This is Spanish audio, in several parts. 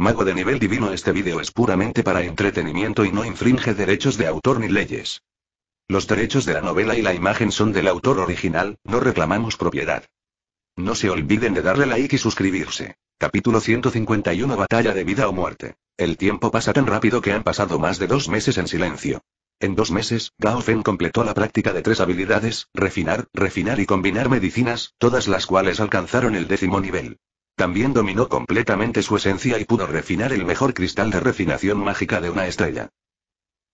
Mago de nivel divino este vídeo es puramente para entretenimiento y no infringe derechos de autor ni leyes. Los derechos de la novela y la imagen son del autor original, no reclamamos propiedad. No se olviden de darle like y suscribirse. Capítulo 151 Batalla de vida o muerte. El tiempo pasa tan rápido que han pasado más de dos meses en silencio. En dos meses, Gao Fen completó la práctica de tres habilidades, refinar, refinar y combinar medicinas, todas las cuales alcanzaron el décimo nivel. También dominó completamente su esencia y pudo refinar el mejor cristal de refinación mágica de una estrella.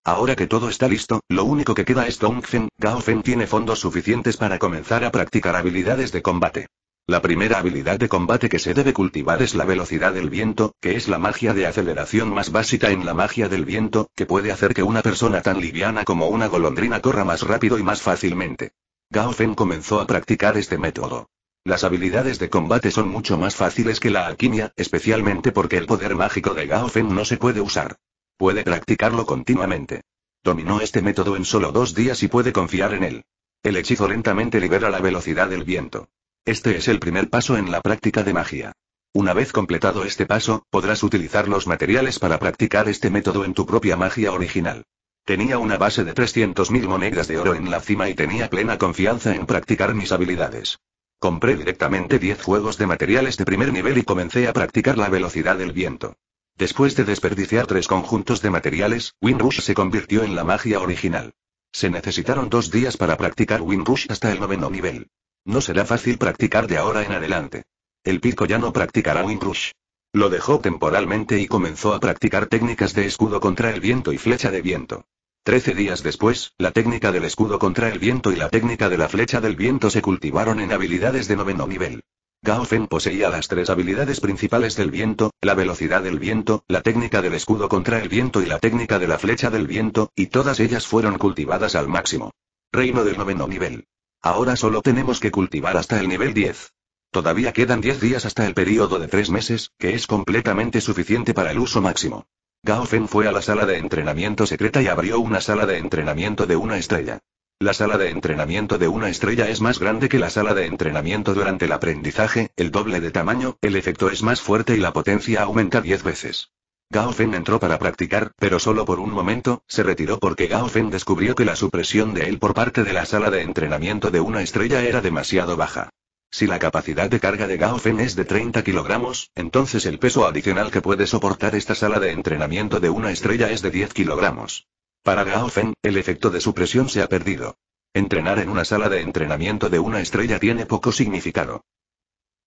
Ahora que todo está listo, lo único que queda es Gao Gaofen tiene fondos suficientes para comenzar a practicar habilidades de combate. La primera habilidad de combate que se debe cultivar es la velocidad del viento, que es la magia de aceleración más básica en la magia del viento, que puede hacer que una persona tan liviana como una golondrina corra más rápido y más fácilmente. Gaofen comenzó a practicar este método. Las habilidades de combate son mucho más fáciles que la alquimia, especialmente porque el poder mágico de Gao no se puede usar. Puede practicarlo continuamente. Dominó este método en solo dos días y puede confiar en él. El hechizo lentamente libera la velocidad del viento. Este es el primer paso en la práctica de magia. Una vez completado este paso, podrás utilizar los materiales para practicar este método en tu propia magia original. Tenía una base de 300.000 monedas de oro en la cima y tenía plena confianza en practicar mis habilidades. Compré directamente 10 juegos de materiales de primer nivel y comencé a practicar la velocidad del viento. Después de desperdiciar tres conjuntos de materiales, Windrush se convirtió en la magia original. Se necesitaron dos días para practicar Windrush hasta el noveno nivel. No será fácil practicar de ahora en adelante. El pico ya no practicará Windrush. Lo dejó temporalmente y comenzó a practicar técnicas de escudo contra el viento y flecha de viento. Trece días después, la técnica del escudo contra el viento y la técnica de la flecha del viento se cultivaron en habilidades de noveno nivel. Gao Feng poseía las tres habilidades principales del viento, la velocidad del viento, la técnica del escudo contra el viento y la técnica de la flecha del viento, y todas ellas fueron cultivadas al máximo. Reino del noveno nivel. Ahora solo tenemos que cultivar hasta el nivel 10. Todavía quedan 10 días hasta el período de 3 meses, que es completamente suficiente para el uso máximo. Gao Fen fue a la sala de entrenamiento secreta y abrió una sala de entrenamiento de una estrella. La sala de entrenamiento de una estrella es más grande que la sala de entrenamiento durante el aprendizaje, el doble de tamaño, el efecto es más fuerte y la potencia aumenta 10 veces. Gao Fen entró para practicar, pero solo por un momento, se retiró porque Gao Fen descubrió que la supresión de él por parte de la sala de entrenamiento de una estrella era demasiado baja. Si la capacidad de carga de Gaofen es de 30 kilogramos, entonces el peso adicional que puede soportar esta sala de entrenamiento de una estrella es de 10 kilogramos. Para Gaofen, el efecto de su presión se ha perdido. Entrenar en una sala de entrenamiento de una estrella tiene poco significado.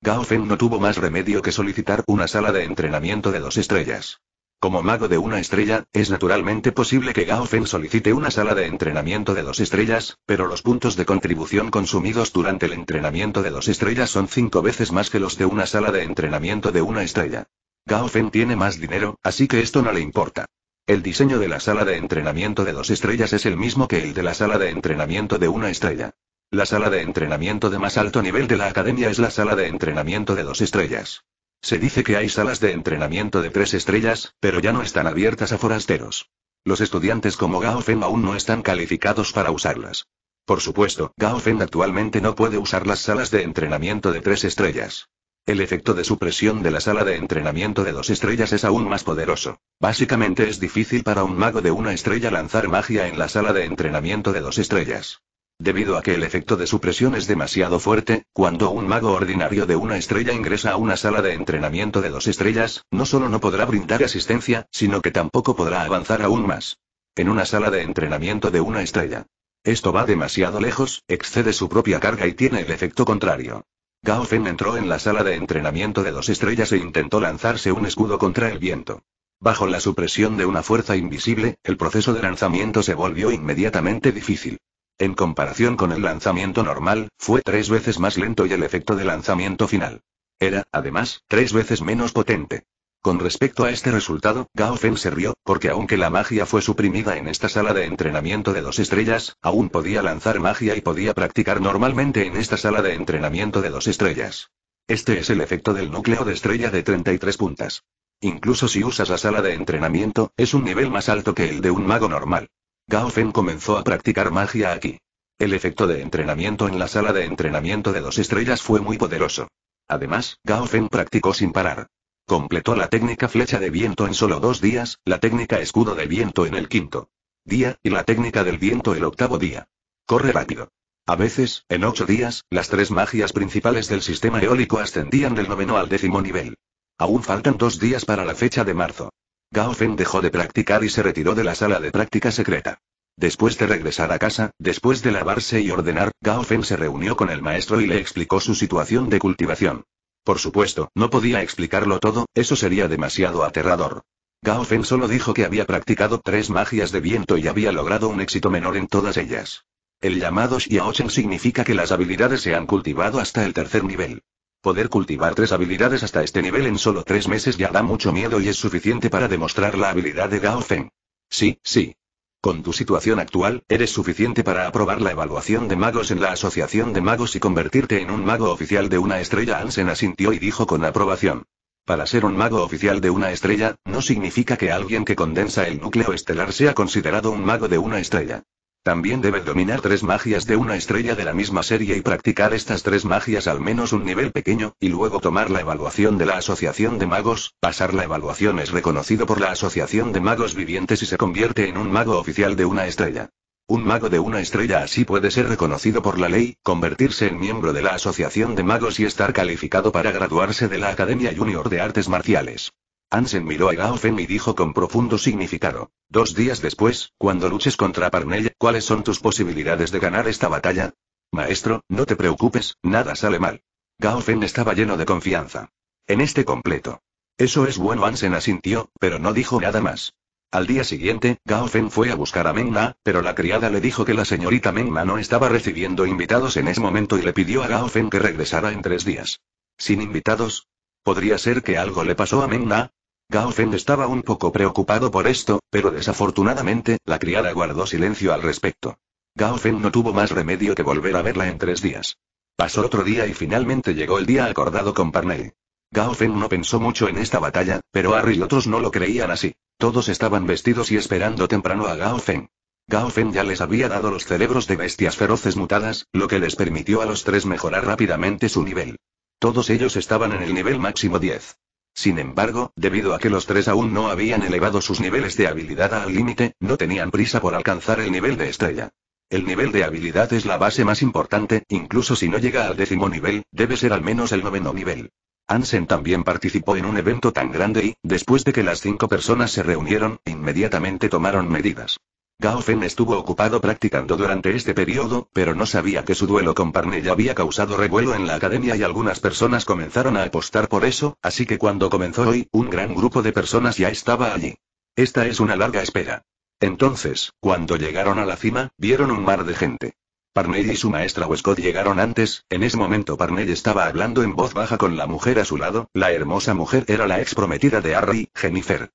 Gaofen no tuvo más remedio que solicitar una sala de entrenamiento de dos estrellas. Como mago de una estrella, es naturalmente posible que Gao Fen solicite una sala de entrenamiento de dos estrellas, pero los puntos de contribución consumidos durante el entrenamiento de dos estrellas son cinco veces más que los de una sala de entrenamiento de una estrella. Gao Fen tiene más dinero, así que esto no le importa. El diseño de la sala de entrenamiento de dos estrellas es el mismo que el de la sala de entrenamiento de una estrella. La sala de entrenamiento de más alto nivel de la academia es la sala de entrenamiento de dos estrellas. Se dice que hay salas de entrenamiento de tres estrellas, pero ya no están abiertas a forasteros. Los estudiantes como Gao Fen aún no están calificados para usarlas. Por supuesto, Gao Fen actualmente no puede usar las salas de entrenamiento de tres estrellas. El efecto de supresión de la sala de entrenamiento de dos estrellas es aún más poderoso. Básicamente es difícil para un mago de una estrella lanzar magia en la sala de entrenamiento de dos estrellas. Debido a que el efecto de supresión es demasiado fuerte, cuando un mago ordinario de una estrella ingresa a una sala de entrenamiento de dos estrellas, no solo no podrá brindar asistencia, sino que tampoco podrá avanzar aún más. En una sala de entrenamiento de una estrella. Esto va demasiado lejos, excede su propia carga y tiene el efecto contrario. Gao Feng entró en la sala de entrenamiento de dos estrellas e intentó lanzarse un escudo contra el viento. Bajo la supresión de una fuerza invisible, el proceso de lanzamiento se volvió inmediatamente difícil. En comparación con el lanzamiento normal, fue tres veces más lento y el efecto de lanzamiento final. Era, además, tres veces menos potente. Con respecto a este resultado, Gao Feng se rió, porque aunque la magia fue suprimida en esta sala de entrenamiento de dos estrellas, aún podía lanzar magia y podía practicar normalmente en esta sala de entrenamiento de dos estrellas. Este es el efecto del núcleo de estrella de 33 puntas. Incluso si usas la sala de entrenamiento, es un nivel más alto que el de un mago normal. Gao comenzó a practicar magia aquí. El efecto de entrenamiento en la sala de entrenamiento de dos estrellas fue muy poderoso. Además, Gao practicó sin parar. Completó la técnica flecha de viento en solo dos días, la técnica escudo de viento en el quinto día, y la técnica del viento el octavo día. Corre rápido. A veces, en ocho días, las tres magias principales del sistema eólico ascendían del noveno al décimo nivel. Aún faltan dos días para la fecha de marzo. Gao Feng dejó de practicar y se retiró de la sala de práctica secreta. Después de regresar a casa, después de lavarse y ordenar, Gao Feng se reunió con el maestro y le explicó su situación de cultivación. Por supuesto, no podía explicarlo todo, eso sería demasiado aterrador. Gao Feng solo dijo que había practicado tres magias de viento y había logrado un éxito menor en todas ellas. El llamado Xiaochen significa que las habilidades se han cultivado hasta el tercer nivel. Poder cultivar tres habilidades hasta este nivel en solo tres meses ya da mucho miedo y es suficiente para demostrar la habilidad de Gao Feng. Sí, sí. Con tu situación actual, eres suficiente para aprobar la evaluación de magos en la Asociación de Magos y convertirte en un mago oficial de una estrella. Ansen asintió y dijo con aprobación. Para ser un mago oficial de una estrella, no significa que alguien que condensa el núcleo estelar sea considerado un mago de una estrella. También debe dominar tres magias de una estrella de la misma serie y practicar estas tres magias al menos un nivel pequeño, y luego tomar la evaluación de la Asociación de Magos. Pasar la evaluación es reconocido por la Asociación de Magos Vivientes y se convierte en un mago oficial de una estrella. Un mago de una estrella así puede ser reconocido por la ley, convertirse en miembro de la Asociación de Magos y estar calificado para graduarse de la Academia Junior de Artes Marciales. Ansen miró a Gao y dijo con profundo significado. Dos días después, cuando luches contra Parnell, ¿cuáles son tus posibilidades de ganar esta batalla? Maestro, no te preocupes, nada sale mal. Gao estaba lleno de confianza. En este completo. Eso es bueno, Ansen asintió, pero no dijo nada más. Al día siguiente, Gao fue a buscar a Meng pero la criada le dijo que la señorita Meng no estaba recibiendo invitados en ese momento y le pidió a Gao que regresara en tres días. ¿Sin invitados? Podría ser que algo le pasó a Meng Gao Feng estaba un poco preocupado por esto, pero desafortunadamente, la criada guardó silencio al respecto. Gao Feng no tuvo más remedio que volver a verla en tres días. Pasó otro día y finalmente llegó el día acordado con Parnell. Feng no pensó mucho en esta batalla, pero Harry y otros no lo creían así. Todos estaban vestidos y esperando temprano a Gao Gao Feng ya les había dado los cerebros de bestias feroces mutadas, lo que les permitió a los tres mejorar rápidamente su nivel. Todos ellos estaban en el nivel máximo 10. Sin embargo, debido a que los tres aún no habían elevado sus niveles de habilidad al límite, no tenían prisa por alcanzar el nivel de estrella. El nivel de habilidad es la base más importante, incluso si no llega al décimo nivel, debe ser al menos el noveno nivel. Ansen también participó en un evento tan grande y, después de que las cinco personas se reunieron, inmediatamente tomaron medidas. Gao estuvo ocupado practicando durante este periodo, pero no sabía que su duelo con Parnell había causado revuelo en la academia y algunas personas comenzaron a apostar por eso, así que cuando comenzó hoy, un gran grupo de personas ya estaba allí. Esta es una larga espera. Entonces, cuando llegaron a la cima, vieron un mar de gente. Parnell y su maestra Westcott llegaron antes, en ese momento Parnell estaba hablando en voz baja con la mujer a su lado, la hermosa mujer era la ex prometida de Harry, Jennifer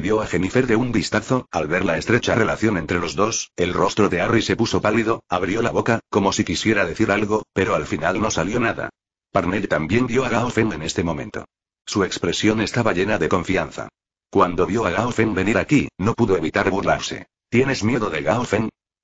vio a Jennifer de un vistazo, al ver la estrecha relación entre los dos, el rostro de Harry se puso pálido, abrió la boca, como si quisiera decir algo, pero al final no salió nada. Parnell también vio a Gao en este momento. Su expresión estaba llena de confianza. Cuando vio a Gao venir aquí, no pudo evitar burlarse. ¿Tienes miedo de Gao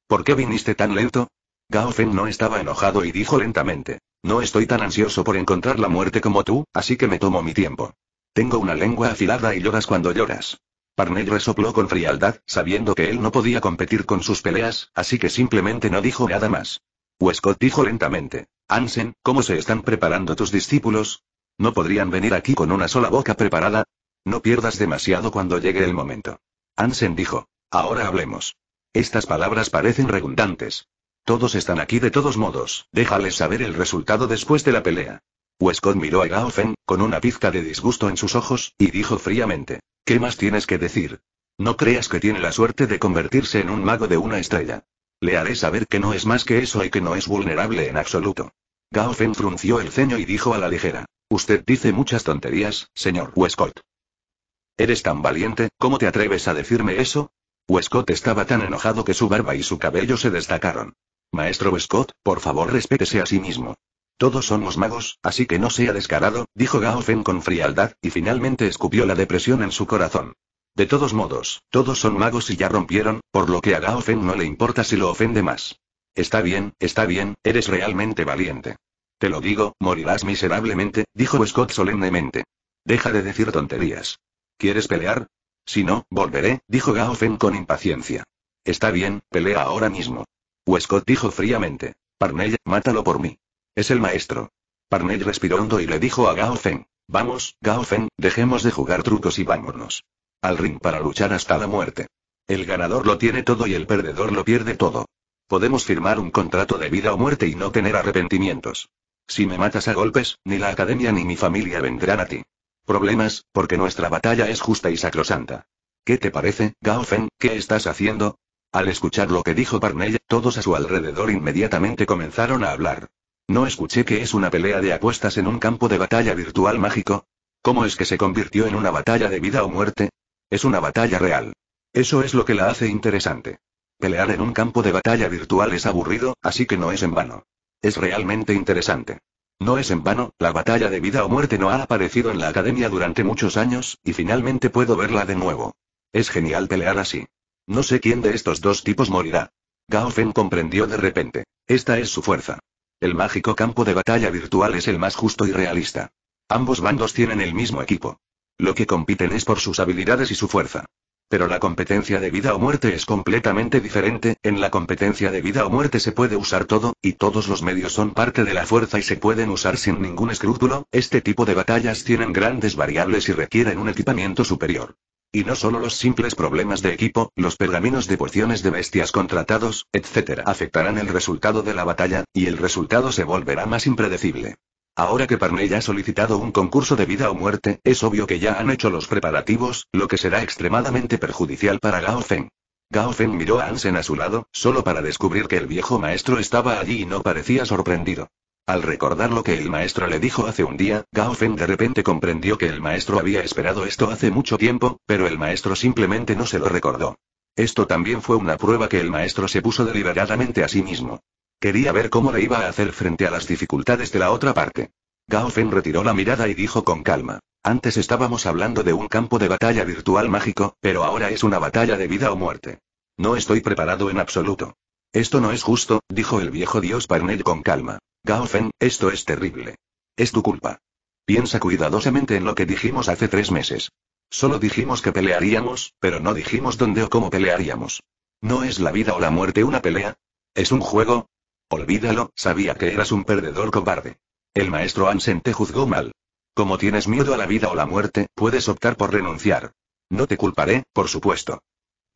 ¿Por qué viniste tan lento? Gao no estaba enojado y dijo lentamente. No estoy tan ansioso por encontrar la muerte como tú, así que me tomo mi tiempo. Tengo una lengua afilada y lloras cuando lloras. Parnell resopló con frialdad, sabiendo que él no podía competir con sus peleas, así que simplemente no dijo nada más. Westcott dijo lentamente. Ansen, ¿cómo se están preparando tus discípulos? ¿No podrían venir aquí con una sola boca preparada? No pierdas demasiado cuando llegue el momento. Ansen dijo. Ahora hablemos. Estas palabras parecen redundantes. Todos están aquí de todos modos, déjales saber el resultado después de la pelea. Westcott miró a Gaofen, con una pizca de disgusto en sus ojos, y dijo fríamente. ¿Qué más tienes que decir? No creas que tiene la suerte de convertirse en un mago de una estrella. Le haré saber que no es más que eso y que no es vulnerable en absoluto. Gaofen frunció el ceño y dijo a la ligera. Usted dice muchas tonterías, señor Westcott. ¿Eres tan valiente, cómo te atreves a decirme eso? Westcott estaba tan enojado que su barba y su cabello se destacaron. Maestro Westcott, por favor respétese a sí mismo. Todos somos magos, así que no sea descarado, dijo Gao con frialdad, y finalmente escupió la depresión en su corazón. De todos modos, todos son magos y ya rompieron, por lo que a Gao no le importa si lo ofende más. Está bien, está bien, eres realmente valiente. Te lo digo, morirás miserablemente, dijo Scott solemnemente. Deja de decir tonterías. ¿Quieres pelear? Si no, volveré, dijo Gao con impaciencia. Está bien, pelea ahora mismo. Westcott dijo fríamente. Parnell, mátalo por mí. Es el maestro. Parnell respiró hondo y le dijo a Gao Feng. Vamos, Gao Feng, dejemos de jugar trucos y vámonos. Al ring para luchar hasta la muerte. El ganador lo tiene todo y el perdedor lo pierde todo. Podemos firmar un contrato de vida o muerte y no tener arrepentimientos. Si me matas a golpes, ni la academia ni mi familia vendrán a ti. Problemas, porque nuestra batalla es justa y sacrosanta. ¿Qué te parece, Gao Feng, qué estás haciendo? Al escuchar lo que dijo Parnell, todos a su alrededor inmediatamente comenzaron a hablar. No escuché que es una pelea de apuestas en un campo de batalla virtual mágico. ¿Cómo es que se convirtió en una batalla de vida o muerte? Es una batalla real. Eso es lo que la hace interesante. Pelear en un campo de batalla virtual es aburrido, así que no es en vano. Es realmente interesante. No es en vano, la batalla de vida o muerte no ha aparecido en la academia durante muchos años, y finalmente puedo verla de nuevo. Es genial pelear así. No sé quién de estos dos tipos morirá. Gao Fen comprendió de repente. Esta es su fuerza. El mágico campo de batalla virtual es el más justo y realista. Ambos bandos tienen el mismo equipo. Lo que compiten es por sus habilidades y su fuerza. Pero la competencia de vida o muerte es completamente diferente, en la competencia de vida o muerte se puede usar todo, y todos los medios son parte de la fuerza y se pueden usar sin ningún escrúpulo, este tipo de batallas tienen grandes variables y requieren un equipamiento superior. Y no solo los simples problemas de equipo, los pergaminos de porciones de bestias contratados, etc. afectarán el resultado de la batalla, y el resultado se volverá más impredecible. Ahora que Parnell ha solicitado un concurso de vida o muerte, es obvio que ya han hecho los preparativos, lo que será extremadamente perjudicial para Gao Feng. Gao Feng miró a Ansen a su lado, solo para descubrir que el viejo maestro estaba allí y no parecía sorprendido. Al recordar lo que el maestro le dijo hace un día, Gao Feng de repente comprendió que el maestro había esperado esto hace mucho tiempo, pero el maestro simplemente no se lo recordó. Esto también fue una prueba que el maestro se puso deliberadamente a sí mismo. Quería ver cómo le iba a hacer frente a las dificultades de la otra parte. Gao Fen retiró la mirada y dijo con calma. Antes estábamos hablando de un campo de batalla virtual mágico, pero ahora es una batalla de vida o muerte. No estoy preparado en absoluto. Esto no es justo, dijo el viejo dios Parnell con calma. Gao Fen, esto es terrible. Es tu culpa. Piensa cuidadosamente en lo que dijimos hace tres meses. Solo dijimos que pelearíamos, pero no dijimos dónde o cómo pelearíamos. ¿No es la vida o la muerte una pelea? ¿Es un juego? Olvídalo, sabía que eras un perdedor cobarde. El maestro Ansen te juzgó mal. Como tienes miedo a la vida o la muerte, puedes optar por renunciar. No te culparé, por supuesto.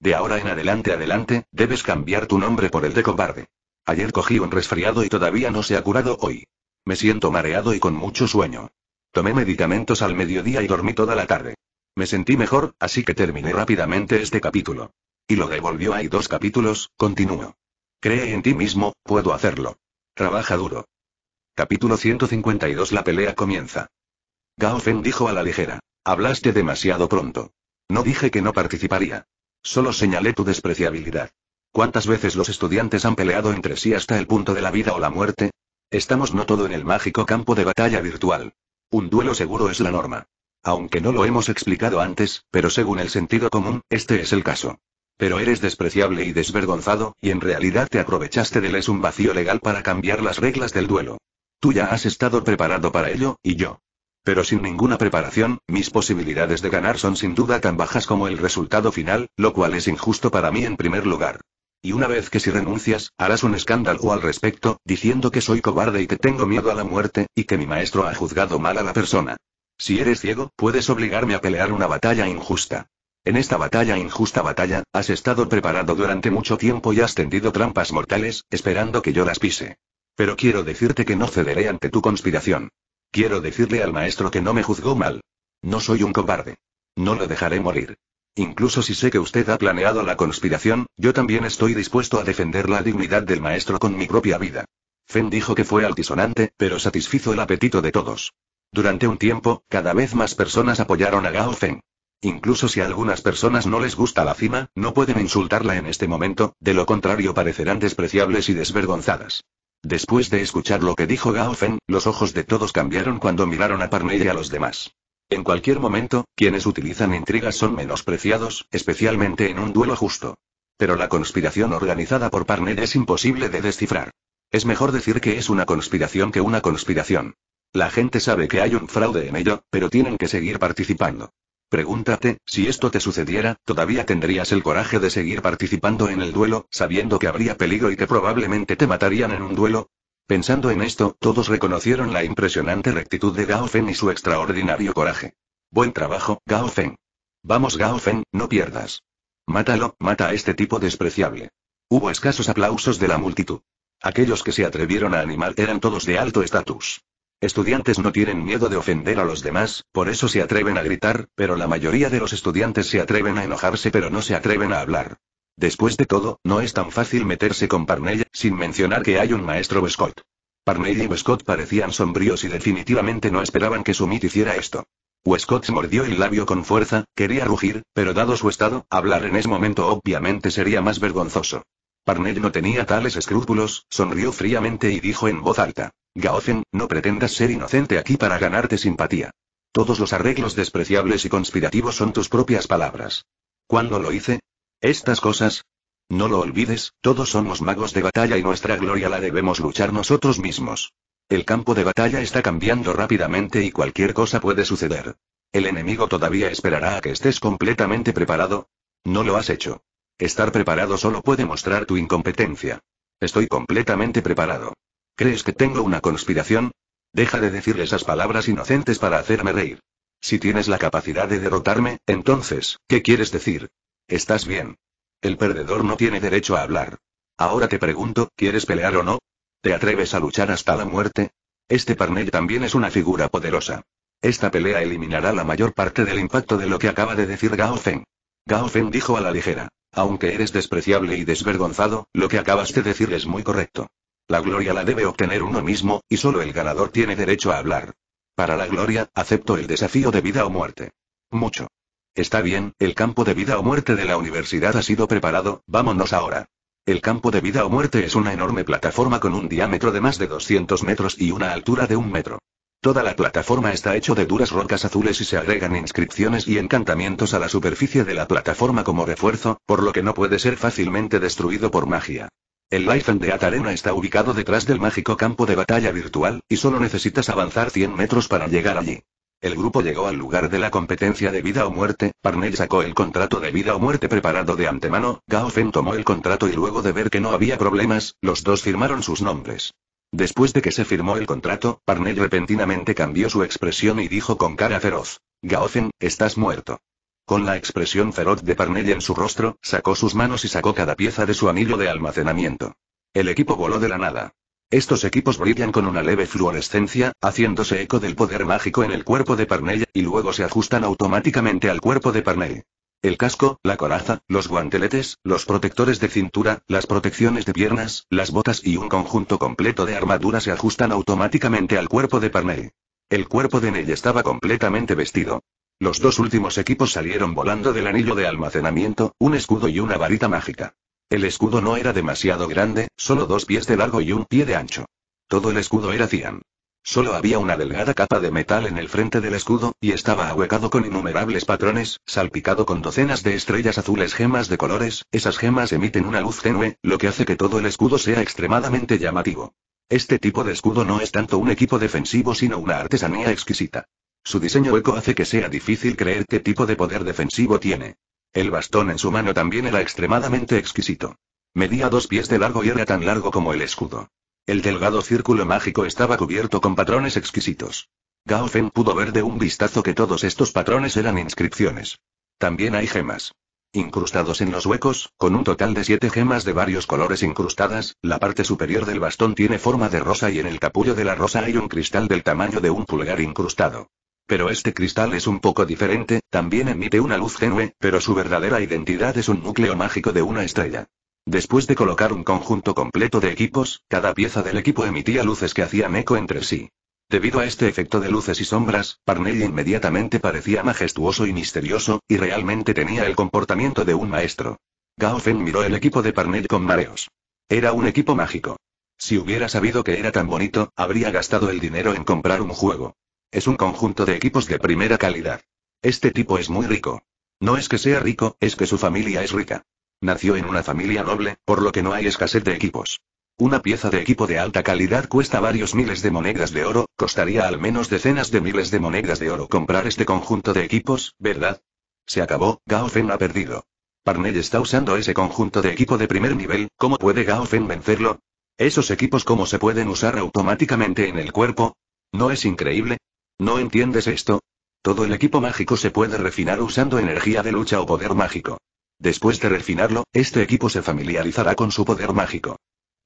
De ahora en adelante adelante, debes cambiar tu nombre por el de cobarde. Ayer cogí un resfriado y todavía no se ha curado hoy. Me siento mareado y con mucho sueño. Tomé medicamentos al mediodía y dormí toda la tarde. Me sentí mejor, así que terminé rápidamente este capítulo. Y lo devolvió hay dos capítulos, continúo. Cree en ti mismo, puedo hacerlo. Trabaja duro. Capítulo 152 La pelea comienza. Gao Feng dijo a la ligera. Hablaste demasiado pronto. No dije que no participaría. Solo señalé tu despreciabilidad. ¿Cuántas veces los estudiantes han peleado entre sí hasta el punto de la vida o la muerte? Estamos no todo en el mágico campo de batalla virtual. Un duelo seguro es la norma. Aunque no lo hemos explicado antes, pero según el sentido común, este es el caso pero eres despreciable y desvergonzado, y en realidad te aprovechaste del es un vacío legal para cambiar las reglas del duelo. Tú ya has estado preparado para ello, y yo. Pero sin ninguna preparación, mis posibilidades de ganar son sin duda tan bajas como el resultado final, lo cual es injusto para mí en primer lugar. Y una vez que si renuncias, harás un escándalo al respecto, diciendo que soy cobarde y que tengo miedo a la muerte, y que mi maestro ha juzgado mal a la persona. Si eres ciego, puedes obligarme a pelear una batalla injusta. En esta batalla injusta batalla, has estado preparado durante mucho tiempo y has tendido trampas mortales, esperando que yo las pise. Pero quiero decirte que no cederé ante tu conspiración. Quiero decirle al maestro que no me juzgó mal. No soy un cobarde. No lo dejaré morir. Incluso si sé que usted ha planeado la conspiración, yo también estoy dispuesto a defender la dignidad del maestro con mi propia vida. Fen dijo que fue altisonante, pero satisfizo el apetito de todos. Durante un tiempo, cada vez más personas apoyaron a Gao Fen. Incluso si a algunas personas no les gusta la cima, no pueden insultarla en este momento, de lo contrario parecerán despreciables y desvergonzadas. Después de escuchar lo que dijo Feng, los ojos de todos cambiaron cuando miraron a Parnell y a los demás. En cualquier momento, quienes utilizan intrigas son menospreciados, especialmente en un duelo justo. Pero la conspiración organizada por Parnell es imposible de descifrar. Es mejor decir que es una conspiración que una conspiración. La gente sabe que hay un fraude en ello, pero tienen que seguir participando. Pregúntate, si esto te sucediera, ¿todavía tendrías el coraje de seguir participando en el duelo, sabiendo que habría peligro y que probablemente te matarían en un duelo? Pensando en esto, todos reconocieron la impresionante rectitud de Gao Fen y su extraordinario coraje. Buen trabajo, Gao Fen. Vamos Gao Fen, no pierdas. Mátalo, mata a este tipo despreciable. Hubo escasos aplausos de la multitud. Aquellos que se atrevieron a animar eran todos de alto estatus. Estudiantes no tienen miedo de ofender a los demás, por eso se atreven a gritar, pero la mayoría de los estudiantes se atreven a enojarse pero no se atreven a hablar. Después de todo, no es tan fácil meterse con Parnell, sin mencionar que hay un maestro Westcott. Parnell y Westcott parecían sombríos y definitivamente no esperaban que Sumit hiciera esto. Westcott mordió el labio con fuerza, quería rugir, pero dado su estado, hablar en ese momento obviamente sería más vergonzoso. Parnell no tenía tales escrúpulos, sonrió fríamente y dijo en voz alta. Gaozen, no pretendas ser inocente aquí para ganarte simpatía. Todos los arreglos despreciables y conspirativos son tus propias palabras. ¿Cuándo lo hice? Estas cosas. No lo olvides, todos somos magos de batalla y nuestra gloria la debemos luchar nosotros mismos. El campo de batalla está cambiando rápidamente y cualquier cosa puede suceder. El enemigo todavía esperará a que estés completamente preparado. No lo has hecho. Estar preparado solo puede mostrar tu incompetencia. Estoy completamente preparado. ¿Crees que tengo una conspiración? Deja de decir esas palabras inocentes para hacerme reír. Si tienes la capacidad de derrotarme, entonces, ¿qué quieres decir? Estás bien. El perdedor no tiene derecho a hablar. Ahora te pregunto, ¿quieres pelear o no? ¿Te atreves a luchar hasta la muerte? Este Parnell también es una figura poderosa. Esta pelea eliminará la mayor parte del impacto de lo que acaba de decir Gao Feng. Gao Feng dijo a la ligera. Aunque eres despreciable y desvergonzado, lo que acabas de decir es muy correcto. La gloria la debe obtener uno mismo, y solo el ganador tiene derecho a hablar. Para la gloria, acepto el desafío de vida o muerte. Mucho. Está bien, el campo de vida o muerte de la universidad ha sido preparado, vámonos ahora. El campo de vida o muerte es una enorme plataforma con un diámetro de más de 200 metros y una altura de un metro. Toda la plataforma está hecho de duras rocas azules y se agregan inscripciones y encantamientos a la superficie de la plataforma como refuerzo, por lo que no puede ser fácilmente destruido por magia. El Life de Atarena está ubicado detrás del mágico campo de batalla virtual, y solo necesitas avanzar 100 metros para llegar allí. El grupo llegó al lugar de la competencia de vida o muerte, Parnell sacó el contrato de vida o muerte preparado de antemano, Gao tomó el contrato y luego de ver que no había problemas, los dos firmaron sus nombres. Después de que se firmó el contrato, Parnell repentinamente cambió su expresión y dijo con cara feroz. Gaofen, estás muerto. Con la expresión feroz de Parnell en su rostro, sacó sus manos y sacó cada pieza de su anillo de almacenamiento. El equipo voló de la nada. Estos equipos brillan con una leve fluorescencia, haciéndose eco del poder mágico en el cuerpo de Parnell, y luego se ajustan automáticamente al cuerpo de Parnell. El casco, la coraza, los guanteletes, los protectores de cintura, las protecciones de piernas, las botas y un conjunto completo de armadura se ajustan automáticamente al cuerpo de Parnell. El cuerpo de Ney estaba completamente vestido. Los dos últimos equipos salieron volando del anillo de almacenamiento, un escudo y una varita mágica. El escudo no era demasiado grande, solo dos pies de largo y un pie de ancho. Todo el escudo era cian. Solo había una delgada capa de metal en el frente del escudo, y estaba ahuecado con innumerables patrones, salpicado con docenas de estrellas azules gemas de colores, esas gemas emiten una luz tenue, lo que hace que todo el escudo sea extremadamente llamativo. Este tipo de escudo no es tanto un equipo defensivo sino una artesanía exquisita. Su diseño hueco hace que sea difícil creer qué tipo de poder defensivo tiene. El bastón en su mano también era extremadamente exquisito. Medía dos pies de largo y era tan largo como el escudo. El delgado círculo mágico estaba cubierto con patrones exquisitos. Gao Feng pudo ver de un vistazo que todos estos patrones eran inscripciones. También hay gemas. Incrustados en los huecos, con un total de siete gemas de varios colores incrustadas, la parte superior del bastón tiene forma de rosa y en el capullo de la rosa hay un cristal del tamaño de un pulgar incrustado. Pero este cristal es un poco diferente, también emite una luz genue, pero su verdadera identidad es un núcleo mágico de una estrella. Después de colocar un conjunto completo de equipos, cada pieza del equipo emitía luces que hacían eco entre sí. Debido a este efecto de luces y sombras, Parnell inmediatamente parecía majestuoso y misterioso, y realmente tenía el comportamiento de un maestro. Gao Feng miró el equipo de Parnell con mareos. Era un equipo mágico. Si hubiera sabido que era tan bonito, habría gastado el dinero en comprar un juego. Es un conjunto de equipos de primera calidad. Este tipo es muy rico. No es que sea rico, es que su familia es rica. Nació en una familia noble, por lo que no hay escasez de equipos. Una pieza de equipo de alta calidad cuesta varios miles de monedas de oro, costaría al menos decenas de miles de monedas de oro comprar este conjunto de equipos, ¿verdad? Se acabó, Gao Fen ha perdido. Parnell está usando ese conjunto de equipo de primer nivel, ¿cómo puede Gao Fen vencerlo? ¿Esos equipos cómo se pueden usar automáticamente en el cuerpo? ¿No es increíble? ¿No entiendes esto? Todo el equipo mágico se puede refinar usando energía de lucha o poder mágico. Después de refinarlo, este equipo se familiarizará con su poder mágico,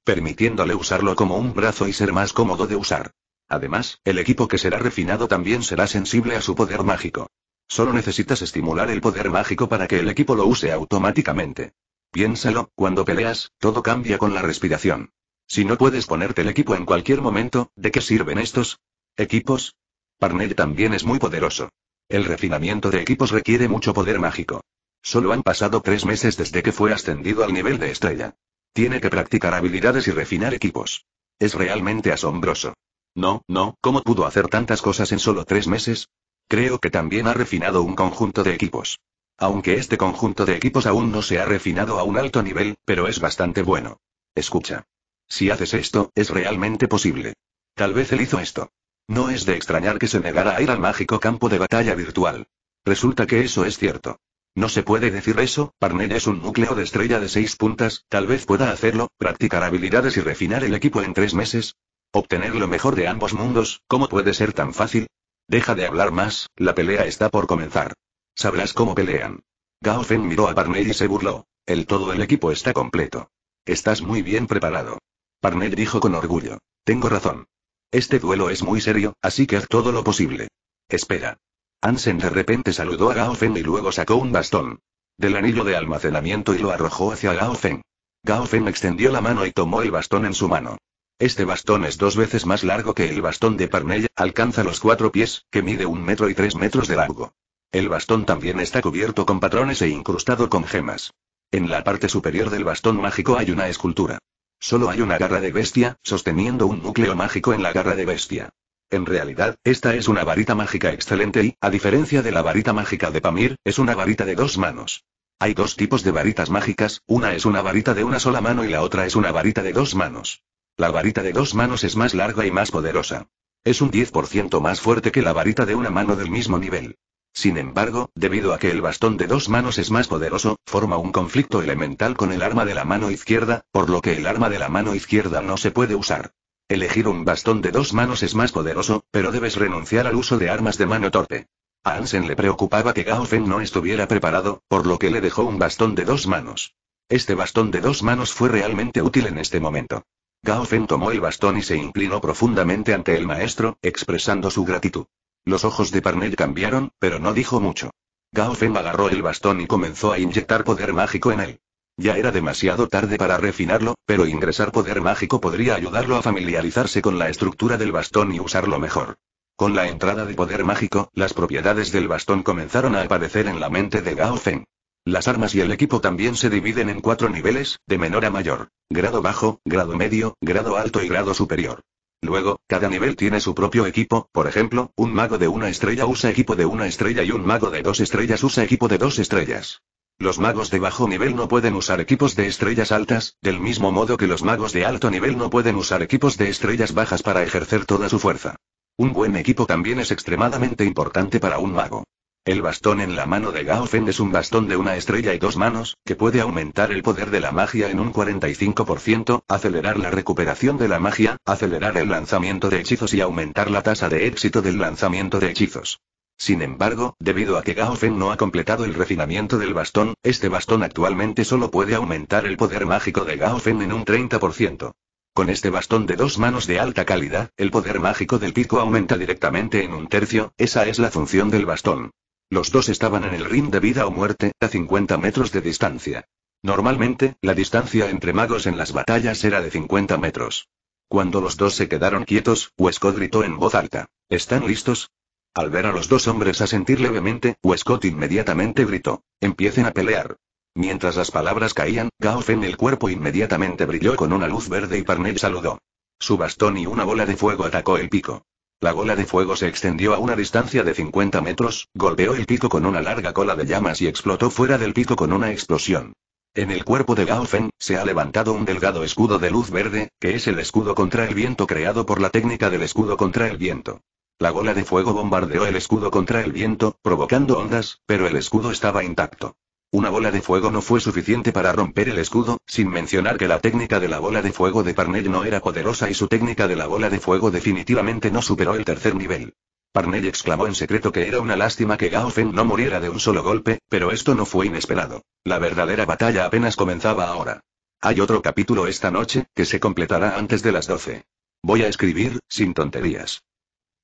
permitiéndole usarlo como un brazo y ser más cómodo de usar. Además, el equipo que será refinado también será sensible a su poder mágico. Solo necesitas estimular el poder mágico para que el equipo lo use automáticamente. Piénsalo, cuando peleas, todo cambia con la respiración. Si no puedes ponerte el equipo en cualquier momento, ¿de qué sirven estos equipos? Parnell también es muy poderoso. El refinamiento de equipos requiere mucho poder mágico. Solo han pasado tres meses desde que fue ascendido al nivel de estrella. Tiene que practicar habilidades y refinar equipos. Es realmente asombroso. No, no, ¿cómo pudo hacer tantas cosas en solo tres meses? Creo que también ha refinado un conjunto de equipos. Aunque este conjunto de equipos aún no se ha refinado a un alto nivel, pero es bastante bueno. Escucha. Si haces esto, es realmente posible. Tal vez él hizo esto. No es de extrañar que se negara a ir al mágico campo de batalla virtual. Resulta que eso es cierto. No se puede decir eso, Parnell es un núcleo de estrella de seis puntas, tal vez pueda hacerlo, practicar habilidades y refinar el equipo en tres meses. Obtener lo mejor de ambos mundos, ¿cómo puede ser tan fácil? Deja de hablar más, la pelea está por comenzar. Sabrás cómo pelean. Gao miró a Parnell y se burló. El todo el equipo está completo. Estás muy bien preparado. Parnell dijo con orgullo. Tengo razón. Este duelo es muy serio, así que haz todo lo posible. Espera. Ansen de repente saludó a Gao Feng y luego sacó un bastón del anillo de almacenamiento y lo arrojó hacia Gao Feng. Gao Feng extendió la mano y tomó el bastón en su mano. Este bastón es dos veces más largo que el bastón de Parnell, alcanza los cuatro pies, que mide un metro y tres metros de largo. El bastón también está cubierto con patrones e incrustado con gemas. En la parte superior del bastón mágico hay una escultura. Solo hay una garra de bestia, sosteniendo un núcleo mágico en la garra de bestia. En realidad, esta es una varita mágica excelente y, a diferencia de la varita mágica de Pamir, es una varita de dos manos. Hay dos tipos de varitas mágicas, una es una varita de una sola mano y la otra es una varita de dos manos. La varita de dos manos es más larga y más poderosa. Es un 10% más fuerte que la varita de una mano del mismo nivel. Sin embargo, debido a que el bastón de dos manos es más poderoso, forma un conflicto elemental con el arma de la mano izquierda, por lo que el arma de la mano izquierda no se puede usar. Elegir un bastón de dos manos es más poderoso, pero debes renunciar al uso de armas de mano torpe. A Hansen le preocupaba que Gao Feng no estuviera preparado, por lo que le dejó un bastón de dos manos. Este bastón de dos manos fue realmente útil en este momento. Gao Feng tomó el bastón y se inclinó profundamente ante el maestro, expresando su gratitud. Los ojos de Parnell cambiaron, pero no dijo mucho. Gao Feng agarró el bastón y comenzó a inyectar poder mágico en él. Ya era demasiado tarde para refinarlo, pero ingresar poder mágico podría ayudarlo a familiarizarse con la estructura del bastón y usarlo mejor. Con la entrada de poder mágico, las propiedades del bastón comenzaron a aparecer en la mente de Gao Feng. Las armas y el equipo también se dividen en cuatro niveles, de menor a mayor, grado bajo, grado medio, grado alto y grado superior. Luego, cada nivel tiene su propio equipo, por ejemplo, un mago de una estrella usa equipo de una estrella y un mago de dos estrellas usa equipo de dos estrellas. Los magos de bajo nivel no pueden usar equipos de estrellas altas, del mismo modo que los magos de alto nivel no pueden usar equipos de estrellas bajas para ejercer toda su fuerza. Un buen equipo también es extremadamente importante para un mago. El bastón en la mano de Gao es un bastón de una estrella y dos manos, que puede aumentar el poder de la magia en un 45%, acelerar la recuperación de la magia, acelerar el lanzamiento de hechizos y aumentar la tasa de éxito del lanzamiento de hechizos. Sin embargo, debido a que Gao no ha completado el refinamiento del bastón, este bastón actualmente solo puede aumentar el poder mágico de Gao en un 30%. Con este bastón de dos manos de alta calidad, el poder mágico del pico aumenta directamente en un tercio, esa es la función del bastón. Los dos estaban en el ring de vida o muerte, a 50 metros de distancia. Normalmente, la distancia entre magos en las batallas era de 50 metros. Cuando los dos se quedaron quietos, Wescott gritó en voz alta. ¿Están listos? Al ver a los dos hombres asentir levemente, Wescott inmediatamente gritó. Empiecen a pelear. Mientras las palabras caían, Gaof en el cuerpo inmediatamente brilló con una luz verde y Parnell saludó. Su bastón y una bola de fuego atacó el pico. La gola de fuego se extendió a una distancia de 50 metros, golpeó el pico con una larga cola de llamas y explotó fuera del pico con una explosión. En el cuerpo de Gao se ha levantado un delgado escudo de luz verde, que es el escudo contra el viento creado por la técnica del escudo contra el viento. La bola de fuego bombardeó el escudo contra el viento, provocando ondas, pero el escudo estaba intacto. Una bola de fuego no fue suficiente para romper el escudo, sin mencionar que la técnica de la bola de fuego de Parnell no era poderosa y su técnica de la bola de fuego definitivamente no superó el tercer nivel. Parnell exclamó en secreto que era una lástima que Gao no muriera de un solo golpe, pero esto no fue inesperado. La verdadera batalla apenas comenzaba ahora. Hay otro capítulo esta noche, que se completará antes de las 12. Voy a escribir, sin tonterías.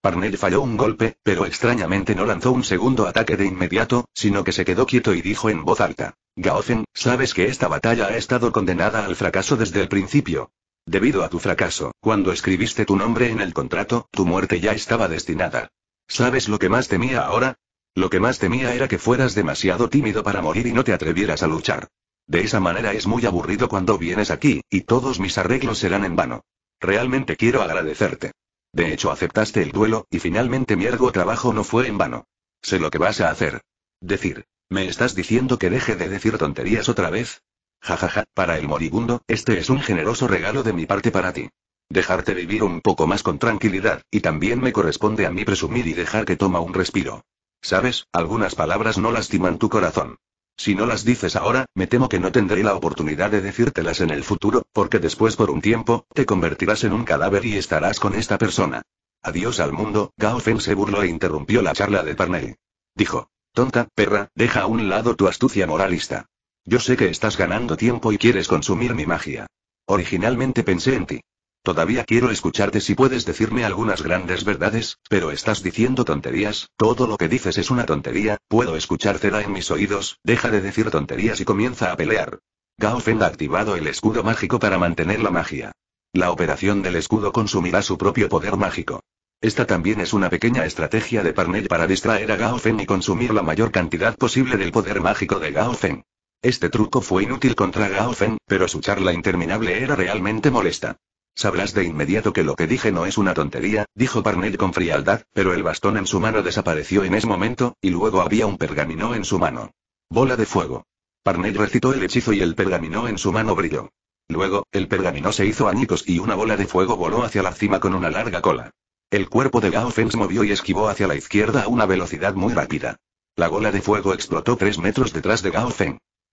Parnell falló un golpe, pero extrañamente no lanzó un segundo ataque de inmediato, sino que se quedó quieto y dijo en voz alta. Gaofen, sabes que esta batalla ha estado condenada al fracaso desde el principio. Debido a tu fracaso, cuando escribiste tu nombre en el contrato, tu muerte ya estaba destinada. ¿Sabes lo que más temía ahora? Lo que más temía era que fueras demasiado tímido para morir y no te atrevieras a luchar. De esa manera es muy aburrido cuando vienes aquí, y todos mis arreglos serán en vano. Realmente quiero agradecerte. De hecho, aceptaste el duelo, y finalmente mi ergo trabajo no fue en vano. Sé lo que vas a hacer. Decir, ¿me estás diciendo que deje de decir tonterías otra vez? Jajaja, ja, ja, para el moribundo, este es un generoso regalo de mi parte para ti. Dejarte vivir un poco más con tranquilidad, y también me corresponde a mí presumir y dejar que toma un respiro. Sabes, algunas palabras no lastiman tu corazón. Si no las dices ahora, me temo que no tendré la oportunidad de decírtelas en el futuro, porque después por un tiempo, te convertirás en un cadáver y estarás con esta persona. Adiós al mundo, Gao Feng se burló e interrumpió la charla de Parnell. Dijo. Tonta, perra, deja a un lado tu astucia moralista. Yo sé que estás ganando tiempo y quieres consumir mi magia. Originalmente pensé en ti. Todavía quiero escucharte si puedes decirme algunas grandes verdades, pero estás diciendo tonterías, todo lo que dices es una tontería, puedo escuchártela en mis oídos, deja de decir tonterías y comienza a pelear. Gao Feng ha activado el escudo mágico para mantener la magia. La operación del escudo consumirá su propio poder mágico. Esta también es una pequeña estrategia de Parnell para distraer a Gao Feng y consumir la mayor cantidad posible del poder mágico de Gao Feng. Este truco fue inútil contra Gao Feng, pero su charla interminable era realmente molesta. Sabrás de inmediato que lo que dije no es una tontería, dijo Parnell con frialdad, pero el bastón en su mano desapareció en ese momento, y luego había un pergamino en su mano. Bola de fuego. Parnell recitó el hechizo y el pergamino en su mano brilló. Luego, el pergamino se hizo añicos y una bola de fuego voló hacia la cima con una larga cola. El cuerpo de Gao se movió y esquivó hacia la izquierda a una velocidad muy rápida. La bola de fuego explotó tres metros detrás de Gao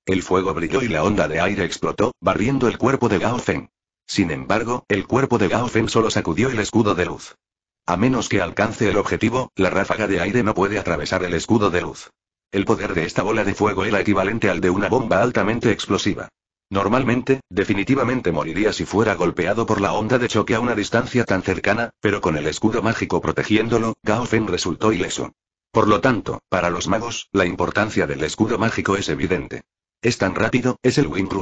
El fuego brilló y la onda de aire explotó, barriendo el cuerpo de Gao sin embargo, el cuerpo de Gaofen solo sacudió el escudo de luz. A menos que alcance el objetivo, la ráfaga de aire no puede atravesar el escudo de luz. El poder de esta bola de fuego era equivalente al de una bomba altamente explosiva. Normalmente, definitivamente moriría si fuera golpeado por la onda de choque a una distancia tan cercana, pero con el escudo mágico protegiéndolo, Gaofen resultó ileso. Por lo tanto, para los magos, la importancia del escudo mágico es evidente. Es tan rápido, es el Wind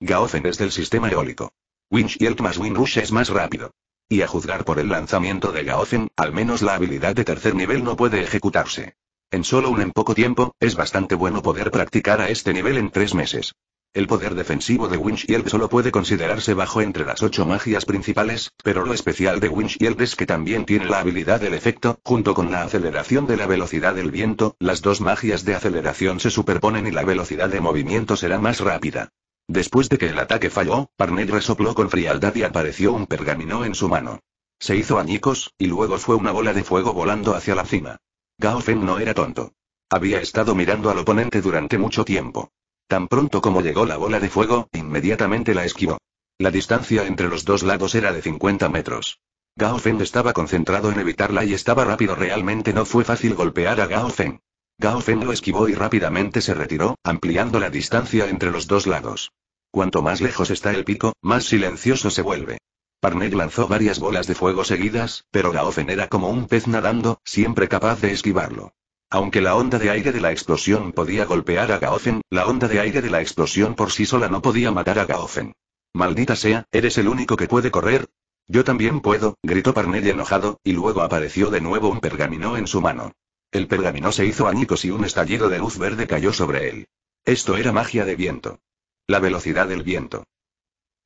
Gaofen es del sistema eólico. Windshield más Windrush es más rápido. Y a juzgar por el lanzamiento de Gaothen, al menos la habilidad de tercer nivel no puede ejecutarse. En solo un en poco tiempo, es bastante bueno poder practicar a este nivel en tres meses. El poder defensivo de Windshield solo puede considerarse bajo entre las ocho magias principales, pero lo especial de Windshield es que también tiene la habilidad del efecto, junto con la aceleración de la velocidad del viento, las dos magias de aceleración se superponen y la velocidad de movimiento será más rápida. Después de que el ataque falló, Parnell resopló con frialdad y apareció un pergamino en su mano. Se hizo añicos, y luego fue una bola de fuego volando hacia la cima. Gao Feng no era tonto. Había estado mirando al oponente durante mucho tiempo. Tan pronto como llegó la bola de fuego, inmediatamente la esquivó. La distancia entre los dos lados era de 50 metros. Gao Feng estaba concentrado en evitarla y estaba rápido. Realmente no fue fácil golpear a Gao Feng. Gaofen lo esquivó y rápidamente se retiró, ampliando la distancia entre los dos lados. Cuanto más lejos está el pico, más silencioso se vuelve. Parnell lanzó varias bolas de fuego seguidas, pero Gaofen era como un pez nadando, siempre capaz de esquivarlo. Aunque la onda de aire de la explosión podía golpear a Gaofen, la onda de aire de la explosión por sí sola no podía matar a Gaofen. Maldita sea, ¿eres el único que puede correr? Yo también puedo, gritó Parnell enojado, y luego apareció de nuevo un pergamino en su mano. El pergamino se hizo añicos y un estallido de luz verde cayó sobre él. Esto era magia de viento. La velocidad del viento.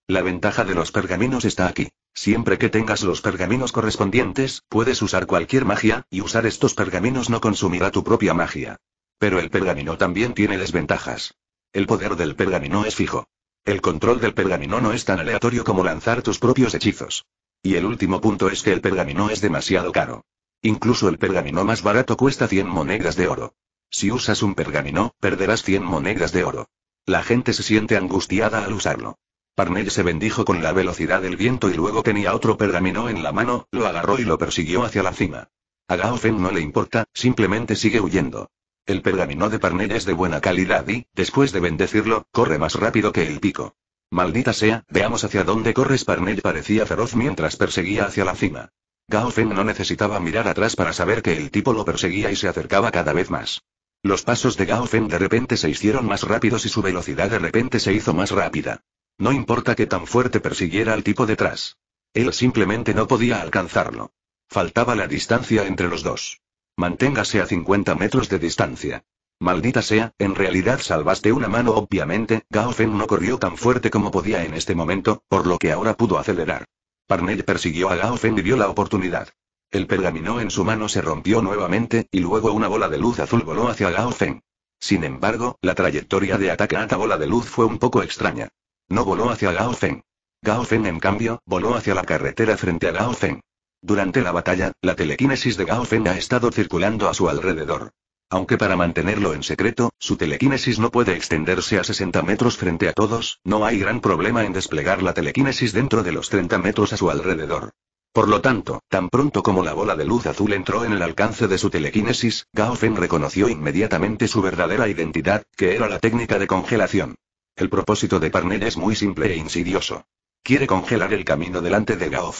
La ventaja de los pergaminos está aquí. Siempre que tengas los pergaminos correspondientes, puedes usar cualquier magia, y usar estos pergaminos no consumirá tu propia magia. Pero el pergamino también tiene desventajas. El poder del pergamino es fijo. El control del pergamino no es tan aleatorio como lanzar tus propios hechizos. Y el último punto es que el pergamino es demasiado caro. Incluso el pergamino más barato cuesta 100 monedas de oro. Si usas un pergamino, perderás 100 monedas de oro. La gente se siente angustiada al usarlo. Parnell se bendijo con la velocidad del viento y luego tenía otro pergamino en la mano, lo agarró y lo persiguió hacia la cima. A no le importa, simplemente sigue huyendo. El pergamino de Parnell es de buena calidad y, después de bendecirlo, corre más rápido que el pico. Maldita sea, veamos hacia dónde corres. Parnell parecía feroz mientras perseguía hacia la cima. Gao Feng no necesitaba mirar atrás para saber que el tipo lo perseguía y se acercaba cada vez más. Los pasos de Gao Feng de repente se hicieron más rápidos y su velocidad de repente se hizo más rápida. No importa que tan fuerte persiguiera al tipo detrás. Él simplemente no podía alcanzarlo. Faltaba la distancia entre los dos. Manténgase a 50 metros de distancia. Maldita sea, en realidad salvaste una mano obviamente, Gao Feng no corrió tan fuerte como podía en este momento, por lo que ahora pudo acelerar. Parnell persiguió a Gaofen y vio la oportunidad. El pergamino en su mano se rompió nuevamente, y luego una bola de luz azul voló hacia Gaofen. Sin embargo, la trayectoria de ataque a esta bola de luz fue un poco extraña. No voló hacia Gaofen. Gaofen, en cambio, voló hacia la carretera frente a Gaofen. Durante la batalla, la telequinesis de Gaofen ha estado circulando a su alrededor. Aunque para mantenerlo en secreto, su telequinesis no puede extenderse a 60 metros frente a todos, no hay gran problema en desplegar la telequinesis dentro de los 30 metros a su alrededor. Por lo tanto, tan pronto como la bola de luz azul entró en el alcance de su telequinesis, Gao reconoció inmediatamente su verdadera identidad, que era la técnica de congelación. El propósito de Parnell es muy simple e insidioso. Quiere congelar el camino delante de Gao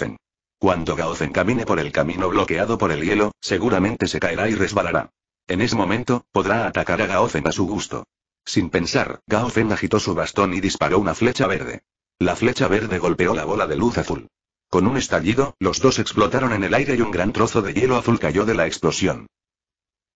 Cuando Gao camine por el camino bloqueado por el hielo, seguramente se caerá y resbalará. En ese momento, podrá atacar a Gaofen a su gusto. Sin pensar, Gaofen agitó su bastón y disparó una flecha verde. La flecha verde golpeó la bola de luz azul. Con un estallido, los dos explotaron en el aire y un gran trozo de hielo azul cayó de la explosión.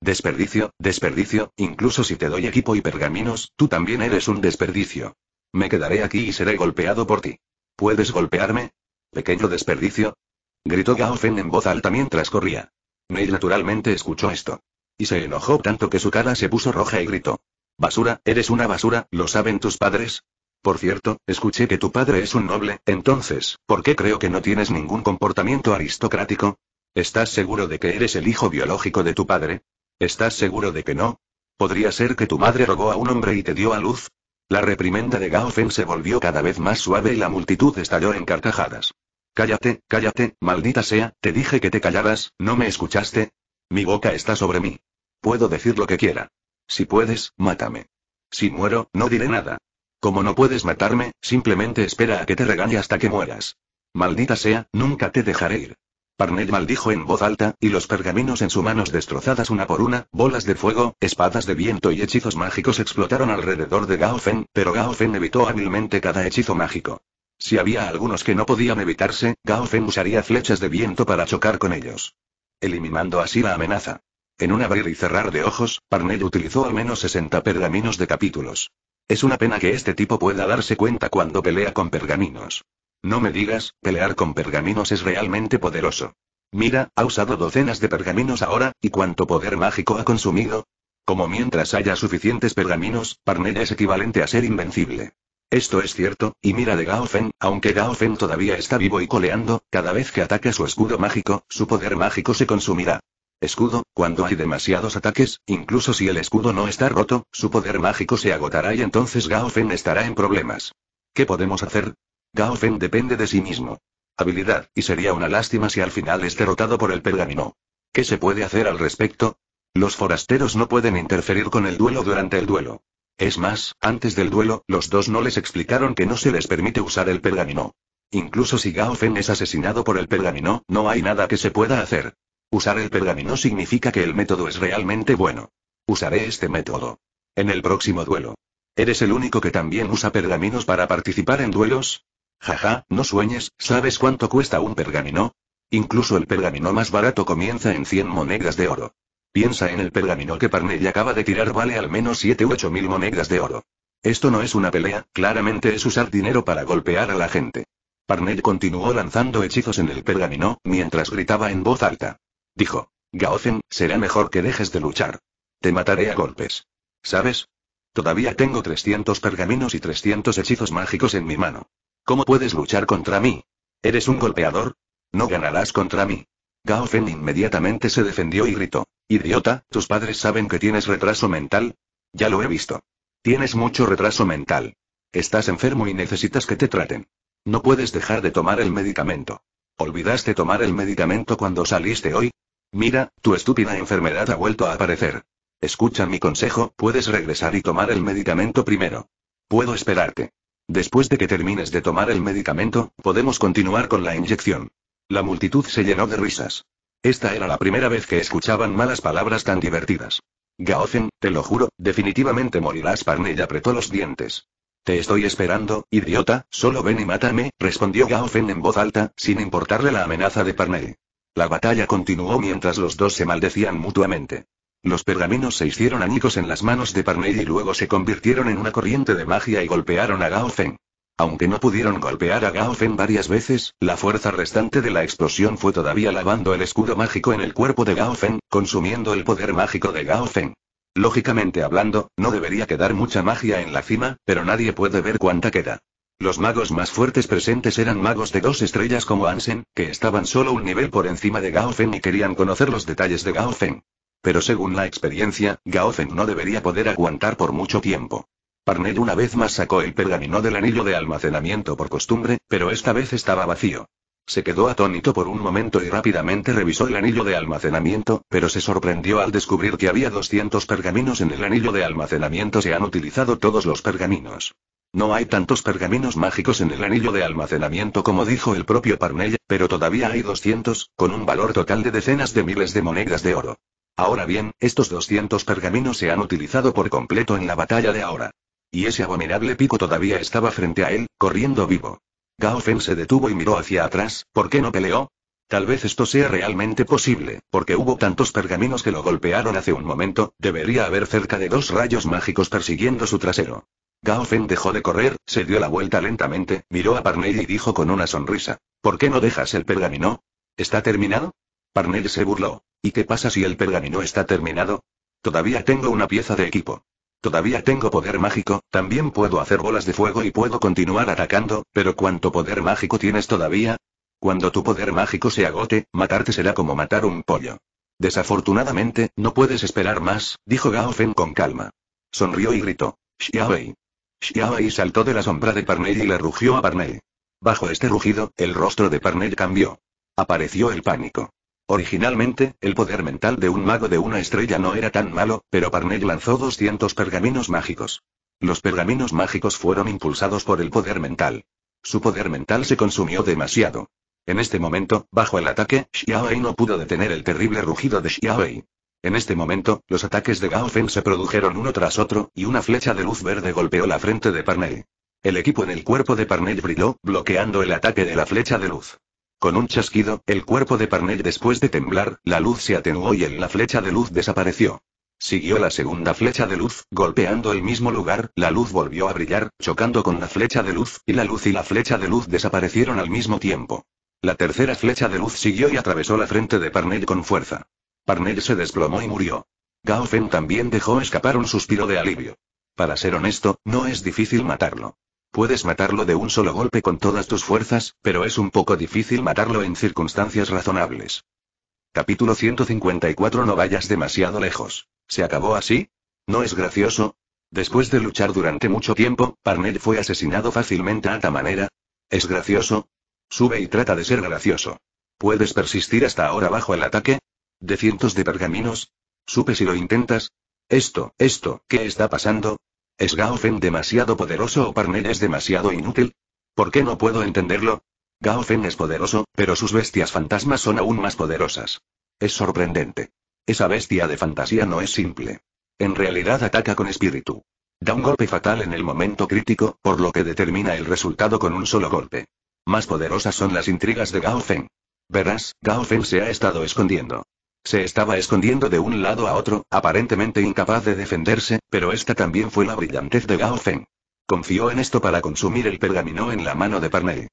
Desperdicio, desperdicio, incluso si te doy equipo y pergaminos, tú también eres un desperdicio. Me quedaré aquí y seré golpeado por ti. ¿Puedes golpearme? Pequeño desperdicio. Gritó Gaofen en voz alta mientras corría. Mei naturalmente escuchó esto. Y se enojó tanto que su cara se puso roja y gritó. Basura, eres una basura, ¿lo saben tus padres? Por cierto, escuché que tu padre es un noble, entonces, ¿por qué creo que no tienes ningún comportamiento aristocrático? ¿Estás seguro de que eres el hijo biológico de tu padre? ¿Estás seguro de que no? ¿Podría ser que tu madre robó a un hombre y te dio a luz? La reprimenda de Gaofen se volvió cada vez más suave y la multitud estalló en carcajadas. Cállate, cállate, maldita sea, te dije que te callaras, ¿no me escuchaste? Mi boca está sobre mí. Puedo decir lo que quiera. Si puedes, mátame. Si muero, no diré nada. Como no puedes matarme, simplemente espera a que te regañe hasta que mueras. Maldita sea, nunca te dejaré ir. Parnell maldijo en voz alta, y los pergaminos en sus manos destrozadas una por una, bolas de fuego, espadas de viento y hechizos mágicos explotaron alrededor de Gao pero Gao evitó hábilmente cada hechizo mágico. Si había algunos que no podían evitarse, Gao usaría flechas de viento para chocar con ellos eliminando así la amenaza. En un abrir y cerrar de ojos, Parnell utilizó al menos 60 pergaminos de capítulos. Es una pena que este tipo pueda darse cuenta cuando pelea con pergaminos. No me digas, pelear con pergaminos es realmente poderoso. Mira, ha usado docenas de pergaminos ahora, ¿y cuánto poder mágico ha consumido? Como mientras haya suficientes pergaminos, Parnell es equivalente a ser invencible. Esto es cierto, y mira de Gao aunque Gao todavía está vivo y coleando, cada vez que ataca su escudo mágico, su poder mágico se consumirá. Escudo, cuando hay demasiados ataques, incluso si el escudo no está roto, su poder mágico se agotará y entonces Gao estará en problemas. ¿Qué podemos hacer? Gao depende de sí mismo. Habilidad, y sería una lástima si al final es derrotado por el pergamino. ¿Qué se puede hacer al respecto? Los forasteros no pueden interferir con el duelo durante el duelo. Es más, antes del duelo, los dos no les explicaron que no se les permite usar el pergamino. Incluso si Gao Feng es asesinado por el pergamino, no hay nada que se pueda hacer. Usar el pergamino significa que el método es realmente bueno. Usaré este método. En el próximo duelo. ¿Eres el único que también usa pergaminos para participar en duelos? Jaja, no sueñes, ¿sabes cuánto cuesta un pergamino? Incluso el pergamino más barato comienza en 100 monedas de oro. Piensa en el pergamino que Parnell acaba de tirar vale al menos 7 u 8 mil monedas de oro. Esto no es una pelea, claramente es usar dinero para golpear a la gente. Parnell continuó lanzando hechizos en el pergamino, mientras gritaba en voz alta. Dijo. Gaofen, será mejor que dejes de luchar. Te mataré a golpes. ¿Sabes? Todavía tengo 300 pergaminos y 300 hechizos mágicos en mi mano. ¿Cómo puedes luchar contra mí? ¿Eres un golpeador? No ganarás contra mí. Gaofen inmediatamente se defendió y gritó. Idiota, tus padres saben que tienes retraso mental. Ya lo he visto. Tienes mucho retraso mental. Estás enfermo y necesitas que te traten. No puedes dejar de tomar el medicamento. ¿Olvidaste tomar el medicamento cuando saliste hoy? Mira, tu estúpida enfermedad ha vuelto a aparecer. Escucha mi consejo, puedes regresar y tomar el medicamento primero. Puedo esperarte. Después de que termines de tomar el medicamento, podemos continuar con la inyección. La multitud se llenó de risas. Esta era la primera vez que escuchaban malas palabras tan divertidas. Gaofen, te lo juro, definitivamente morirás. Parnell apretó los dientes. Te estoy esperando, idiota, solo ven y mátame, respondió Gaozen en voz alta, sin importarle la amenaza de Parnell. La batalla continuó mientras los dos se maldecían mutuamente. Los pergaminos se hicieron anicos en las manos de Parnell y luego se convirtieron en una corriente de magia y golpearon a gaofen aunque no pudieron golpear a Gaofen varias veces, la fuerza restante de la explosión fue todavía lavando el escudo mágico en el cuerpo de Gaofen, consumiendo el poder mágico de Gaofen. Lógicamente hablando, no debería quedar mucha magia en la cima, pero nadie puede ver cuánta queda. Los magos más fuertes presentes eran magos de dos estrellas como Ansen, que estaban solo un nivel por encima de Gaofen y querían conocer los detalles de Gaofen. Pero según la experiencia, Gaofen no debería poder aguantar por mucho tiempo. Parnell una vez más sacó el pergamino del anillo de almacenamiento por costumbre, pero esta vez estaba vacío. Se quedó atónito por un momento y rápidamente revisó el anillo de almacenamiento, pero se sorprendió al descubrir que había 200 pergaminos en el anillo de almacenamiento. Se han utilizado todos los pergaminos. No hay tantos pergaminos mágicos en el anillo de almacenamiento como dijo el propio Parnell, pero todavía hay 200, con un valor total de decenas de miles de monedas de oro. Ahora bien, estos 200 pergaminos se han utilizado por completo en la batalla de ahora. Y ese abominable pico todavía estaba frente a él, corriendo vivo. Gao se detuvo y miró hacia atrás, ¿por qué no peleó? Tal vez esto sea realmente posible, porque hubo tantos pergaminos que lo golpearon hace un momento, debería haber cerca de dos rayos mágicos persiguiendo su trasero. Gao dejó de correr, se dio la vuelta lentamente, miró a Parnell y dijo con una sonrisa, ¿por qué no dejas el pergamino? ¿Está terminado? Parnell se burló. ¿Y qué pasa si el pergamino está terminado? Todavía tengo una pieza de equipo. Todavía tengo poder mágico, también puedo hacer bolas de fuego y puedo continuar atacando, pero ¿cuánto poder mágico tienes todavía? Cuando tu poder mágico se agote, matarte será como matar un pollo. Desafortunadamente, no puedes esperar más, dijo Gao Fen con calma. Sonrió y gritó. Xiaowei. Xiaowei saltó de la sombra de Parnell y le rugió a Parnell. Bajo este rugido, el rostro de Parnell cambió. Apareció el pánico. Originalmente, el poder mental de un mago de una estrella no era tan malo, pero Parnell lanzó 200 pergaminos mágicos. Los pergaminos mágicos fueron impulsados por el poder mental. Su poder mental se consumió demasiado. En este momento, bajo el ataque, Xiaowei no pudo detener el terrible rugido de Xiaowei. En este momento, los ataques de Gao Feng se produjeron uno tras otro, y una flecha de luz verde golpeó la frente de Parnell. El equipo en el cuerpo de Parnell brilló, bloqueando el ataque de la flecha de luz. Con un chasquido, el cuerpo de Parnell después de temblar, la luz se atenuó y en la flecha de luz desapareció. Siguió la segunda flecha de luz, golpeando el mismo lugar, la luz volvió a brillar, chocando con la flecha de luz, y la luz y la flecha de luz desaparecieron al mismo tiempo. La tercera flecha de luz siguió y atravesó la frente de Parnell con fuerza. Parnell se desplomó y murió. Gao también dejó escapar un suspiro de alivio. Para ser honesto, no es difícil matarlo. Puedes matarlo de un solo golpe con todas tus fuerzas, pero es un poco difícil matarlo en circunstancias razonables. Capítulo 154 No vayas demasiado lejos. ¿Se acabó así? ¿No es gracioso? Después de luchar durante mucho tiempo, Parnell fue asesinado fácilmente a esta manera. ¿Es gracioso? Sube y trata de ser gracioso. ¿Puedes persistir hasta ahora bajo el ataque? ¿De cientos de pergaminos? ¿Supe si lo intentas? Esto, esto, ¿qué está pasando? ¿Es Gaofen demasiado poderoso o Parnell es demasiado inútil? ¿Por qué no puedo entenderlo? Gaofen es poderoso, pero sus bestias fantasmas son aún más poderosas. Es sorprendente. Esa bestia de fantasía no es simple. En realidad ataca con espíritu. Da un golpe fatal en el momento crítico, por lo que determina el resultado con un solo golpe. Más poderosas son las intrigas de Gao Verás, Gao se ha estado escondiendo. Se estaba escondiendo de un lado a otro, aparentemente incapaz de defenderse, pero esta también fue la brillantez de Gao Feng. Confió en esto para consumir el pergamino en la mano de Parney.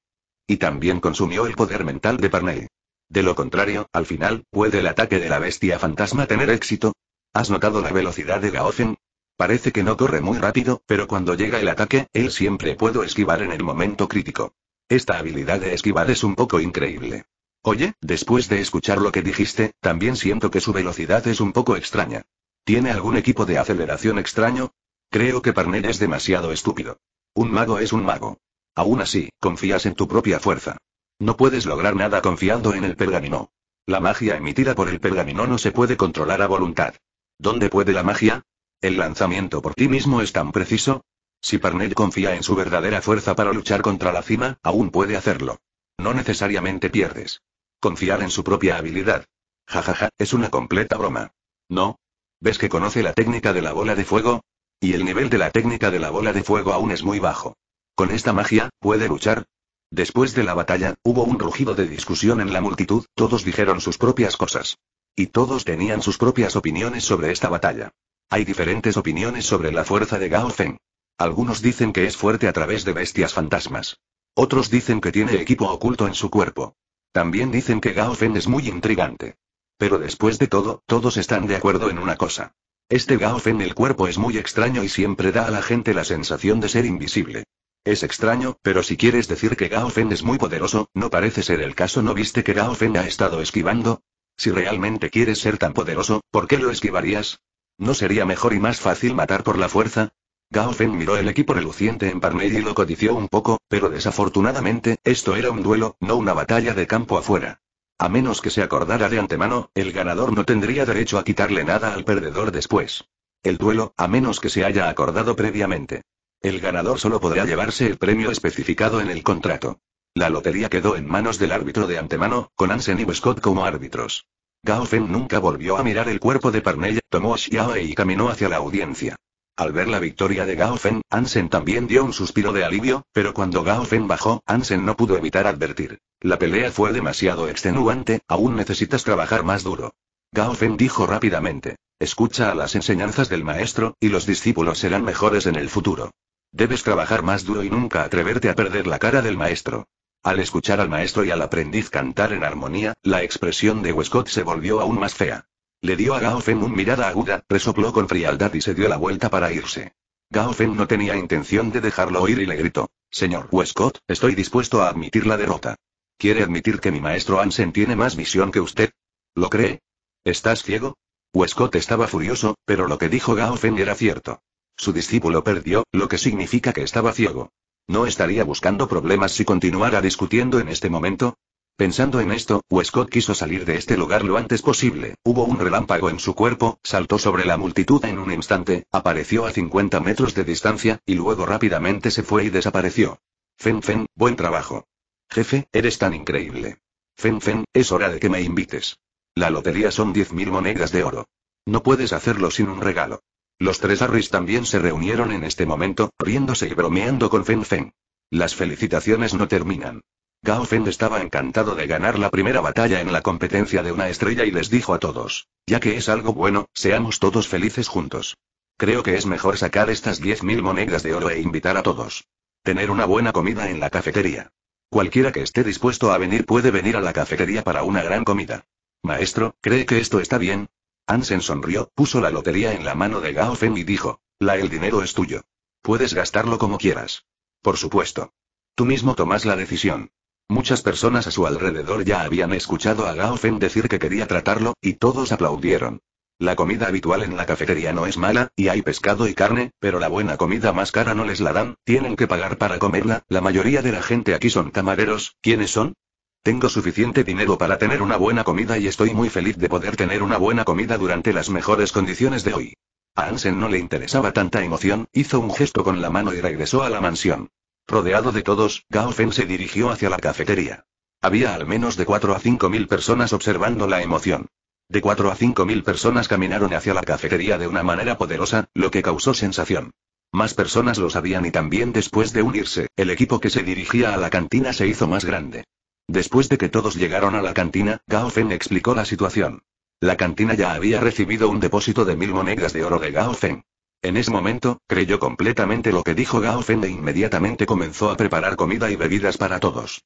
Y también consumió el poder mental de Parney. De lo contrario, al final, ¿puede el ataque de la bestia fantasma tener éxito? ¿Has notado la velocidad de Gaofen? Parece que no corre muy rápido, pero cuando llega el ataque, él siempre puedo esquivar en el momento crítico. Esta habilidad de esquivar es un poco increíble. Oye, después de escuchar lo que dijiste, también siento que su velocidad es un poco extraña. ¿Tiene algún equipo de aceleración extraño? Creo que Parnell es demasiado estúpido. Un mago es un mago. Aún así, confías en tu propia fuerza. No puedes lograr nada confiando en el pergamino. La magia emitida por el pergamino no se puede controlar a voluntad. ¿Dónde puede la magia? ¿El lanzamiento por ti mismo es tan preciso? Si Parnell confía en su verdadera fuerza para luchar contra la cima, aún puede hacerlo. No necesariamente pierdes. Confiar en su propia habilidad. Jajaja, ja, ja, es una completa broma. ¿No? ¿Ves que conoce la técnica de la bola de fuego? Y el nivel de la técnica de la bola de fuego aún es muy bajo. Con esta magia, puede luchar. Después de la batalla, hubo un rugido de discusión en la multitud, todos dijeron sus propias cosas. Y todos tenían sus propias opiniones sobre esta batalla. Hay diferentes opiniones sobre la fuerza de Gao Feng. Algunos dicen que es fuerte a través de bestias fantasmas. Otros dicen que tiene equipo oculto en su cuerpo. También dicen que Gaofen es muy intrigante. Pero después de todo, todos están de acuerdo en una cosa. Este Gaofen el cuerpo es muy extraño y siempre da a la gente la sensación de ser invisible. Es extraño, pero si quieres decir que Gaofen es muy poderoso, no parece ser el caso. ¿No viste que Gaofen ha estado esquivando? Si realmente quieres ser tan poderoso, ¿por qué lo esquivarías? ¿No sería mejor y más fácil matar por la fuerza? Gao miró el equipo reluciente en Parnell y lo codició un poco, pero desafortunadamente, esto era un duelo, no una batalla de campo afuera. A menos que se acordara de antemano, el ganador no tendría derecho a quitarle nada al perdedor después. El duelo, a menos que se haya acordado previamente. El ganador solo podrá llevarse el premio especificado en el contrato. La lotería quedó en manos del árbitro de antemano, con Ansen y Westcott como árbitros. Gao nunca volvió a mirar el cuerpo de Parnell, tomó a Xiaoe y caminó hacia la audiencia. Al ver la victoria de Gao Fen, Ansen también dio un suspiro de alivio, pero cuando Gao bajó, Ansen no pudo evitar advertir. La pelea fue demasiado extenuante, aún necesitas trabajar más duro. Gao dijo rápidamente. Escucha a las enseñanzas del maestro, y los discípulos serán mejores en el futuro. Debes trabajar más duro y nunca atreverte a perder la cara del maestro. Al escuchar al maestro y al aprendiz cantar en armonía, la expresión de Westcott se volvió aún más fea. Le dio a Gao Feng un mirada aguda, resopló con frialdad y se dio la vuelta para irse. Gao no tenía intención de dejarlo ir y le gritó. Señor Westcott, estoy dispuesto a admitir la derrota. ¿Quiere admitir que mi maestro Ansen tiene más visión que usted? ¿Lo cree? ¿Estás ciego? Westcott estaba furioso, pero lo que dijo Gao era cierto. Su discípulo perdió, lo que significa que estaba ciego. ¿No estaría buscando problemas si continuara discutiendo en este momento? Pensando en esto, Westcott quiso salir de este lugar lo antes posible. Hubo un relámpago en su cuerpo, saltó sobre la multitud en un instante, apareció a 50 metros de distancia, y luego rápidamente se fue y desapareció. Fen Fen, buen trabajo. Jefe, eres tan increíble. Fen Fen, es hora de que me invites. La lotería son 10.000 monedas de oro. No puedes hacerlo sin un regalo. Los tres arris también se reunieron en este momento, riéndose y bromeando con Fen Fen. Las felicitaciones no terminan. Gao Feng estaba encantado de ganar la primera batalla en la competencia de una estrella y les dijo a todos, ya que es algo bueno, seamos todos felices juntos. Creo que es mejor sacar estas 10.000 monedas de oro e invitar a todos. Tener una buena comida en la cafetería. Cualquiera que esté dispuesto a venir puede venir a la cafetería para una gran comida. Maestro, ¿cree que esto está bien? Hansen sonrió, puso la lotería en la mano de Gao Feng y dijo, La el dinero es tuyo. Puedes gastarlo como quieras. Por supuesto. Tú mismo tomas la decisión. Muchas personas a su alrededor ya habían escuchado a Gao Feng decir que quería tratarlo, y todos aplaudieron. La comida habitual en la cafetería no es mala, y hay pescado y carne, pero la buena comida más cara no les la dan, tienen que pagar para comerla, la mayoría de la gente aquí son camareros, ¿quiénes son? Tengo suficiente dinero para tener una buena comida y estoy muy feliz de poder tener una buena comida durante las mejores condiciones de hoy. A Ansen no le interesaba tanta emoción, hizo un gesto con la mano y regresó a la mansión. Rodeado de todos, Gao Fen se dirigió hacia la cafetería. Había al menos de 4 a 5 mil personas observando la emoción. De 4 a 5 mil personas caminaron hacia la cafetería de una manera poderosa, lo que causó sensación. Más personas lo sabían y también después de unirse, el equipo que se dirigía a la cantina se hizo más grande. Después de que todos llegaron a la cantina, Gao Fen explicó la situación. La cantina ya había recibido un depósito de mil monedas de oro de Gao Feng. En ese momento, creyó completamente lo que dijo Gao Feng e inmediatamente comenzó a preparar comida y bebidas para todos.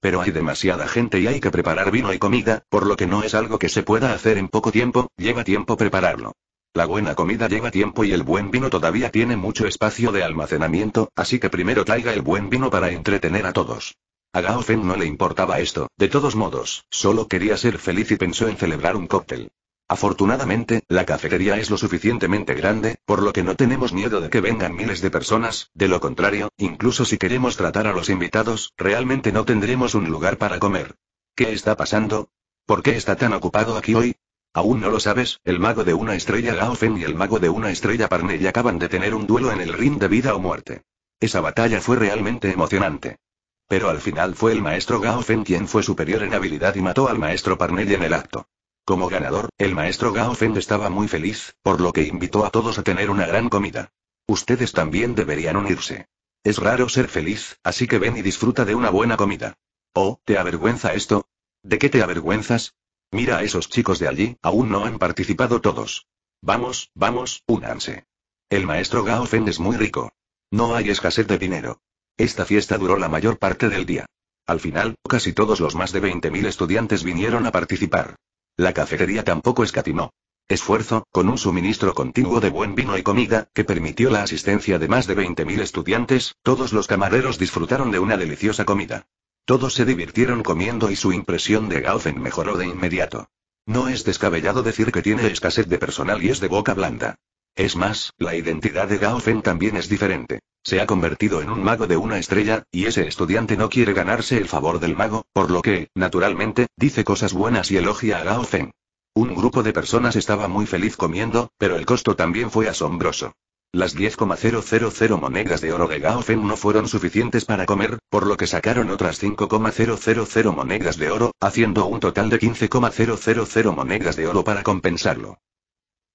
Pero hay demasiada gente y hay que preparar vino y comida, por lo que no es algo que se pueda hacer en poco tiempo, lleva tiempo prepararlo. La buena comida lleva tiempo y el buen vino todavía tiene mucho espacio de almacenamiento, así que primero traiga el buen vino para entretener a todos. A Gao Feng no le importaba esto, de todos modos, solo quería ser feliz y pensó en celebrar un cóctel. Afortunadamente, la cafetería es lo suficientemente grande, por lo que no tenemos miedo de que vengan miles de personas, de lo contrario, incluso si queremos tratar a los invitados, realmente no tendremos un lugar para comer. ¿Qué está pasando? ¿Por qué está tan ocupado aquí hoy? Aún no lo sabes, el mago de una estrella Gaofen y el mago de una estrella Parnell acaban de tener un duelo en el ring de vida o muerte. Esa batalla fue realmente emocionante. Pero al final fue el maestro Gaofen quien fue superior en habilidad y mató al maestro Parnell en el acto. Como ganador, el maestro Gao Feng estaba muy feliz, por lo que invitó a todos a tener una gran comida. Ustedes también deberían unirse. Es raro ser feliz, así que ven y disfruta de una buena comida. Oh, ¿te avergüenza esto? ¿De qué te avergüenzas? Mira a esos chicos de allí, aún no han participado todos. Vamos, vamos, únanse. El maestro Gao Feng es muy rico. No hay escasez de dinero. Esta fiesta duró la mayor parte del día. Al final, casi todos los más de 20.000 estudiantes vinieron a participar. La cafetería tampoco escatimó esfuerzo, con un suministro continuo de buen vino y comida, que permitió la asistencia de más de 20.000 estudiantes, todos los camareros disfrutaron de una deliciosa comida. Todos se divirtieron comiendo y su impresión de Gaufen mejoró de inmediato. No es descabellado decir que tiene escasez de personal y es de boca blanda. Es más, la identidad de Gaufen también es diferente. Se ha convertido en un mago de una estrella, y ese estudiante no quiere ganarse el favor del mago, por lo que, naturalmente, dice cosas buenas y elogia a Gao Feng. Un grupo de personas estaba muy feliz comiendo, pero el costo también fue asombroso. Las 10,000 monedas de oro de Gao Feng no fueron suficientes para comer, por lo que sacaron otras 5,000 monedas de oro, haciendo un total de 15,000 monedas de oro para compensarlo.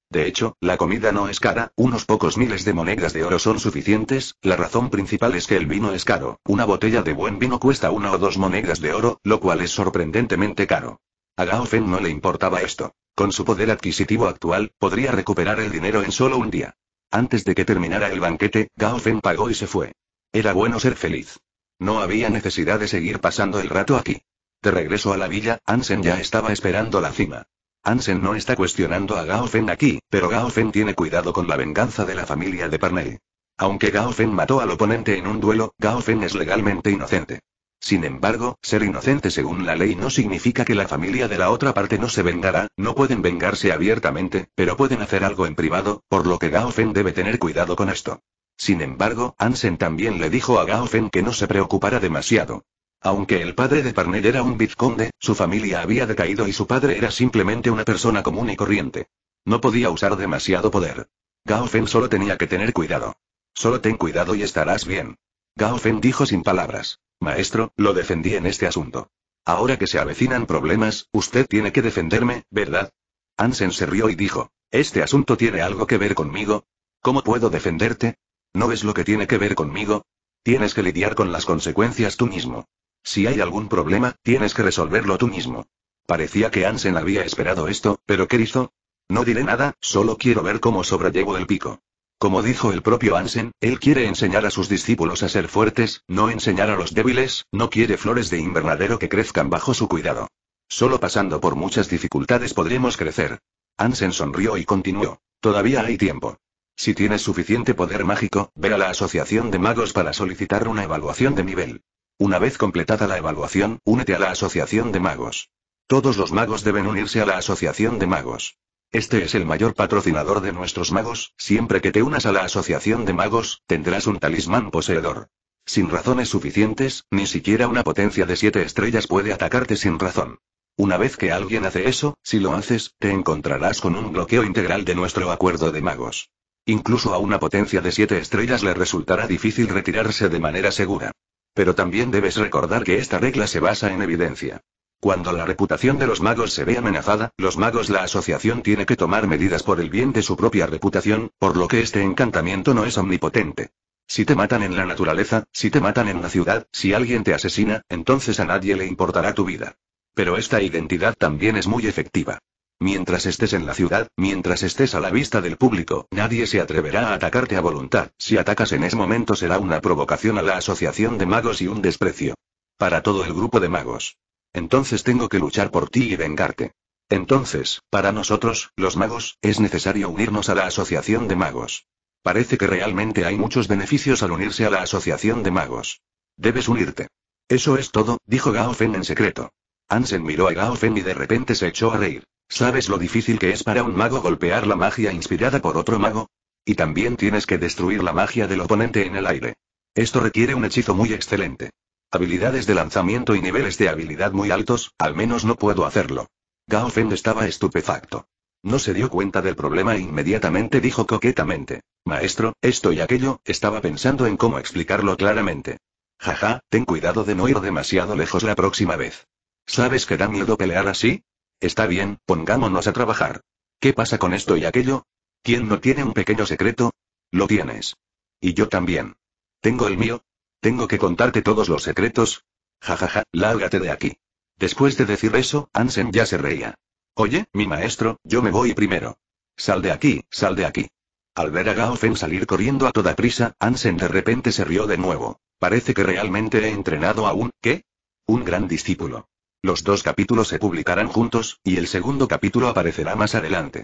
De hecho, la comida no es cara, unos pocos miles de monedas de oro son suficientes, la razón principal es que el vino es caro, una botella de buen vino cuesta una o dos monedas de oro, lo cual es sorprendentemente caro. A Gao Feng no le importaba esto. Con su poder adquisitivo actual, podría recuperar el dinero en solo un día. Antes de que terminara el banquete, Gao Feng pagó y se fue. Era bueno ser feliz. No había necesidad de seguir pasando el rato aquí. De regreso a la villa, Ansen ya estaba esperando la cima. Ansen no está cuestionando a Gao Fen aquí, pero Gao Fen tiene cuidado con la venganza de la familia de Parnell. Aunque Gao Fen mató al oponente en un duelo, Gao Fen es legalmente inocente. Sin embargo, ser inocente según la ley no significa que la familia de la otra parte no se vengará, no pueden vengarse abiertamente, pero pueden hacer algo en privado, por lo que Gao Fen debe tener cuidado con esto. Sin embargo, Ansen también le dijo a Gao Fen que no se preocupara demasiado. Aunque el padre de Parnell era un vizconde, su familia había decaído y su padre era simplemente una persona común y corriente. No podía usar demasiado poder. Gao Fen solo tenía que tener cuidado. Solo ten cuidado y estarás bien. Gao dijo sin palabras. Maestro, lo defendí en este asunto. Ahora que se avecinan problemas, usted tiene que defenderme, ¿verdad? Ansen se rió y dijo. ¿Este asunto tiene algo que ver conmigo? ¿Cómo puedo defenderte? ¿No ves lo que tiene que ver conmigo? Tienes que lidiar con las consecuencias tú mismo. Si hay algún problema, tienes que resolverlo tú mismo. Parecía que Ansen había esperado esto, pero ¿qué hizo? No diré nada, solo quiero ver cómo sobrellevo el pico. Como dijo el propio Ansen, él quiere enseñar a sus discípulos a ser fuertes, no enseñar a los débiles, no quiere flores de invernadero que crezcan bajo su cuidado. Solo pasando por muchas dificultades podremos crecer. Ansen sonrió y continuó. Todavía hay tiempo. Si tienes suficiente poder mágico, ve a la Asociación de Magos para solicitar una evaluación de nivel. Una vez completada la evaluación, únete a la Asociación de Magos. Todos los magos deben unirse a la Asociación de Magos. Este es el mayor patrocinador de nuestros magos, siempre que te unas a la Asociación de Magos, tendrás un talismán poseedor. Sin razones suficientes, ni siquiera una potencia de siete estrellas puede atacarte sin razón. Una vez que alguien hace eso, si lo haces, te encontrarás con un bloqueo integral de nuestro acuerdo de magos. Incluso a una potencia de siete estrellas le resultará difícil retirarse de manera segura. Pero también debes recordar que esta regla se basa en evidencia. Cuando la reputación de los magos se ve amenazada, los magos la asociación tiene que tomar medidas por el bien de su propia reputación, por lo que este encantamiento no es omnipotente. Si te matan en la naturaleza, si te matan en la ciudad, si alguien te asesina, entonces a nadie le importará tu vida. Pero esta identidad también es muy efectiva. Mientras estés en la ciudad, mientras estés a la vista del público, nadie se atreverá a atacarte a voluntad. Si atacas en ese momento será una provocación a la asociación de magos y un desprecio. Para todo el grupo de magos. Entonces tengo que luchar por ti y vengarte. Entonces, para nosotros, los magos, es necesario unirnos a la asociación de magos. Parece que realmente hay muchos beneficios al unirse a la asociación de magos. Debes unirte. Eso es todo, dijo Gao Fen en secreto. Ansen miró a Gao Fen y de repente se echó a reír. ¿Sabes lo difícil que es para un mago golpear la magia inspirada por otro mago? Y también tienes que destruir la magia del oponente en el aire. Esto requiere un hechizo muy excelente. Habilidades de lanzamiento y niveles de habilidad muy altos, al menos no puedo hacerlo. Gao Feng estaba estupefacto. No se dio cuenta del problema e inmediatamente dijo coquetamente. Maestro, esto y aquello, estaba pensando en cómo explicarlo claramente. Jaja, ten cuidado de no ir demasiado lejos la próxima vez. ¿Sabes que da miedo pelear así? Está bien, pongámonos a trabajar. ¿Qué pasa con esto y aquello? ¿Quién no tiene un pequeño secreto? Lo tienes. Y yo también. Tengo el mío. Tengo que contarte todos los secretos. Jajaja, ja, ja, lárgate de aquí. Después de decir eso, Ansen ya se reía. Oye, mi maestro, yo me voy primero. Sal de aquí, sal de aquí. Al ver a Gao Feng salir corriendo a toda prisa, Ansen de repente se rió de nuevo. Parece que realmente he entrenado a un, ¿qué? Un gran discípulo. Los dos capítulos se publicarán juntos, y el segundo capítulo aparecerá más adelante.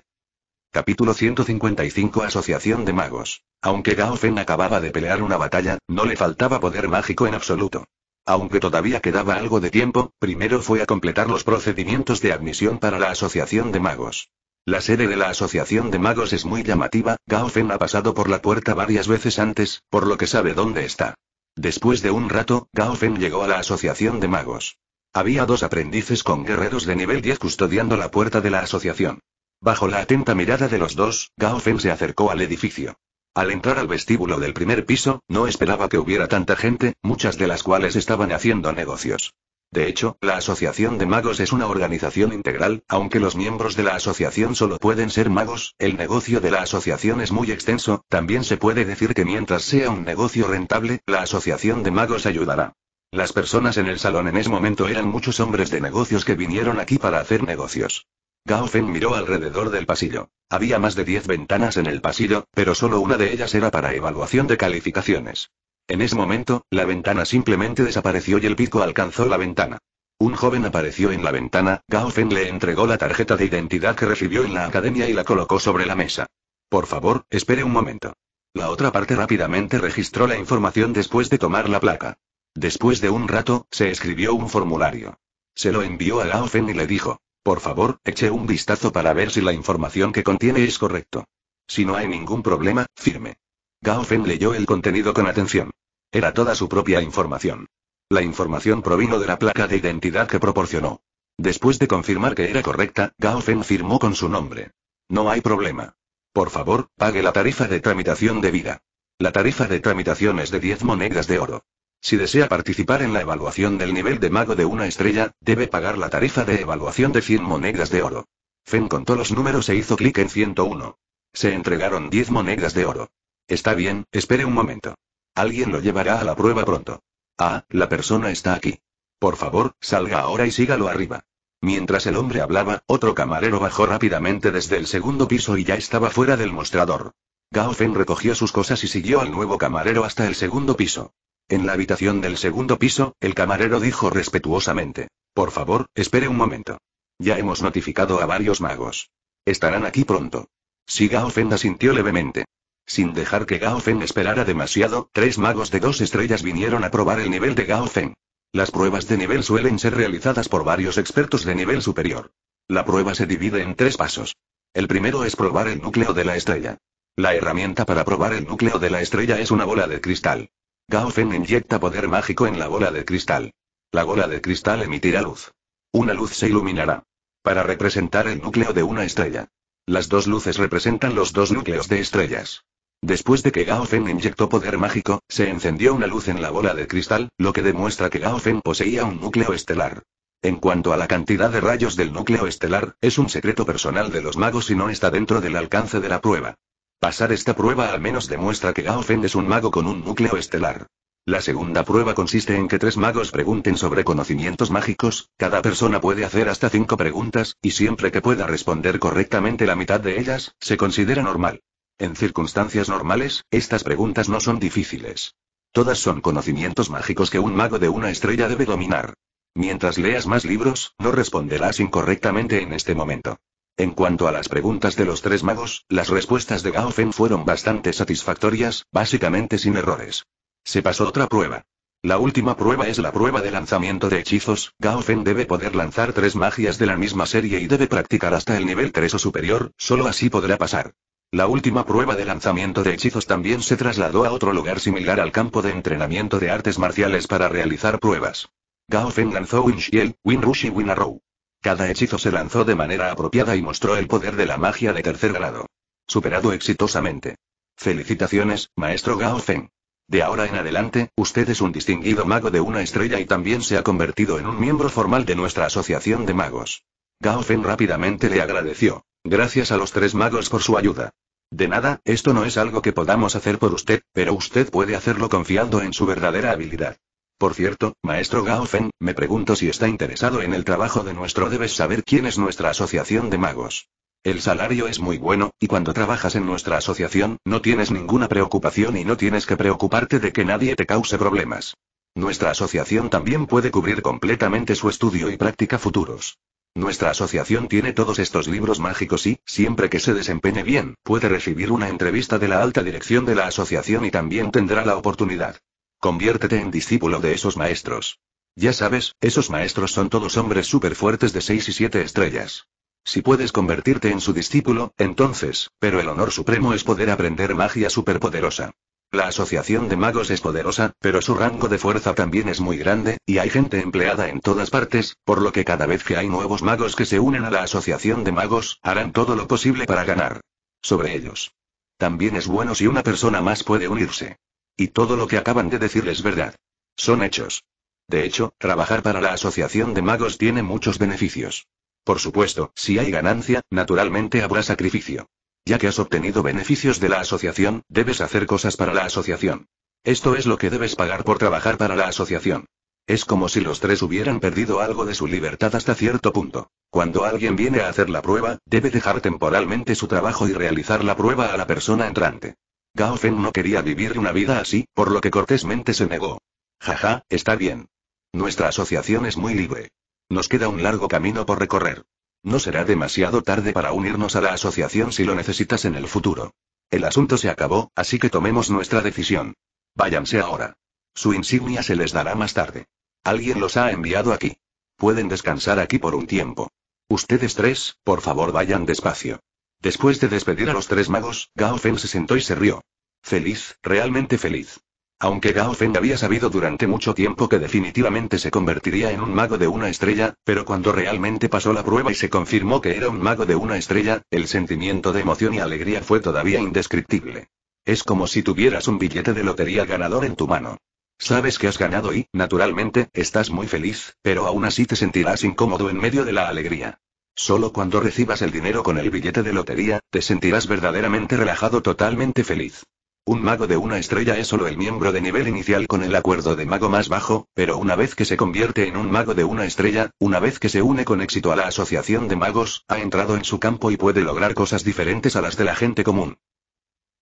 Capítulo 155 Asociación de Magos. Aunque Gao Fen acababa de pelear una batalla, no le faltaba poder mágico en absoluto. Aunque todavía quedaba algo de tiempo, primero fue a completar los procedimientos de admisión para la Asociación de Magos. La sede de la Asociación de Magos es muy llamativa, Gao Fen ha pasado por la puerta varias veces antes, por lo que sabe dónde está. Después de un rato, Gao Fen llegó a la Asociación de Magos. Había dos aprendices con guerreros de nivel 10 custodiando la puerta de la asociación. Bajo la atenta mirada de los dos, Gao Feng se acercó al edificio. Al entrar al vestíbulo del primer piso, no esperaba que hubiera tanta gente, muchas de las cuales estaban haciendo negocios. De hecho, la Asociación de Magos es una organización integral, aunque los miembros de la asociación solo pueden ser magos, el negocio de la asociación es muy extenso, también se puede decir que mientras sea un negocio rentable, la Asociación de Magos ayudará. Las personas en el salón en ese momento eran muchos hombres de negocios que vinieron aquí para hacer negocios. Gao miró alrededor del pasillo. Había más de 10 ventanas en el pasillo, pero solo una de ellas era para evaluación de calificaciones. En ese momento, la ventana simplemente desapareció y el pico alcanzó la ventana. Un joven apareció en la ventana, Gao le entregó la tarjeta de identidad que recibió en la academia y la colocó sobre la mesa. Por favor, espere un momento. La otra parte rápidamente registró la información después de tomar la placa. Después de un rato, se escribió un formulario. Se lo envió a Gao y le dijo, por favor, eche un vistazo para ver si la información que contiene es correcto. Si no hay ningún problema, firme. Gao leyó el contenido con atención. Era toda su propia información. La información provino de la placa de identidad que proporcionó. Después de confirmar que era correcta, Gao firmó con su nombre. No hay problema. Por favor, pague la tarifa de tramitación debida. La tarifa de tramitación es de 10 monedas de oro. Si desea participar en la evaluación del nivel de mago de una estrella, debe pagar la tarifa de evaluación de 100 monedas de oro. Fen contó los números e hizo clic en 101. Se entregaron 10 monedas de oro. Está bien, espere un momento. Alguien lo llevará a la prueba pronto. Ah, la persona está aquí. Por favor, salga ahora y sígalo arriba. Mientras el hombre hablaba, otro camarero bajó rápidamente desde el segundo piso y ya estaba fuera del mostrador. Gao Fen recogió sus cosas y siguió al nuevo camarero hasta el segundo piso. En la habitación del segundo piso, el camarero dijo respetuosamente. Por favor, espere un momento. Ya hemos notificado a varios magos. Estarán aquí pronto. Si Gaofen asintió levemente. Sin dejar que Gaofen esperara demasiado, tres magos de dos estrellas vinieron a probar el nivel de Gaofen. Las pruebas de nivel suelen ser realizadas por varios expertos de nivel superior. La prueba se divide en tres pasos. El primero es probar el núcleo de la estrella. La herramienta para probar el núcleo de la estrella es una bola de cristal. Gao inyecta poder mágico en la bola de cristal. La bola de cristal emitirá luz. Una luz se iluminará. Para representar el núcleo de una estrella. Las dos luces representan los dos núcleos de estrellas. Después de que Gao inyectó poder mágico, se encendió una luz en la bola de cristal, lo que demuestra que Gao poseía un núcleo estelar. En cuanto a la cantidad de rayos del núcleo estelar, es un secreto personal de los magos y no está dentro del alcance de la prueba. Pasar esta prueba al menos demuestra que la es un mago con un núcleo estelar. La segunda prueba consiste en que tres magos pregunten sobre conocimientos mágicos, cada persona puede hacer hasta cinco preguntas, y siempre que pueda responder correctamente la mitad de ellas, se considera normal. En circunstancias normales, estas preguntas no son difíciles. Todas son conocimientos mágicos que un mago de una estrella debe dominar. Mientras leas más libros, no responderás incorrectamente en este momento. En cuanto a las preguntas de los tres magos, las respuestas de Gao fueron bastante satisfactorias, básicamente sin errores. Se pasó otra prueba. La última prueba es la prueba de lanzamiento de hechizos. Gao debe poder lanzar tres magias de la misma serie y debe practicar hasta el nivel 3 o superior, solo así podrá pasar. La última prueba de lanzamiento de hechizos también se trasladó a otro lugar similar al campo de entrenamiento de artes marciales para realizar pruebas. Gao lanzó Wind Shield, Wind Rush y Wind Arrow. Cada hechizo se lanzó de manera apropiada y mostró el poder de la magia de tercer grado. Superado exitosamente. Felicitaciones, maestro Gao Feng. De ahora en adelante, usted es un distinguido mago de una estrella y también se ha convertido en un miembro formal de nuestra asociación de magos. Gao Feng rápidamente le agradeció. Gracias a los tres magos por su ayuda. De nada, esto no es algo que podamos hacer por usted, pero usted puede hacerlo confiando en su verdadera habilidad. Por cierto, maestro Gao Feng, me pregunto si está interesado en el trabajo de nuestro debes saber quién es nuestra asociación de magos. El salario es muy bueno, y cuando trabajas en nuestra asociación, no tienes ninguna preocupación y no tienes que preocuparte de que nadie te cause problemas. Nuestra asociación también puede cubrir completamente su estudio y práctica futuros. Nuestra asociación tiene todos estos libros mágicos y, siempre que se desempeñe bien, puede recibir una entrevista de la alta dirección de la asociación y también tendrá la oportunidad Conviértete en discípulo de esos maestros. Ya sabes, esos maestros son todos hombres súper fuertes de 6 y 7 estrellas. Si puedes convertirte en su discípulo, entonces, pero el honor supremo es poder aprender magia superpoderosa. La asociación de magos es poderosa, pero su rango de fuerza también es muy grande, y hay gente empleada en todas partes, por lo que cada vez que hay nuevos magos que se unen a la asociación de magos, harán todo lo posible para ganar. Sobre ellos. También es bueno si una persona más puede unirse. Y todo lo que acaban de decir es verdad. Son hechos. De hecho, trabajar para la Asociación de Magos tiene muchos beneficios. Por supuesto, si hay ganancia, naturalmente habrá sacrificio. Ya que has obtenido beneficios de la asociación, debes hacer cosas para la asociación. Esto es lo que debes pagar por trabajar para la asociación. Es como si los tres hubieran perdido algo de su libertad hasta cierto punto. Cuando alguien viene a hacer la prueba, debe dejar temporalmente su trabajo y realizar la prueba a la persona entrante. Gao no quería vivir una vida así, por lo que cortésmente se negó. Jaja, está bien. Nuestra asociación es muy libre. Nos queda un largo camino por recorrer. No será demasiado tarde para unirnos a la asociación si lo necesitas en el futuro. El asunto se acabó, así que tomemos nuestra decisión. Váyanse ahora. Su insignia se les dará más tarde. Alguien los ha enviado aquí. Pueden descansar aquí por un tiempo. Ustedes tres, por favor vayan despacio. Después de despedir a los tres magos, Gao Feng se sentó y se rió. Feliz, realmente feliz. Aunque Gao Feng había sabido durante mucho tiempo que definitivamente se convertiría en un mago de una estrella, pero cuando realmente pasó la prueba y se confirmó que era un mago de una estrella, el sentimiento de emoción y alegría fue todavía indescriptible. Es como si tuvieras un billete de lotería ganador en tu mano. Sabes que has ganado y, naturalmente, estás muy feliz, pero aún así te sentirás incómodo en medio de la alegría. Solo cuando recibas el dinero con el billete de lotería, te sentirás verdaderamente relajado, totalmente feliz. Un mago de una estrella es solo el miembro de nivel inicial con el acuerdo de mago más bajo, pero una vez que se convierte en un mago de una estrella, una vez que se une con éxito a la asociación de magos, ha entrado en su campo y puede lograr cosas diferentes a las de la gente común.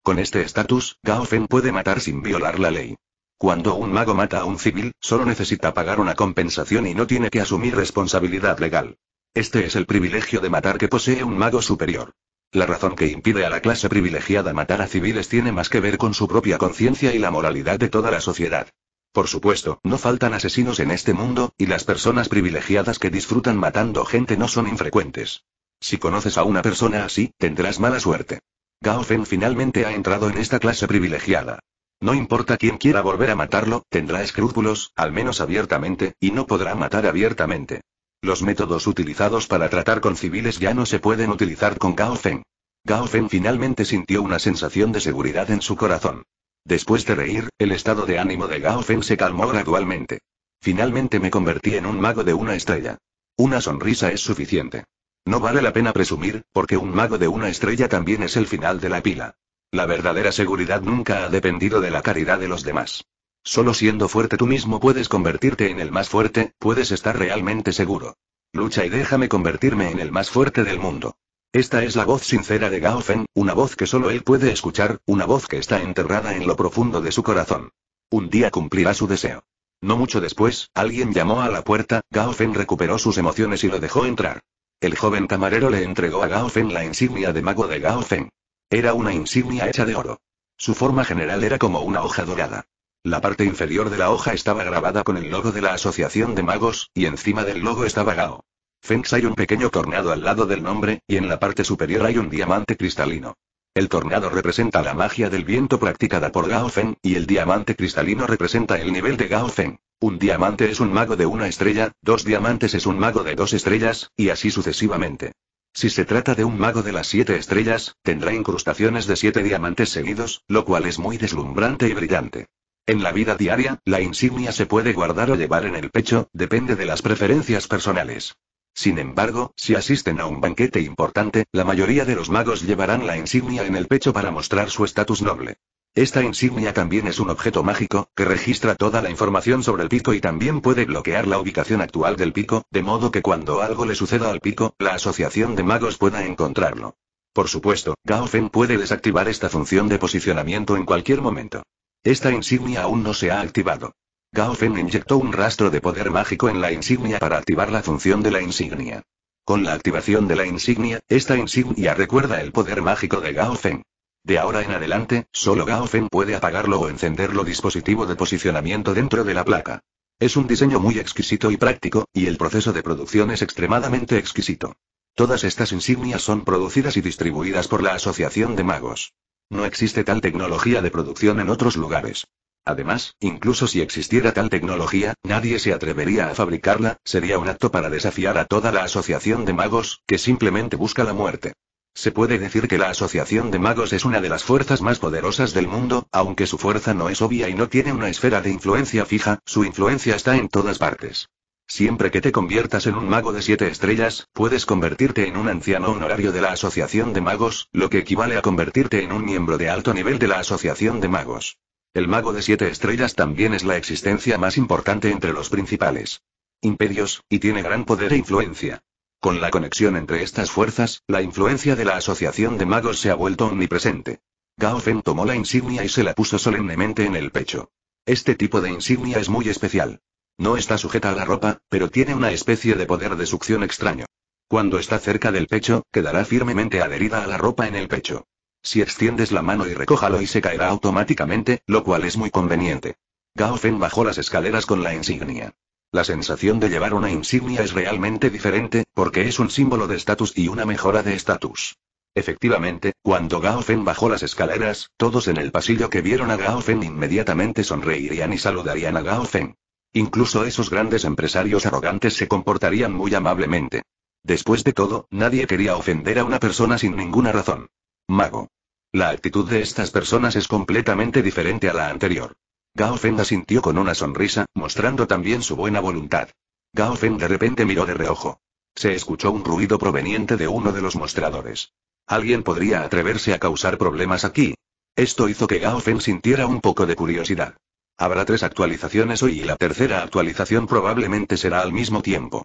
Con este estatus, Gao Fen puede matar sin violar la ley. Cuando un mago mata a un civil, solo necesita pagar una compensación y no tiene que asumir responsabilidad legal. Este es el privilegio de matar que posee un mago superior. La razón que impide a la clase privilegiada matar a civiles tiene más que ver con su propia conciencia y la moralidad de toda la sociedad. Por supuesto, no faltan asesinos en este mundo, y las personas privilegiadas que disfrutan matando gente no son infrecuentes. Si conoces a una persona así, tendrás mala suerte. Gao Fen finalmente ha entrado en esta clase privilegiada. No importa quién quiera volver a matarlo, tendrá escrúpulos, al menos abiertamente, y no podrá matar abiertamente. Los métodos utilizados para tratar con civiles ya no se pueden utilizar con Gao Feng. Gao Feng finalmente sintió una sensación de seguridad en su corazón. Después de reír, el estado de ánimo de Gao Feng se calmó gradualmente. Finalmente me convertí en un mago de una estrella. Una sonrisa es suficiente. No vale la pena presumir, porque un mago de una estrella también es el final de la pila. La verdadera seguridad nunca ha dependido de la caridad de los demás. Solo siendo fuerte tú mismo puedes convertirte en el más fuerte, puedes estar realmente seguro. Lucha y déjame convertirme en el más fuerte del mundo. Esta es la voz sincera de Feng, una voz que solo él puede escuchar, una voz que está enterrada en lo profundo de su corazón. Un día cumplirá su deseo. No mucho después, alguien llamó a la puerta, Feng recuperó sus emociones y lo dejó entrar. El joven camarero le entregó a Feng la insignia de mago de Feng. Era una insignia hecha de oro. Su forma general era como una hoja dorada. La parte inferior de la hoja estaba grabada con el logo de la Asociación de Magos, y encima del logo estaba Gao. Fengx hay un pequeño tornado al lado del nombre, y en la parte superior hay un diamante cristalino. El tornado representa la magia del viento practicada por Gao Feng, y el diamante cristalino representa el nivel de Gao Feng. Un diamante es un mago de una estrella, dos diamantes es un mago de dos estrellas, y así sucesivamente. Si se trata de un mago de las siete estrellas, tendrá incrustaciones de siete diamantes seguidos, lo cual es muy deslumbrante y brillante. En la vida diaria, la insignia se puede guardar o llevar en el pecho, depende de las preferencias personales. Sin embargo, si asisten a un banquete importante, la mayoría de los magos llevarán la insignia en el pecho para mostrar su estatus noble. Esta insignia también es un objeto mágico, que registra toda la información sobre el pico y también puede bloquear la ubicación actual del pico, de modo que cuando algo le suceda al pico, la asociación de magos pueda encontrarlo. Por supuesto, Gaofen puede desactivar esta función de posicionamiento en cualquier momento. Esta insignia aún no se ha activado. Gao Feng inyectó un rastro de poder mágico en la insignia para activar la función de la insignia. Con la activación de la insignia, esta insignia recuerda el poder mágico de Gao Feng. De ahora en adelante, solo Gao Feng puede apagarlo o encenderlo dispositivo de posicionamiento dentro de la placa. Es un diseño muy exquisito y práctico, y el proceso de producción es extremadamente exquisito. Todas estas insignias son producidas y distribuidas por la Asociación de Magos. No existe tal tecnología de producción en otros lugares. Además, incluso si existiera tal tecnología, nadie se atrevería a fabricarla, sería un acto para desafiar a toda la Asociación de Magos, que simplemente busca la muerte. Se puede decir que la Asociación de Magos es una de las fuerzas más poderosas del mundo, aunque su fuerza no es obvia y no tiene una esfera de influencia fija, su influencia está en todas partes. Siempre que te conviertas en un mago de siete estrellas, puedes convertirte en un anciano honorario de la Asociación de Magos, lo que equivale a convertirte en un miembro de alto nivel de la Asociación de Magos. El mago de siete estrellas también es la existencia más importante entre los principales imperios, y tiene gran poder e influencia. Con la conexión entre estas fuerzas, la influencia de la Asociación de Magos se ha vuelto omnipresente. Gao Feng tomó la insignia y se la puso solemnemente en el pecho. Este tipo de insignia es muy especial. No está sujeta a la ropa, pero tiene una especie de poder de succión extraño. Cuando está cerca del pecho, quedará firmemente adherida a la ropa en el pecho. Si extiendes la mano y recójalo y se caerá automáticamente, lo cual es muy conveniente. Gao Fen bajó las escaleras con la insignia. La sensación de llevar una insignia es realmente diferente, porque es un símbolo de estatus y una mejora de estatus. Efectivamente, cuando Gao Fen bajó las escaleras, todos en el pasillo que vieron a Gao Fen inmediatamente sonreirían y saludarían a Gao Fen. Incluso esos grandes empresarios arrogantes se comportarían muy amablemente. Después de todo, nadie quería ofender a una persona sin ninguna razón. Mago. La actitud de estas personas es completamente diferente a la anterior. Gao Feng sintió con una sonrisa, mostrando también su buena voluntad. Gao Feng de repente miró de reojo. Se escuchó un ruido proveniente de uno de los mostradores. ¿Alguien podría atreverse a causar problemas aquí? Esto hizo que Gao Feng sintiera un poco de curiosidad. Habrá tres actualizaciones hoy y la tercera actualización probablemente será al mismo tiempo.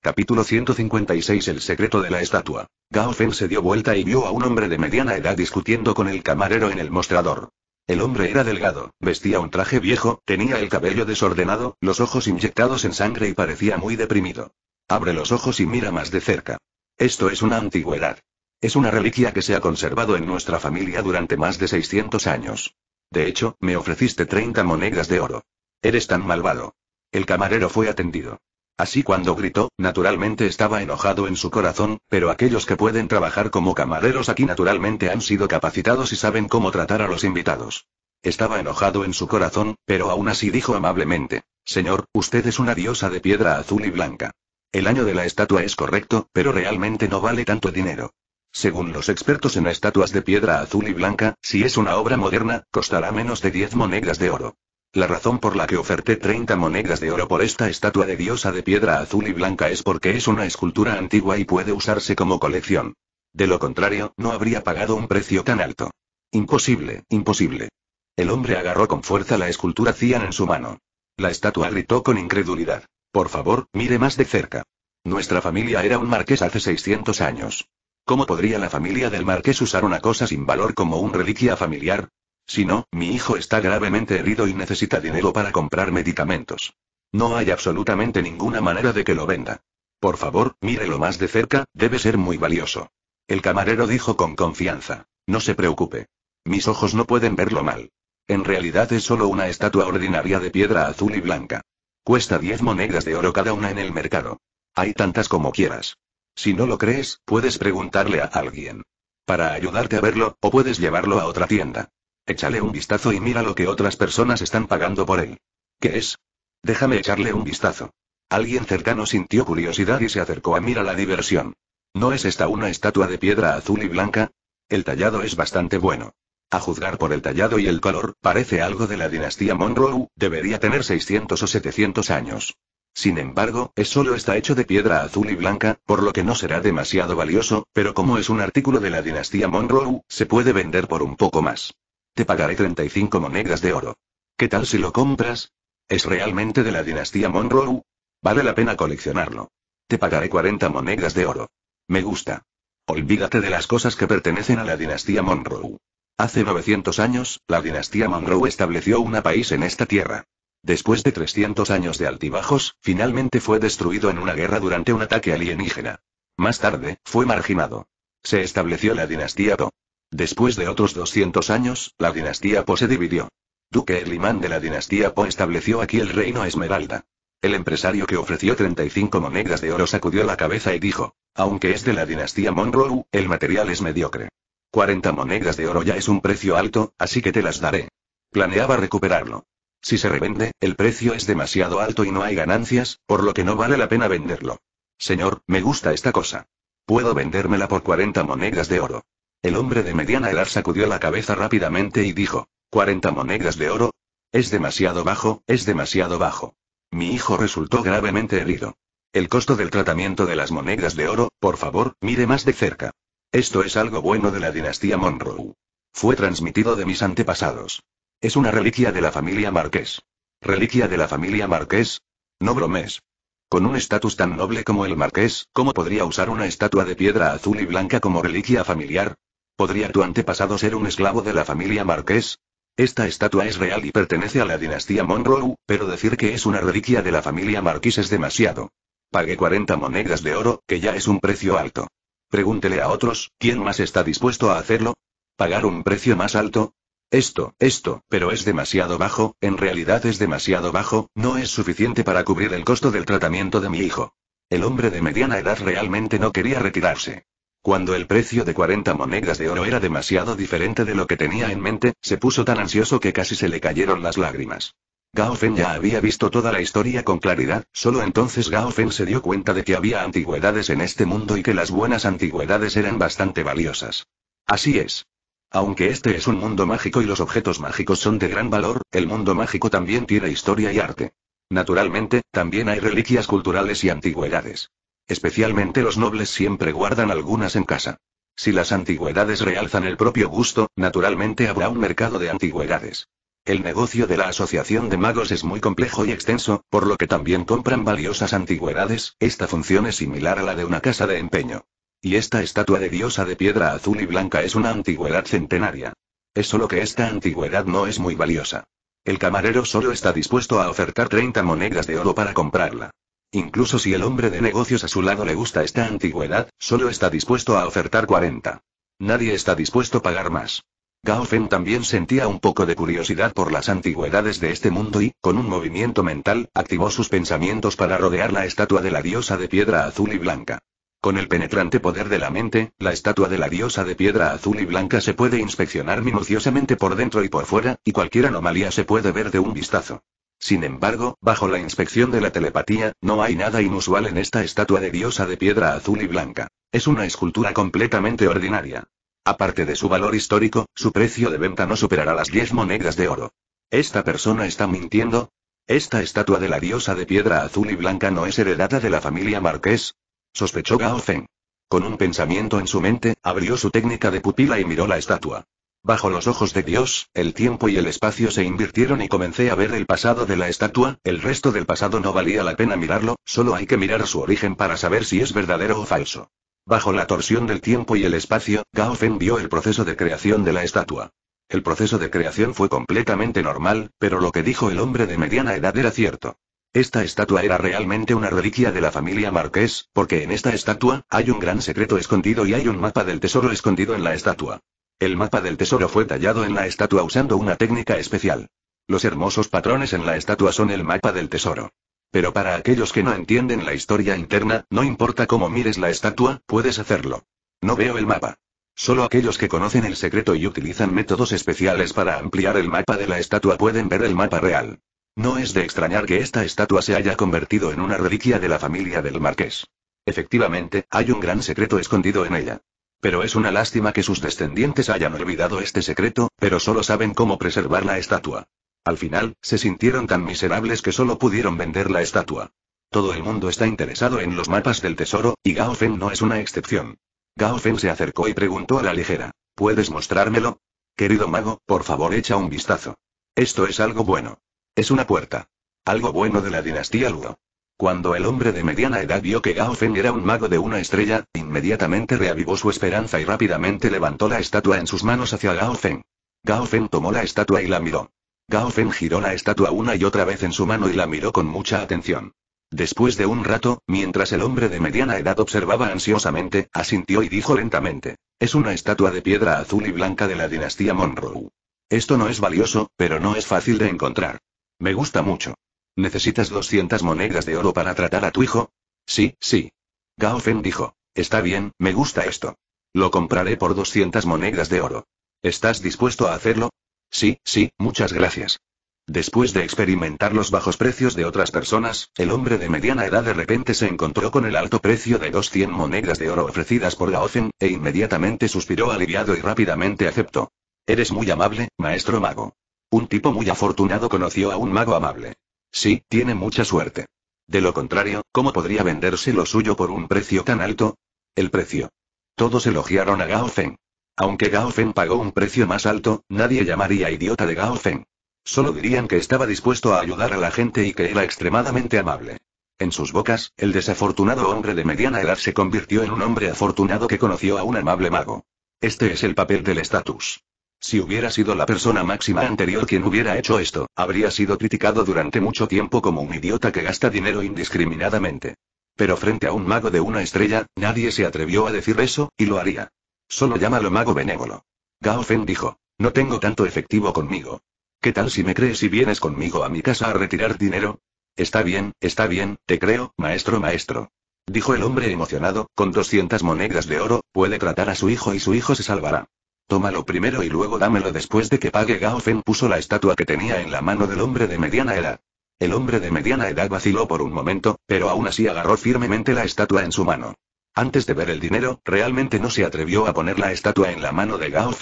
Capítulo 156 El secreto de la estatua. Gao Feng se dio vuelta y vio a un hombre de mediana edad discutiendo con el camarero en el mostrador. El hombre era delgado, vestía un traje viejo, tenía el cabello desordenado, los ojos inyectados en sangre y parecía muy deprimido. Abre los ojos y mira más de cerca. Esto es una antigüedad. Es una reliquia que se ha conservado en nuestra familia durante más de 600 años. De hecho, me ofreciste 30 monedas de oro. Eres tan malvado. El camarero fue atendido. Así cuando gritó, naturalmente estaba enojado en su corazón, pero aquellos que pueden trabajar como camareros aquí naturalmente han sido capacitados y saben cómo tratar a los invitados. Estaba enojado en su corazón, pero aún así dijo amablemente, Señor, usted es una diosa de piedra azul y blanca. El año de la estatua es correcto, pero realmente no vale tanto dinero. Según los expertos en estatuas de piedra azul y blanca, si es una obra moderna, costará menos de 10 monedas de oro. La razón por la que oferté 30 monedas de oro por esta estatua de diosa de piedra azul y blanca es porque es una escultura antigua y puede usarse como colección. De lo contrario, no habría pagado un precio tan alto. Imposible, imposible. El hombre agarró con fuerza la escultura Cian en su mano. La estatua gritó con incredulidad. Por favor, mire más de cerca. Nuestra familia era un marqués hace 600 años. ¿Cómo podría la familia del marqués usar una cosa sin valor como un reliquia familiar? Si no, mi hijo está gravemente herido y necesita dinero para comprar medicamentos. No hay absolutamente ninguna manera de que lo venda. Por favor, mírelo más de cerca, debe ser muy valioso. El camarero dijo con confianza. No se preocupe. Mis ojos no pueden verlo mal. En realidad es solo una estatua ordinaria de piedra azul y blanca. Cuesta 10 monedas de oro cada una en el mercado. Hay tantas como quieras. Si no lo crees, puedes preguntarle a alguien. Para ayudarte a verlo, o puedes llevarlo a otra tienda. Échale un vistazo y mira lo que otras personas están pagando por él. ¿Qué es? Déjame echarle un vistazo. Alguien cercano sintió curiosidad y se acercó a mirar la diversión. ¿No es esta una estatua de piedra azul y blanca? El tallado es bastante bueno. A juzgar por el tallado y el color, parece algo de la dinastía Monroe, debería tener 600 o 700 años. Sin embargo, es solo está hecho de piedra azul y blanca, por lo que no será demasiado valioso, pero como es un artículo de la dinastía Monroe, se puede vender por un poco más. Te pagaré 35 monedas de oro. ¿Qué tal si lo compras? ¿Es realmente de la dinastía Monroe? Vale la pena coleccionarlo. Te pagaré 40 monedas de oro. Me gusta. Olvídate de las cosas que pertenecen a la dinastía Monroe. Hace 900 años, la dinastía Monroe estableció un país en esta tierra después de 300 años de altibajos, finalmente fue destruido en una guerra durante un ataque alienígena. Más tarde, fue marginado. Se estableció la dinastía Do. Después de otros 200 años, la dinastía Po se dividió. Duque Erlimán de la dinastía Po estableció aquí el reino Esmeralda. El empresario que ofreció 35 monedas de oro sacudió la cabeza y dijo, aunque es de la dinastía Monroe, el material es mediocre. 40 monedas de oro ya es un precio alto, así que te las daré. Planeaba recuperarlo. Si se revende, el precio es demasiado alto y no hay ganancias, por lo que no vale la pena venderlo. Señor, me gusta esta cosa. Puedo vendérmela por 40 monedas de oro. El hombre de mediana edad sacudió la cabeza rápidamente y dijo, ¿40 monedas de oro? Es demasiado bajo, es demasiado bajo. Mi hijo resultó gravemente herido. El costo del tratamiento de las monedas de oro, por favor, mire más de cerca. Esto es algo bueno de la dinastía Monroe. Fue transmitido de mis antepasados. Es una reliquia de la familia Marqués. ¿Reliquia de la familia Marqués? No bromes. Con un estatus tan noble como el Marqués, ¿cómo podría usar una estatua de piedra azul y blanca como reliquia familiar? ¿Podría tu antepasado ser un esclavo de la familia Marqués? Esta estatua es real y pertenece a la dinastía Monroe, pero decir que es una reliquia de la familia Marqués es demasiado. Pague 40 monedas de oro, que ya es un precio alto. Pregúntele a otros, ¿quién más está dispuesto a hacerlo? ¿Pagar un precio más alto? Esto, esto, pero es demasiado bajo, en realidad es demasiado bajo, no es suficiente para cubrir el costo del tratamiento de mi hijo. El hombre de mediana edad realmente no quería retirarse. Cuando el precio de 40 monedas de oro era demasiado diferente de lo que tenía en mente, se puso tan ansioso que casi se le cayeron las lágrimas. Gao Feng ya había visto toda la historia con claridad, solo entonces Gao Feng se dio cuenta de que había antigüedades en este mundo y que las buenas antigüedades eran bastante valiosas. Así es. Aunque este es un mundo mágico y los objetos mágicos son de gran valor, el mundo mágico también tiene historia y arte. Naturalmente, también hay reliquias culturales y antigüedades. Especialmente los nobles siempre guardan algunas en casa. Si las antigüedades realzan el propio gusto, naturalmente habrá un mercado de antigüedades. El negocio de la Asociación de Magos es muy complejo y extenso, por lo que también compran valiosas antigüedades, esta función es similar a la de una casa de empeño. Y esta estatua de diosa de piedra azul y blanca es una antigüedad centenaria. Es solo que esta antigüedad no es muy valiosa. El camarero solo está dispuesto a ofertar 30 monedas de oro para comprarla. Incluso si el hombre de negocios a su lado le gusta esta antigüedad, solo está dispuesto a ofertar 40. Nadie está dispuesto a pagar más. Gao Fen también sentía un poco de curiosidad por las antigüedades de este mundo y, con un movimiento mental, activó sus pensamientos para rodear la estatua de la diosa de piedra azul y blanca. Con el penetrante poder de la mente, la estatua de la diosa de piedra azul y blanca se puede inspeccionar minuciosamente por dentro y por fuera, y cualquier anomalía se puede ver de un vistazo. Sin embargo, bajo la inspección de la telepatía, no hay nada inusual en esta estatua de diosa de piedra azul y blanca. Es una escultura completamente ordinaria. Aparte de su valor histórico, su precio de venta no superará las 10 monedas de oro. ¿Esta persona está mintiendo? ¿Esta estatua de la diosa de piedra azul y blanca no es heredada de la familia Marqués? sospechó Gao Feng. Con un pensamiento en su mente, abrió su técnica de pupila y miró la estatua. Bajo los ojos de Dios, el tiempo y el espacio se invirtieron y comencé a ver el pasado de la estatua, el resto del pasado no valía la pena mirarlo, solo hay que mirar su origen para saber si es verdadero o falso. Bajo la torsión del tiempo y el espacio, Gao Feng vio el proceso de creación de la estatua. El proceso de creación fue completamente normal, pero lo que dijo el hombre de mediana edad era cierto. Esta estatua era realmente una reliquia de la familia Marqués, porque en esta estatua, hay un gran secreto escondido y hay un mapa del tesoro escondido en la estatua. El mapa del tesoro fue tallado en la estatua usando una técnica especial. Los hermosos patrones en la estatua son el mapa del tesoro. Pero para aquellos que no entienden la historia interna, no importa cómo mires la estatua, puedes hacerlo. No veo el mapa. Solo aquellos que conocen el secreto y utilizan métodos especiales para ampliar el mapa de la estatua pueden ver el mapa real. No es de extrañar que esta estatua se haya convertido en una reliquia de la familia del marqués. Efectivamente, hay un gran secreto escondido en ella. Pero es una lástima que sus descendientes hayan olvidado este secreto, pero solo saben cómo preservar la estatua. Al final, se sintieron tan miserables que solo pudieron vender la estatua. Todo el mundo está interesado en los mapas del tesoro, y Gao Feng no es una excepción. Gao Feng se acercó y preguntó a la ligera. ¿Puedes mostrármelo? Querido mago, por favor echa un vistazo. Esto es algo bueno. Es una puerta. Algo bueno de la dinastía Luo. Cuando el hombre de mediana edad vio que Gao Feng era un mago de una estrella, inmediatamente reavivó su esperanza y rápidamente levantó la estatua en sus manos hacia Gao Feng. Gao Feng tomó la estatua y la miró. Gao Feng giró la estatua una y otra vez en su mano y la miró con mucha atención. Después de un rato, mientras el hombre de mediana edad observaba ansiosamente, asintió y dijo lentamente. Es una estatua de piedra azul y blanca de la dinastía Monroe. Esto no es valioso, pero no es fácil de encontrar. Me gusta mucho. ¿Necesitas 200 monedas de oro para tratar a tu hijo? Sí, sí. Gao Fen dijo. Está bien, me gusta esto. Lo compraré por 200 monedas de oro. ¿Estás dispuesto a hacerlo? Sí, sí, muchas gracias. Después de experimentar los bajos precios de otras personas, el hombre de mediana edad de repente se encontró con el alto precio de 200 monedas de oro ofrecidas por Gaofen, e inmediatamente suspiró aliviado y rápidamente aceptó. Eres muy amable, maestro mago. Un tipo muy afortunado conoció a un mago amable. Sí, tiene mucha suerte. De lo contrario, ¿cómo podría venderse lo suyo por un precio tan alto? El precio. Todos elogiaron a Gao Feng. Aunque Gao Feng pagó un precio más alto, nadie llamaría idiota de Gao Feng. Solo dirían que estaba dispuesto a ayudar a la gente y que era extremadamente amable. En sus bocas, el desafortunado hombre de mediana edad se convirtió en un hombre afortunado que conoció a un amable mago. Este es el papel del estatus. Si hubiera sido la persona máxima anterior quien hubiera hecho esto, habría sido criticado durante mucho tiempo como un idiota que gasta dinero indiscriminadamente. Pero frente a un mago de una estrella, nadie se atrevió a decir eso, y lo haría. Solo llámalo mago benévolo. Gao Feng dijo, no tengo tanto efectivo conmigo. ¿Qué tal si me crees y vienes conmigo a mi casa a retirar dinero? Está bien, está bien, te creo, maestro maestro. Dijo el hombre emocionado, con 200 monedas de oro, puede tratar a su hijo y su hijo se salvará. Tómalo primero y luego dámelo después de que pague. Gao Feng puso la estatua que tenía en la mano del hombre de mediana edad. El hombre de mediana edad vaciló por un momento, pero aún así agarró firmemente la estatua en su mano. Antes de ver el dinero, realmente no se atrevió a poner la estatua en la mano de Gao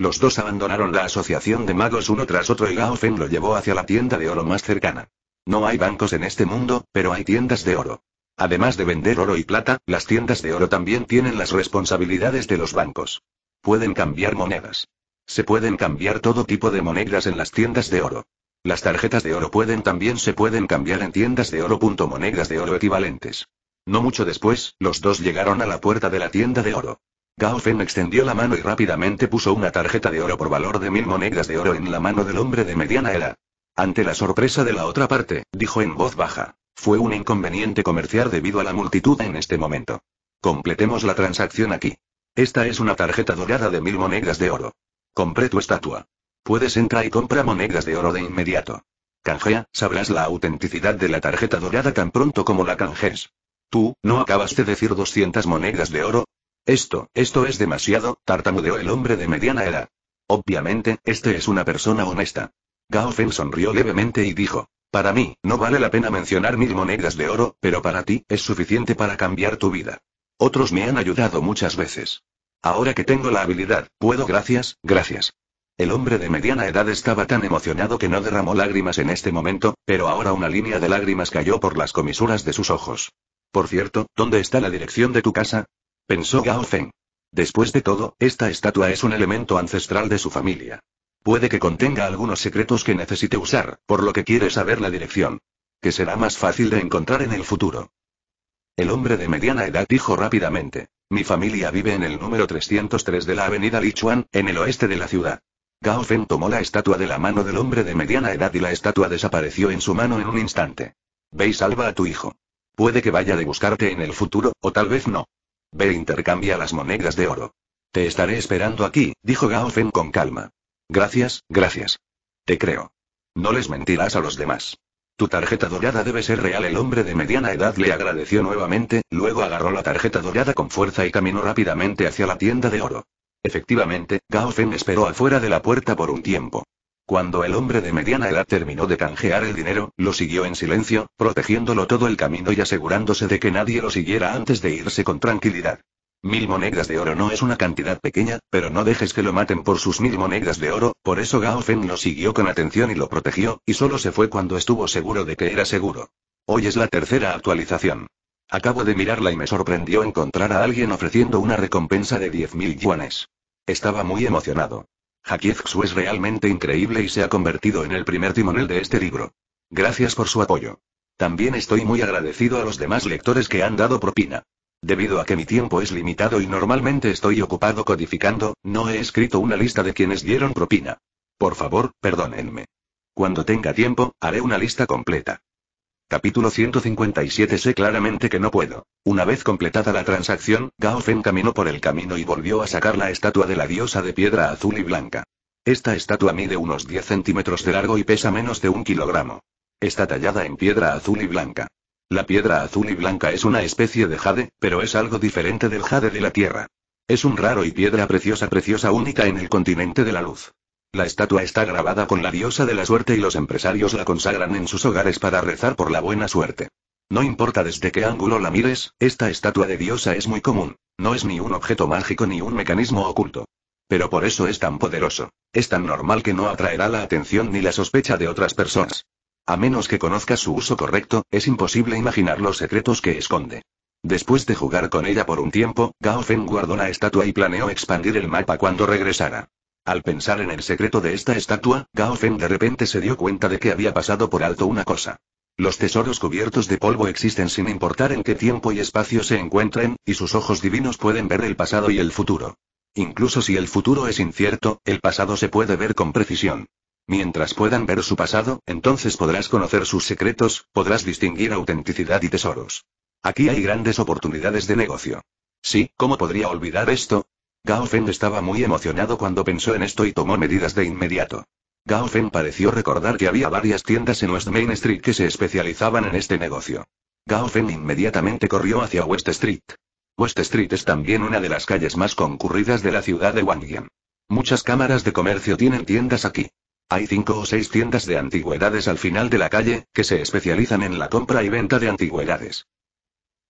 Los dos abandonaron la asociación de magos uno tras otro y Gao Feng lo llevó hacia la tienda de oro más cercana. No hay bancos en este mundo, pero hay tiendas de oro. Además de vender oro y plata, las tiendas de oro también tienen las responsabilidades de los bancos. Pueden cambiar monedas. Se pueden cambiar todo tipo de monedas en las tiendas de oro. Las tarjetas de oro pueden también se pueden cambiar en tiendas de oro. Monedas de oro equivalentes. No mucho después, los dos llegaron a la puerta de la tienda de oro. Gao extendió la mano y rápidamente puso una tarjeta de oro por valor de mil monedas de oro en la mano del hombre de mediana edad. Ante la sorpresa de la otra parte, dijo en voz baja. Fue un inconveniente comerciar debido a la multitud en este momento. Completemos la transacción aquí. Esta es una tarjeta dorada de mil monedas de oro. Compré tu estatua. Puedes entrar y compra monedas de oro de inmediato. Canjea, sabrás la autenticidad de la tarjeta dorada tan pronto como la canjes. Tú, ¿no acabaste de decir 200 monedas de oro? Esto, esto es demasiado, tartamudeó el hombre de mediana edad. Obviamente, este es una persona honesta. Gao sonrió levemente y dijo, para mí, no vale la pena mencionar mil monedas de oro, pero para ti, es suficiente para cambiar tu vida. Otros me han ayudado muchas veces. Ahora que tengo la habilidad, puedo gracias, gracias. El hombre de mediana edad estaba tan emocionado que no derramó lágrimas en este momento, pero ahora una línea de lágrimas cayó por las comisuras de sus ojos. Por cierto, ¿dónde está la dirección de tu casa? pensó Gao Feng. Después de todo, esta estatua es un elemento ancestral de su familia. Puede que contenga algunos secretos que necesite usar, por lo que quiere saber la dirección. Que será más fácil de encontrar en el futuro. El hombre de mediana edad dijo rápidamente. Mi familia vive en el número 303 de la avenida Lichuan, en el oeste de la ciudad. Gao Feng tomó la estatua de la mano del hombre de mediana edad y la estatua desapareció en su mano en un instante. Ve y salva a tu hijo. Puede que vaya de buscarte en el futuro, o tal vez no. Ve e intercambia las monedas de oro. Te estaré esperando aquí, dijo Gao Feng con calma. Gracias, gracias. Te creo. No les mentirás a los demás. Tu tarjeta dorada debe ser real. El hombre de mediana edad le agradeció nuevamente, luego agarró la tarjeta dorada con fuerza y caminó rápidamente hacia la tienda de oro. Efectivamente, Gao Feng esperó afuera de la puerta por un tiempo. Cuando el hombre de mediana edad terminó de canjear el dinero, lo siguió en silencio, protegiéndolo todo el camino y asegurándose de que nadie lo siguiera antes de irse con tranquilidad. Mil monedas de oro no es una cantidad pequeña, pero no dejes que lo maten por sus mil monedas de oro, por eso Gao Feng lo siguió con atención y lo protegió, y solo se fue cuando estuvo seguro de que era seguro. Hoy es la tercera actualización. Acabo de mirarla y me sorprendió encontrar a alguien ofreciendo una recompensa de 10.000 yuanes. Estaba muy emocionado. Xu es realmente increíble y se ha convertido en el primer timonel de este libro. Gracias por su apoyo. También estoy muy agradecido a los demás lectores que han dado propina. Debido a que mi tiempo es limitado y normalmente estoy ocupado codificando, no he escrito una lista de quienes dieron propina. Por favor, perdónenme. Cuando tenga tiempo, haré una lista completa. Capítulo 157 Sé claramente que no puedo. Una vez completada la transacción, Gao Fen caminó por el camino y volvió a sacar la estatua de la diosa de piedra azul y blanca. Esta estatua mide unos 10 centímetros de largo y pesa menos de un kilogramo. Está tallada en piedra azul y blanca. La piedra azul y blanca es una especie de jade, pero es algo diferente del jade de la Tierra. Es un raro y piedra preciosa preciosa única en el continente de la luz. La estatua está grabada con la diosa de la suerte y los empresarios la consagran en sus hogares para rezar por la buena suerte. No importa desde qué ángulo la mires, esta estatua de diosa es muy común. No es ni un objeto mágico ni un mecanismo oculto. Pero por eso es tan poderoso. Es tan normal que no atraerá la atención ni la sospecha de otras personas. A menos que conozca su uso correcto, es imposible imaginar los secretos que esconde. Después de jugar con ella por un tiempo, Gao Fen guardó la estatua y planeó expandir el mapa cuando regresara. Al pensar en el secreto de esta estatua, Gao Fen de repente se dio cuenta de que había pasado por alto una cosa. Los tesoros cubiertos de polvo existen sin importar en qué tiempo y espacio se encuentren, y sus ojos divinos pueden ver el pasado y el futuro. Incluso si el futuro es incierto, el pasado se puede ver con precisión. Mientras puedan ver su pasado, entonces podrás conocer sus secretos, podrás distinguir autenticidad y tesoros. Aquí hay grandes oportunidades de negocio. Sí, ¿cómo podría olvidar esto? Gao Feng estaba muy emocionado cuando pensó en esto y tomó medidas de inmediato. Gao Feng pareció recordar que había varias tiendas en West Main Street que se especializaban en este negocio. Gao Feng inmediatamente corrió hacia West Street. West Street es también una de las calles más concurridas de la ciudad de Wangyan. Muchas cámaras de comercio tienen tiendas aquí. Hay cinco o seis tiendas de antigüedades al final de la calle, que se especializan en la compra y venta de antigüedades.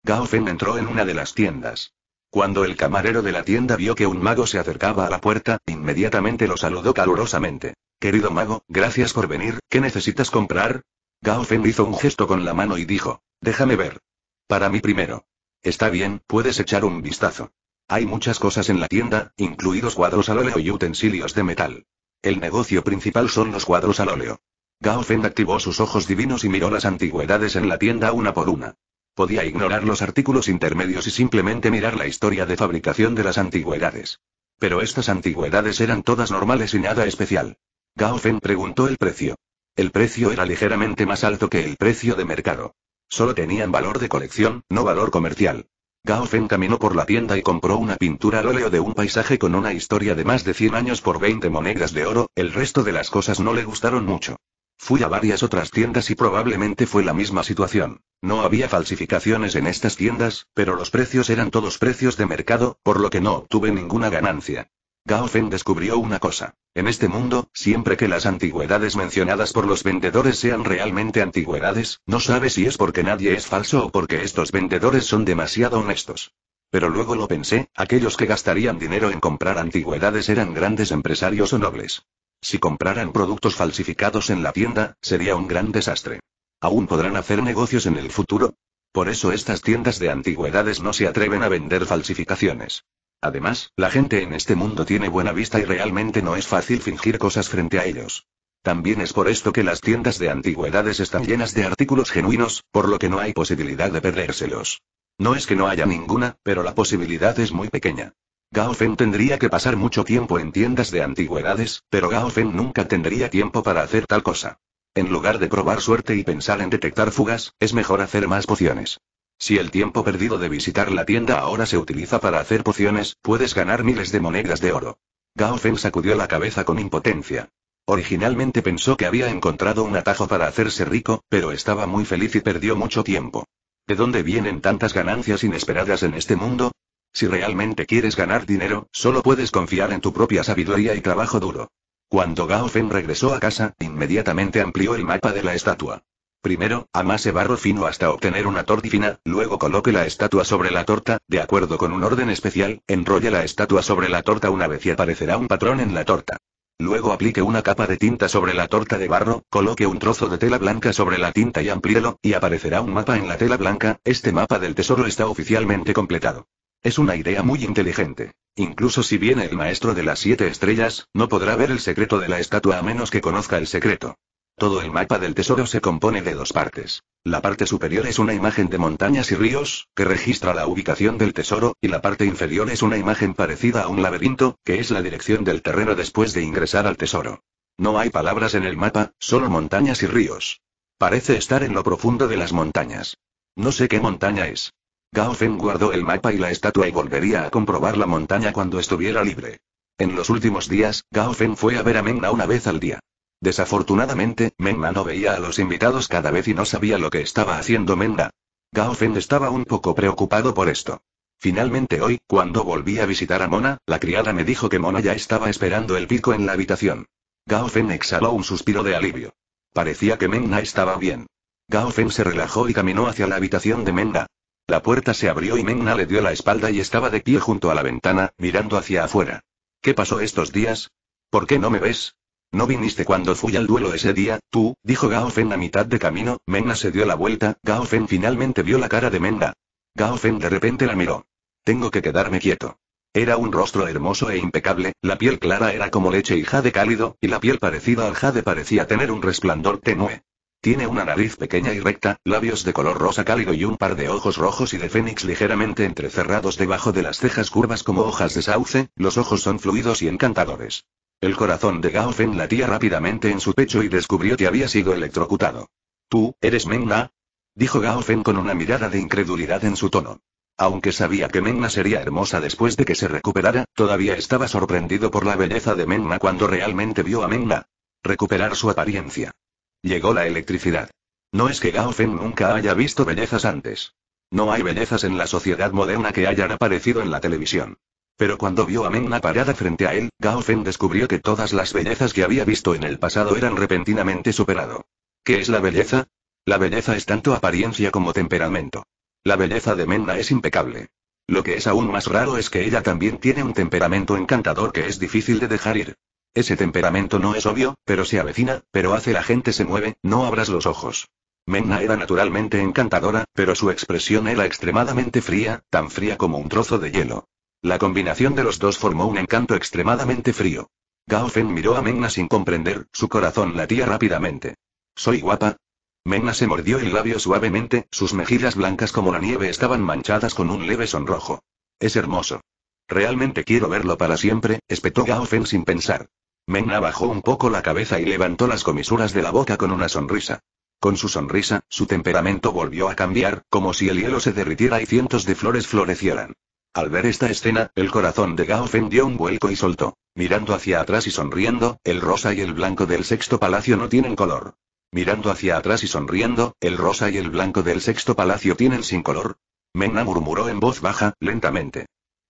Gao entró en una de las tiendas. Cuando el camarero de la tienda vio que un mago se acercaba a la puerta, inmediatamente lo saludó calurosamente. Querido mago, gracias por venir, ¿qué necesitas comprar? Gao hizo un gesto con la mano y dijo, déjame ver. Para mí primero. Está bien, puedes echar un vistazo. Hay muchas cosas en la tienda, incluidos cuadros al óleo y utensilios de metal. El negocio principal son los cuadros al óleo. Gao Feng activó sus ojos divinos y miró las antigüedades en la tienda una por una. Podía ignorar los artículos intermedios y simplemente mirar la historia de fabricación de las antigüedades. Pero estas antigüedades eran todas normales y nada especial. Gao Feng preguntó el precio. El precio era ligeramente más alto que el precio de mercado. Solo tenían valor de colección, no valor comercial. Gao caminó por la tienda y compró una pintura al óleo de un paisaje con una historia de más de 100 años por 20 monedas de oro, el resto de las cosas no le gustaron mucho. Fui a varias otras tiendas y probablemente fue la misma situación. No había falsificaciones en estas tiendas, pero los precios eran todos precios de mercado, por lo que no obtuve ninguna ganancia. Gao descubrió una cosa. En este mundo, siempre que las antigüedades mencionadas por los vendedores sean realmente antigüedades, no sabe si es porque nadie es falso o porque estos vendedores son demasiado honestos. Pero luego lo pensé, aquellos que gastarían dinero en comprar antigüedades eran grandes empresarios o nobles. Si compraran productos falsificados en la tienda, sería un gran desastre. ¿Aún podrán hacer negocios en el futuro? Por eso estas tiendas de antigüedades no se atreven a vender falsificaciones. Además, la gente en este mundo tiene buena vista y realmente no es fácil fingir cosas frente a ellos. También es por esto que las tiendas de antigüedades están llenas de artículos genuinos, por lo que no hay posibilidad de perdérselos. No es que no haya ninguna, pero la posibilidad es muy pequeña. Gao Feng tendría que pasar mucho tiempo en tiendas de antigüedades, pero Gao Feng nunca tendría tiempo para hacer tal cosa. En lugar de probar suerte y pensar en detectar fugas, es mejor hacer más pociones. Si el tiempo perdido de visitar la tienda ahora se utiliza para hacer pociones, puedes ganar miles de monedas de oro. Gao Feng sacudió la cabeza con impotencia. Originalmente pensó que había encontrado un atajo para hacerse rico, pero estaba muy feliz y perdió mucho tiempo. ¿De dónde vienen tantas ganancias inesperadas en este mundo? Si realmente quieres ganar dinero, solo puedes confiar en tu propia sabiduría y trabajo duro. Cuando Gao Feng regresó a casa, inmediatamente amplió el mapa de la estatua. Primero, amase barro fino hasta obtener una fina, luego coloque la estatua sobre la torta, de acuerdo con un orden especial, enrolle la estatua sobre la torta una vez y aparecerá un patrón en la torta. Luego aplique una capa de tinta sobre la torta de barro, coloque un trozo de tela blanca sobre la tinta y amplíelo, y aparecerá un mapa en la tela blanca, este mapa del tesoro está oficialmente completado. Es una idea muy inteligente. Incluso si viene el maestro de las siete estrellas, no podrá ver el secreto de la estatua a menos que conozca el secreto. Todo el mapa del tesoro se compone de dos partes. La parte superior es una imagen de montañas y ríos, que registra la ubicación del tesoro, y la parte inferior es una imagen parecida a un laberinto, que es la dirección del terreno después de ingresar al tesoro. No hay palabras en el mapa, solo montañas y ríos. Parece estar en lo profundo de las montañas. No sé qué montaña es. Gao Fen guardó el mapa y la estatua y volvería a comprobar la montaña cuando estuviera libre. En los últimos días, Gao Fen fue a ver a Mengna una vez al día. Desafortunadamente, Mengna no veía a los invitados cada vez y no sabía lo que estaba haciendo Mengna. Gao Fen estaba un poco preocupado por esto. Finalmente hoy, cuando volví a visitar a Mona, la criada me dijo que Mona ya estaba esperando el pico en la habitación. Gao Fen exhaló un suspiro de alivio. Parecía que Mengna estaba bien. Gao Fen se relajó y caminó hacia la habitación de Mengna. La puerta se abrió y Mengna le dio la espalda y estaba de pie junto a la ventana, mirando hacia afuera. ¿Qué pasó estos días? ¿Por qué no me ves? No viniste cuando fui al duelo ese día, tú, dijo Gao Fen a mitad de camino, Mengna se dio la vuelta, Gao finalmente vio la cara de Mengna. Gao de repente la miró. Tengo que quedarme quieto. Era un rostro hermoso e impecable, la piel clara era como leche y jade cálido, y la piel parecida al jade parecía tener un resplandor tenue. Tiene una nariz pequeña y recta, labios de color rosa cálido y un par de ojos rojos y de fénix ligeramente entrecerrados debajo de las cejas curvas como hojas de sauce, los ojos son fluidos y encantadores. El corazón de Gao latía rápidamente en su pecho y descubrió que había sido electrocutado. ¿Tú, eres Mengna? Dijo Gao con una mirada de incredulidad en su tono. Aunque sabía que Mengna sería hermosa después de que se recuperara, todavía estaba sorprendido por la belleza de Mengna cuando realmente vio a Mengna recuperar su apariencia. Llegó la electricidad. No es que Gao Feng nunca haya visto bellezas antes. No hay bellezas en la sociedad moderna que hayan aparecido en la televisión. Pero cuando vio a Menna parada frente a él, Gao Feng descubrió que todas las bellezas que había visto en el pasado eran repentinamente superado. ¿Qué es la belleza? La belleza es tanto apariencia como temperamento. La belleza de Menna es impecable. Lo que es aún más raro es que ella también tiene un temperamento encantador que es difícil de dejar ir. Ese temperamento no es obvio, pero se avecina, pero hace la gente se mueve, no abras los ojos. Mengna era naturalmente encantadora, pero su expresión era extremadamente fría, tan fría como un trozo de hielo. La combinación de los dos formó un encanto extremadamente frío. Gao Feng miró a Mengna sin comprender, su corazón latía rápidamente. ¿Soy guapa? Mengna se mordió el labio suavemente, sus mejillas blancas como la nieve estaban manchadas con un leve sonrojo. Es hermoso. Realmente quiero verlo para siempre, espetó Gao Feng sin pensar. Menna bajó un poco la cabeza y levantó las comisuras de la boca con una sonrisa. Con su sonrisa, su temperamento volvió a cambiar, como si el hielo se derritiera y cientos de flores florecieran. Al ver esta escena, el corazón de Gaofen dio un vuelco y soltó. Mirando hacia atrás y sonriendo, el rosa y el blanco del sexto palacio no tienen color. Mirando hacia atrás y sonriendo, el rosa y el blanco del sexto palacio tienen sin color. Menna murmuró en voz baja, lentamente.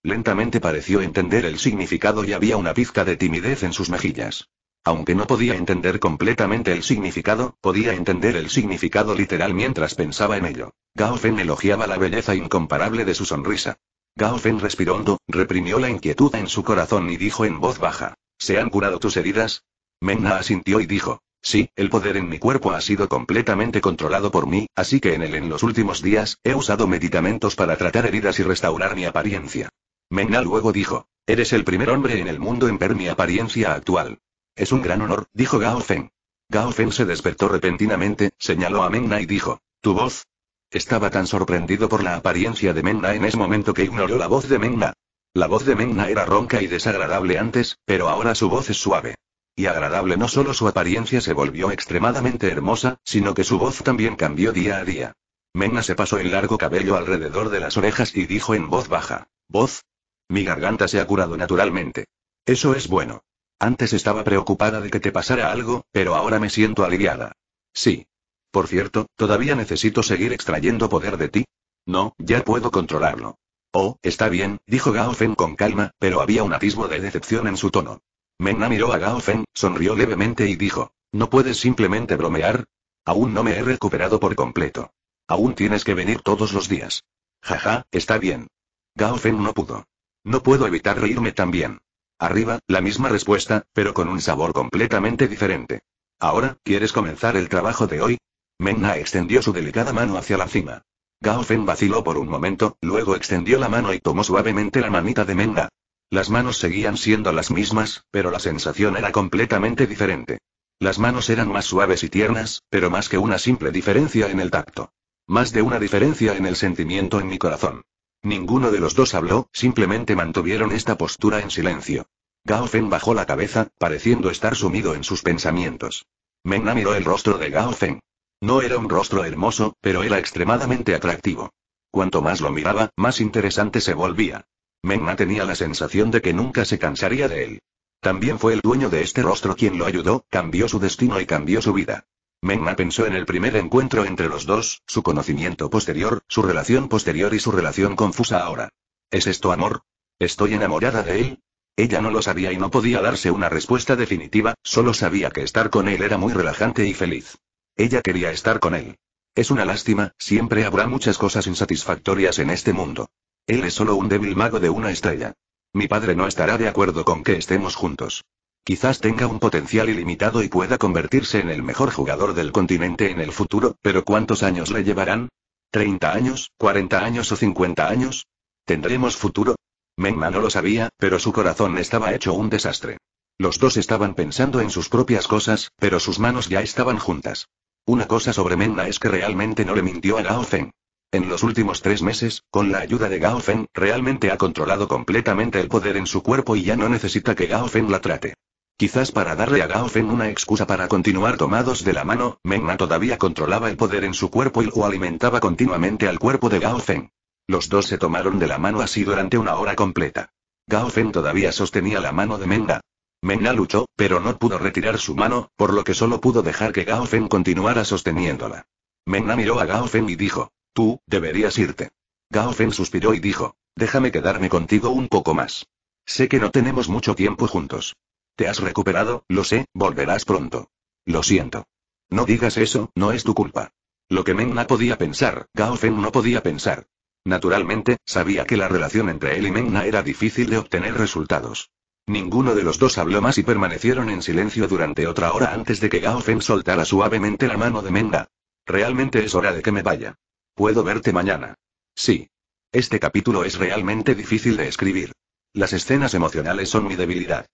Lentamente pareció entender el significado y había una pizca de timidez en sus mejillas. Aunque no podía entender completamente el significado, podía entender el significado literal mientras pensaba en ello. Gao Fen elogiaba la belleza incomparable de su sonrisa. Gao Fen respiró hondo, reprimió la inquietud en su corazón y dijo en voz baja: ¿Se han curado tus heridas? Menna asintió y dijo: Sí, el poder en mi cuerpo ha sido completamente controlado por mí, así que en él en los últimos días he usado medicamentos para tratar heridas y restaurar mi apariencia. Mengna luego dijo. Eres el primer hombre en el mundo en ver mi apariencia actual. Es un gran honor, dijo Gao Feng. Gao Feng se despertó repentinamente, señaló a Mengna y dijo. ¿Tu voz? Estaba tan sorprendido por la apariencia de Mengna en ese momento que ignoró la voz de Mengna. La voz de Mengna era ronca y desagradable antes, pero ahora su voz es suave. Y agradable no solo su apariencia se volvió extremadamente hermosa, sino que su voz también cambió día a día. Mengna se pasó el largo cabello alrededor de las orejas y dijo en voz baja. Voz, mi garganta se ha curado naturalmente. Eso es bueno. Antes estaba preocupada de que te pasara algo, pero ahora me siento aliviada. Sí. Por cierto, todavía necesito seguir extrayendo poder de ti. No, ya puedo controlarlo. Oh, está bien, dijo Gao Feng con calma, pero había un atisbo de decepción en su tono. Menna miró a Gao Feng, sonrió levemente y dijo, ¿no puedes simplemente bromear? Aún no me he recuperado por completo. Aún tienes que venir todos los días. Jaja, está bien. Gao Feng no pudo. No puedo evitar reírme también. Arriba, la misma respuesta, pero con un sabor completamente diferente. Ahora, ¿quieres comenzar el trabajo de hoy? Menna extendió su delicada mano hacia la cima. Gao Feng vaciló por un momento, luego extendió la mano y tomó suavemente la manita de Menna. Las manos seguían siendo las mismas, pero la sensación era completamente diferente. Las manos eran más suaves y tiernas, pero más que una simple diferencia en el tacto. Más de una diferencia en el sentimiento en mi corazón. Ninguno de los dos habló, simplemente mantuvieron esta postura en silencio. Gao Feng bajó la cabeza, pareciendo estar sumido en sus pensamientos. Na miró el rostro de Gao Feng. No era un rostro hermoso, pero era extremadamente atractivo. Cuanto más lo miraba, más interesante se volvía. Na tenía la sensación de que nunca se cansaría de él. También fue el dueño de este rostro quien lo ayudó, cambió su destino y cambió su vida. Menma pensó en el primer encuentro entre los dos, su conocimiento posterior, su relación posterior y su relación confusa ahora. ¿Es esto amor? ¿Estoy enamorada de él? Ella no lo sabía y no podía darse una respuesta definitiva, solo sabía que estar con él era muy relajante y feliz. Ella quería estar con él. Es una lástima, siempre habrá muchas cosas insatisfactorias en este mundo. Él es solo un débil mago de una estrella. Mi padre no estará de acuerdo con que estemos juntos. Quizás tenga un potencial ilimitado y pueda convertirse en el mejor jugador del continente en el futuro, pero ¿cuántos años le llevarán? ¿30 años, 40 años o 50 años? ¿Tendremos futuro? Menma no lo sabía, pero su corazón estaba hecho un desastre. Los dos estaban pensando en sus propias cosas, pero sus manos ya estaban juntas. Una cosa sobre Menma es que realmente no le mintió a Gao Feng. En los últimos tres meses, con la ayuda de Gao Feng, realmente ha controlado completamente el poder en su cuerpo y ya no necesita que Gao Feng la trate. Quizás para darle a Gao Feng una excusa para continuar tomados de la mano, Mengna todavía controlaba el poder en su cuerpo y lo alimentaba continuamente al cuerpo de Gao Feng. Los dos se tomaron de la mano así durante una hora completa. Gao Feng todavía sostenía la mano de Mengna. Mengna luchó, pero no pudo retirar su mano, por lo que solo pudo dejar que Gao Feng continuara sosteniéndola. Mengna miró a Gao Feng y dijo, tú, deberías irte. Gao suspiró y dijo, déjame quedarme contigo un poco más. Sé que no tenemos mucho tiempo juntos. Te has recuperado, lo sé, volverás pronto. Lo siento. No digas eso, no es tu culpa. Lo que Mengna podía pensar, Gao Feng no podía pensar. Naturalmente, sabía que la relación entre él y Mengna era difícil de obtener resultados. Ninguno de los dos habló más y permanecieron en silencio durante otra hora antes de que Gao Feng soltara suavemente la mano de Mengna. Realmente es hora de que me vaya. Puedo verte mañana. Sí. Este capítulo es realmente difícil de escribir. Las escenas emocionales son mi debilidad.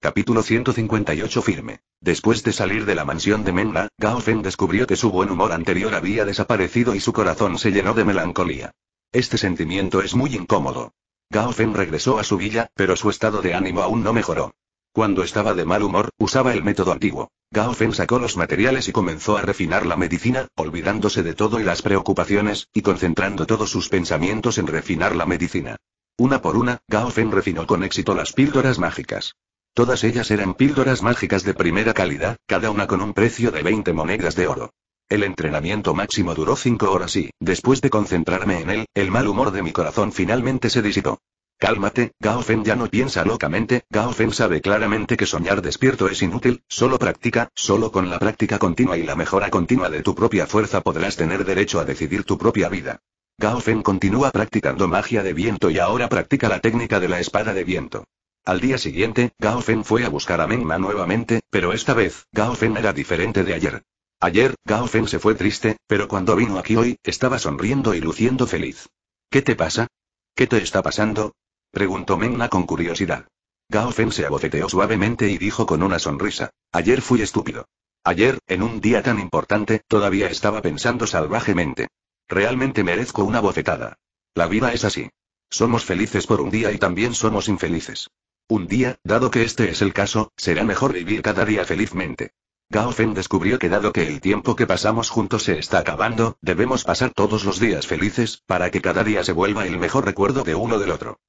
Capítulo 158 Firme. Después de salir de la mansión de Menla, Gao Feng descubrió que su buen humor anterior había desaparecido y su corazón se llenó de melancolía. Este sentimiento es muy incómodo. Gao Feng regresó a su villa, pero su estado de ánimo aún no mejoró. Cuando estaba de mal humor, usaba el método antiguo. Gao Feng sacó los materiales y comenzó a refinar la medicina, olvidándose de todo y las preocupaciones, y concentrando todos sus pensamientos en refinar la medicina. Una por una, Gao Feng refinó con éxito las píldoras mágicas. Todas ellas eran píldoras mágicas de primera calidad, cada una con un precio de 20 monedas de oro. El entrenamiento máximo duró cinco horas y, después de concentrarme en él, el mal humor de mi corazón finalmente se disipó. Cálmate, Gao Feng ya no piensa locamente, Gao Feng sabe claramente que soñar despierto es inútil, solo practica, solo con la práctica continua y la mejora continua de tu propia fuerza podrás tener derecho a decidir tu propia vida. Gao Feng continúa practicando magia de viento y ahora practica la técnica de la espada de viento. Al día siguiente, Gao Fen fue a buscar a Mengma nuevamente, pero esta vez, Gao Fen era diferente de ayer. Ayer, Gao Fen se fue triste, pero cuando vino aquí hoy, estaba sonriendo y luciendo feliz. ¿Qué te pasa? ¿Qué te está pasando? Preguntó Mengma con curiosidad. Gao Fen se abofeteó suavemente y dijo con una sonrisa. Ayer fui estúpido. Ayer, en un día tan importante, todavía estaba pensando salvajemente. Realmente merezco una bofetada. La vida es así. Somos felices por un día y también somos infelices. Un día, dado que este es el caso, será mejor vivir cada día felizmente. Gao Feng descubrió que dado que el tiempo que pasamos juntos se está acabando, debemos pasar todos los días felices, para que cada día se vuelva el mejor recuerdo de uno del otro.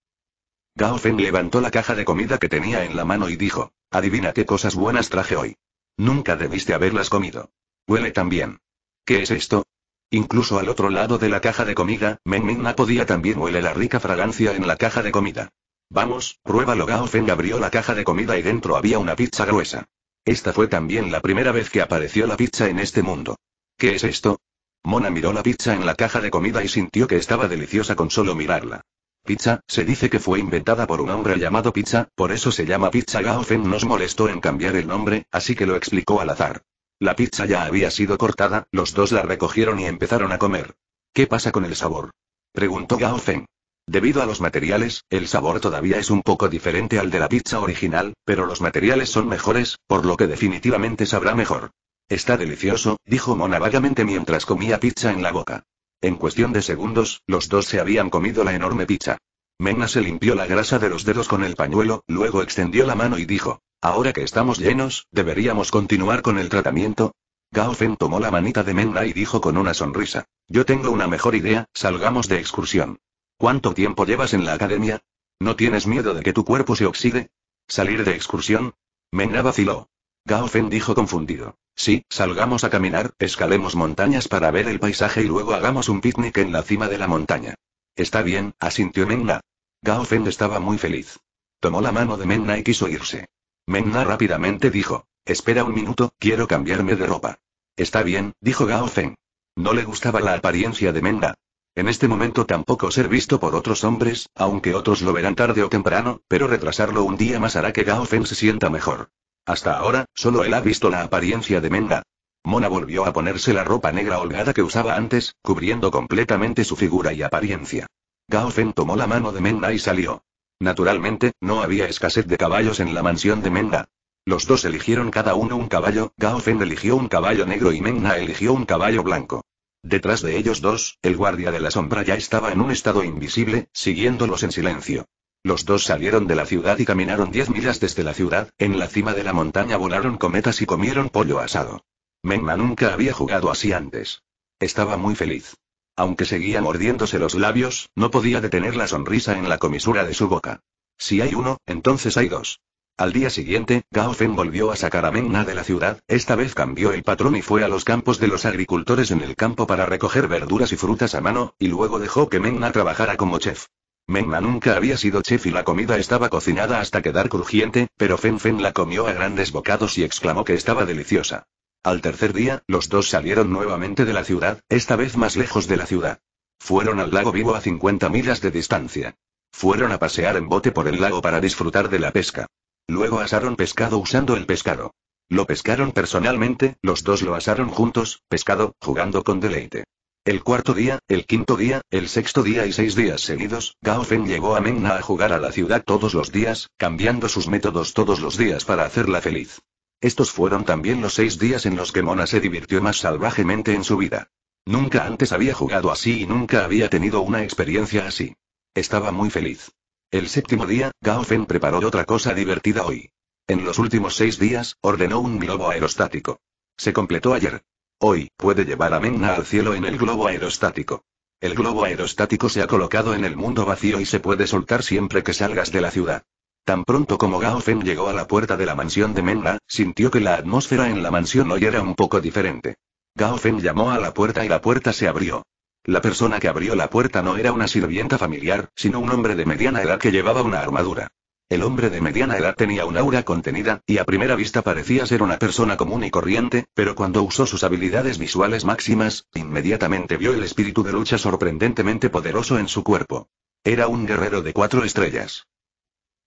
Gao Feng levantó la caja de comida que tenía en la mano y dijo, adivina qué cosas buenas traje hoy. Nunca debiste haberlas comido. Huele tan bien. ¿Qué es esto? Incluso al otro lado de la caja de comida, Meng Na podía también huele la rica fragancia en la caja de comida. Vamos, pruébalo. Feng abrió la caja de comida y dentro había una pizza gruesa. Esta fue también la primera vez que apareció la pizza en este mundo. ¿Qué es esto? Mona miró la pizza en la caja de comida y sintió que estaba deliciosa con solo mirarla. Pizza, se dice que fue inventada por un hombre llamado Pizza, por eso se llama pizza. Feng nos molestó en cambiar el nombre, así que lo explicó al azar. La pizza ya había sido cortada, los dos la recogieron y empezaron a comer. ¿Qué pasa con el sabor? Preguntó Feng. Debido a los materiales, el sabor todavía es un poco diferente al de la pizza original, pero los materiales son mejores, por lo que definitivamente sabrá mejor. Está delicioso, dijo Mona vagamente mientras comía pizza en la boca. En cuestión de segundos, los dos se habían comido la enorme pizza. Mena se limpió la grasa de los dedos con el pañuelo, luego extendió la mano y dijo, Ahora que estamos llenos, ¿deberíamos continuar con el tratamiento? Gao Feng tomó la manita de Mena y dijo con una sonrisa, Yo tengo una mejor idea, salgamos de excursión. ¿Cuánto tiempo llevas en la academia? ¿No tienes miedo de que tu cuerpo se oxide? ¿Salir de excursión? Menna vaciló. Gao Fen dijo confundido. Sí, salgamos a caminar, escalemos montañas para ver el paisaje y luego hagamos un picnic en la cima de la montaña. Está bien, asintió Menna. Gao Feng estaba muy feliz. Tomó la mano de Menna y quiso irse. Menna rápidamente dijo. Espera un minuto, quiero cambiarme de ropa. Está bien, dijo Gao Feng. No le gustaba la apariencia de Menna, en este momento tampoco ser visto por otros hombres, aunque otros lo verán tarde o temprano, pero retrasarlo un día más hará que Gao se sienta mejor. Hasta ahora, solo él ha visto la apariencia de Menga. Mona volvió a ponerse la ropa negra holgada que usaba antes, cubriendo completamente su figura y apariencia. Gao tomó la mano de Menga y salió. Naturalmente, no había escasez de caballos en la mansión de Menga. Los dos eligieron cada uno un caballo, Gao eligió un caballo negro y Menga eligió un caballo blanco. Detrás de ellos dos, el guardia de la sombra ya estaba en un estado invisible, siguiéndolos en silencio. Los dos salieron de la ciudad y caminaron diez millas desde la ciudad, en la cima de la montaña volaron cometas y comieron pollo asado. Menma nunca había jugado así antes. Estaba muy feliz. Aunque seguía mordiéndose los labios, no podía detener la sonrisa en la comisura de su boca. Si hay uno, entonces hay dos. Al día siguiente, Gao Feng volvió a sacar a Mengna de la ciudad, esta vez cambió el patrón y fue a los campos de los agricultores en el campo para recoger verduras y frutas a mano, y luego dejó que Mengna trabajara como chef. Mengna nunca había sido chef y la comida estaba cocinada hasta quedar crujiente, pero Feng Feng la comió a grandes bocados y exclamó que estaba deliciosa. Al tercer día, los dos salieron nuevamente de la ciudad, esta vez más lejos de la ciudad. Fueron al lago vivo a 50 millas de distancia. Fueron a pasear en bote por el lago para disfrutar de la pesca. Luego asaron pescado usando el pescado. Lo pescaron personalmente, los dos lo asaron juntos, pescado, jugando con deleite. El cuarto día, el quinto día, el sexto día y seis días seguidos, Gao Feng llegó a Mengna a jugar a la ciudad todos los días, cambiando sus métodos todos los días para hacerla feliz. Estos fueron también los seis días en los que Mona se divirtió más salvajemente en su vida. Nunca antes había jugado así y nunca había tenido una experiencia así. Estaba muy feliz. El séptimo día, Gao Fen preparó otra cosa divertida hoy. En los últimos seis días, ordenó un globo aerostático. Se completó ayer. Hoy, puede llevar a Menna al cielo en el globo aerostático. El globo aerostático se ha colocado en el mundo vacío y se puede soltar siempre que salgas de la ciudad. Tan pronto como Gao Feng llegó a la puerta de la mansión de Menna, sintió que la atmósfera en la mansión hoy era un poco diferente. Gao Fen llamó a la puerta y la puerta se abrió. La persona que abrió la puerta no era una sirvienta familiar, sino un hombre de mediana edad que llevaba una armadura. El hombre de mediana edad tenía un aura contenida, y a primera vista parecía ser una persona común y corriente, pero cuando usó sus habilidades visuales máximas, inmediatamente vio el espíritu de lucha sorprendentemente poderoso en su cuerpo. Era un guerrero de cuatro estrellas.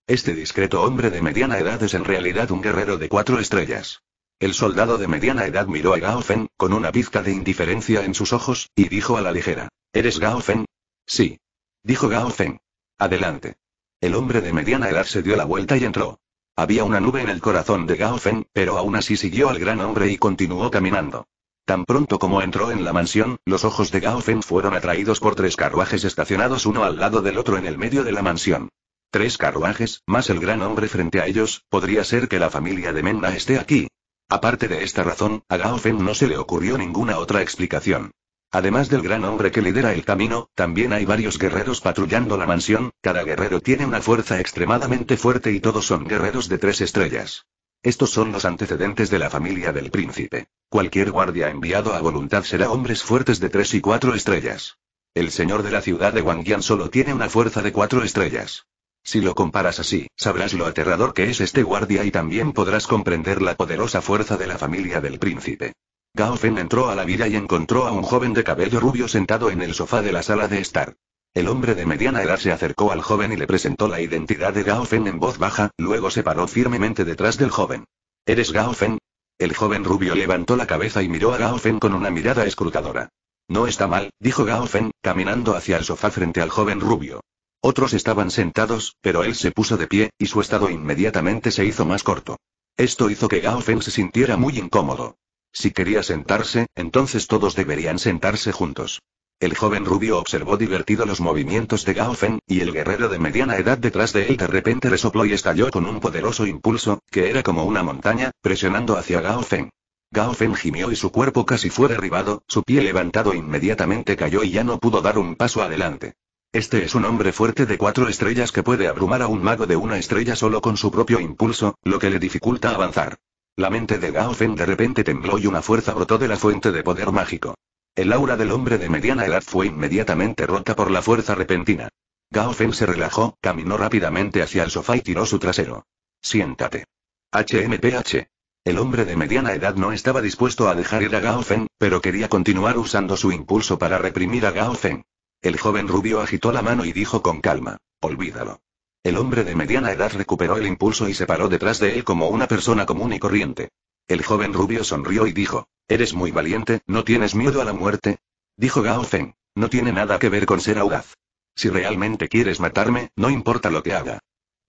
Este discreto hombre de mediana edad es en realidad un guerrero de cuatro estrellas. El soldado de mediana edad miró a Feng, con una pizca de indiferencia en sus ojos, y dijo a la ligera: ¿Eres Feng? Sí. Dijo Feng. Adelante. El hombre de mediana edad se dio la vuelta y entró. Había una nube en el corazón de Feng, pero aún así siguió al gran hombre y continuó caminando. Tan pronto como entró en la mansión, los ojos de Feng fueron atraídos por tres carruajes estacionados uno al lado del otro en el medio de la mansión. Tres carruajes, más el gran hombre frente a ellos, podría ser que la familia de Menna esté aquí, Aparte de esta razón, a Gao Feng no se le ocurrió ninguna otra explicación. Además del gran hombre que lidera el camino, también hay varios guerreros patrullando la mansión, cada guerrero tiene una fuerza extremadamente fuerte y todos son guerreros de tres estrellas. Estos son los antecedentes de la familia del príncipe. Cualquier guardia enviado a voluntad será hombres fuertes de tres y cuatro estrellas. El señor de la ciudad de Wangyan solo tiene una fuerza de cuatro estrellas. Si lo comparas así, sabrás lo aterrador que es este guardia y también podrás comprender la poderosa fuerza de la familia del príncipe. Gao Fen entró a la vida y encontró a un joven de cabello rubio sentado en el sofá de la sala de estar. El hombre de mediana edad se acercó al joven y le presentó la identidad de Gao Fen en voz baja, luego se paró firmemente detrás del joven. ¿Eres Gao Fen? El joven rubio levantó la cabeza y miró a Gao Fen con una mirada escrutadora. No está mal, dijo Gao Fen, caminando hacia el sofá frente al joven rubio. Otros estaban sentados, pero él se puso de pie, y su estado inmediatamente se hizo más corto. Esto hizo que Gao Feng se sintiera muy incómodo. Si quería sentarse, entonces todos deberían sentarse juntos. El joven rubio observó divertido los movimientos de Gao Feng, y el guerrero de mediana edad detrás de él de repente resopló y estalló con un poderoso impulso, que era como una montaña, presionando hacia Gao Feng. Gao Feng gimió y su cuerpo casi fue derribado, su pie levantado inmediatamente cayó y ya no pudo dar un paso adelante. Este es un hombre fuerte de cuatro estrellas que puede abrumar a un mago de una estrella solo con su propio impulso, lo que le dificulta avanzar. La mente de Gao de repente tembló y una fuerza brotó de la fuente de poder mágico. El aura del hombre de mediana edad fue inmediatamente rota por la fuerza repentina. Gao se relajó, caminó rápidamente hacia el sofá y tiró su trasero. Siéntate. HMPH. El hombre de mediana edad no estaba dispuesto a dejar ir a Gao Feng, pero quería continuar usando su impulso para reprimir a Gao el joven rubio agitó la mano y dijo con calma, olvídalo. El hombre de mediana edad recuperó el impulso y se paró detrás de él como una persona común y corriente. El joven rubio sonrió y dijo, Eres muy valiente, ¿no tienes miedo a la muerte? Dijo Gao Feng, no tiene nada que ver con ser audaz. Si realmente quieres matarme, no importa lo que haga.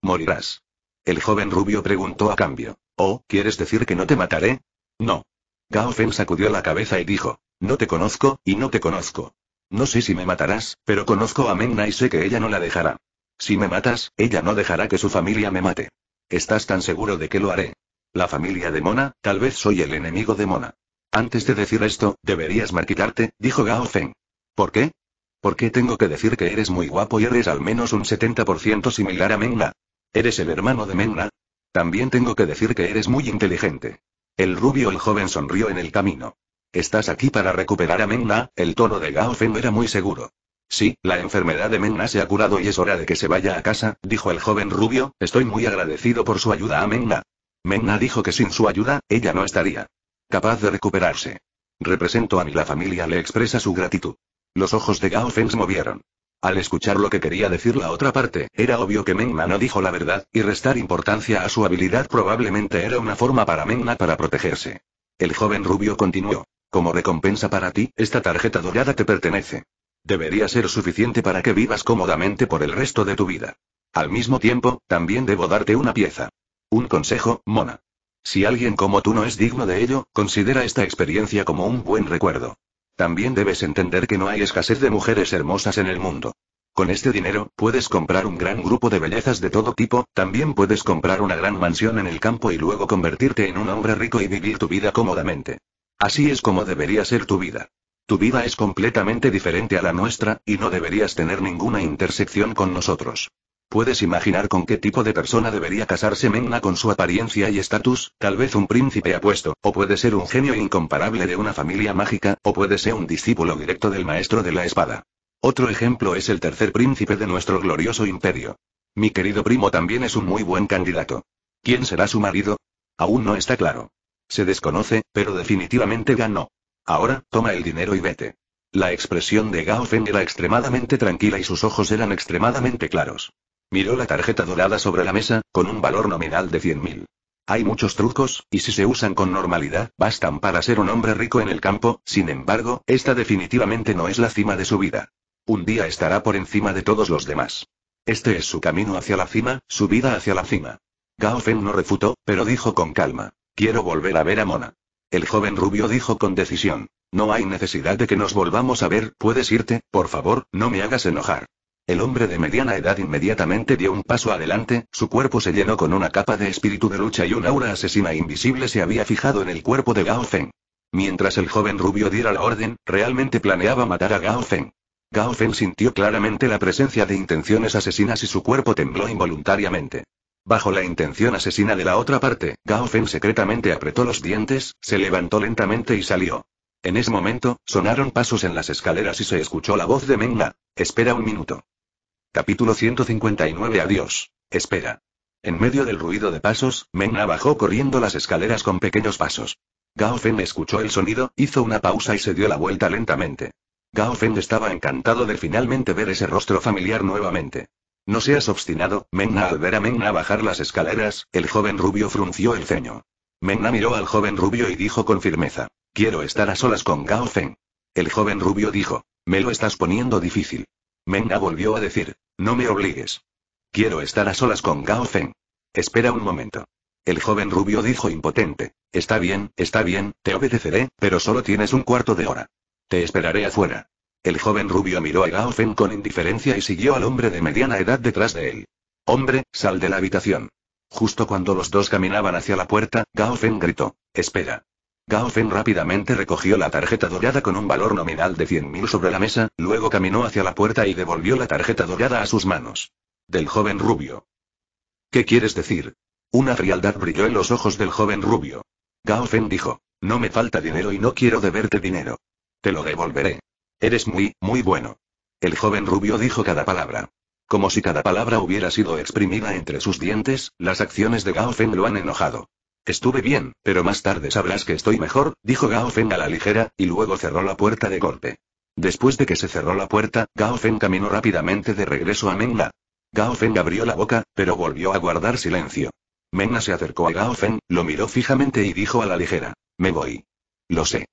Morirás. El joven rubio preguntó a cambio, Oh, ¿quieres decir que no te mataré? No. Gao Feng sacudió la cabeza y dijo, No te conozco, y no te conozco. No sé si me matarás, pero conozco a Mengna y sé que ella no la dejará. Si me matas, ella no dejará que su familia me mate. ¿Estás tan seguro de que lo haré? La familia de Mona, tal vez soy el enemigo de Mona. Antes de decir esto, deberías marquitarte, dijo Gao Feng. ¿Por qué? Porque tengo que decir que eres muy guapo y eres al menos un 70% similar a Mengna. ¿Eres el hermano de Mengna? También tengo que decir que eres muy inteligente. El rubio el joven sonrió en el camino. Estás aquí para recuperar a Menna, el tono de Gao Feng era muy seguro. Sí, la enfermedad de Menna se ha curado y es hora de que se vaya a casa, dijo el joven rubio, estoy muy agradecido por su ayuda a Menna. Menna dijo que sin su ayuda, ella no estaría capaz de recuperarse. Represento a mi la familia le expresa su gratitud. Los ojos de Gao Feng se movieron. Al escuchar lo que quería decir la otra parte, era obvio que Mengna no dijo la verdad, y restar importancia a su habilidad probablemente era una forma para Mengna para protegerse. El joven rubio continuó. Como recompensa para ti, esta tarjeta dorada te pertenece. Debería ser suficiente para que vivas cómodamente por el resto de tu vida. Al mismo tiempo, también debo darte una pieza. Un consejo, Mona. Si alguien como tú no es digno de ello, considera esta experiencia como un buen recuerdo. También debes entender que no hay escasez de mujeres hermosas en el mundo. Con este dinero, puedes comprar un gran grupo de bellezas de todo tipo, también puedes comprar una gran mansión en el campo y luego convertirte en un hombre rico y vivir tu vida cómodamente. Así es como debería ser tu vida. Tu vida es completamente diferente a la nuestra, y no deberías tener ninguna intersección con nosotros. Puedes imaginar con qué tipo de persona debería casarse Mengna con su apariencia y estatus, tal vez un príncipe apuesto, o puede ser un genio incomparable de una familia mágica, o puede ser un discípulo directo del maestro de la espada. Otro ejemplo es el tercer príncipe de nuestro glorioso imperio. Mi querido primo también es un muy buen candidato. ¿Quién será su marido? Aún no está claro. Se desconoce, pero definitivamente ganó. Ahora, toma el dinero y vete. La expresión de Gao Feng era extremadamente tranquila y sus ojos eran extremadamente claros. Miró la tarjeta dorada sobre la mesa, con un valor nominal de 100.000. Hay muchos trucos, y si se usan con normalidad, bastan para ser un hombre rico en el campo, sin embargo, esta definitivamente no es la cima de su vida. Un día estará por encima de todos los demás. Este es su camino hacia la cima, su vida hacia la cima. Gao Feng no refutó, pero dijo con calma. Quiero volver a ver a Mona. El joven rubio dijo con decisión. No hay necesidad de que nos volvamos a ver, puedes irte, por favor, no me hagas enojar. El hombre de mediana edad inmediatamente dio un paso adelante, su cuerpo se llenó con una capa de espíritu de lucha y un aura asesina invisible se había fijado en el cuerpo de Gao Feng. Mientras el joven rubio diera la orden, realmente planeaba matar a Gao Feng. Gao Feng sintió claramente la presencia de intenciones asesinas y su cuerpo tembló involuntariamente. Bajo la intención asesina de la otra parte, Gao Feng secretamente apretó los dientes, se levantó lentamente y salió. En ese momento, sonaron pasos en las escaleras y se escuchó la voz de Mengna. Espera un minuto. Capítulo 159 Adiós. Espera. En medio del ruido de pasos, Mengna bajó corriendo las escaleras con pequeños pasos. Gao Feng escuchó el sonido, hizo una pausa y se dio la vuelta lentamente. Gao Feng estaba encantado de finalmente ver ese rostro familiar nuevamente. No seas obstinado, Menna. Al ver a Menna bajar las escaleras, el joven rubio frunció el ceño. Menna miró al joven rubio y dijo con firmeza: Quiero estar a solas con Gao Feng. El joven rubio dijo: Me lo estás poniendo difícil. Menna volvió a decir: No me obligues. Quiero estar a solas con Gao Feng. Espera un momento. El joven rubio dijo impotente: Está bien, está bien, te obedeceré, pero solo tienes un cuarto de hora. Te esperaré afuera. El joven rubio miró a Gao Feng con indiferencia y siguió al hombre de mediana edad detrás de él. Hombre, sal de la habitación. Justo cuando los dos caminaban hacia la puerta, Gao gritó. Espera. Gao rápidamente recogió la tarjeta dorada con un valor nominal de 100.000 sobre la mesa, luego caminó hacia la puerta y devolvió la tarjeta dorada a sus manos. Del joven rubio. ¿Qué quieres decir? Una frialdad brilló en los ojos del joven rubio. Gao dijo. No me falta dinero y no quiero deberte dinero. Te lo devolveré. Eres muy, muy bueno. El joven rubio dijo cada palabra. Como si cada palabra hubiera sido exprimida entre sus dientes, las acciones de Gao Feng lo han enojado. Estuve bien, pero más tarde sabrás que estoy mejor, dijo Gao Feng a la ligera, y luego cerró la puerta de golpe. Después de que se cerró la puerta, Gao Feng caminó rápidamente de regreso a Mengna. Gao Feng abrió la boca, pero volvió a guardar silencio. Na se acercó a Gao Feng, lo miró fijamente y dijo a la ligera. Me voy. Lo sé.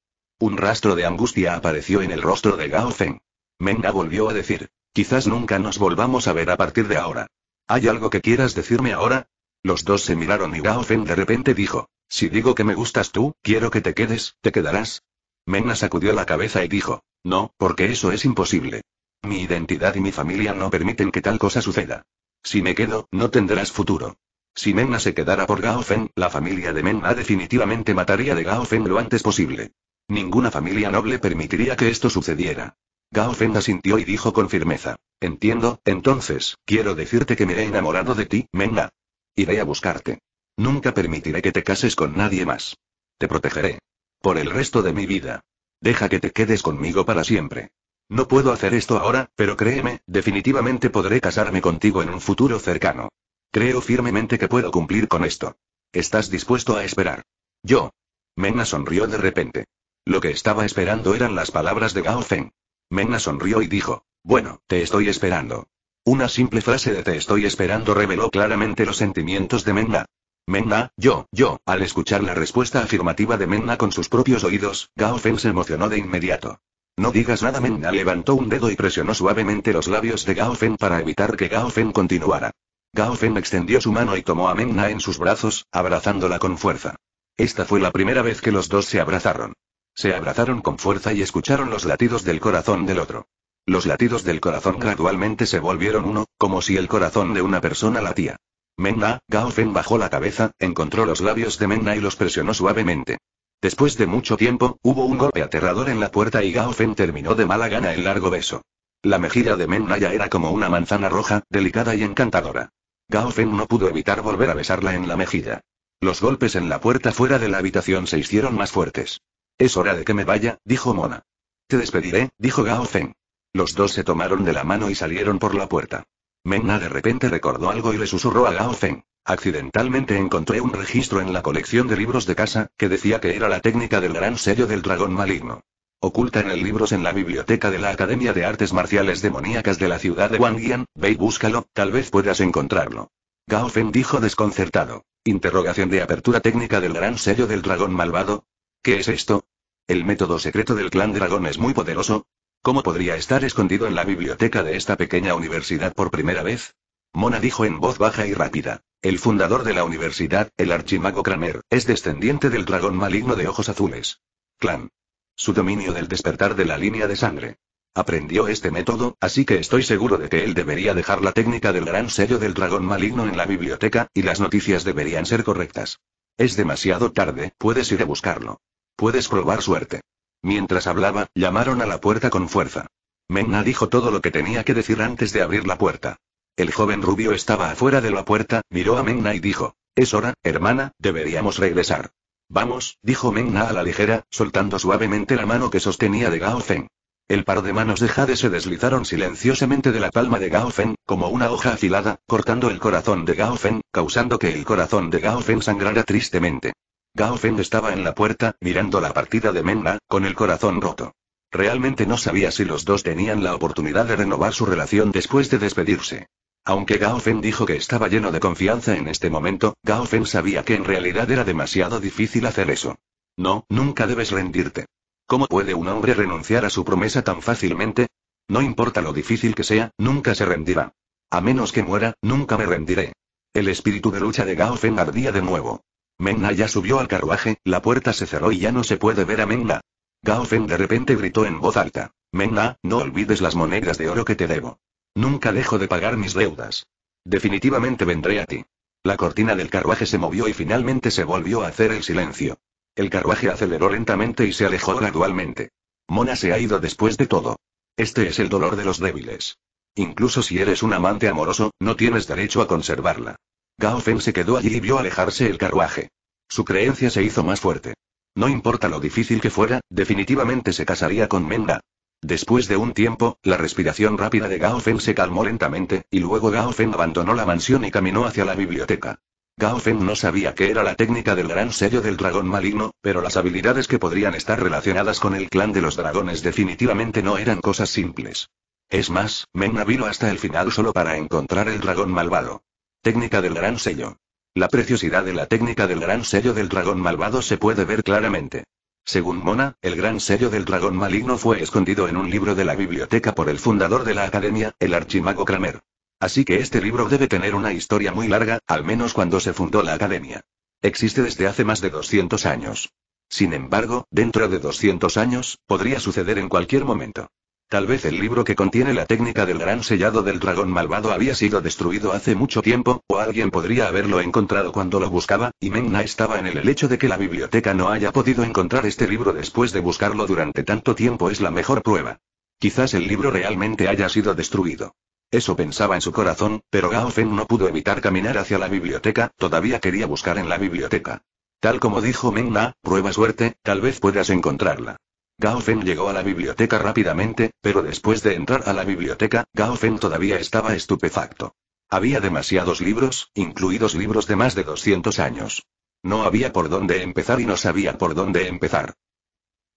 Un rastro de angustia apareció en el rostro de Gao Feng. Menga volvió a decir, quizás nunca nos volvamos a ver a partir de ahora. ¿Hay algo que quieras decirme ahora? Los dos se miraron y Gao Feng de repente dijo, si digo que me gustas tú, quiero que te quedes, ¿te quedarás? Menna sacudió la cabeza y dijo, no, porque eso es imposible. Mi identidad y mi familia no permiten que tal cosa suceda. Si me quedo, no tendrás futuro. Si Menna se quedara por Gao Feng, la familia de Menna definitivamente mataría de Gao Feng lo antes posible. Ninguna familia noble permitiría que esto sucediera. Gao Feng asintió y dijo con firmeza. Entiendo, entonces, quiero decirte que me he enamorado de ti, Menga. Iré a buscarte. Nunca permitiré que te cases con nadie más. Te protegeré. Por el resto de mi vida. Deja que te quedes conmigo para siempre. No puedo hacer esto ahora, pero créeme, definitivamente podré casarme contigo en un futuro cercano. Creo firmemente que puedo cumplir con esto. ¿Estás dispuesto a esperar? Yo. Mena sonrió de repente. Lo que estaba esperando eran las palabras de Gao Feng. Mena sonrió y dijo, bueno, te estoy esperando. Una simple frase de te estoy esperando reveló claramente los sentimientos de Menna. Menna, yo, yo, al escuchar la respuesta afirmativa de Menna con sus propios oídos, Gao Feng se emocionó de inmediato. No digas nada Menna levantó un dedo y presionó suavemente los labios de Gao Feng para evitar que Gao Feng continuara. Gao Feng extendió su mano y tomó a Menna en sus brazos, abrazándola con fuerza. Esta fue la primera vez que los dos se abrazaron. Se abrazaron con fuerza y escucharon los latidos del corazón del otro. Los latidos del corazón gradualmente se volvieron uno, como si el corazón de una persona latía. Menna, Gao bajó la cabeza, encontró los labios de Menna y los presionó suavemente. Después de mucho tiempo, hubo un golpe aterrador en la puerta y Gao terminó de mala gana el largo beso. La mejilla de Menna ya era como una manzana roja, delicada y encantadora. Gao no pudo evitar volver a besarla en la mejilla. Los golpes en la puerta fuera de la habitación se hicieron más fuertes. Es hora de que me vaya, dijo Mona. Te despediré, dijo Gao Feng. Los dos se tomaron de la mano y salieron por la puerta. Menna de repente recordó algo y le susurró a Gao Feng. Accidentalmente encontré un registro en la colección de libros de casa, que decía que era la técnica del gran sello del dragón maligno. Oculta en el libros en la biblioteca de la Academia de Artes Marciales Demoníacas de la ciudad de Wangian, ve y búscalo, tal vez puedas encontrarlo. Gao Feng dijo desconcertado. Interrogación de apertura técnica del gran sello del dragón malvado, ¿Qué es esto? ¿El método secreto del clan dragón es muy poderoso? ¿Cómo podría estar escondido en la biblioteca de esta pequeña universidad por primera vez? Mona dijo en voz baja y rápida. El fundador de la universidad, el archimago Kramer, es descendiente del dragón maligno de ojos azules. Clan. Su dominio del despertar de la línea de sangre. Aprendió este método, así que estoy seguro de que él debería dejar la técnica del gran sello del dragón maligno en la biblioteca, y las noticias deberían ser correctas. Es demasiado tarde, puedes ir a buscarlo. Puedes probar suerte. Mientras hablaba, llamaron a la puerta con fuerza. Menna dijo todo lo que tenía que decir antes de abrir la puerta. El joven rubio estaba afuera de la puerta, miró a Menna y dijo, Es hora, hermana, deberíamos regresar. Vamos, dijo Menna a la ligera, soltando suavemente la mano que sostenía de Gao Feng. El par de manos de Jade se deslizaron silenciosamente de la palma de Gao Feng, como una hoja afilada, cortando el corazón de Gao Feng, causando que el corazón de Gao Feng sangrara tristemente. Gao Feng estaba en la puerta, mirando la partida de Menna, con el corazón roto. Realmente no sabía si los dos tenían la oportunidad de renovar su relación después de despedirse. Aunque Gao Feng dijo que estaba lleno de confianza en este momento, Gao Feng sabía que en realidad era demasiado difícil hacer eso. No, nunca debes rendirte. ¿Cómo puede un hombre renunciar a su promesa tan fácilmente? No importa lo difícil que sea, nunca se rendirá. A menos que muera, nunca me rendiré. El espíritu de lucha de Gao Feng ardía de nuevo. Mengna ya subió al carruaje, la puerta se cerró y ya no se puede ver a Mengna. Gao Feng de repente gritó en voz alta. Mengna, no olvides las monedas de oro que te debo. Nunca dejo de pagar mis deudas. Definitivamente vendré a ti. La cortina del carruaje se movió y finalmente se volvió a hacer el silencio. El carruaje aceleró lentamente y se alejó gradualmente. Mona se ha ido después de todo. Este es el dolor de los débiles. Incluso si eres un amante amoroso, no tienes derecho a conservarla. Gao Feng se quedó allí y vio alejarse el carruaje. Su creencia se hizo más fuerte. No importa lo difícil que fuera, definitivamente se casaría con Menda. Después de un tiempo, la respiración rápida de Gao Feng se calmó lentamente, y luego Gao Feng abandonó la mansión y caminó hacia la biblioteca. Gao Feng no sabía qué era la técnica del gran sello del dragón maligno, pero las habilidades que podrían estar relacionadas con el clan de los dragones definitivamente no eran cosas simples. Es más, Menga vino hasta el final solo para encontrar el dragón malvado. Técnica del gran sello. La preciosidad de la técnica del gran sello del dragón malvado se puede ver claramente. Según Mona, el gran sello del dragón maligno fue escondido en un libro de la biblioteca por el fundador de la academia, el archimago Kramer. Así que este libro debe tener una historia muy larga, al menos cuando se fundó la academia. Existe desde hace más de 200 años. Sin embargo, dentro de 200 años, podría suceder en cualquier momento. Tal vez el libro que contiene la técnica del gran sellado del dragón malvado había sido destruido hace mucho tiempo, o alguien podría haberlo encontrado cuando lo buscaba, y Na estaba en el, hecho de que la biblioteca no haya podido encontrar este libro después de buscarlo durante tanto tiempo es la mejor prueba. Quizás el libro realmente haya sido destruido. Eso pensaba en su corazón, pero Gao Feng no pudo evitar caminar hacia la biblioteca, todavía quería buscar en la biblioteca. Tal como dijo Na, prueba suerte, tal vez puedas encontrarla. Gao llegó a la biblioteca rápidamente, pero después de entrar a la biblioteca, Gao todavía estaba estupefacto. Había demasiados libros, incluidos libros de más de 200 años. No había por dónde empezar y no sabía por dónde empezar.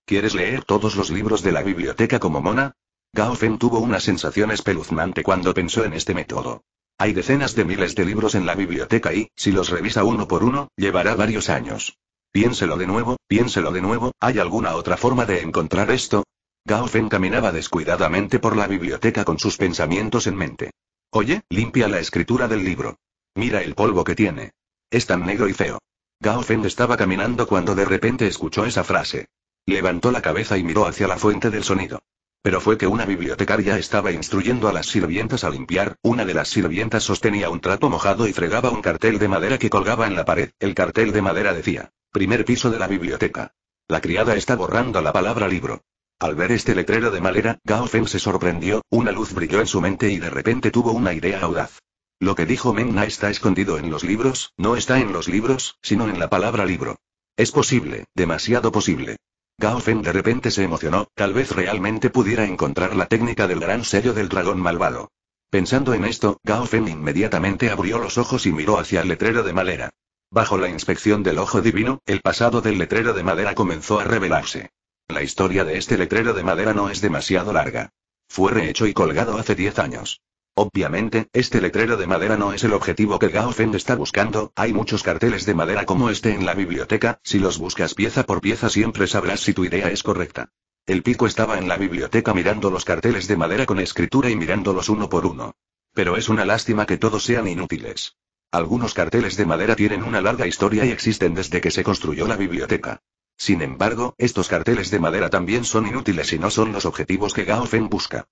¿Quieres leer todos los libros de la biblioteca como mona? Gao tuvo una sensación espeluznante cuando pensó en este método. Hay decenas de miles de libros en la biblioteca y, si los revisa uno por uno, llevará varios años. Piénselo de nuevo, piénselo de nuevo, ¿hay alguna otra forma de encontrar esto? Gao caminaba descuidadamente por la biblioteca con sus pensamientos en mente. Oye, limpia la escritura del libro. Mira el polvo que tiene. Es tan negro y feo. Gao estaba caminando cuando de repente escuchó esa frase. Levantó la cabeza y miró hacia la fuente del sonido. Pero fue que una bibliotecaria estaba instruyendo a las sirvientas a limpiar, una de las sirvientas sostenía un trato mojado y fregaba un cartel de madera que colgaba en la pared, el cartel de madera decía, primer piso de la biblioteca. La criada está borrando la palabra libro. Al ver este letrero de madera, Gao Feng se sorprendió, una luz brilló en su mente y de repente tuvo una idea audaz. Lo que dijo Menna está escondido en los libros, no está en los libros, sino en la palabra libro. Es posible, demasiado posible. Gao Feng de repente se emocionó, tal vez realmente pudiera encontrar la técnica del gran sello del dragón malvado. Pensando en esto, Gao Feng inmediatamente abrió los ojos y miró hacia el letrero de madera. Bajo la inspección del ojo divino, el pasado del letrero de madera comenzó a revelarse. La historia de este letrero de madera no es demasiado larga. Fue rehecho y colgado hace 10 años. Obviamente, este letrero de madera no es el objetivo que Gao Feng está buscando, hay muchos carteles de madera como este en la biblioteca, si los buscas pieza por pieza siempre sabrás si tu idea es correcta. El pico estaba en la biblioteca mirando los carteles de madera con escritura y mirándolos uno por uno. Pero es una lástima que todos sean inútiles. Algunos carteles de madera tienen una larga historia y existen desde que se construyó la biblioteca. Sin embargo, estos carteles de madera también son inútiles y no son los objetivos que Gao Feng busca.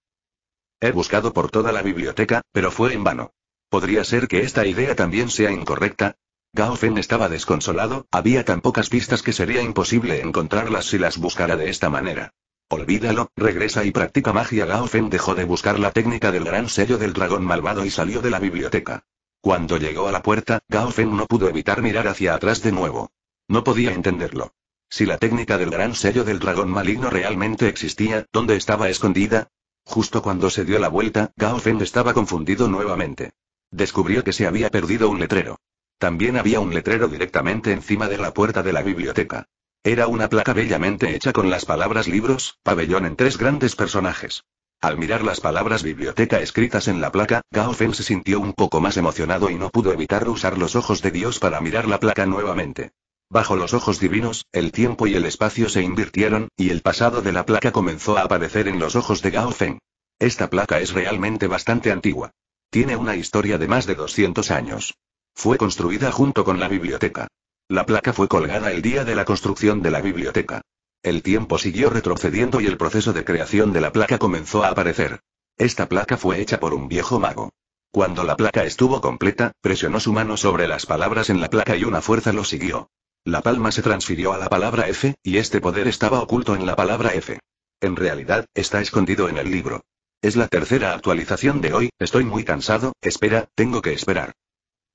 He buscado por toda la biblioteca, pero fue en vano. ¿Podría ser que esta idea también sea incorrecta? Gao estaba desconsolado, había tan pocas pistas que sería imposible encontrarlas si las buscara de esta manera. Olvídalo, regresa y practica magia. Gao dejó de buscar la técnica del gran sello del dragón malvado y salió de la biblioteca. Cuando llegó a la puerta, Gao no pudo evitar mirar hacia atrás de nuevo. No podía entenderlo. Si la técnica del gran sello del dragón maligno realmente existía, ¿dónde estaba escondida? Justo cuando se dio la vuelta, Gao Feng estaba confundido nuevamente. Descubrió que se había perdido un letrero. También había un letrero directamente encima de la puerta de la biblioteca. Era una placa bellamente hecha con las palabras libros, pabellón en tres grandes personajes. Al mirar las palabras biblioteca escritas en la placa, Gao Feng se sintió un poco más emocionado y no pudo evitar usar los ojos de Dios para mirar la placa nuevamente. Bajo los ojos divinos, el tiempo y el espacio se invirtieron, y el pasado de la placa comenzó a aparecer en los ojos de Gao Feng. Esta placa es realmente bastante antigua. Tiene una historia de más de 200 años. Fue construida junto con la biblioteca. La placa fue colgada el día de la construcción de la biblioteca. El tiempo siguió retrocediendo y el proceso de creación de la placa comenzó a aparecer. Esta placa fue hecha por un viejo mago. Cuando la placa estuvo completa, presionó su mano sobre las palabras en la placa y una fuerza lo siguió. La palma se transfirió a la palabra F, y este poder estaba oculto en la palabra F. En realidad, está escondido en el libro. Es la tercera actualización de hoy, estoy muy cansado, espera, tengo que esperar.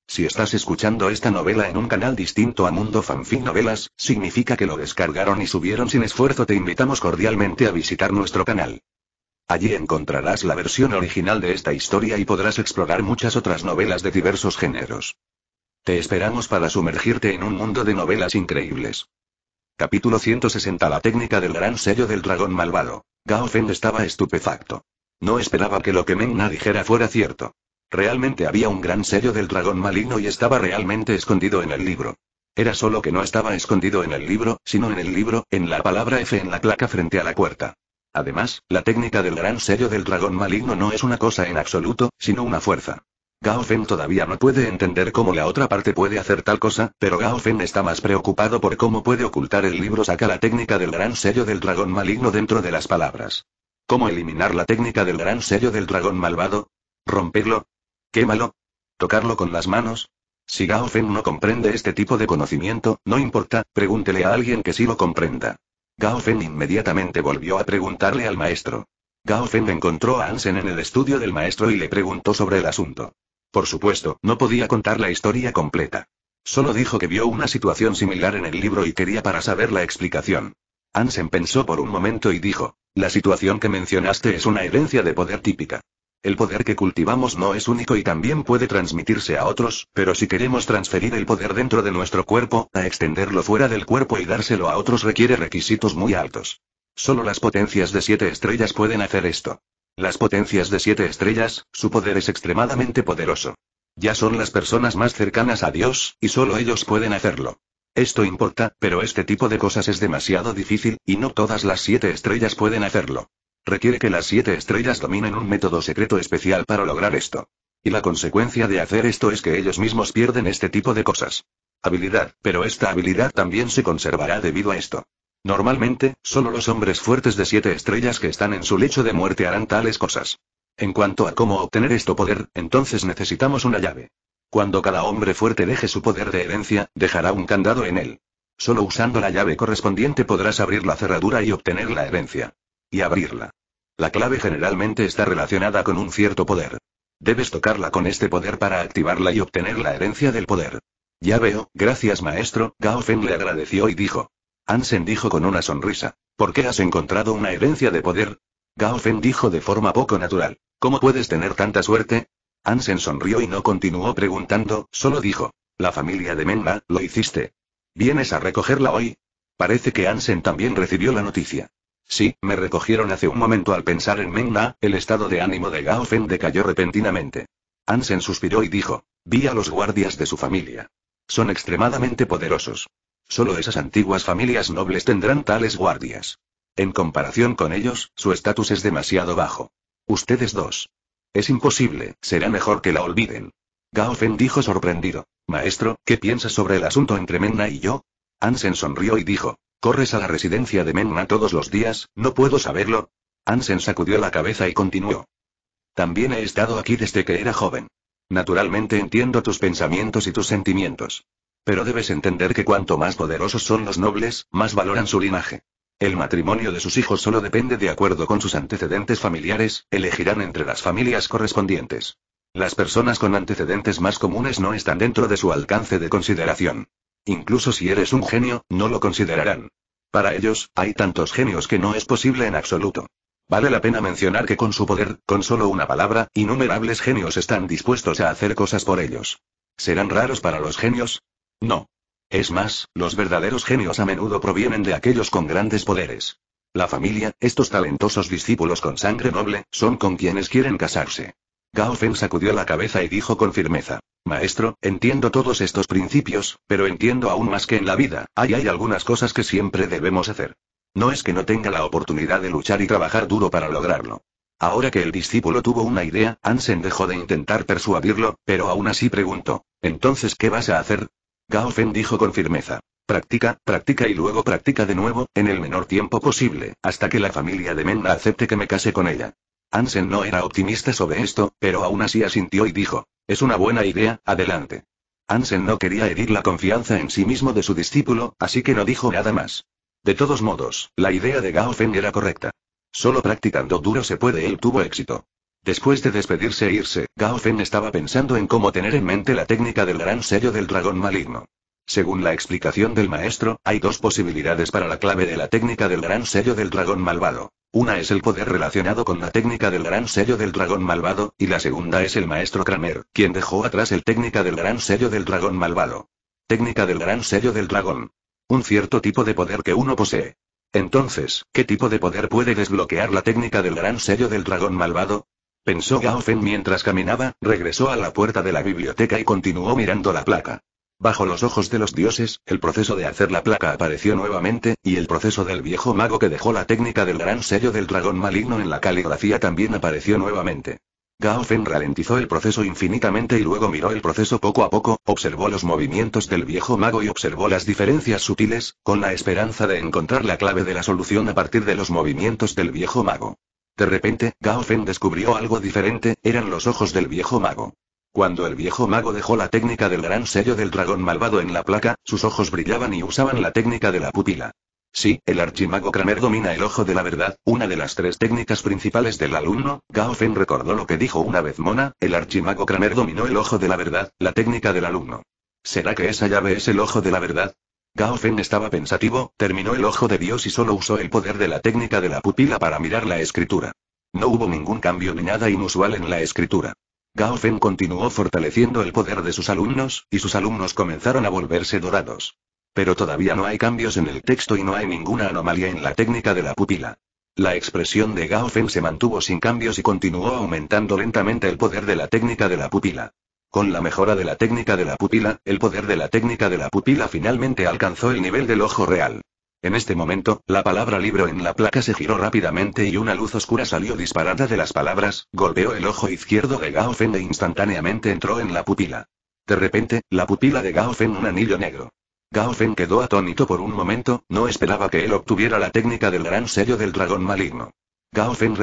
Si estás escuchando esta novela en un canal distinto a Mundo Fanfic Novelas, significa que lo descargaron y subieron sin esfuerzo. Te invitamos cordialmente a visitar nuestro canal. Allí encontrarás la versión original de esta historia y podrás explorar muchas otras novelas de diversos géneros. Te esperamos para sumergirte en un mundo de novelas increíbles. Capítulo 160 La técnica del gran sello del dragón malvado. Gao Feng estaba estupefacto. No esperaba que lo que Mengna dijera fuera cierto. Realmente había un gran sello del dragón maligno y estaba realmente escondido en el libro. Era solo que no estaba escondido en el libro, sino en el libro, en la palabra F en la placa frente a la puerta. Además, la técnica del gran sello del dragón maligno no es una cosa en absoluto, sino una fuerza. Gao todavía no puede entender cómo la otra parte puede hacer tal cosa, pero Gao está más preocupado por cómo puede ocultar el libro saca la técnica del gran sello del dragón maligno dentro de las palabras. ¿Cómo eliminar la técnica del gran sello del dragón malvado? ¿Romperlo? ¿Quémalo? ¿Tocarlo con las manos? Si Gao no comprende este tipo de conocimiento, no importa, pregúntele a alguien que sí lo comprenda. Gao inmediatamente volvió a preguntarle al maestro. Gao encontró a Ansen en el estudio del maestro y le preguntó sobre el asunto. Por supuesto, no podía contar la historia completa. Solo dijo que vio una situación similar en el libro y quería para saber la explicación. Hansen pensó por un momento y dijo, la situación que mencionaste es una herencia de poder típica. El poder que cultivamos no es único y también puede transmitirse a otros, pero si queremos transferir el poder dentro de nuestro cuerpo, a extenderlo fuera del cuerpo y dárselo a otros requiere requisitos muy altos. Solo las potencias de siete estrellas pueden hacer esto. Las potencias de siete estrellas, su poder es extremadamente poderoso. Ya son las personas más cercanas a Dios, y solo ellos pueden hacerlo. Esto importa, pero este tipo de cosas es demasiado difícil, y no todas las siete estrellas pueden hacerlo. Requiere que las siete estrellas dominen un método secreto especial para lograr esto. Y la consecuencia de hacer esto es que ellos mismos pierden este tipo de cosas. Habilidad, pero esta habilidad también se conservará debido a esto. Normalmente, solo los hombres fuertes de siete estrellas que están en su lecho de muerte harán tales cosas. En cuanto a cómo obtener esto poder, entonces necesitamos una llave. Cuando cada hombre fuerte deje su poder de herencia, dejará un candado en él. Solo usando la llave correspondiente podrás abrir la cerradura y obtener la herencia. Y abrirla. La clave generalmente está relacionada con un cierto poder. Debes tocarla con este poder para activarla y obtener la herencia del poder. Ya veo, gracias maestro, Gao Feng le agradeció y dijo. Ansen dijo con una sonrisa. ¿Por qué has encontrado una herencia de poder? Gao dijo de forma poco natural. ¿Cómo puedes tener tanta suerte? Ansen sonrió y no continuó preguntando, solo dijo. La familia de Menma, lo hiciste. ¿Vienes a recogerla hoy? Parece que Ansen también recibió la noticia. Sí, me recogieron hace un momento al pensar en Mengna, el estado de ánimo de Gao Feng decayó repentinamente. Ansen suspiró y dijo, vi a los guardias de su familia. Son extremadamente poderosos. Solo esas antiguas familias nobles tendrán tales guardias. En comparación con ellos, su estatus es demasiado bajo. Ustedes dos. Es imposible, será mejor que la olviden. Gao Feng» dijo sorprendido. Maestro, ¿qué piensas sobre el asunto entre Menna y yo? Ansen sonrió y dijo. ¿Corres a la residencia de Menna todos los días? No puedo saberlo. Ansen sacudió la cabeza y continuó. También he estado aquí desde que era joven. Naturalmente entiendo tus pensamientos y tus sentimientos. Pero debes entender que cuanto más poderosos son los nobles, más valoran su linaje. El matrimonio de sus hijos solo depende de acuerdo con sus antecedentes familiares, elegirán entre las familias correspondientes. Las personas con antecedentes más comunes no están dentro de su alcance de consideración. Incluso si eres un genio, no lo considerarán. Para ellos, hay tantos genios que no es posible en absoluto. Vale la pena mencionar que con su poder, con solo una palabra, innumerables genios están dispuestos a hacer cosas por ellos. ¿Serán raros para los genios? No. Es más, los verdaderos genios a menudo provienen de aquellos con grandes poderes. La familia, estos talentosos discípulos con sangre noble, son con quienes quieren casarse. Gao Feng sacudió la cabeza y dijo con firmeza. Maestro, entiendo todos estos principios, pero entiendo aún más que en la vida, hay, hay algunas cosas que siempre debemos hacer. No es que no tenga la oportunidad de luchar y trabajar duro para lograrlo. Ahora que el discípulo tuvo una idea, Ansen dejó de intentar persuadirlo, pero aún así preguntó. Entonces, ¿qué vas a hacer? Gao Fen dijo con firmeza. Practica, practica y luego practica de nuevo, en el menor tiempo posible, hasta que la familia de Menna acepte que me case con ella. Ansen no era optimista sobre esto, pero aún así asintió y dijo, es una buena idea, adelante. Ansen no quería herir la confianza en sí mismo de su discípulo, así que no dijo nada más. De todos modos, la idea de Gao Fen era correcta. Solo practicando duro se puede él tuvo éxito. Después de despedirse e irse, Gao Fen estaba pensando en cómo tener en mente la técnica del gran sello del dragón maligno. Según la explicación del maestro, hay dos posibilidades para la clave de la técnica del gran sello del dragón malvado. Una es el poder relacionado con la técnica del gran sello del dragón malvado, y la segunda es el maestro Kramer, quien dejó atrás el técnica del gran sello del dragón malvado. Técnica del gran sello del dragón. Un cierto tipo de poder que uno posee. Entonces, ¿qué tipo de poder puede desbloquear la técnica del gran sello del dragón malvado? pensó Gao Fen mientras caminaba, regresó a la puerta de la biblioteca y continuó mirando la placa. Bajo los ojos de los dioses, el proceso de hacer la placa apareció nuevamente, y el proceso del viejo mago que dejó la técnica del gran sello del dragón maligno en la caligrafía también apareció nuevamente. Gao Fen ralentizó el proceso infinitamente y luego miró el proceso poco a poco, observó los movimientos del viejo mago y observó las diferencias sutiles, con la esperanza de encontrar la clave de la solución a partir de los movimientos del viejo mago. De repente, Gao descubrió algo diferente, eran los ojos del viejo mago. Cuando el viejo mago dejó la técnica del gran sello del dragón malvado en la placa, sus ojos brillaban y usaban la técnica de la pupila. Sí, el archimago Kramer domina el ojo de la verdad, una de las tres técnicas principales del alumno, Gao recordó lo que dijo una vez Mona, el archimago Kramer dominó el ojo de la verdad, la técnica del alumno. ¿Será que esa llave es el ojo de la verdad? Gao Fen estaba pensativo, terminó el ojo de Dios y solo usó el poder de la técnica de la pupila para mirar la escritura. No hubo ningún cambio ni nada inusual en la escritura. Gao continuó fortaleciendo el poder de sus alumnos, y sus alumnos comenzaron a volverse dorados. Pero todavía no hay cambios en el texto y no hay ninguna anomalía en la técnica de la pupila. La expresión de Gao se mantuvo sin cambios y continuó aumentando lentamente el poder de la técnica de la pupila. Con la mejora de la técnica de la pupila, el poder de la técnica de la pupila finalmente alcanzó el nivel del ojo real. En este momento, la palabra libro en la placa se giró rápidamente y una luz oscura salió disparada de las palabras, golpeó el ojo izquierdo de Gao e instantáneamente entró en la pupila. De repente, la pupila de Gao un anillo negro. Gao quedó atónito por un momento, no esperaba que él obtuviera la técnica del gran sello del dragón maligno. Gao respirando,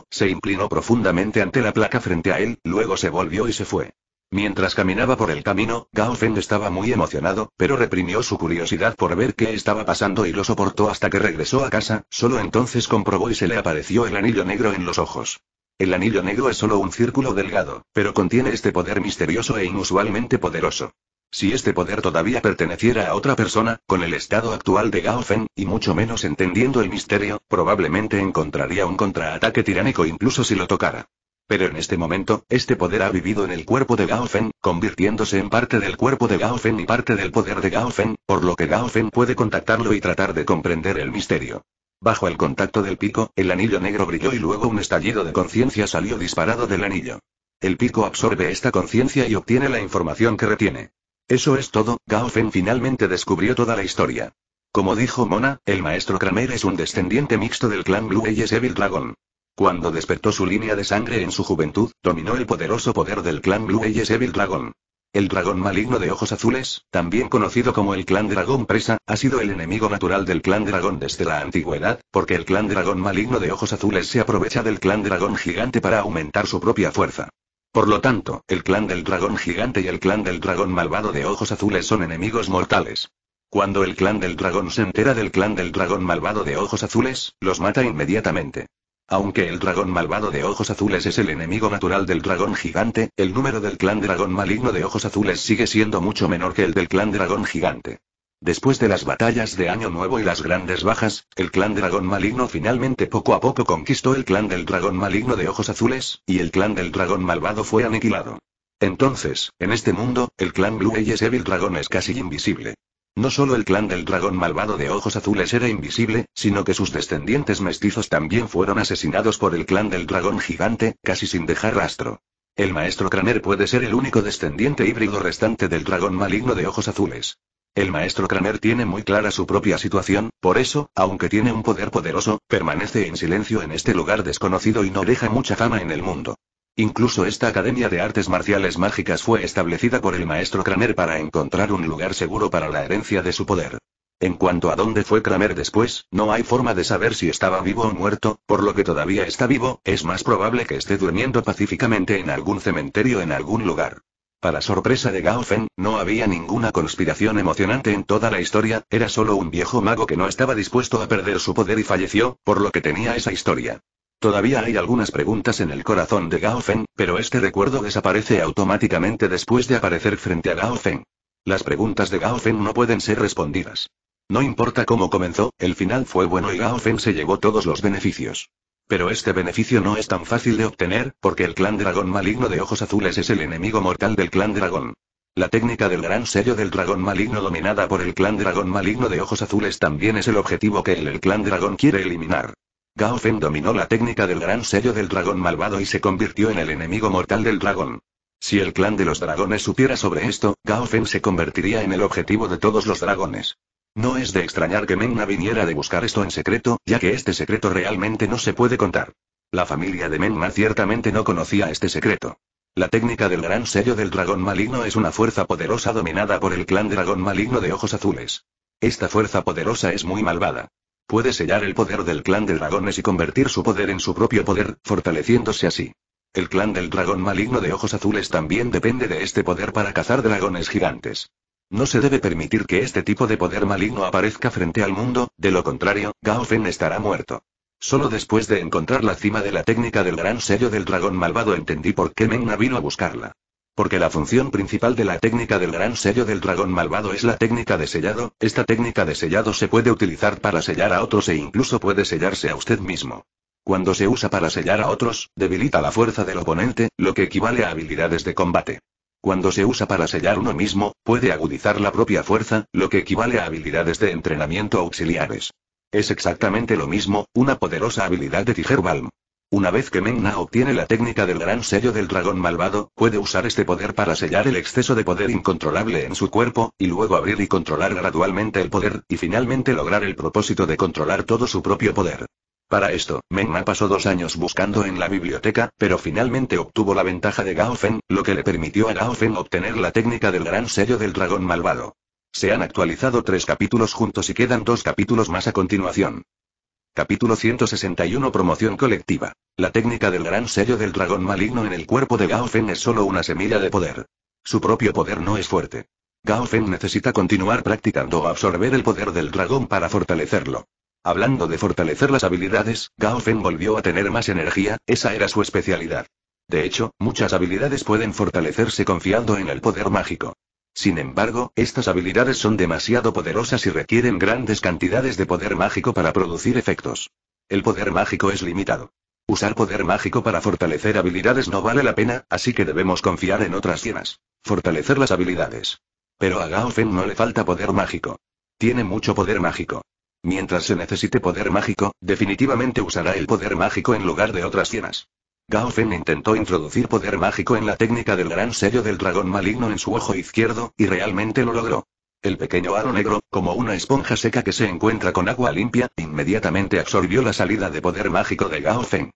respiró se inclinó profundamente ante la placa frente a él, luego se volvió y se fue. Mientras caminaba por el camino, Gao Feng estaba muy emocionado, pero reprimió su curiosidad por ver qué estaba pasando y lo soportó hasta que regresó a casa, solo entonces comprobó y se le apareció el anillo negro en los ojos. El anillo negro es solo un círculo delgado, pero contiene este poder misterioso e inusualmente poderoso. Si este poder todavía perteneciera a otra persona, con el estado actual de Gao Feng, y mucho menos entendiendo el misterio, probablemente encontraría un contraataque tiránico incluso si lo tocara. Pero en este momento, este poder ha vivido en el cuerpo de Gao convirtiéndose en parte del cuerpo de Gao y parte del poder de Gao por lo que Gao puede contactarlo y tratar de comprender el misterio. Bajo el contacto del pico, el anillo negro brilló y luego un estallido de conciencia salió disparado del anillo. El pico absorbe esta conciencia y obtiene la información que retiene. Eso es todo, Gao finalmente descubrió toda la historia. Como dijo Mona, el maestro Kramer es un descendiente mixto del clan Blue Eyes Evil Dragon. Cuando despertó su línea de sangre en su juventud, dominó el poderoso poder del clan Blue Eyes Evil Dragon. El dragón maligno de ojos azules, también conocido como el clan dragón presa, ha sido el enemigo natural del clan dragón desde la antigüedad, porque el clan dragón maligno de ojos azules se aprovecha del clan dragón gigante para aumentar su propia fuerza. Por lo tanto, el clan del dragón gigante y el clan del dragón malvado de ojos azules son enemigos mortales. Cuando el clan del dragón se entera del clan del dragón malvado de ojos azules, los mata inmediatamente. Aunque el dragón malvado de ojos azules es el enemigo natural del dragón gigante, el número del clan dragón maligno de ojos azules sigue siendo mucho menor que el del clan dragón gigante. Después de las batallas de Año Nuevo y las grandes bajas, el clan dragón maligno finalmente poco a poco conquistó el clan del dragón maligno de ojos azules, y el clan del dragón malvado fue aniquilado. Entonces, en este mundo, el clan Blue Eyes Evil Dragon es casi invisible. No solo el clan del dragón malvado de ojos azules era invisible, sino que sus descendientes mestizos también fueron asesinados por el clan del dragón gigante, casi sin dejar rastro. El maestro Craner puede ser el único descendiente híbrido restante del dragón maligno de ojos azules. El maestro Craner tiene muy clara su propia situación, por eso, aunque tiene un poder poderoso, permanece en silencio en este lugar desconocido y no deja mucha fama en el mundo. Incluso esta Academia de Artes Marciales Mágicas fue establecida por el maestro Kramer para encontrar un lugar seguro para la herencia de su poder. En cuanto a dónde fue Kramer después, no hay forma de saber si estaba vivo o muerto, por lo que todavía está vivo, es más probable que esté durmiendo pacíficamente en algún cementerio en algún lugar. Para sorpresa de Gao no había ninguna conspiración emocionante en toda la historia, era solo un viejo mago que no estaba dispuesto a perder su poder y falleció, por lo que tenía esa historia. Todavía hay algunas preguntas en el corazón de Gao Feng, pero este recuerdo desaparece automáticamente después de aparecer frente a Gao Feng. Las preguntas de Gao Feng no pueden ser respondidas. No importa cómo comenzó, el final fue bueno y Gao Feng se llevó todos los beneficios. Pero este beneficio no es tan fácil de obtener, porque el clan dragón maligno de ojos azules es el enemigo mortal del clan dragón. La técnica del gran sello del dragón maligno dominada por el clan dragón maligno de ojos azules también es el objetivo que el clan dragón quiere eliminar. Gao Feng dominó la técnica del gran sello del dragón malvado y se convirtió en el enemigo mortal del dragón. Si el clan de los dragones supiera sobre esto, Gao Feng se convertiría en el objetivo de todos los dragones. No es de extrañar que Menna viniera de buscar esto en secreto, ya que este secreto realmente no se puede contar. La familia de Menna ciertamente no conocía este secreto. La técnica del gran sello del dragón maligno es una fuerza poderosa dominada por el clan dragón maligno de ojos azules. Esta fuerza poderosa es muy malvada. Puede sellar el poder del clan de dragones y convertir su poder en su propio poder, fortaleciéndose así. El clan del dragón maligno de ojos azules también depende de este poder para cazar dragones gigantes. No se debe permitir que este tipo de poder maligno aparezca frente al mundo, de lo contrario, Gao estará muerto. Solo después de encontrar la cima de la técnica del gran sello del dragón malvado entendí por qué Meng vino a buscarla. Porque la función principal de la técnica del gran sello del dragón malvado es la técnica de sellado, esta técnica de sellado se puede utilizar para sellar a otros e incluso puede sellarse a usted mismo. Cuando se usa para sellar a otros, debilita la fuerza del oponente, lo que equivale a habilidades de combate. Cuando se usa para sellar uno mismo, puede agudizar la propia fuerza, lo que equivale a habilidades de entrenamiento auxiliares. Es exactamente lo mismo, una poderosa habilidad de Tiger Balm. Una vez que Na obtiene la técnica del gran sello del dragón malvado, puede usar este poder para sellar el exceso de poder incontrolable en su cuerpo, y luego abrir y controlar gradualmente el poder, y finalmente lograr el propósito de controlar todo su propio poder. Para esto, Na pasó dos años buscando en la biblioteca, pero finalmente obtuvo la ventaja de Gaofen, lo que le permitió a Feng obtener la técnica del gran sello del dragón malvado. Se han actualizado tres capítulos juntos y quedan dos capítulos más a continuación. Capítulo 161 Promoción colectiva. La técnica del gran sello del dragón maligno en el cuerpo de Gao es solo una semilla de poder. Su propio poder no es fuerte. Gao necesita continuar practicando o absorber el poder del dragón para fortalecerlo. Hablando de fortalecer las habilidades, Gao volvió a tener más energía, esa era su especialidad. De hecho, muchas habilidades pueden fortalecerse confiando en el poder mágico. Sin embargo, estas habilidades son demasiado poderosas y requieren grandes cantidades de poder mágico para producir efectos. El poder mágico es limitado. Usar poder mágico para fortalecer habilidades no vale la pena, así que debemos confiar en otras cienas. Fortalecer las habilidades. Pero a Gao no le falta poder mágico. Tiene mucho poder mágico. Mientras se necesite poder mágico, definitivamente usará el poder mágico en lugar de otras cienas. Gao Feng intentó introducir poder mágico en la técnica del gran sello del dragón maligno en su ojo izquierdo, y realmente lo logró. El pequeño aro negro, como una esponja seca que se encuentra con agua limpia, inmediatamente absorbió la salida de poder mágico de Gao Feng.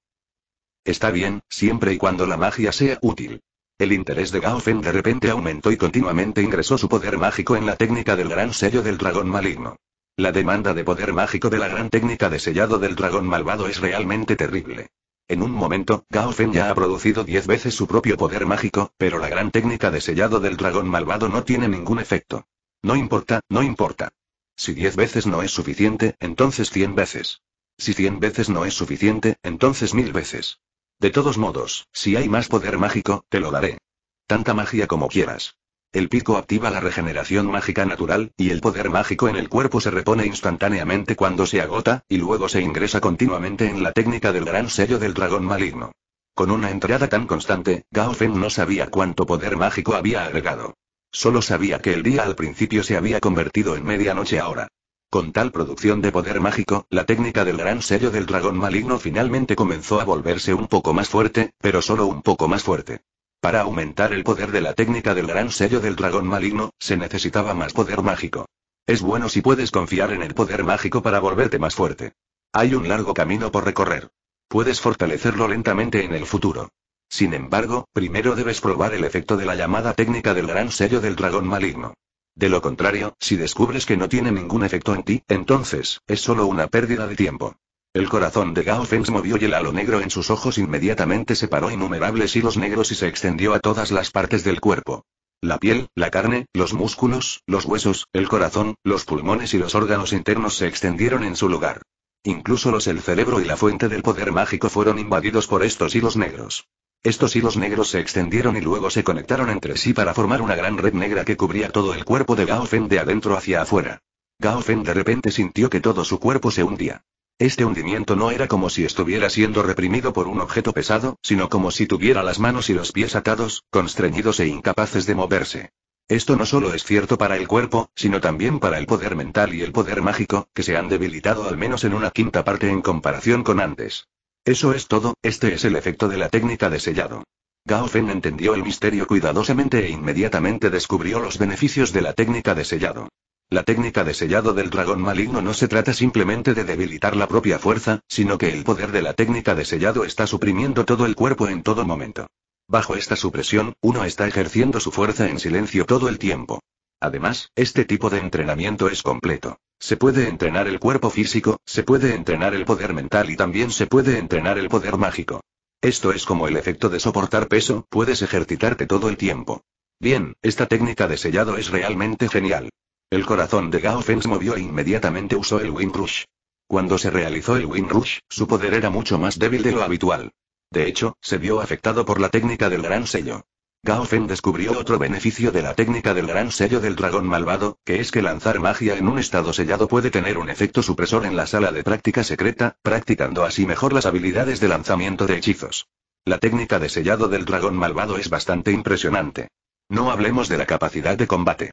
Está bien, siempre y cuando la magia sea útil. El interés de Gao Feng de repente aumentó y continuamente ingresó su poder mágico en la técnica del gran sello del dragón maligno. La demanda de poder mágico de la gran técnica de sellado del dragón malvado es realmente terrible. En un momento, Gao Feng ya ha producido diez veces su propio poder mágico, pero la gran técnica de sellado del dragón malvado no tiene ningún efecto. No importa, no importa. Si diez veces no es suficiente, entonces cien veces. Si cien veces no es suficiente, entonces mil veces. De todos modos, si hay más poder mágico, te lo daré. Tanta magia como quieras. El pico activa la regeneración mágica natural, y el poder mágico en el cuerpo se repone instantáneamente cuando se agota, y luego se ingresa continuamente en la técnica del gran sello del dragón maligno. Con una entrada tan constante, Gao Feng no sabía cuánto poder mágico había agregado. Solo sabía que el día al principio se había convertido en medianoche ahora. Con tal producción de poder mágico, la técnica del gran sello del dragón maligno finalmente comenzó a volverse un poco más fuerte, pero solo un poco más fuerte. Para aumentar el poder de la técnica del gran sello del dragón maligno, se necesitaba más poder mágico. Es bueno si puedes confiar en el poder mágico para volverte más fuerte. Hay un largo camino por recorrer. Puedes fortalecerlo lentamente en el futuro. Sin embargo, primero debes probar el efecto de la llamada técnica del gran sello del dragón maligno. De lo contrario, si descubres que no tiene ningún efecto en ti, entonces, es solo una pérdida de tiempo. El corazón de Gao Feng movió y el halo negro en sus ojos inmediatamente separó innumerables hilos negros y se extendió a todas las partes del cuerpo. La piel, la carne, los músculos, los huesos, el corazón, los pulmones y los órganos internos se extendieron en su lugar. Incluso los el cerebro y la fuente del poder mágico fueron invadidos por estos hilos negros. Estos hilos negros se extendieron y luego se conectaron entre sí para formar una gran red negra que cubría todo el cuerpo de Gao Feng de adentro hacia afuera. Gao Feng de repente sintió que todo su cuerpo se hundía. Este hundimiento no era como si estuviera siendo reprimido por un objeto pesado, sino como si tuviera las manos y los pies atados, constreñidos e incapaces de moverse. Esto no solo es cierto para el cuerpo, sino también para el poder mental y el poder mágico, que se han debilitado al menos en una quinta parte en comparación con antes. Eso es todo, este es el efecto de la técnica de sellado. Gao Fen entendió el misterio cuidadosamente e inmediatamente descubrió los beneficios de la técnica de sellado. La técnica de sellado del dragón maligno no se trata simplemente de debilitar la propia fuerza, sino que el poder de la técnica de sellado está suprimiendo todo el cuerpo en todo momento. Bajo esta supresión, uno está ejerciendo su fuerza en silencio todo el tiempo. Además, este tipo de entrenamiento es completo. Se puede entrenar el cuerpo físico, se puede entrenar el poder mental y también se puede entrenar el poder mágico. Esto es como el efecto de soportar peso, puedes ejercitarte todo el tiempo. Bien, esta técnica de sellado es realmente genial. El corazón de Gao se movió e inmediatamente usó el Wind Rush. Cuando se realizó el Wind Rush, su poder era mucho más débil de lo habitual. De hecho, se vio afectado por la técnica del gran sello. Gao descubrió otro beneficio de la técnica del gran sello del dragón malvado, que es que lanzar magia en un estado sellado puede tener un efecto supresor en la sala de práctica secreta, practicando así mejor las habilidades de lanzamiento de hechizos. La técnica de sellado del dragón malvado es bastante impresionante. No hablemos de la capacidad de combate.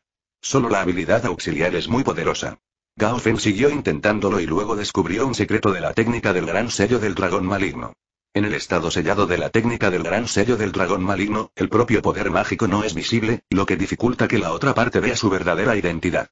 Solo la habilidad auxiliar es muy poderosa. Gao siguió intentándolo y luego descubrió un secreto de la técnica del gran sello del dragón maligno. En el estado sellado de la técnica del gran sello del dragón maligno, el propio poder mágico no es visible, lo que dificulta que la otra parte vea su verdadera identidad.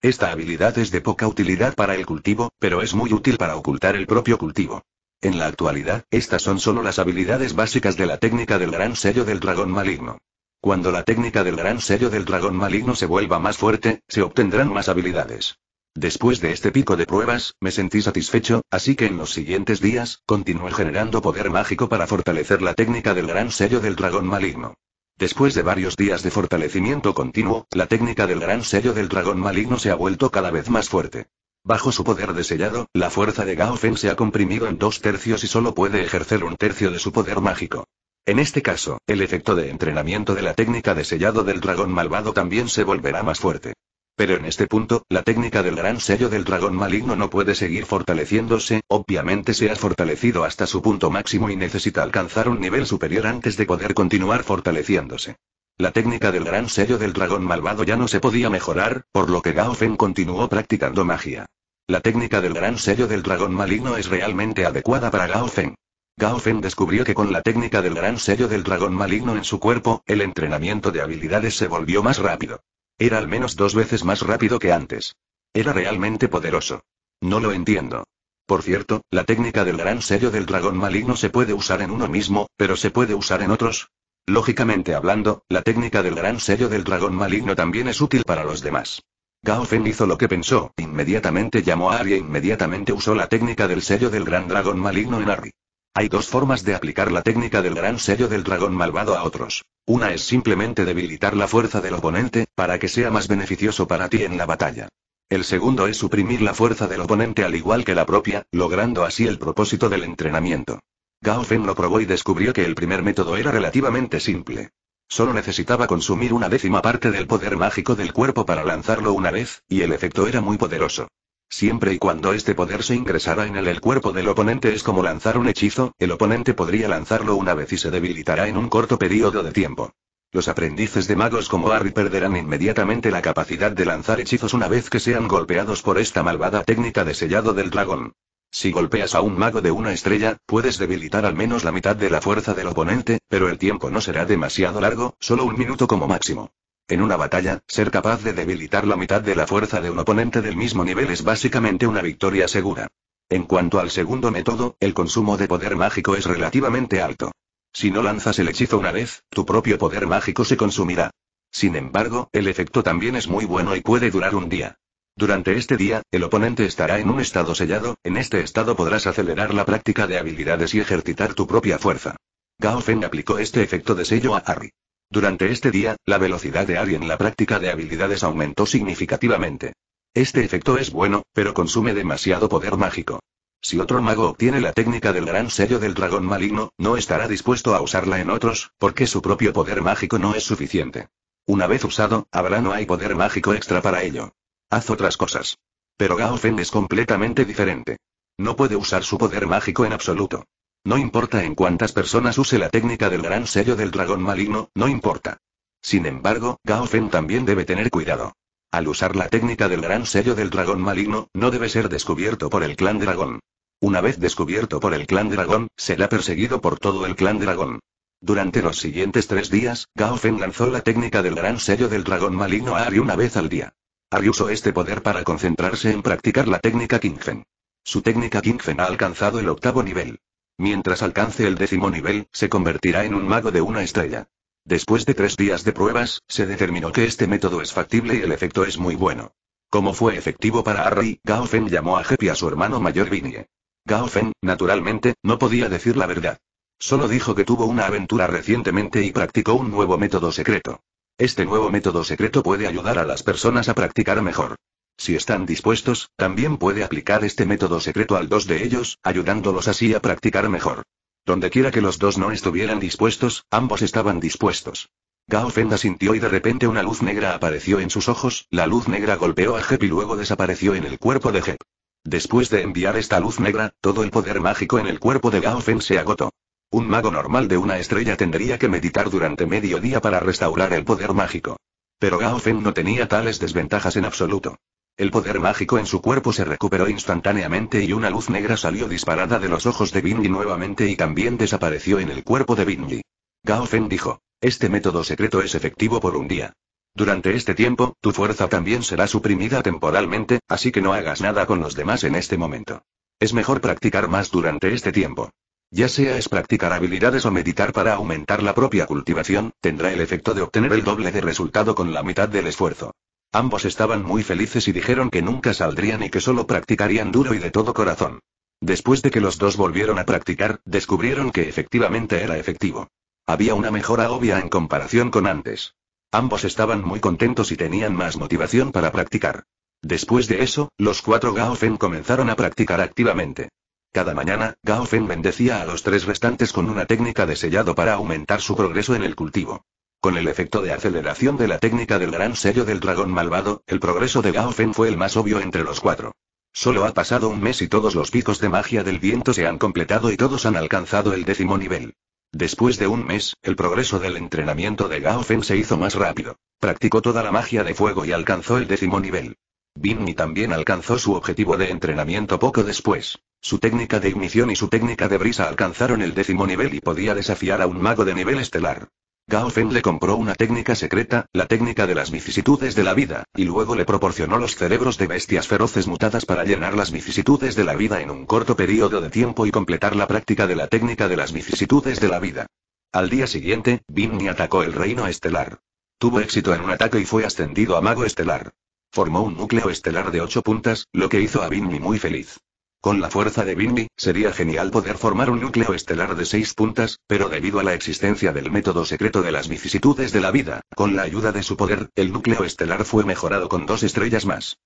Esta habilidad es de poca utilidad para el cultivo, pero es muy útil para ocultar el propio cultivo. En la actualidad, estas son solo las habilidades básicas de la técnica del gran sello del dragón maligno. Cuando la técnica del gran sello del dragón maligno se vuelva más fuerte, se obtendrán más habilidades. Después de este pico de pruebas, me sentí satisfecho, así que en los siguientes días, continué generando poder mágico para fortalecer la técnica del gran sello del dragón maligno. Después de varios días de fortalecimiento continuo, la técnica del gran sello del dragón maligno se ha vuelto cada vez más fuerte. Bajo su poder de sellado, la fuerza de Feng se ha comprimido en dos tercios y solo puede ejercer un tercio de su poder mágico. En este caso, el efecto de entrenamiento de la técnica de sellado del dragón malvado también se volverá más fuerte. Pero en este punto, la técnica del gran sello del dragón maligno no puede seguir fortaleciéndose, obviamente se ha fortalecido hasta su punto máximo y necesita alcanzar un nivel superior antes de poder continuar fortaleciéndose. La técnica del gran sello del dragón malvado ya no se podía mejorar, por lo que Gao Feng continuó practicando magia. La técnica del gran sello del dragón maligno es realmente adecuada para Gao Feng. Gao descubrió que con la técnica del gran sello del dragón maligno en su cuerpo, el entrenamiento de habilidades se volvió más rápido. Era al menos dos veces más rápido que antes. Era realmente poderoso. No lo entiendo. Por cierto, la técnica del gran sello del dragón maligno se puede usar en uno mismo, pero se puede usar en otros. Lógicamente hablando, la técnica del gran sello del dragón maligno también es útil para los demás. Gao hizo lo que pensó, inmediatamente llamó a Ari e inmediatamente usó la técnica del sello del gran dragón maligno en Ari. Hay dos formas de aplicar la técnica del gran sello del dragón malvado a otros. Una es simplemente debilitar la fuerza del oponente, para que sea más beneficioso para ti en la batalla. El segundo es suprimir la fuerza del oponente al igual que la propia, logrando así el propósito del entrenamiento. Gao Feng lo probó y descubrió que el primer método era relativamente simple. Solo necesitaba consumir una décima parte del poder mágico del cuerpo para lanzarlo una vez, y el efecto era muy poderoso. Siempre y cuando este poder se ingresara en el, el cuerpo del oponente es como lanzar un hechizo, el oponente podría lanzarlo una vez y se debilitará en un corto periodo de tiempo. Los aprendices de magos como Harry perderán inmediatamente la capacidad de lanzar hechizos una vez que sean golpeados por esta malvada técnica de sellado del dragón. Si golpeas a un mago de una estrella, puedes debilitar al menos la mitad de la fuerza del oponente, pero el tiempo no será demasiado largo, solo un minuto como máximo. En una batalla, ser capaz de debilitar la mitad de la fuerza de un oponente del mismo nivel es básicamente una victoria segura. En cuanto al segundo método, el consumo de poder mágico es relativamente alto. Si no lanzas el hechizo una vez, tu propio poder mágico se consumirá. Sin embargo, el efecto también es muy bueno y puede durar un día. Durante este día, el oponente estará en un estado sellado, en este estado podrás acelerar la práctica de habilidades y ejercitar tu propia fuerza. Gao Feng aplicó este efecto de sello a Harry. Durante este día, la velocidad de Ari en la práctica de habilidades aumentó significativamente. Este efecto es bueno, pero consume demasiado poder mágico. Si otro mago obtiene la técnica del gran sello del dragón maligno, no estará dispuesto a usarla en otros, porque su propio poder mágico no es suficiente. Una vez usado, habrá no hay poder mágico extra para ello. Haz otras cosas. Pero Gaofen es completamente diferente. No puede usar su poder mágico en absoluto. No importa en cuántas personas use la técnica del gran sello del dragón maligno, no importa. Sin embargo, Gao también debe tener cuidado. Al usar la técnica del gran sello del dragón maligno, no debe ser descubierto por el clan dragón. Una vez descubierto por el clan dragón, será perseguido por todo el clan dragón. Durante los siguientes tres días, Gao lanzó la técnica del gran sello del dragón maligno a Ari una vez al día. Ari usó este poder para concentrarse en practicar la técnica Kingfen. Su técnica Kingfen ha alcanzado el octavo nivel. Mientras alcance el décimo nivel, se convertirá en un mago de una estrella. Después de tres días de pruebas, se determinó que este método es factible y el efecto es muy bueno. Como fue efectivo para Harry, Gao Feng llamó a Jeppi a su hermano mayor Vinnie. Gao Feng, naturalmente, no podía decir la verdad. Solo dijo que tuvo una aventura recientemente y practicó un nuevo método secreto. Este nuevo método secreto puede ayudar a las personas a practicar mejor. Si están dispuestos, también puede aplicar este método secreto al dos de ellos, ayudándolos así a practicar mejor. Donde quiera que los dos no estuvieran dispuestos, ambos estaban dispuestos. Gao Feng sintió y de repente una luz negra apareció en sus ojos, la luz negra golpeó a Jep y luego desapareció en el cuerpo de Jep. Después de enviar esta luz negra, todo el poder mágico en el cuerpo de Gao Feng se agotó. Un mago normal de una estrella tendría que meditar durante medio día para restaurar el poder mágico. Pero Gao Feng no tenía tales desventajas en absoluto. El poder mágico en su cuerpo se recuperó instantáneamente y una luz negra salió disparada de los ojos de Bindi nuevamente y también desapareció en el cuerpo de Bindi. Gao Feng dijo, este método secreto es efectivo por un día. Durante este tiempo, tu fuerza también será suprimida temporalmente, así que no hagas nada con los demás en este momento. Es mejor practicar más durante este tiempo. Ya sea es practicar habilidades o meditar para aumentar la propia cultivación, tendrá el efecto de obtener el doble de resultado con la mitad del esfuerzo. Ambos estaban muy felices y dijeron que nunca saldrían y que solo practicarían duro y de todo corazón. Después de que los dos volvieron a practicar, descubrieron que efectivamente era efectivo. Había una mejora obvia en comparación con antes. Ambos estaban muy contentos y tenían más motivación para practicar. Después de eso, los cuatro Fen comenzaron a practicar activamente. Cada mañana, Fen bendecía a los tres restantes con una técnica de sellado para aumentar su progreso en el cultivo. Con el efecto de aceleración de la técnica del gran sello del dragón malvado, el progreso de Gao fue el más obvio entre los cuatro. Solo ha pasado un mes y todos los picos de magia del viento se han completado y todos han alcanzado el décimo nivel. Después de un mes, el progreso del entrenamiento de Gao se hizo más rápido. Practicó toda la magia de fuego y alcanzó el décimo nivel. Binny también alcanzó su objetivo de entrenamiento poco después. Su técnica de ignición y su técnica de brisa alcanzaron el décimo nivel y podía desafiar a un mago de nivel estelar. Gao Feng le compró una técnica secreta, la técnica de las vicisitudes de la vida, y luego le proporcionó los cerebros de bestias feroces mutadas para llenar las vicisitudes de la vida en un corto periodo de tiempo y completar la práctica de la técnica de las vicisitudes de la vida. Al día siguiente, Binni atacó el reino estelar. Tuvo éxito en un ataque y fue ascendido a mago estelar. Formó un núcleo estelar de ocho puntas, lo que hizo a Binni muy feliz. Con la fuerza de Bimbi, sería genial poder formar un núcleo estelar de seis puntas, pero debido a la existencia del método secreto de las vicisitudes de la vida, con la ayuda de su poder, el núcleo estelar fue mejorado con dos estrellas más.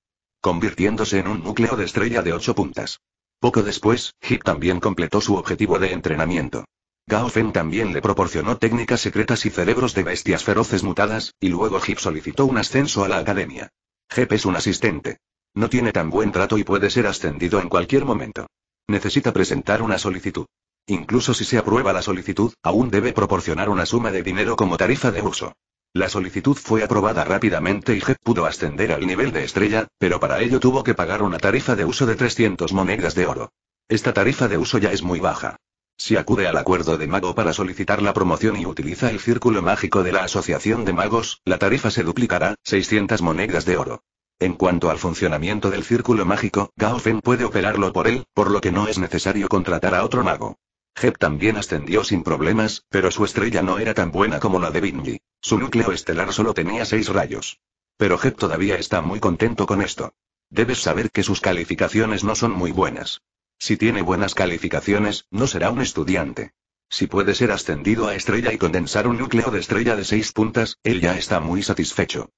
Convirtiéndose en un núcleo de estrella de ocho puntas. Poco después, Hip también completó su objetivo de entrenamiento. Gao Feng también le proporcionó técnicas secretas y cerebros de bestias feroces mutadas, y luego Hip solicitó un ascenso a la academia. Hip es un asistente. No tiene tan buen trato y puede ser ascendido en cualquier momento. Necesita presentar una solicitud. Incluso si se aprueba la solicitud, aún debe proporcionar una suma de dinero como tarifa de uso. La solicitud fue aprobada rápidamente y Jeff pudo ascender al nivel de estrella, pero para ello tuvo que pagar una tarifa de uso de 300 monedas de oro. Esta tarifa de uso ya es muy baja. Si acude al acuerdo de mago para solicitar la promoción y utiliza el círculo mágico de la Asociación de Magos, la tarifa se duplicará, 600 monedas de oro. En cuanto al funcionamiento del círculo mágico, Gao puede operarlo por él, por lo que no es necesario contratar a otro mago. Jep también ascendió sin problemas, pero su estrella no era tan buena como la de Binji. Su núcleo estelar solo tenía seis rayos. Pero Jep todavía está muy contento con esto. Debes saber que sus calificaciones no son muy buenas. Si tiene buenas calificaciones, no será un estudiante. Si puede ser ascendido a estrella y condensar un núcleo de estrella de seis puntas, él ya está muy satisfecho.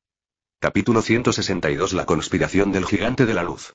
Capítulo 162 La conspiración del gigante de la luz.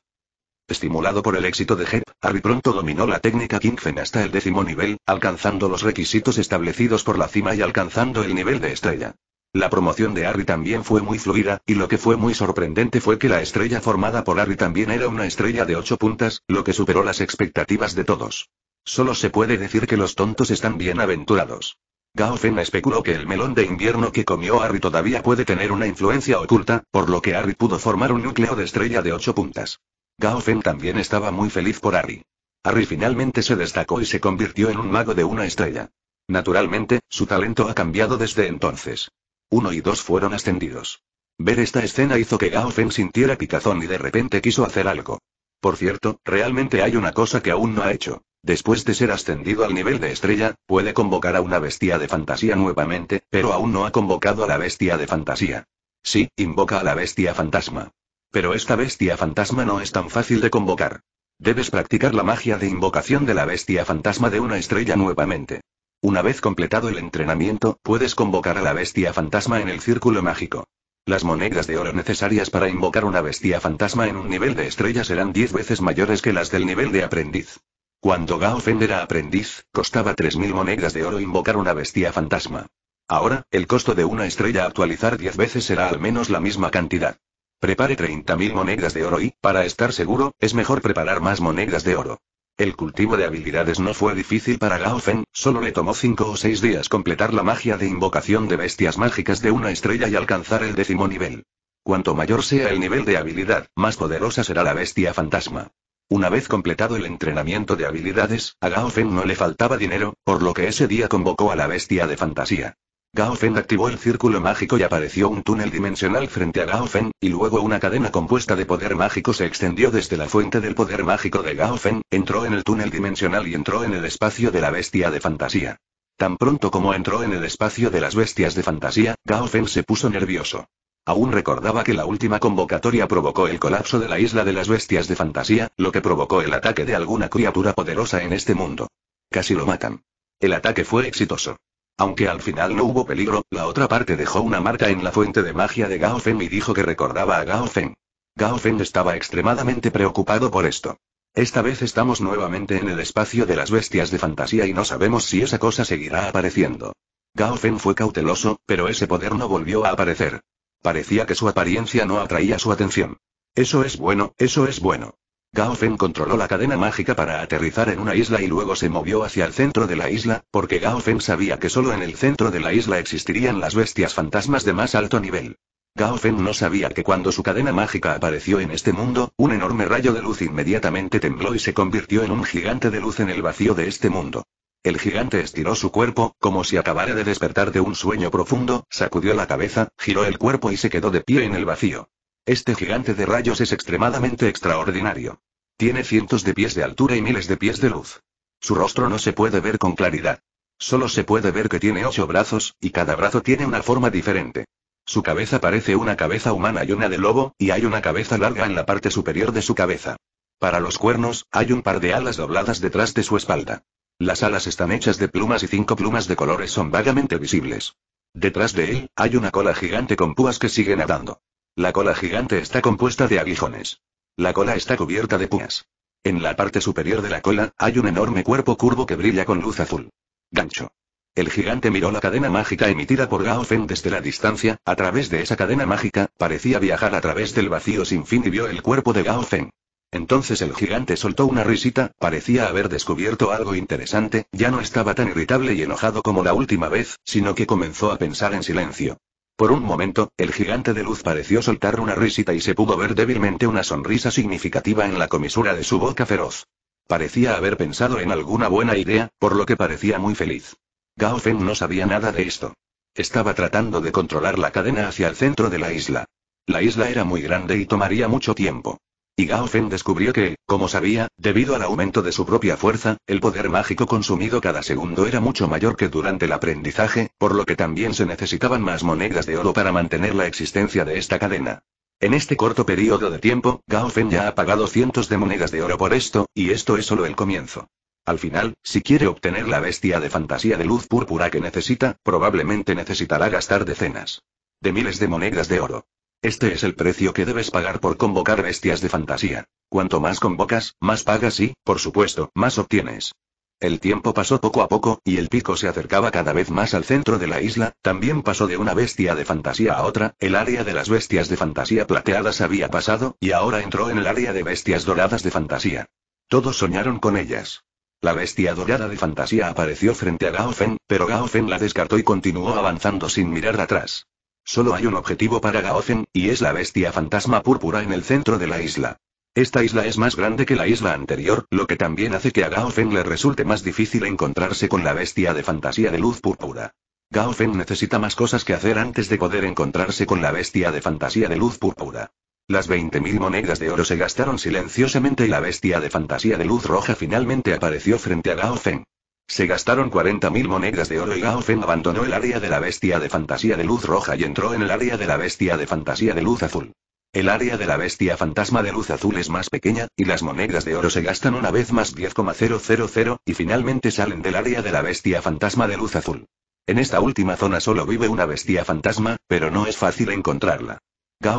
Estimulado por el éxito de Hep, Harry pronto dominó la técnica Kingfen hasta el décimo nivel, alcanzando los requisitos establecidos por la cima y alcanzando el nivel de estrella. La promoción de Harry también fue muy fluida, y lo que fue muy sorprendente fue que la estrella formada por Harry también era una estrella de ocho puntas, lo que superó las expectativas de todos. Solo se puede decir que los tontos están bien aventurados. Gao Feng especuló que el melón de invierno que comió Harry todavía puede tener una influencia oculta, por lo que Harry pudo formar un núcleo de estrella de ocho puntas. Gao Feng también estaba muy feliz por Harry. Harry finalmente se destacó y se convirtió en un mago de una estrella. Naturalmente, su talento ha cambiado desde entonces. Uno y dos fueron ascendidos. Ver esta escena hizo que Gao Feng sintiera picazón y de repente quiso hacer algo. Por cierto, realmente hay una cosa que aún no ha hecho. Después de ser ascendido al nivel de estrella, puede convocar a una bestia de fantasía nuevamente, pero aún no ha convocado a la bestia de fantasía. Sí, invoca a la bestia fantasma. Pero esta bestia fantasma no es tan fácil de convocar. Debes practicar la magia de invocación de la bestia fantasma de una estrella nuevamente. Una vez completado el entrenamiento, puedes convocar a la bestia fantasma en el círculo mágico. Las monedas de oro necesarias para invocar una bestia fantasma en un nivel de estrella serán 10 veces mayores que las del nivel de aprendiz. Cuando Gao Feng era aprendiz, costaba 3.000 monedas de oro invocar una bestia fantasma. Ahora, el costo de una estrella actualizar 10 veces será al menos la misma cantidad. Prepare 30.000 monedas de oro y, para estar seguro, es mejor preparar más monedas de oro. El cultivo de habilidades no fue difícil para Gao Feng, solo le tomó cinco o seis días completar la magia de invocación de bestias mágicas de una estrella y alcanzar el décimo nivel. Cuanto mayor sea el nivel de habilidad, más poderosa será la bestia fantasma. Una vez completado el entrenamiento de habilidades, a Gao Feng no le faltaba dinero, por lo que ese día convocó a la bestia de fantasía. Gao activó el círculo mágico y apareció un túnel dimensional frente a Gao y luego una cadena compuesta de poder mágico se extendió desde la fuente del poder mágico de Gao entró en el túnel dimensional y entró en el espacio de la bestia de fantasía. Tan pronto como entró en el espacio de las bestias de fantasía, Gao se puso nervioso. Aún recordaba que la última convocatoria provocó el colapso de la isla de las bestias de fantasía, lo que provocó el ataque de alguna criatura poderosa en este mundo. Casi lo matan. El ataque fue exitoso. Aunque al final no hubo peligro, la otra parte dejó una marca en la fuente de magia de Gao Feng y dijo que recordaba a Gao Feng. Gao Feng estaba extremadamente preocupado por esto. Esta vez estamos nuevamente en el espacio de las bestias de fantasía y no sabemos si esa cosa seguirá apareciendo. Gao Feng fue cauteloso, pero ese poder no volvió a aparecer. Parecía que su apariencia no atraía su atención. Eso es bueno, eso es bueno. Gao Fen controló la cadena mágica para aterrizar en una isla y luego se movió hacia el centro de la isla, porque Gao Fen sabía que solo en el centro de la isla existirían las bestias fantasmas de más alto nivel. Gao Fen no sabía que cuando su cadena mágica apareció en este mundo, un enorme rayo de luz inmediatamente tembló y se convirtió en un gigante de luz en el vacío de este mundo. El gigante estiró su cuerpo, como si acabara de despertar de un sueño profundo, sacudió la cabeza, giró el cuerpo y se quedó de pie en el vacío. Este gigante de rayos es extremadamente extraordinario. Tiene cientos de pies de altura y miles de pies de luz. Su rostro no se puede ver con claridad. Solo se puede ver que tiene ocho brazos, y cada brazo tiene una forma diferente. Su cabeza parece una cabeza humana y una de lobo, y hay una cabeza larga en la parte superior de su cabeza. Para los cuernos, hay un par de alas dobladas detrás de su espalda. Las alas están hechas de plumas y cinco plumas de colores son vagamente visibles. Detrás de él, hay una cola gigante con púas que sigue nadando. La cola gigante está compuesta de aguijones. La cola está cubierta de púas. En la parte superior de la cola, hay un enorme cuerpo curvo que brilla con luz azul. Gancho. El gigante miró la cadena mágica emitida por Gao Feng desde la distancia, a través de esa cadena mágica, parecía viajar a través del vacío sin fin y vio el cuerpo de Gao Feng. Entonces el gigante soltó una risita, parecía haber descubierto algo interesante, ya no estaba tan irritable y enojado como la última vez, sino que comenzó a pensar en silencio. Por un momento, el gigante de luz pareció soltar una risita y se pudo ver débilmente una sonrisa significativa en la comisura de su boca feroz. Parecía haber pensado en alguna buena idea, por lo que parecía muy feliz. Gao Feng no sabía nada de esto. Estaba tratando de controlar la cadena hacia el centro de la isla. La isla era muy grande y tomaría mucho tiempo. Y Gao Fen descubrió que, como sabía, debido al aumento de su propia fuerza, el poder mágico consumido cada segundo era mucho mayor que durante el aprendizaje, por lo que también se necesitaban más monedas de oro para mantener la existencia de esta cadena. En este corto periodo de tiempo, Gao Fen ya ha pagado cientos de monedas de oro por esto, y esto es solo el comienzo. Al final, si quiere obtener la bestia de fantasía de luz púrpura que necesita, probablemente necesitará gastar decenas de miles de monedas de oro. Este es el precio que debes pagar por convocar bestias de fantasía. Cuanto más convocas, más pagas y, por supuesto, más obtienes. El tiempo pasó poco a poco, y el pico se acercaba cada vez más al centro de la isla, también pasó de una bestia de fantasía a otra, el área de las bestias de fantasía plateadas había pasado, y ahora entró en el área de bestias doradas de fantasía. Todos soñaron con ellas. La bestia dorada de fantasía apareció frente a Gaofen, pero Fen la descartó y continuó avanzando sin mirar atrás. Solo hay un objetivo para gaofen y es la bestia fantasma púrpura en el centro de la isla. Esta isla es más grande que la isla anterior, lo que también hace que a Gaofen le resulte más difícil encontrarse con la bestia de fantasía de luz púrpura. Gaofen necesita más cosas que hacer antes de poder encontrarse con la bestia de fantasía de luz púrpura. Las 20.000 monedas de oro se gastaron silenciosamente y la bestia de fantasía de luz roja finalmente apareció frente a Gaofen. Se gastaron 40.000 monedas de oro y Feng abandonó el área de la bestia de fantasía de luz roja y entró en el área de la bestia de fantasía de luz azul. El área de la bestia fantasma de luz azul es más pequeña, y las monedas de oro se gastan una vez más 10,000, y finalmente salen del área de la bestia fantasma de luz azul. En esta última zona solo vive una bestia fantasma, pero no es fácil encontrarla.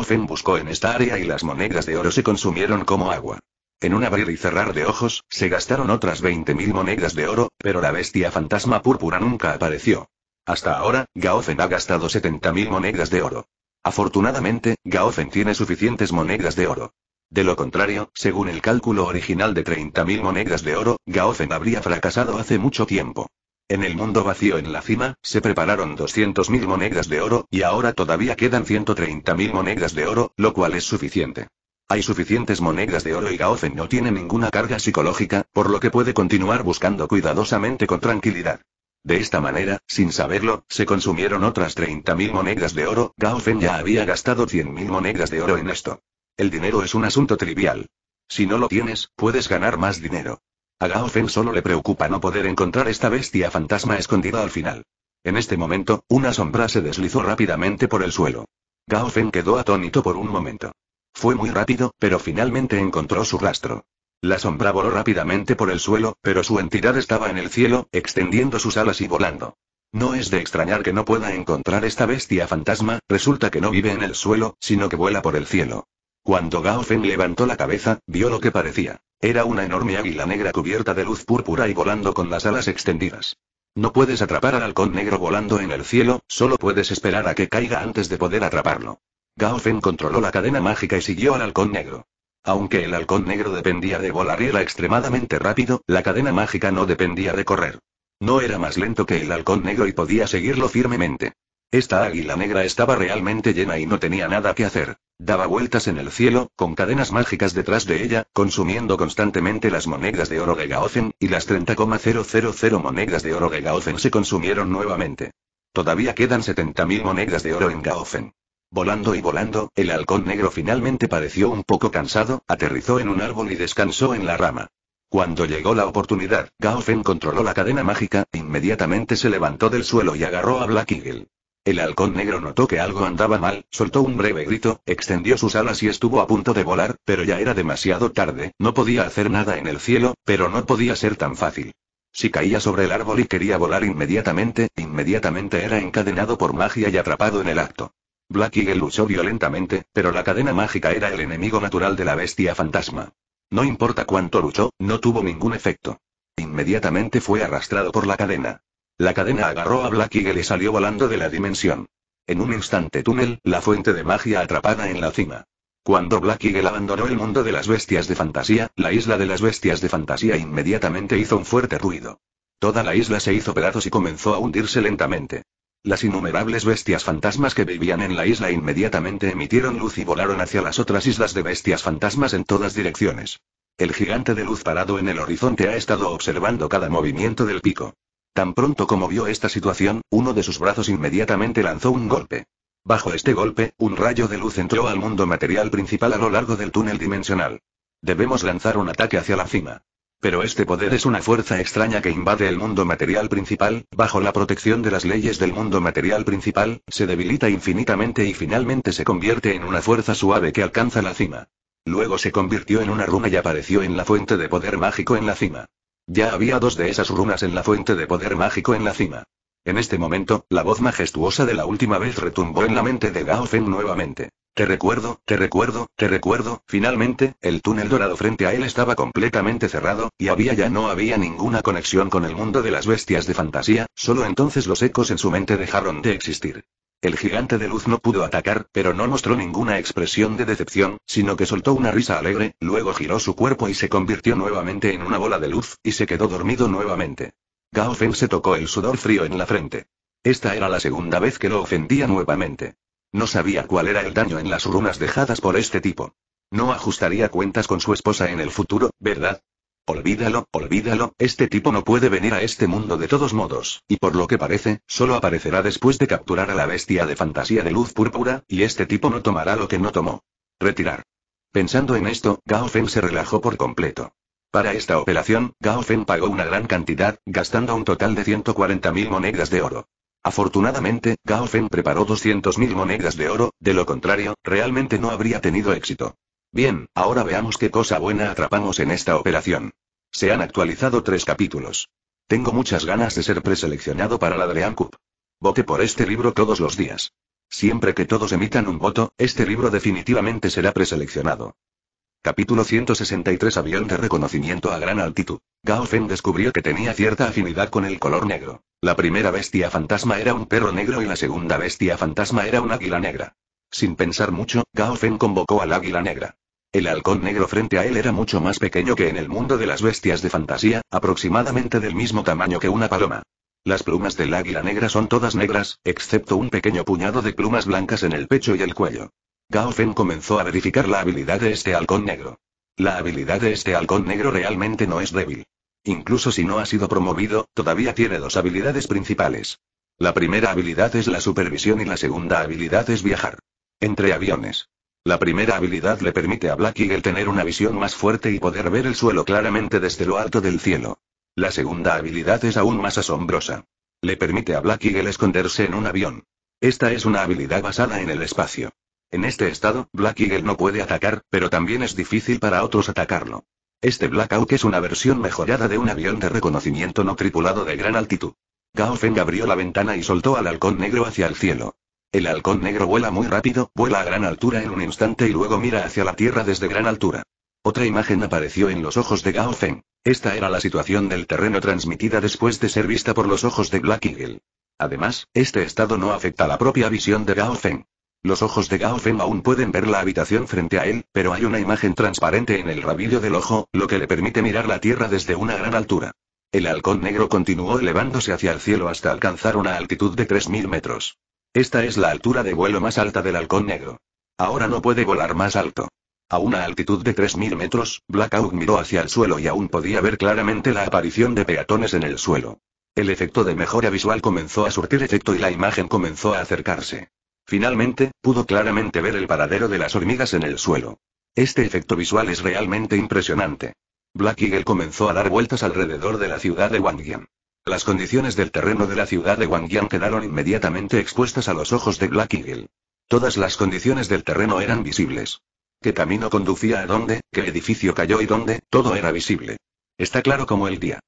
Feng buscó en esta área y las monedas de oro se consumieron como agua. En un abrir y cerrar de ojos, se gastaron otras 20.000 monedas de oro, pero la bestia fantasma púrpura nunca apareció. Hasta ahora, Gaofen ha gastado 70.000 monedas de oro. Afortunadamente, Gaofen tiene suficientes monedas de oro. De lo contrario, según el cálculo original de 30.000 monedas de oro, Gaofen habría fracasado hace mucho tiempo. En el mundo vacío en la cima, se prepararon 200.000 monedas de oro, y ahora todavía quedan 130.000 monedas de oro, lo cual es suficiente. Hay suficientes monedas de oro y Gaofen no tiene ninguna carga psicológica, por lo que puede continuar buscando cuidadosamente con tranquilidad. De esta manera, sin saberlo, se consumieron otras 30.000 monedas de oro, Gaofen ya había gastado 100.000 monedas de oro en esto. El dinero es un asunto trivial. Si no lo tienes, puedes ganar más dinero. A Gaofen solo le preocupa no poder encontrar esta bestia fantasma escondida al final. En este momento, una sombra se deslizó rápidamente por el suelo. Gaofen quedó atónito por un momento. Fue muy rápido, pero finalmente encontró su rastro. La sombra voló rápidamente por el suelo, pero su entidad estaba en el cielo, extendiendo sus alas y volando. No es de extrañar que no pueda encontrar esta bestia fantasma, resulta que no vive en el suelo, sino que vuela por el cielo. Cuando Gao levantó la cabeza, vio lo que parecía. Era una enorme águila negra cubierta de luz púrpura y volando con las alas extendidas. No puedes atrapar al halcón negro volando en el cielo, solo puedes esperar a que caiga antes de poder atraparlo. Gaofen controló la cadena mágica y siguió al halcón negro. Aunque el halcón negro dependía de volar y era extremadamente rápido, la cadena mágica no dependía de correr. No era más lento que el halcón negro y podía seguirlo firmemente. Esta águila negra estaba realmente llena y no tenía nada que hacer. Daba vueltas en el cielo, con cadenas mágicas detrás de ella, consumiendo constantemente las monedas de oro de Gaofen, y las 30,000 monedas de oro de Gaofen se consumieron nuevamente. Todavía quedan 70.000 monedas de oro en Gaofen. Volando y volando, el halcón negro finalmente pareció un poco cansado, aterrizó en un árbol y descansó en la rama. Cuando llegó la oportunidad, Gao controló la cadena mágica, inmediatamente se levantó del suelo y agarró a Black Eagle. El halcón negro notó que algo andaba mal, soltó un breve grito, extendió sus alas y estuvo a punto de volar, pero ya era demasiado tarde, no podía hacer nada en el cielo, pero no podía ser tan fácil. Si caía sobre el árbol y quería volar inmediatamente, inmediatamente era encadenado por magia y atrapado en el acto. Black Eagle luchó violentamente, pero la cadena mágica era el enemigo natural de la bestia fantasma. No importa cuánto luchó, no tuvo ningún efecto. Inmediatamente fue arrastrado por la cadena. La cadena agarró a Black Eagle y salió volando de la dimensión. En un instante túnel, la fuente de magia atrapada en la cima. Cuando Black Eagle abandonó el mundo de las bestias de fantasía, la isla de las bestias de fantasía inmediatamente hizo un fuerte ruido. Toda la isla se hizo pedazos y comenzó a hundirse lentamente. Las innumerables bestias fantasmas que vivían en la isla inmediatamente emitieron luz y volaron hacia las otras islas de bestias fantasmas en todas direcciones. El gigante de luz parado en el horizonte ha estado observando cada movimiento del pico. Tan pronto como vio esta situación, uno de sus brazos inmediatamente lanzó un golpe. Bajo este golpe, un rayo de luz entró al mundo material principal a lo largo del túnel dimensional. Debemos lanzar un ataque hacia la cima. Pero este poder es una fuerza extraña que invade el mundo material principal, bajo la protección de las leyes del mundo material principal, se debilita infinitamente y finalmente se convierte en una fuerza suave que alcanza la cima. Luego se convirtió en una runa y apareció en la fuente de poder mágico en la cima. Ya había dos de esas runas en la fuente de poder mágico en la cima. En este momento, la voz majestuosa de la última vez retumbó en la mente de Gao Feng nuevamente. Te recuerdo, te recuerdo, te recuerdo. Finalmente, el túnel dorado frente a él estaba completamente cerrado, y había ya no había ninguna conexión con el mundo de las bestias de fantasía, solo entonces los ecos en su mente dejaron de existir. El gigante de luz no pudo atacar, pero no mostró ninguna expresión de decepción, sino que soltó una risa alegre, luego giró su cuerpo y se convirtió nuevamente en una bola de luz, y se quedó dormido nuevamente. Gao Feng se tocó el sudor frío en la frente. Esta era la segunda vez que lo ofendía nuevamente. No sabía cuál era el daño en las runas dejadas por este tipo. No ajustaría cuentas con su esposa en el futuro, ¿verdad? Olvídalo, olvídalo, este tipo no puede venir a este mundo de todos modos, y por lo que parece, solo aparecerá después de capturar a la bestia de fantasía de luz púrpura, y este tipo no tomará lo que no tomó. Retirar. Pensando en esto, Gao Feng se relajó por completo. Para esta operación, Gao Feng pagó una gran cantidad, gastando un total de 140.000 monedas de oro. Afortunadamente, Gao Feng preparó 200.000 monedas de oro, de lo contrario, realmente no habría tenido éxito. Bien, ahora veamos qué cosa buena atrapamos en esta operación. Se han actualizado tres capítulos. Tengo muchas ganas de ser preseleccionado para la Dream Cup. Vote por este libro todos los días. Siempre que todos emitan un voto, este libro definitivamente será preseleccionado. Capítulo 163 Avión de reconocimiento a gran altitud. Gao Fen descubrió que tenía cierta afinidad con el color negro. La primera bestia fantasma era un perro negro y la segunda bestia fantasma era un águila negra. Sin pensar mucho, Gao Feng convocó al águila negra. El halcón negro frente a él era mucho más pequeño que en el mundo de las bestias de fantasía, aproximadamente del mismo tamaño que una paloma. Las plumas del águila negra son todas negras, excepto un pequeño puñado de plumas blancas en el pecho y el cuello. Gao comenzó a verificar la habilidad de este halcón negro. La habilidad de este halcón negro realmente no es débil. Incluso si no ha sido promovido, todavía tiene dos habilidades principales. La primera habilidad es la supervisión y la segunda habilidad es viajar. Entre aviones. La primera habilidad le permite a Black Eagle tener una visión más fuerte y poder ver el suelo claramente desde lo alto del cielo. La segunda habilidad es aún más asombrosa. Le permite a Black Eagle esconderse en un avión. Esta es una habilidad basada en el espacio. En este estado, Black Eagle no puede atacar, pero también es difícil para otros atacarlo. Este Black Hawk es una versión mejorada de un avión de reconocimiento no tripulado de gran altitud. Gao Feng abrió la ventana y soltó al halcón negro hacia el cielo. El halcón negro vuela muy rápido, vuela a gran altura en un instante y luego mira hacia la tierra desde gran altura. Otra imagen apareció en los ojos de Gao Feng. Esta era la situación del terreno transmitida después de ser vista por los ojos de Black Eagle. Además, este estado no afecta la propia visión de Gao Feng. Los ojos de Gao aún pueden ver la habitación frente a él, pero hay una imagen transparente en el rabillo del ojo, lo que le permite mirar la tierra desde una gran altura. El halcón negro continuó elevándose hacia el cielo hasta alcanzar una altitud de 3.000 metros. Esta es la altura de vuelo más alta del halcón negro. Ahora no puede volar más alto. A una altitud de 3.000 metros, Blackout miró hacia el suelo y aún podía ver claramente la aparición de peatones en el suelo. El efecto de mejora visual comenzó a surtir efecto y la imagen comenzó a acercarse. Finalmente, pudo claramente ver el paradero de las hormigas en el suelo. Este efecto visual es realmente impresionante. Black Eagle comenzó a dar vueltas alrededor de la ciudad de Wangyan. Las condiciones del terreno de la ciudad de Wangyan quedaron inmediatamente expuestas a los ojos de Black Eagle. Todas las condiciones del terreno eran visibles. ¿Qué camino conducía a dónde? ¿Qué edificio cayó y dónde? Todo era visible. Está claro como el día.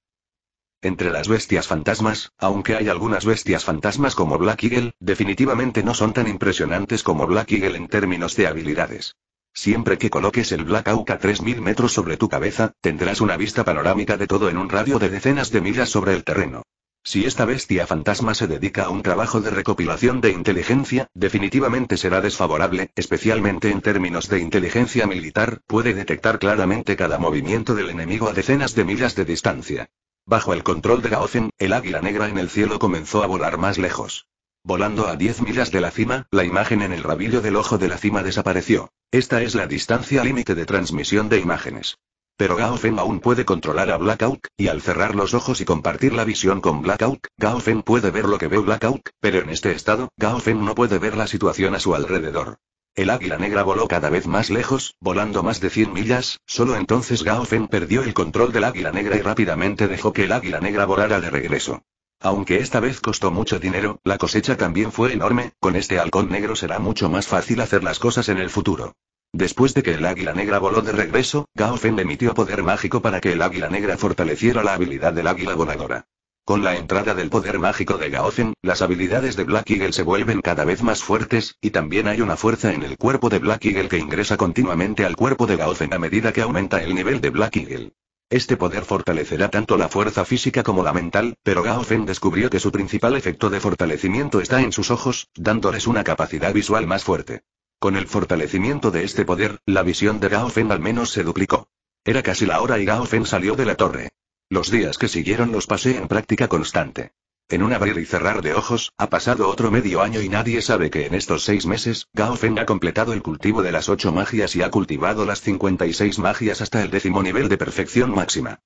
Entre las bestias fantasmas, aunque hay algunas bestias fantasmas como Black Eagle, definitivamente no son tan impresionantes como Black Eagle en términos de habilidades. Siempre que coloques el Black Hawk a 3.000 metros sobre tu cabeza, tendrás una vista panorámica de todo en un radio de decenas de millas sobre el terreno. Si esta bestia fantasma se dedica a un trabajo de recopilación de inteligencia, definitivamente será desfavorable, especialmente en términos de inteligencia militar, puede detectar claramente cada movimiento del enemigo a decenas de millas de distancia. Bajo el control de Gaozen, el águila negra en el cielo comenzó a volar más lejos. Volando a 10 millas de la cima, la imagen en el rabillo del ojo de la cima desapareció. Esta es la distancia límite de transmisión de imágenes. Pero Gao aún puede controlar a Blackout, y al cerrar los ojos y compartir la visión con Blackout, Gao puede ver lo que ve Blackout, pero en este estado, Gao no puede ver la situación a su alrededor. El águila negra voló cada vez más lejos, volando más de 100 millas, solo entonces Gao Fen perdió el control del águila negra y rápidamente dejó que el águila negra volara de regreso. Aunque esta vez costó mucho dinero, la cosecha también fue enorme, con este halcón negro será mucho más fácil hacer las cosas en el futuro. Después de que el águila negra voló de regreso, Gao Fen emitió poder mágico para que el águila negra fortaleciera la habilidad del águila voladora. Con la entrada del poder mágico de Gaozen, las habilidades de Black Eagle se vuelven cada vez más fuertes, y también hay una fuerza en el cuerpo de Black Eagle que ingresa continuamente al cuerpo de Gaozen a medida que aumenta el nivel de Black Eagle. Este poder fortalecerá tanto la fuerza física como la mental, pero Gaofen descubrió que su principal efecto de fortalecimiento está en sus ojos, dándoles una capacidad visual más fuerte. Con el fortalecimiento de este poder, la visión de Gao al menos se duplicó. Era casi la hora y Gaofen salió de la torre. Los días que siguieron los pasé en práctica constante. En un abrir y cerrar de ojos, ha pasado otro medio año y nadie sabe que en estos seis meses, Gao Feng ha completado el cultivo de las ocho magias y ha cultivado las 56 magias hasta el décimo nivel de perfección máxima.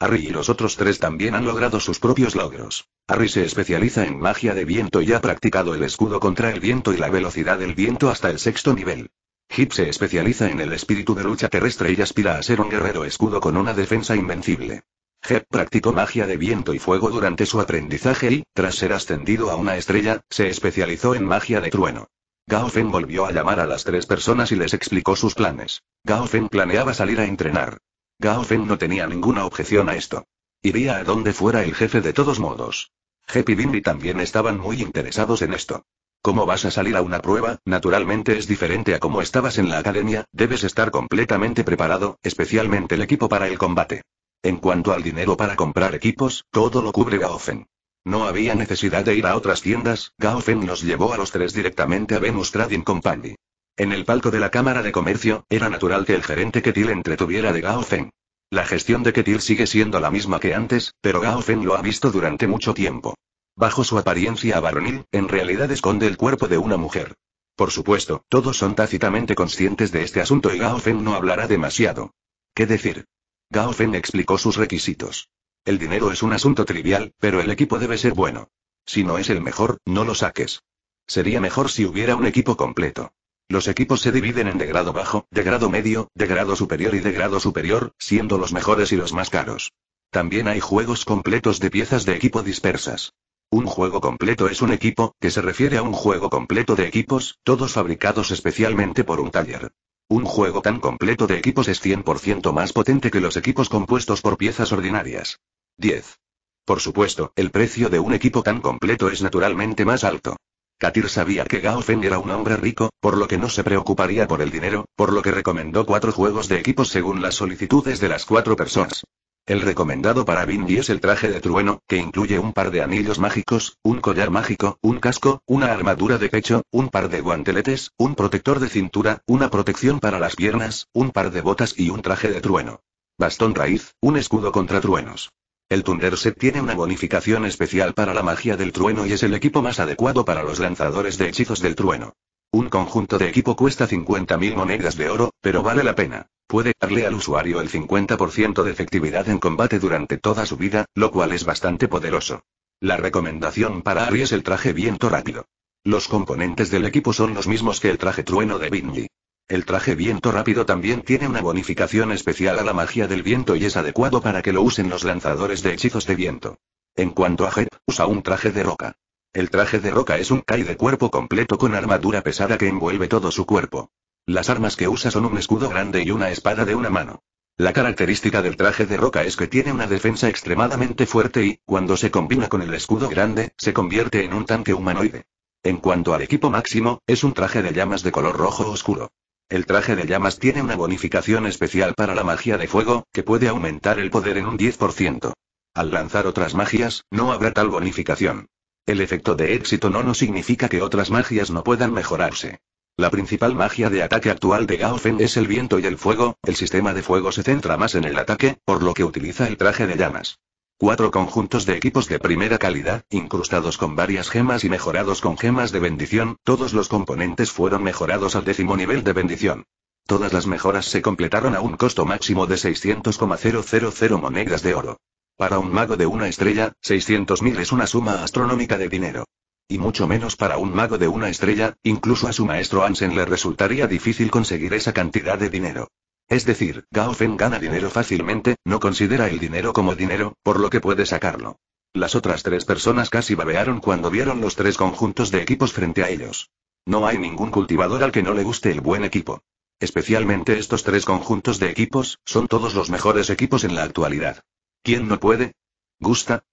Harry y los otros tres también han logrado sus propios logros. Harry se especializa en magia de viento y ha practicado el escudo contra el viento y la velocidad del viento hasta el sexto nivel. Hip se especializa en el espíritu de lucha terrestre y aspira a ser un guerrero escudo con una defensa invencible. Jep practicó magia de viento y fuego durante su aprendizaje y, tras ser ascendido a una estrella, se especializó en magia de trueno. Gao volvió a llamar a las tres personas y les explicó sus planes. Gao Feng planeaba salir a entrenar. Gao no tenía ninguna objeción a esto. Iría a donde fuera el jefe de todos modos. Jep y Bimbi también estaban muy interesados en esto. ¿Cómo vas a salir a una prueba, naturalmente es diferente a cómo estabas en la academia, debes estar completamente preparado, especialmente el equipo para el combate. En cuanto al dinero para comprar equipos, todo lo cubre Gaofen. No había necesidad de ir a otras tiendas, Gaofen los llevó a los tres directamente a Venus Trading Company. En el palco de la Cámara de Comercio, era natural que el gerente Ketil entretuviera de Gaofen. La gestión de Ketil sigue siendo la misma que antes, pero Gaofen lo ha visto durante mucho tiempo. Bajo su apariencia varonil, en realidad esconde el cuerpo de una mujer. Por supuesto, todos son tácitamente conscientes de este asunto y Gaofen no hablará demasiado. ¿Qué decir? Gao explicó sus requisitos. El dinero es un asunto trivial, pero el equipo debe ser bueno. Si no es el mejor, no lo saques. Sería mejor si hubiera un equipo completo. Los equipos se dividen en de grado bajo, de grado medio, de grado superior y de grado superior, siendo los mejores y los más caros. También hay juegos completos de piezas de equipo dispersas. Un juego completo es un equipo, que se refiere a un juego completo de equipos, todos fabricados especialmente por un taller. Un juego tan completo de equipos es 100% más potente que los equipos compuestos por piezas ordinarias. 10. Por supuesto, el precio de un equipo tan completo es naturalmente más alto. Katir sabía que Gao Feng era un hombre rico, por lo que no se preocuparía por el dinero, por lo que recomendó cuatro juegos de equipos según las solicitudes de las cuatro personas. El recomendado para Bindi es el traje de trueno, que incluye un par de anillos mágicos, un collar mágico, un casco, una armadura de pecho, un par de guanteletes, un protector de cintura, una protección para las piernas, un par de botas y un traje de trueno. Bastón raíz, un escudo contra truenos. El Thunder Set tiene una bonificación especial para la magia del trueno y es el equipo más adecuado para los lanzadores de hechizos del trueno. Un conjunto de equipo cuesta 50.000 monedas de oro, pero vale la pena. Puede darle al usuario el 50% de efectividad en combate durante toda su vida, lo cual es bastante poderoso. La recomendación para Ari es el traje viento rápido. Los componentes del equipo son los mismos que el traje trueno de Bingley. El traje viento rápido también tiene una bonificación especial a la magia del viento y es adecuado para que lo usen los lanzadores de hechizos de viento. En cuanto a Jet, usa un traje de roca. El traje de roca es un kai de cuerpo completo con armadura pesada que envuelve todo su cuerpo. Las armas que usa son un escudo grande y una espada de una mano. La característica del traje de roca es que tiene una defensa extremadamente fuerte y, cuando se combina con el escudo grande, se convierte en un tanque humanoide. En cuanto al equipo máximo, es un traje de llamas de color rojo oscuro. El traje de llamas tiene una bonificación especial para la magia de fuego, que puede aumentar el poder en un 10%. Al lanzar otras magias, no habrá tal bonificación. El efecto de éxito no nos significa que otras magias no puedan mejorarse. La principal magia de ataque actual de Gaofen es el viento y el fuego, el sistema de fuego se centra más en el ataque, por lo que utiliza el traje de llamas. Cuatro conjuntos de equipos de primera calidad, incrustados con varias gemas y mejorados con gemas de bendición, todos los componentes fueron mejorados al décimo nivel de bendición. Todas las mejoras se completaron a un costo máximo de 600,000 monedas de oro. Para un mago de una estrella, 600.000 es una suma astronómica de dinero. Y mucho menos para un mago de una estrella, incluso a su maestro Ansen le resultaría difícil conseguir esa cantidad de dinero. Es decir, Feng gana dinero fácilmente, no considera el dinero como dinero, por lo que puede sacarlo. Las otras tres personas casi babearon cuando vieron los tres conjuntos de equipos frente a ellos. No hay ningún cultivador al que no le guste el buen equipo. Especialmente estos tres conjuntos de equipos, son todos los mejores equipos en la actualidad. ¿Quién no puede? ¿Gusta?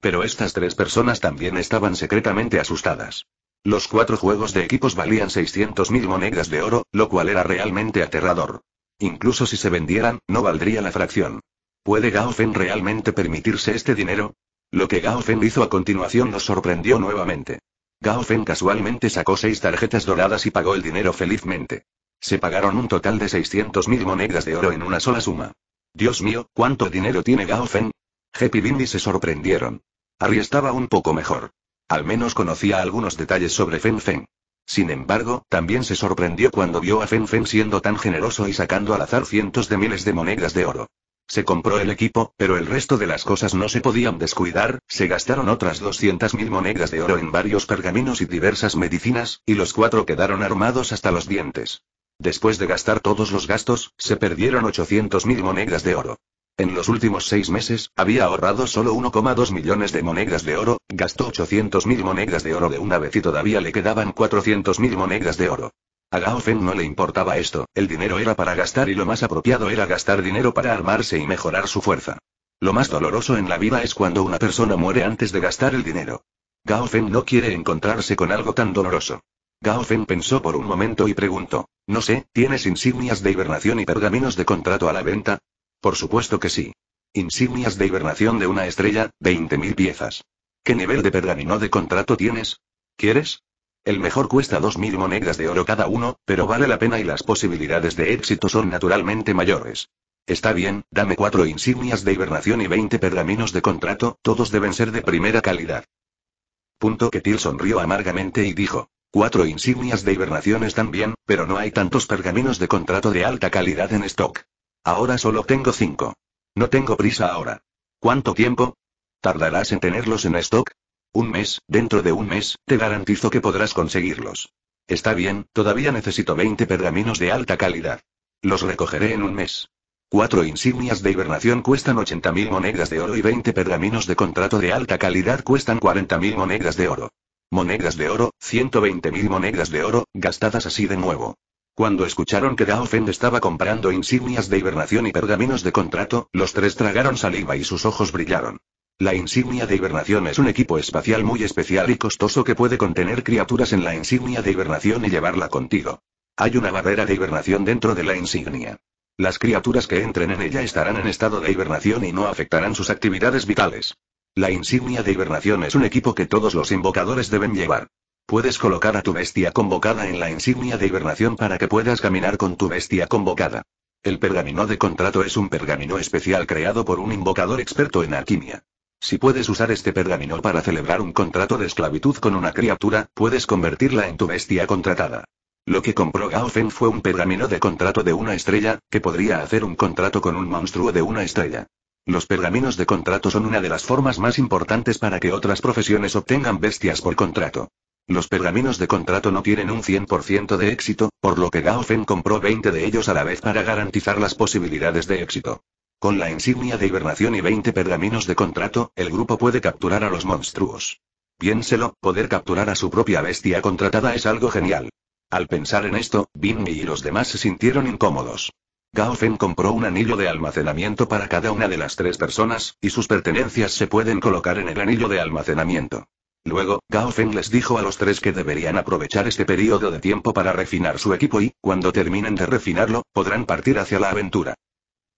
Pero estas tres personas también estaban secretamente asustadas. Los cuatro juegos de equipos valían 600.000 monedas de oro, lo cual era realmente aterrador. Incluso si se vendieran, no valdría la fracción. ¿Puede Gaofen realmente permitirse este dinero? Lo que Gaofen hizo a continuación nos sorprendió nuevamente. Gaofen casualmente sacó seis tarjetas doradas y pagó el dinero felizmente. Se pagaron un total de 600.000 monedas de oro en una sola suma. Dios mío, ¿cuánto dinero tiene Gao Fen? Hep y se sorprendieron. Harry estaba un poco mejor. Al menos conocía algunos detalles sobre Fen Fen. Sin embargo, también se sorprendió cuando vio a Fen Fen siendo tan generoso y sacando al azar cientos de miles de monedas de oro. Se compró el equipo, pero el resto de las cosas no se podían descuidar, se gastaron otras 200.000 monedas de oro en varios pergaminos y diversas medicinas, y los cuatro quedaron armados hasta los dientes. Después de gastar todos los gastos, se perdieron 800.000 monedas de oro. En los últimos seis meses, había ahorrado solo 1,2 millones de monedas de oro, gastó 800.000 monedas de oro de una vez y todavía le quedaban 400.000 monedas de oro. A Gao Feng no le importaba esto, el dinero era para gastar y lo más apropiado era gastar dinero para armarse y mejorar su fuerza. Lo más doloroso en la vida es cuando una persona muere antes de gastar el dinero. Gao Feng no quiere encontrarse con algo tan doloroso. Gao pensó por un momento y preguntó. No sé, ¿tienes insignias de hibernación y pergaminos de contrato a la venta? Por supuesto que sí. Insignias de hibernación de una estrella, 20.000 piezas. ¿Qué nivel de pergamino de contrato tienes? ¿Quieres? El mejor cuesta 2.000 monedas de oro cada uno, pero vale la pena y las posibilidades de éxito son naturalmente mayores. Está bien, dame cuatro insignias de hibernación y 20 pergaminos de contrato, todos deben ser de primera calidad. Punto que Til sonrió amargamente y dijo. Cuatro insignias de hibernación están bien, pero no hay tantos pergaminos de contrato de alta calidad en stock. Ahora solo tengo cinco. No tengo prisa ahora. ¿Cuánto tiempo? ¿Tardarás en tenerlos en stock? Un mes, dentro de un mes, te garantizo que podrás conseguirlos. Está bien, todavía necesito 20 pergaminos de alta calidad. Los recogeré en un mes. Cuatro insignias de hibernación cuestan 80.000 monedas de oro y 20 pergaminos de contrato de alta calidad cuestan 40.000 monedas de oro. Monedas de oro, 120.000 monedas de oro, gastadas así de nuevo. Cuando escucharon que Feng estaba comprando insignias de hibernación y pergaminos de contrato, los tres tragaron saliva y sus ojos brillaron. La insignia de hibernación es un equipo espacial muy especial y costoso que puede contener criaturas en la insignia de hibernación y llevarla contigo. Hay una barrera de hibernación dentro de la insignia. Las criaturas que entren en ella estarán en estado de hibernación y no afectarán sus actividades vitales. La insignia de hibernación es un equipo que todos los invocadores deben llevar. Puedes colocar a tu bestia convocada en la insignia de hibernación para que puedas caminar con tu bestia convocada. El pergamino de contrato es un pergamino especial creado por un invocador experto en alquimia. Si puedes usar este pergamino para celebrar un contrato de esclavitud con una criatura, puedes convertirla en tu bestia contratada. Lo que compró Gaofen fue un pergamino de contrato de una estrella, que podría hacer un contrato con un monstruo de una estrella. Los pergaminos de contrato son una de las formas más importantes para que otras profesiones obtengan bestias por contrato. Los pergaminos de contrato no tienen un 100% de éxito, por lo que Gao Feng compró 20 de ellos a la vez para garantizar las posibilidades de éxito. Con la insignia de hibernación y 20 pergaminos de contrato, el grupo puede capturar a los monstruos. Piénselo, poder capturar a su propia bestia contratada es algo genial. Al pensar en esto, Mi y los demás se sintieron incómodos. Gao Feng compró un anillo de almacenamiento para cada una de las tres personas, y sus pertenencias se pueden colocar en el anillo de almacenamiento. Luego, Gao Feng les dijo a los tres que deberían aprovechar este periodo de tiempo para refinar su equipo y, cuando terminen de refinarlo, podrán partir hacia la aventura.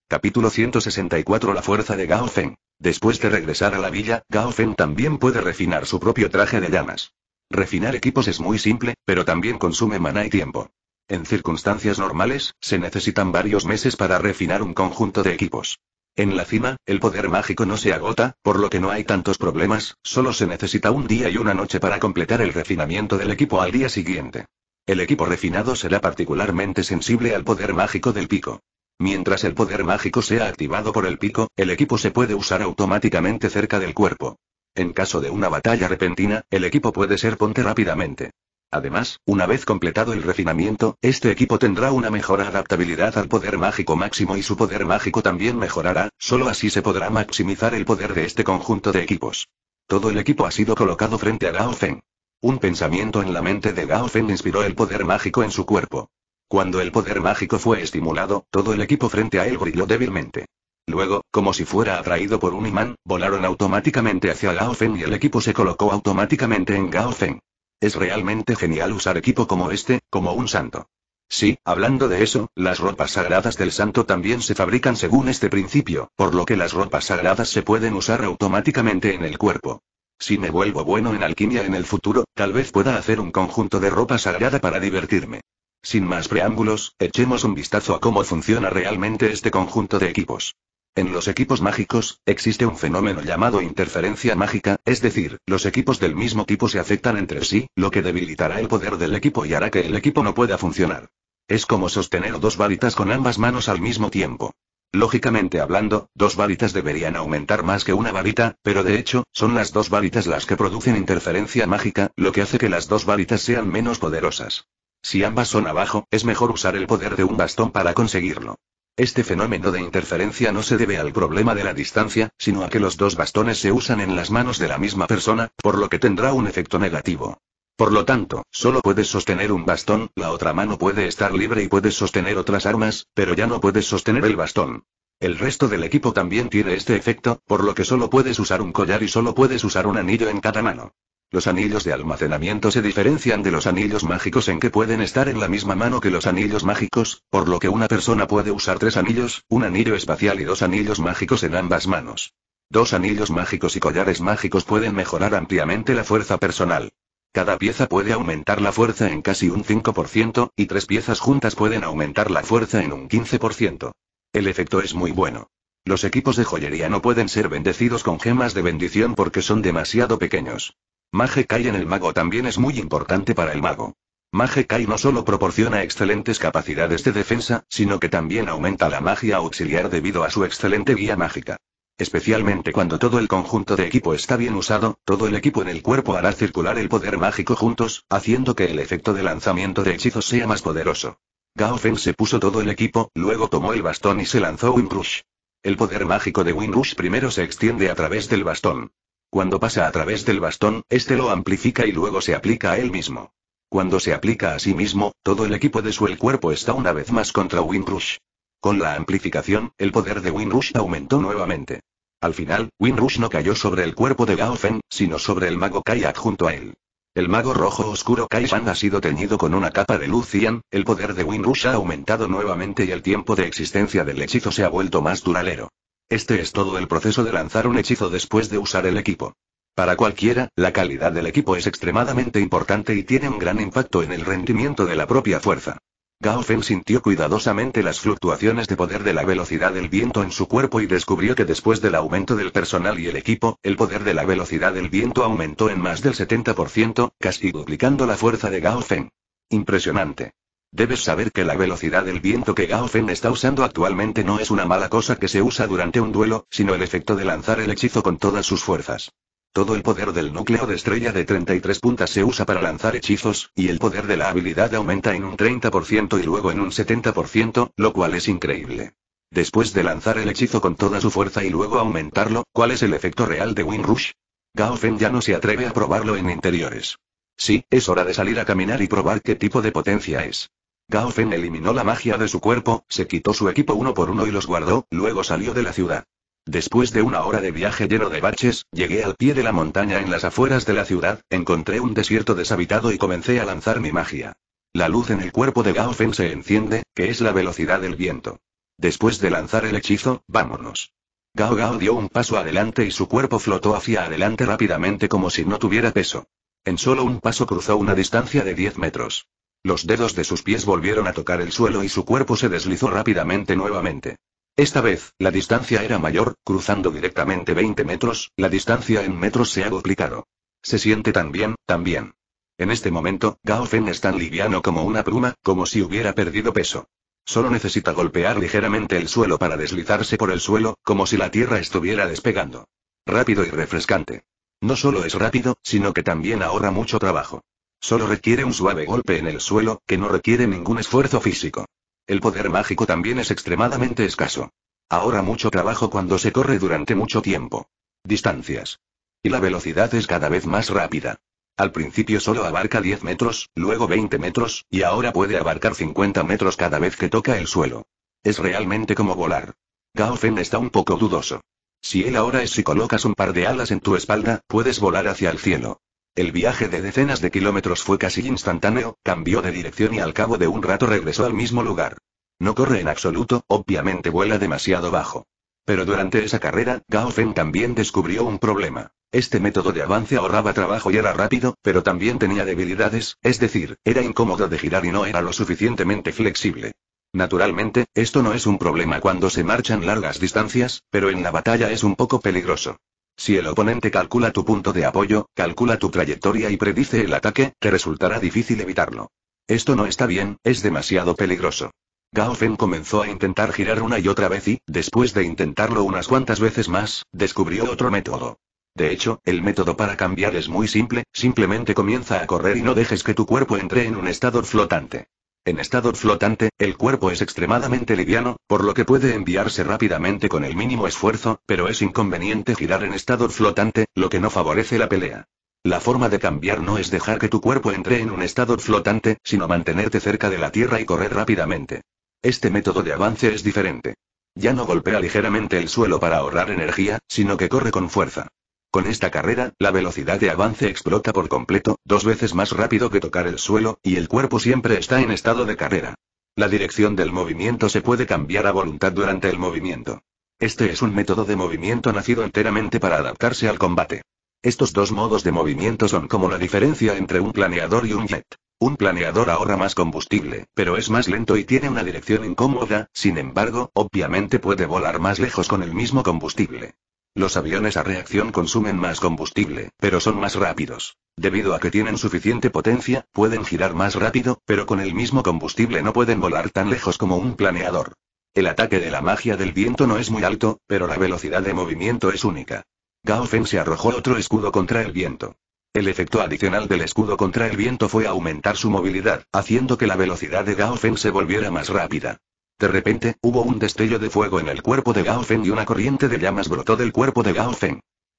Capítulo 164 La fuerza de Gao Feng. Después de regresar a la villa, Gao Feng también puede refinar su propio traje de llamas. Refinar equipos es muy simple, pero también consume maná y tiempo. En circunstancias normales, se necesitan varios meses para refinar un conjunto de equipos. En la cima, el poder mágico no se agota, por lo que no hay tantos problemas, solo se necesita un día y una noche para completar el refinamiento del equipo al día siguiente. El equipo refinado será particularmente sensible al poder mágico del pico. Mientras el poder mágico sea activado por el pico, el equipo se puede usar automáticamente cerca del cuerpo. En caso de una batalla repentina, el equipo puede ser ponte rápidamente. Además, una vez completado el refinamiento, este equipo tendrá una mejor adaptabilidad al poder mágico máximo y su poder mágico también mejorará, solo así se podrá maximizar el poder de este conjunto de equipos. Todo el equipo ha sido colocado frente a Gao Feng. Un pensamiento en la mente de Gao Feng inspiró el poder mágico en su cuerpo. Cuando el poder mágico fue estimulado, todo el equipo frente a él brilló débilmente. Luego, como si fuera atraído por un imán, volaron automáticamente hacia Gao Feng y el equipo se colocó automáticamente en Gao Feng. Es realmente genial usar equipo como este, como un santo. Sí, hablando de eso, las ropas sagradas del santo también se fabrican según este principio, por lo que las ropas sagradas se pueden usar automáticamente en el cuerpo. Si me vuelvo bueno en alquimia en el futuro, tal vez pueda hacer un conjunto de ropa sagrada para divertirme. Sin más preámbulos, echemos un vistazo a cómo funciona realmente este conjunto de equipos. En los equipos mágicos, existe un fenómeno llamado interferencia mágica, es decir, los equipos del mismo tipo se afectan entre sí, lo que debilitará el poder del equipo y hará que el equipo no pueda funcionar. Es como sostener dos varitas con ambas manos al mismo tiempo. Lógicamente hablando, dos varitas deberían aumentar más que una varita, pero de hecho, son las dos varitas las que producen interferencia mágica, lo que hace que las dos varitas sean menos poderosas. Si ambas son abajo, es mejor usar el poder de un bastón para conseguirlo. Este fenómeno de interferencia no se debe al problema de la distancia, sino a que los dos bastones se usan en las manos de la misma persona, por lo que tendrá un efecto negativo. Por lo tanto, solo puedes sostener un bastón, la otra mano puede estar libre y puedes sostener otras armas, pero ya no puedes sostener el bastón. El resto del equipo también tiene este efecto, por lo que solo puedes usar un collar y solo puedes usar un anillo en cada mano. Los anillos de almacenamiento se diferencian de los anillos mágicos en que pueden estar en la misma mano que los anillos mágicos, por lo que una persona puede usar tres anillos, un anillo espacial y dos anillos mágicos en ambas manos. Dos anillos mágicos y collares mágicos pueden mejorar ampliamente la fuerza personal. Cada pieza puede aumentar la fuerza en casi un 5%, y tres piezas juntas pueden aumentar la fuerza en un 15%. El efecto es muy bueno. Los equipos de joyería no pueden ser bendecidos con gemas de bendición porque son demasiado pequeños. Mage en el mago también es muy importante para el mago. Mage no solo proporciona excelentes capacidades de defensa, sino que también aumenta la magia auxiliar debido a su excelente guía mágica. Especialmente cuando todo el conjunto de equipo está bien usado, todo el equipo en el cuerpo hará circular el poder mágico juntos, haciendo que el efecto de lanzamiento de hechizos sea más poderoso. Gao Feng se puso todo el equipo, luego tomó el bastón y se lanzó Windrush. El poder mágico de Windrush primero se extiende a través del bastón. Cuando pasa a través del bastón, este lo amplifica y luego se aplica a él mismo. Cuando se aplica a sí mismo, todo el equipo de su el cuerpo está una vez más contra Windrush. Con la amplificación, el poder de Windrush aumentó nuevamente. Al final, Windrush no cayó sobre el cuerpo de Gao Feng, sino sobre el mago Kayak junto a él. El mago rojo oscuro Kai Shan ha sido teñido con una capa de Lucian, el poder de Windrush ha aumentado nuevamente y el tiempo de existencia del hechizo se ha vuelto más duralero. Este es todo el proceso de lanzar un hechizo después de usar el equipo. Para cualquiera, la calidad del equipo es extremadamente importante y tiene un gran impacto en el rendimiento de la propia fuerza. Gao Feng sintió cuidadosamente las fluctuaciones de poder de la velocidad del viento en su cuerpo y descubrió que después del aumento del personal y el equipo, el poder de la velocidad del viento aumentó en más del 70%, casi duplicando la fuerza de Gao Feng. Impresionante. Debes saber que la velocidad del viento que Gaofen está usando actualmente no es una mala cosa que se usa durante un duelo, sino el efecto de lanzar el hechizo con todas sus fuerzas. Todo el poder del núcleo de estrella de 33 puntas se usa para lanzar hechizos, y el poder de la habilidad aumenta en un 30% y luego en un 70%, lo cual es increíble. Después de lanzar el hechizo con toda su fuerza y luego aumentarlo, ¿cuál es el efecto real de Wind Rush? Gaofen ya no se atreve a probarlo en interiores. Sí, es hora de salir a caminar y probar qué tipo de potencia es. Gao Fen eliminó la magia de su cuerpo, se quitó su equipo uno por uno y los guardó, luego salió de la ciudad. Después de una hora de viaje lleno de baches, llegué al pie de la montaña en las afueras de la ciudad, encontré un desierto deshabitado y comencé a lanzar mi magia. La luz en el cuerpo de Gao Fen se enciende, que es la velocidad del viento. Después de lanzar el hechizo, vámonos. Gao Gao dio un paso adelante y su cuerpo flotó hacia adelante rápidamente como si no tuviera peso. En solo un paso cruzó una distancia de 10 metros. Los dedos de sus pies volvieron a tocar el suelo y su cuerpo se deslizó rápidamente nuevamente. Esta vez, la distancia era mayor, cruzando directamente 20 metros, la distancia en metros se ha duplicado. Se siente tan bien, tan bien. En este momento, Gao Feng es tan liviano como una pluma, como si hubiera perdido peso. Solo necesita golpear ligeramente el suelo para deslizarse por el suelo, como si la tierra estuviera despegando. Rápido y refrescante. No solo es rápido, sino que también ahorra mucho trabajo. Solo requiere un suave golpe en el suelo, que no requiere ningún esfuerzo físico. El poder mágico también es extremadamente escaso. Ahora mucho trabajo cuando se corre durante mucho tiempo. Distancias. Y la velocidad es cada vez más rápida. Al principio solo abarca 10 metros, luego 20 metros, y ahora puede abarcar 50 metros cada vez que toca el suelo. Es realmente como volar. Gao Feng está un poco dudoso. Si él ahora es si colocas un par de alas en tu espalda, puedes volar hacia el cielo. El viaje de decenas de kilómetros fue casi instantáneo, cambió de dirección y al cabo de un rato regresó al mismo lugar. No corre en absoluto, obviamente vuela demasiado bajo. Pero durante esa carrera, Gao Feng también descubrió un problema. Este método de avance ahorraba trabajo y era rápido, pero también tenía debilidades, es decir, era incómodo de girar y no era lo suficientemente flexible. Naturalmente, esto no es un problema cuando se marchan largas distancias, pero en la batalla es un poco peligroso. Si el oponente calcula tu punto de apoyo, calcula tu trayectoria y predice el ataque, te resultará difícil evitarlo. Esto no está bien, es demasiado peligroso. Gao Fen comenzó a intentar girar una y otra vez y, después de intentarlo unas cuantas veces más, descubrió otro método. De hecho, el método para cambiar es muy simple, simplemente comienza a correr y no dejes que tu cuerpo entre en un estado flotante. En estado flotante, el cuerpo es extremadamente liviano, por lo que puede enviarse rápidamente con el mínimo esfuerzo, pero es inconveniente girar en estado flotante, lo que no favorece la pelea. La forma de cambiar no es dejar que tu cuerpo entre en un estado flotante, sino mantenerte cerca de la tierra y correr rápidamente. Este método de avance es diferente. Ya no golpea ligeramente el suelo para ahorrar energía, sino que corre con fuerza. Con esta carrera, la velocidad de avance explota por completo, dos veces más rápido que tocar el suelo, y el cuerpo siempre está en estado de carrera. La dirección del movimiento se puede cambiar a voluntad durante el movimiento. Este es un método de movimiento nacido enteramente para adaptarse al combate. Estos dos modos de movimiento son como la diferencia entre un planeador y un jet. Un planeador ahorra más combustible, pero es más lento y tiene una dirección incómoda, sin embargo, obviamente puede volar más lejos con el mismo combustible. Los aviones a reacción consumen más combustible, pero son más rápidos. Debido a que tienen suficiente potencia, pueden girar más rápido, pero con el mismo combustible no pueden volar tan lejos como un planeador. El ataque de la magia del viento no es muy alto, pero la velocidad de movimiento es única. Gao Feng se arrojó otro escudo contra el viento. El efecto adicional del escudo contra el viento fue aumentar su movilidad, haciendo que la velocidad de Gao Feng se volviera más rápida. De repente, hubo un destello de fuego en el cuerpo de Gao y una corriente de llamas brotó del cuerpo de Gao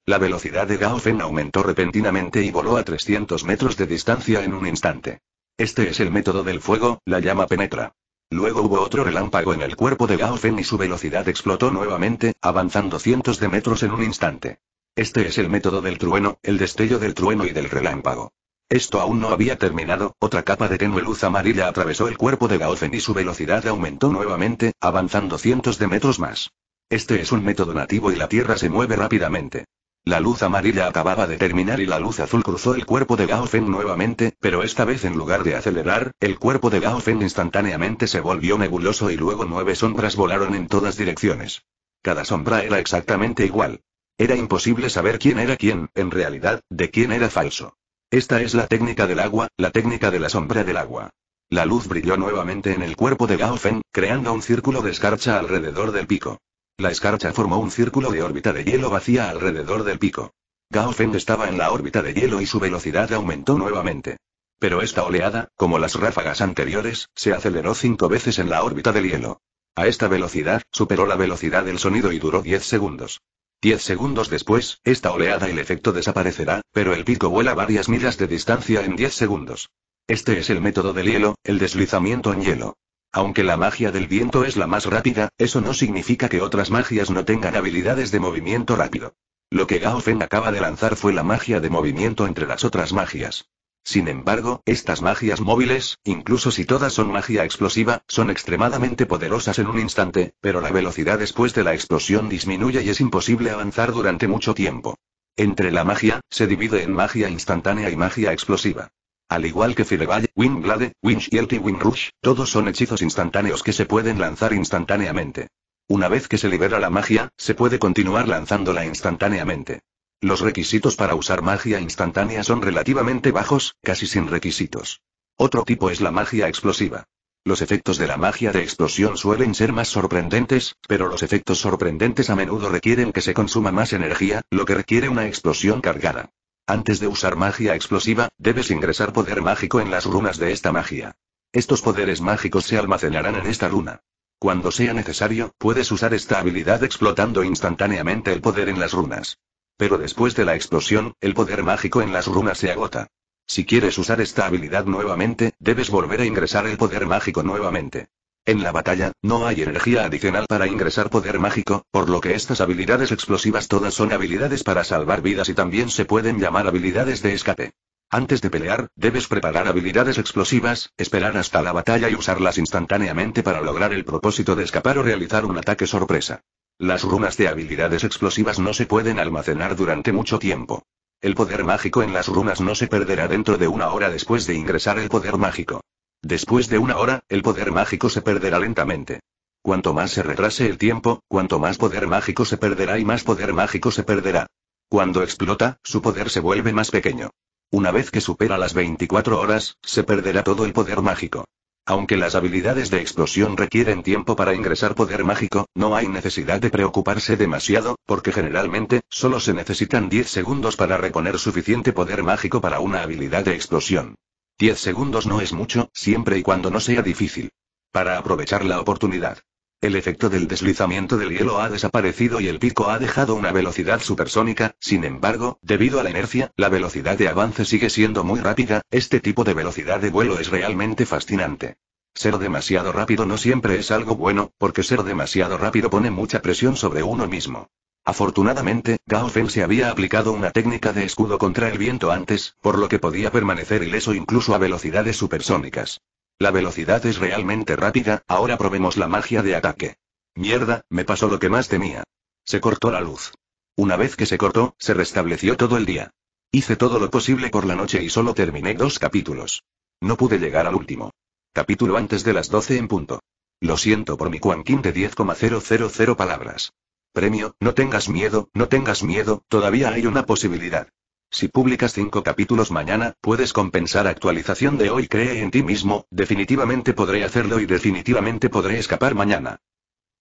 La velocidad de Gao aumentó repentinamente y voló a 300 metros de distancia en un instante. Este es el método del fuego, la llama penetra. Luego hubo otro relámpago en el cuerpo de Gao y su velocidad explotó nuevamente, avanzando cientos de metros en un instante. Este es el método del trueno, el destello del trueno y del relámpago. Esto aún no había terminado, otra capa de tenue luz amarilla atravesó el cuerpo de Gaofen y su velocidad aumentó nuevamente, avanzando cientos de metros más. Este es un método nativo y la Tierra se mueve rápidamente. La luz amarilla acababa de terminar y la luz azul cruzó el cuerpo de Gaofen nuevamente, pero esta vez en lugar de acelerar, el cuerpo de Gaofen instantáneamente se volvió nebuloso y luego nueve sombras volaron en todas direcciones. Cada sombra era exactamente igual. Era imposible saber quién era quién, en realidad, de quién era falso. Esta es la técnica del agua, la técnica de la sombra del agua. La luz brilló nuevamente en el cuerpo de Gao creando un círculo de escarcha alrededor del pico. La escarcha formó un círculo de órbita de hielo vacía alrededor del pico. Gao estaba en la órbita de hielo y su velocidad aumentó nuevamente. Pero esta oleada, como las ráfagas anteriores, se aceleró cinco veces en la órbita del hielo. A esta velocidad, superó la velocidad del sonido y duró diez segundos. Diez segundos después, esta oleada el efecto desaparecerá, pero el pico vuela varias millas de distancia en 10 segundos. Este es el método del hielo, el deslizamiento en hielo. Aunque la magia del viento es la más rápida, eso no significa que otras magias no tengan habilidades de movimiento rápido. Lo que Gao Feng acaba de lanzar fue la magia de movimiento entre las otras magias. Sin embargo, estas magias móviles, incluso si todas son magia explosiva, son extremadamente poderosas en un instante, pero la velocidad después de la explosión disminuye y es imposible avanzar durante mucho tiempo. Entre la magia, se divide en magia instantánea y magia explosiva. Al igual que Fireball, Windblade, Windshield y Windrush, todos son hechizos instantáneos que se pueden lanzar instantáneamente. Una vez que se libera la magia, se puede continuar lanzándola instantáneamente. Los requisitos para usar magia instantánea son relativamente bajos, casi sin requisitos. Otro tipo es la magia explosiva. Los efectos de la magia de explosión suelen ser más sorprendentes, pero los efectos sorprendentes a menudo requieren que se consuma más energía, lo que requiere una explosión cargada. Antes de usar magia explosiva, debes ingresar poder mágico en las runas de esta magia. Estos poderes mágicos se almacenarán en esta runa. Cuando sea necesario, puedes usar esta habilidad explotando instantáneamente el poder en las runas. Pero después de la explosión, el poder mágico en las runas se agota. Si quieres usar esta habilidad nuevamente, debes volver a ingresar el poder mágico nuevamente. En la batalla, no hay energía adicional para ingresar poder mágico, por lo que estas habilidades explosivas todas son habilidades para salvar vidas y también se pueden llamar habilidades de escape. Antes de pelear, debes preparar habilidades explosivas, esperar hasta la batalla y usarlas instantáneamente para lograr el propósito de escapar o realizar un ataque sorpresa. Las runas de habilidades explosivas no se pueden almacenar durante mucho tiempo. El poder mágico en las runas no se perderá dentro de una hora después de ingresar el poder mágico. Después de una hora, el poder mágico se perderá lentamente. Cuanto más se retrase el tiempo, cuanto más poder mágico se perderá y más poder mágico se perderá. Cuando explota, su poder se vuelve más pequeño. Una vez que supera las 24 horas, se perderá todo el poder mágico. Aunque las habilidades de explosión requieren tiempo para ingresar poder mágico, no hay necesidad de preocuparse demasiado, porque generalmente, solo se necesitan 10 segundos para reponer suficiente poder mágico para una habilidad de explosión. 10 segundos no es mucho, siempre y cuando no sea difícil. Para aprovechar la oportunidad. El efecto del deslizamiento del hielo ha desaparecido y el pico ha dejado una velocidad supersónica, sin embargo, debido a la inercia, la velocidad de avance sigue siendo muy rápida, este tipo de velocidad de vuelo es realmente fascinante. Ser demasiado rápido no siempre es algo bueno, porque ser demasiado rápido pone mucha presión sobre uno mismo. Afortunadamente, Gao Feng se había aplicado una técnica de escudo contra el viento antes, por lo que podía permanecer ileso incluso a velocidades supersónicas. La velocidad es realmente rápida, ahora probemos la magia de ataque. Mierda, me pasó lo que más temía. Se cortó la luz. Una vez que se cortó, se restableció todo el día. Hice todo lo posible por la noche y solo terminé dos capítulos. No pude llegar al último. Capítulo antes de las 12 en punto. Lo siento por mi cuanquín de 10,000 palabras. Premio, no tengas miedo, no tengas miedo, todavía hay una posibilidad. Si publicas cinco capítulos mañana, puedes compensar actualización de hoy. Cree en ti mismo, definitivamente podré hacerlo y definitivamente podré escapar mañana.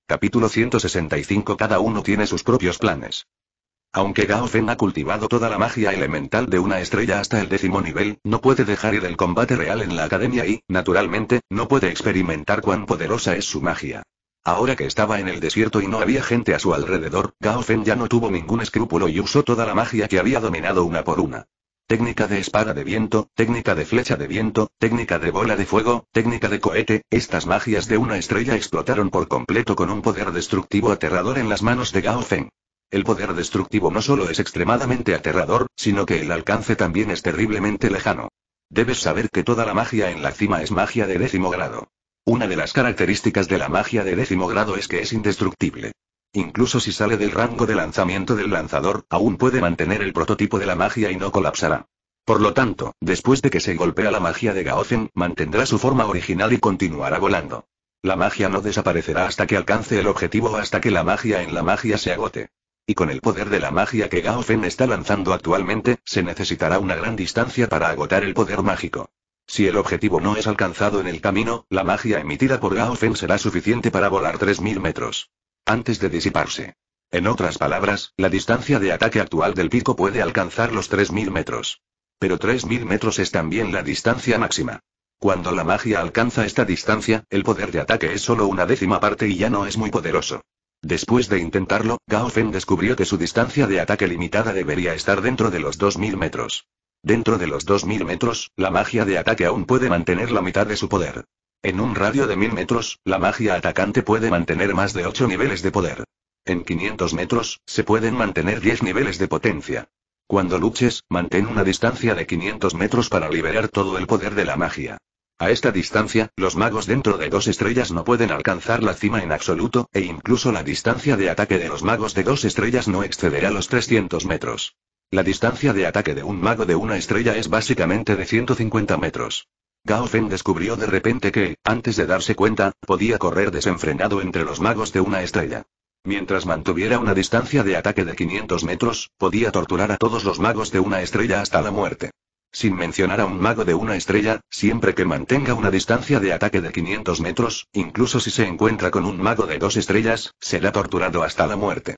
Capítulo 165 Cada uno tiene sus propios planes. Aunque Gao Fen ha cultivado toda la magia elemental de una estrella hasta el décimo nivel, no puede dejar ir el combate real en la academia y, naturalmente, no puede experimentar cuán poderosa es su magia. Ahora que estaba en el desierto y no había gente a su alrededor, Gao Feng ya no tuvo ningún escrúpulo y usó toda la magia que había dominado una por una. Técnica de espada de viento, técnica de flecha de viento, técnica de bola de fuego, técnica de cohete, estas magias de una estrella explotaron por completo con un poder destructivo aterrador en las manos de Gao Feng. El poder destructivo no solo es extremadamente aterrador, sino que el alcance también es terriblemente lejano. Debes saber que toda la magia en la cima es magia de décimo grado. Una de las características de la magia de décimo grado es que es indestructible. Incluso si sale del rango de lanzamiento del lanzador, aún puede mantener el prototipo de la magia y no colapsará. Por lo tanto, después de que se golpea la magia de Gaozen, mantendrá su forma original y continuará volando. La magia no desaparecerá hasta que alcance el objetivo o hasta que la magia en la magia se agote. Y con el poder de la magia que Gaofen está lanzando actualmente, se necesitará una gran distancia para agotar el poder mágico. Si el objetivo no es alcanzado en el camino, la magia emitida por Feng será suficiente para volar 3.000 metros. Antes de disiparse. En otras palabras, la distancia de ataque actual del pico puede alcanzar los 3.000 metros. Pero 3.000 metros es también la distancia máxima. Cuando la magia alcanza esta distancia, el poder de ataque es solo una décima parte y ya no es muy poderoso. Después de intentarlo, Gao descubrió que su distancia de ataque limitada debería estar dentro de los 2.000 metros. Dentro de los 2.000 metros, la magia de ataque aún puede mantener la mitad de su poder. En un radio de 1.000 metros, la magia atacante puede mantener más de 8 niveles de poder. En 500 metros, se pueden mantener 10 niveles de potencia. Cuando luches, mantén una distancia de 500 metros para liberar todo el poder de la magia. A esta distancia, los magos dentro de dos estrellas no pueden alcanzar la cima en absoluto, e incluso la distancia de ataque de los magos de dos estrellas no excederá los 300 metros. La distancia de ataque de un mago de una estrella es básicamente de 150 metros. Gao Feng descubrió de repente que, antes de darse cuenta, podía correr desenfrenado entre los magos de una estrella. Mientras mantuviera una distancia de ataque de 500 metros, podía torturar a todos los magos de una estrella hasta la muerte. Sin mencionar a un mago de una estrella, siempre que mantenga una distancia de ataque de 500 metros, incluso si se encuentra con un mago de dos estrellas, será torturado hasta la muerte.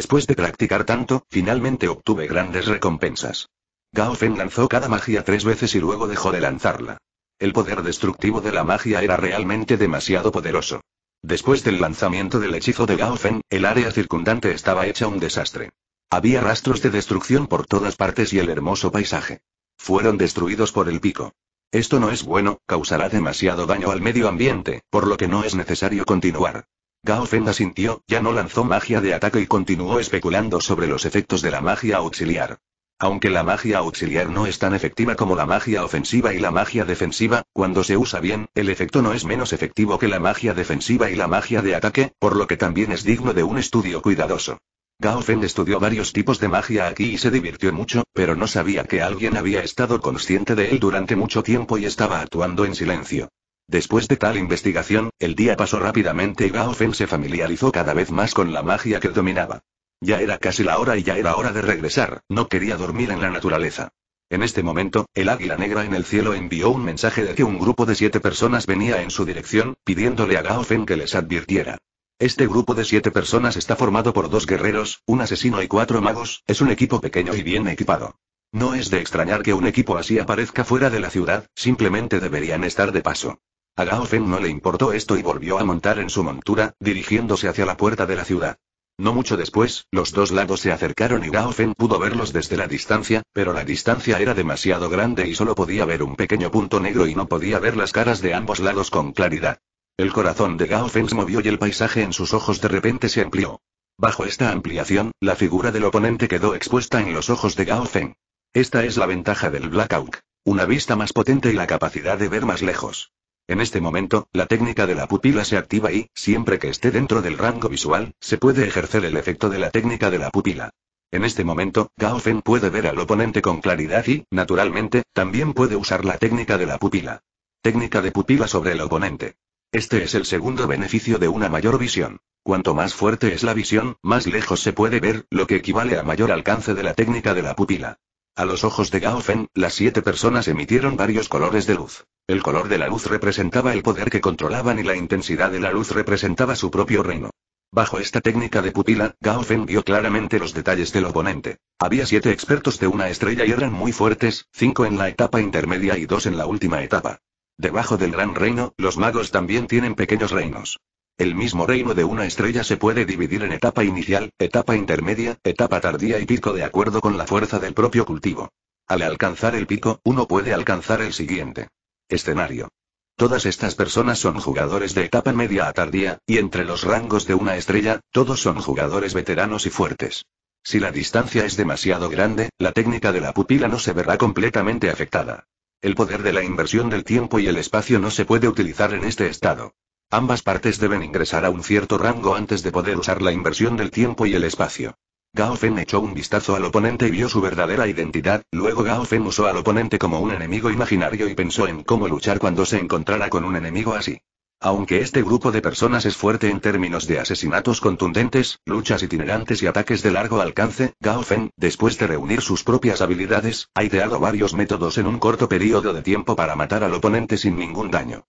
Después de practicar tanto, finalmente obtuve grandes recompensas. Gao lanzó cada magia tres veces y luego dejó de lanzarla. El poder destructivo de la magia era realmente demasiado poderoso. Después del lanzamiento del hechizo de Gao el área circundante estaba hecha un desastre. Había rastros de destrucción por todas partes y el hermoso paisaje. Fueron destruidos por el pico. Esto no es bueno, causará demasiado daño al medio ambiente, por lo que no es necesario continuar. Gao Fen asintió, ya no lanzó magia de ataque y continuó especulando sobre los efectos de la magia auxiliar. Aunque la magia auxiliar no es tan efectiva como la magia ofensiva y la magia defensiva, cuando se usa bien, el efecto no es menos efectivo que la magia defensiva y la magia de ataque, por lo que también es digno de un estudio cuidadoso. Gao Feng estudió varios tipos de magia aquí y se divirtió mucho, pero no sabía que alguien había estado consciente de él durante mucho tiempo y estaba actuando en silencio. Después de tal investigación, el día pasó rápidamente y Feng se familiarizó cada vez más con la magia que dominaba. Ya era casi la hora y ya era hora de regresar, no quería dormir en la naturaleza. En este momento, el águila negra en el cielo envió un mensaje de que un grupo de siete personas venía en su dirección, pidiéndole a Feng que les advirtiera. Este grupo de siete personas está formado por dos guerreros, un asesino y cuatro magos, es un equipo pequeño y bien equipado. No es de extrañar que un equipo así aparezca fuera de la ciudad, simplemente deberían estar de paso. A Gao Feng no le importó esto y volvió a montar en su montura, dirigiéndose hacia la puerta de la ciudad. No mucho después, los dos lados se acercaron y Gao Feng pudo verlos desde la distancia, pero la distancia era demasiado grande y solo podía ver un pequeño punto negro y no podía ver las caras de ambos lados con claridad. El corazón de Gao Feng se movió y el paisaje en sus ojos de repente se amplió. Bajo esta ampliación, la figura del oponente quedó expuesta en los ojos de Gao Feng. Esta es la ventaja del blackout: Una vista más potente y la capacidad de ver más lejos. En este momento, la técnica de la pupila se activa y, siempre que esté dentro del rango visual, se puede ejercer el efecto de la técnica de la pupila. En este momento, Gao Feng puede ver al oponente con claridad y, naturalmente, también puede usar la técnica de la pupila. Técnica de pupila sobre el oponente. Este es el segundo beneficio de una mayor visión. Cuanto más fuerte es la visión, más lejos se puede ver, lo que equivale a mayor alcance de la técnica de la pupila. A los ojos de Gao las siete personas emitieron varios colores de luz. El color de la luz representaba el poder que controlaban y la intensidad de la luz representaba su propio reino. Bajo esta técnica de pupila, Gao vio claramente los detalles del oponente. Había siete expertos de una estrella y eran muy fuertes, cinco en la etapa intermedia y dos en la última etapa. Debajo del gran reino, los magos también tienen pequeños reinos. El mismo reino de una estrella se puede dividir en etapa inicial, etapa intermedia, etapa tardía y pico de acuerdo con la fuerza del propio cultivo. Al alcanzar el pico, uno puede alcanzar el siguiente. Escenario. Todas estas personas son jugadores de etapa media a tardía, y entre los rangos de una estrella, todos son jugadores veteranos y fuertes. Si la distancia es demasiado grande, la técnica de la pupila no se verá completamente afectada. El poder de la inversión del tiempo y el espacio no se puede utilizar en este estado. Ambas partes deben ingresar a un cierto rango antes de poder usar la inversión del tiempo y el espacio. Gao Fen echó un vistazo al oponente y vio su verdadera identidad, luego Gao Fen usó al oponente como un enemigo imaginario y pensó en cómo luchar cuando se encontrara con un enemigo así. Aunque este grupo de personas es fuerte en términos de asesinatos contundentes, luchas itinerantes y ataques de largo alcance, Gao Fen, después de reunir sus propias habilidades, ha ideado varios métodos en un corto periodo de tiempo para matar al oponente sin ningún daño.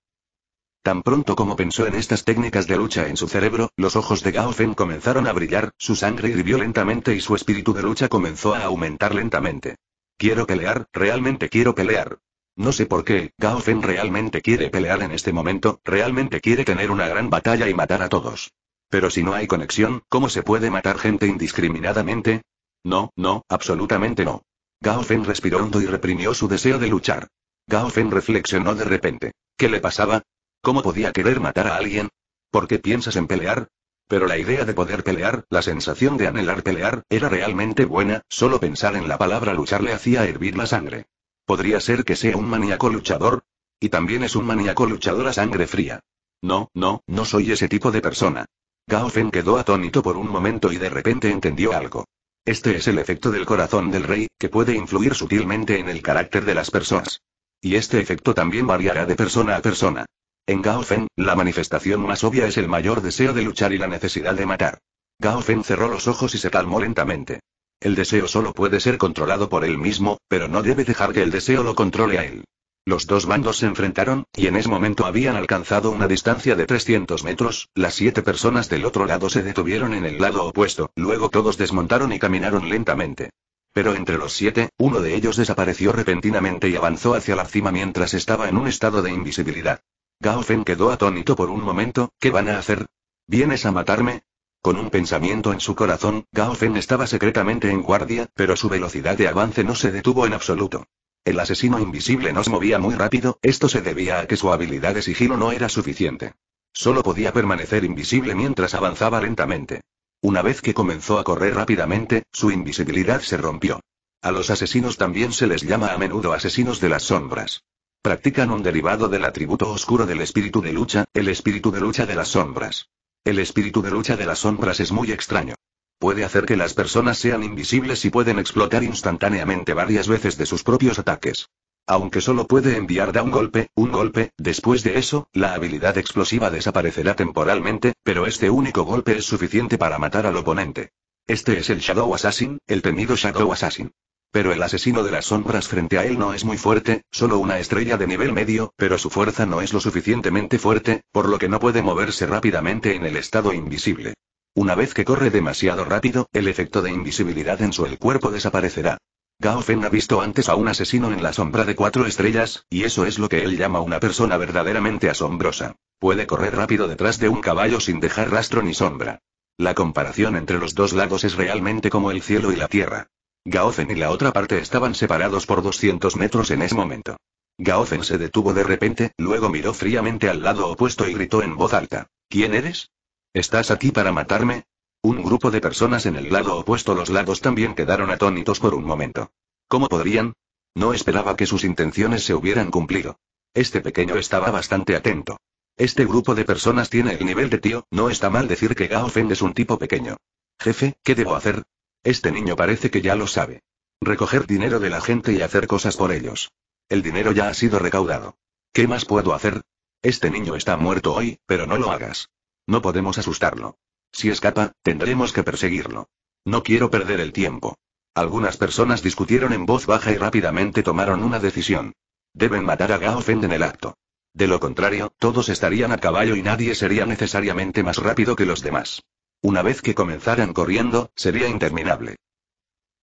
Tan pronto como pensó en estas técnicas de lucha en su cerebro, los ojos de Gao Fen comenzaron a brillar, su sangre hirvió lentamente y su espíritu de lucha comenzó a aumentar lentamente. Quiero pelear, realmente quiero pelear. No sé por qué, Gao Fen realmente quiere pelear en este momento, realmente quiere tener una gran batalla y matar a todos. Pero si no hay conexión, ¿cómo se puede matar gente indiscriminadamente? No, no, absolutamente no. Gao Fen respiró hondo y reprimió su deseo de luchar. Gao Fen reflexionó de repente. ¿Qué le pasaba? ¿Cómo podía querer matar a alguien? ¿Por qué piensas en pelear? Pero la idea de poder pelear, la sensación de anhelar pelear, era realmente buena, solo pensar en la palabra luchar le hacía hervir la sangre. ¿Podría ser que sea un maníaco luchador? Y también es un maníaco luchador a sangre fría. No, no, no soy ese tipo de persona. Gao Fen quedó atónito por un momento y de repente entendió algo. Este es el efecto del corazón del rey, que puede influir sutilmente en el carácter de las personas. Y este efecto también variará de persona a persona. En Gao Feng, la manifestación más obvia es el mayor deseo de luchar y la necesidad de matar. Gao Feng cerró los ojos y se calmó lentamente. El deseo solo puede ser controlado por él mismo, pero no debe dejar que el deseo lo controle a él. Los dos bandos se enfrentaron, y en ese momento habían alcanzado una distancia de 300 metros, las siete personas del otro lado se detuvieron en el lado opuesto, luego todos desmontaron y caminaron lentamente. Pero entre los siete, uno de ellos desapareció repentinamente y avanzó hacia la cima mientras estaba en un estado de invisibilidad. Gao Feng quedó atónito por un momento, ¿qué van a hacer? ¿Vienes a matarme? Con un pensamiento en su corazón, Gao estaba secretamente en guardia, pero su velocidad de avance no se detuvo en absoluto. El asesino invisible nos movía muy rápido, esto se debía a que su habilidad de sigilo no era suficiente. Solo podía permanecer invisible mientras avanzaba lentamente. Una vez que comenzó a correr rápidamente, su invisibilidad se rompió. A los asesinos también se les llama a menudo asesinos de las sombras. Practican un derivado del atributo oscuro del espíritu de lucha, el espíritu de lucha de las sombras. El espíritu de lucha de las sombras es muy extraño. Puede hacer que las personas sean invisibles y pueden explotar instantáneamente varias veces de sus propios ataques. Aunque solo puede enviar da un golpe, un golpe, después de eso, la habilidad explosiva desaparecerá temporalmente, pero este único golpe es suficiente para matar al oponente. Este es el Shadow Assassin, el temido Shadow Assassin pero el asesino de las sombras frente a él no es muy fuerte, solo una estrella de nivel medio, pero su fuerza no es lo suficientemente fuerte, por lo que no puede moverse rápidamente en el estado invisible. Una vez que corre demasiado rápido, el efecto de invisibilidad en su cuerpo desaparecerá. Gao ha visto antes a un asesino en la sombra de cuatro estrellas, y eso es lo que él llama una persona verdaderamente asombrosa. Puede correr rápido detrás de un caballo sin dejar rastro ni sombra. La comparación entre los dos lados es realmente como el cielo y la tierra. Gaofen y la otra parte estaban separados por 200 metros en ese momento. Gaofen se detuvo de repente, luego miró fríamente al lado opuesto y gritó en voz alta. ¿Quién eres? ¿Estás aquí para matarme? Un grupo de personas en el lado opuesto los lados también quedaron atónitos por un momento. ¿Cómo podrían? No esperaba que sus intenciones se hubieran cumplido. Este pequeño estaba bastante atento. Este grupo de personas tiene el nivel de tío, no está mal decir que Gaofen es un tipo pequeño. Jefe, ¿qué debo hacer? Este niño parece que ya lo sabe. Recoger dinero de la gente y hacer cosas por ellos. El dinero ya ha sido recaudado. ¿Qué más puedo hacer? Este niño está muerto hoy, pero no lo hagas. No podemos asustarlo. Si escapa, tendremos que perseguirlo. No quiero perder el tiempo. Algunas personas discutieron en voz baja y rápidamente tomaron una decisión. Deben matar a Fend en el acto. De lo contrario, todos estarían a caballo y nadie sería necesariamente más rápido que los demás. Una vez que comenzaran corriendo, sería interminable.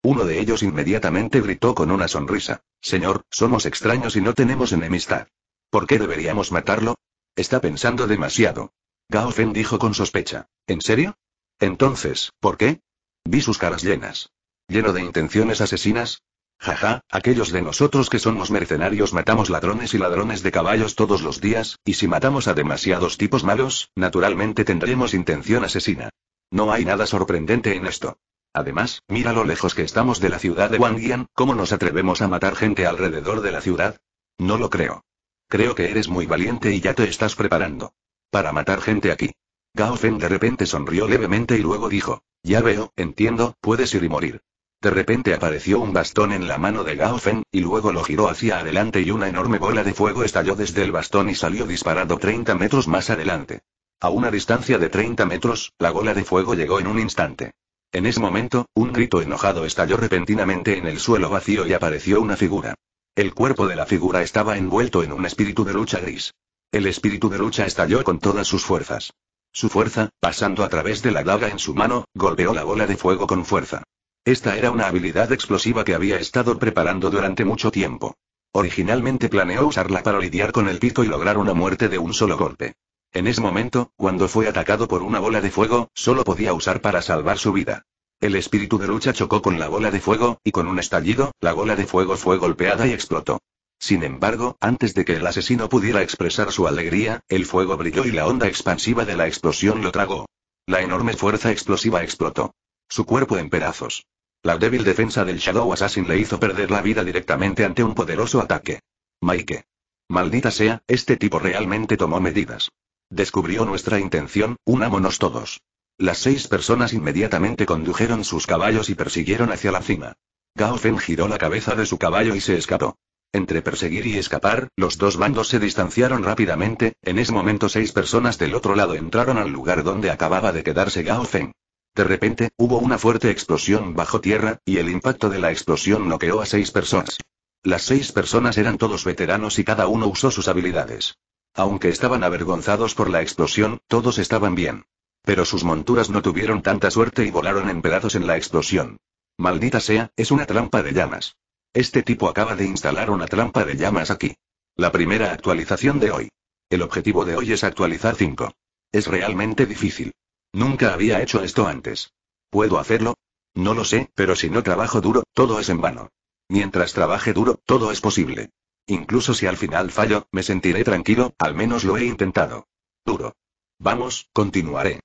Uno de ellos inmediatamente gritó con una sonrisa. Señor, somos extraños y no tenemos enemistad. ¿Por qué deberíamos matarlo? Está pensando demasiado. Gao Fen dijo con sospecha. ¿En serio? Entonces, ¿por qué? Vi sus caras llenas. ¿Lleno de intenciones asesinas? Jaja, aquellos de nosotros que somos mercenarios matamos ladrones y ladrones de caballos todos los días, y si matamos a demasiados tipos malos, naturalmente tendremos intención asesina. No hay nada sorprendente en esto. Además, mira lo lejos que estamos de la ciudad de Wangian, ¿cómo nos atrevemos a matar gente alrededor de la ciudad? No lo creo. Creo que eres muy valiente y ya te estás preparando. Para matar gente aquí. Gao Feng de repente sonrió levemente y luego dijo, ya veo, entiendo, puedes ir y morir. De repente apareció un bastón en la mano de Gao Feng, y luego lo giró hacia adelante y una enorme bola de fuego estalló desde el bastón y salió disparado 30 metros más adelante. A una distancia de 30 metros, la bola de fuego llegó en un instante. En ese momento, un grito enojado estalló repentinamente en el suelo vacío y apareció una figura. El cuerpo de la figura estaba envuelto en un espíritu de lucha gris. El espíritu de lucha estalló con todas sus fuerzas. Su fuerza, pasando a través de la daga en su mano, golpeó la bola de fuego con fuerza. Esta era una habilidad explosiva que había estado preparando durante mucho tiempo. Originalmente planeó usarla para lidiar con el pico y lograr una muerte de un solo golpe. En ese momento, cuando fue atacado por una bola de fuego, solo podía usar para salvar su vida. El espíritu de lucha chocó con la bola de fuego, y con un estallido, la bola de fuego fue golpeada y explotó. Sin embargo, antes de que el asesino pudiera expresar su alegría, el fuego brilló y la onda expansiva de la explosión lo tragó. La enorme fuerza explosiva explotó. Su cuerpo en pedazos. La débil defensa del Shadow Assassin le hizo perder la vida directamente ante un poderoso ataque. Maike. Maldita sea, este tipo realmente tomó medidas. Descubrió nuestra intención, unámonos todos. Las seis personas inmediatamente condujeron sus caballos y persiguieron hacia la cima. Gao Feng giró la cabeza de su caballo y se escapó. Entre perseguir y escapar, los dos bandos se distanciaron rápidamente, en ese momento seis personas del otro lado entraron al lugar donde acababa de quedarse Gao Feng. De repente, hubo una fuerte explosión bajo tierra, y el impacto de la explosión noqueó a seis personas. Las seis personas eran todos veteranos y cada uno usó sus habilidades. Aunque estaban avergonzados por la explosión, todos estaban bien. Pero sus monturas no tuvieron tanta suerte y volaron en en la explosión. Maldita sea, es una trampa de llamas. Este tipo acaba de instalar una trampa de llamas aquí. La primera actualización de hoy. El objetivo de hoy es actualizar 5. Es realmente difícil. Nunca había hecho esto antes. ¿Puedo hacerlo? No lo sé, pero si no trabajo duro, todo es en vano. Mientras trabaje duro, todo es posible. Incluso si al final fallo, me sentiré tranquilo, al menos lo he intentado. Duro. Vamos, continuaré.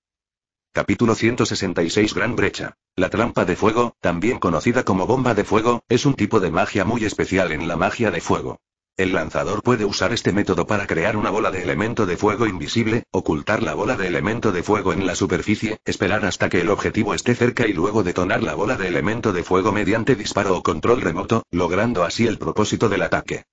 Capítulo 166 Gran Brecha. La trampa de fuego, también conocida como bomba de fuego, es un tipo de magia muy especial en la magia de fuego. El lanzador puede usar este método para crear una bola de elemento de fuego invisible, ocultar la bola de elemento de fuego en la superficie, esperar hasta que el objetivo esté cerca y luego detonar la bola de elemento de fuego mediante disparo o control remoto, logrando así el propósito del ataque.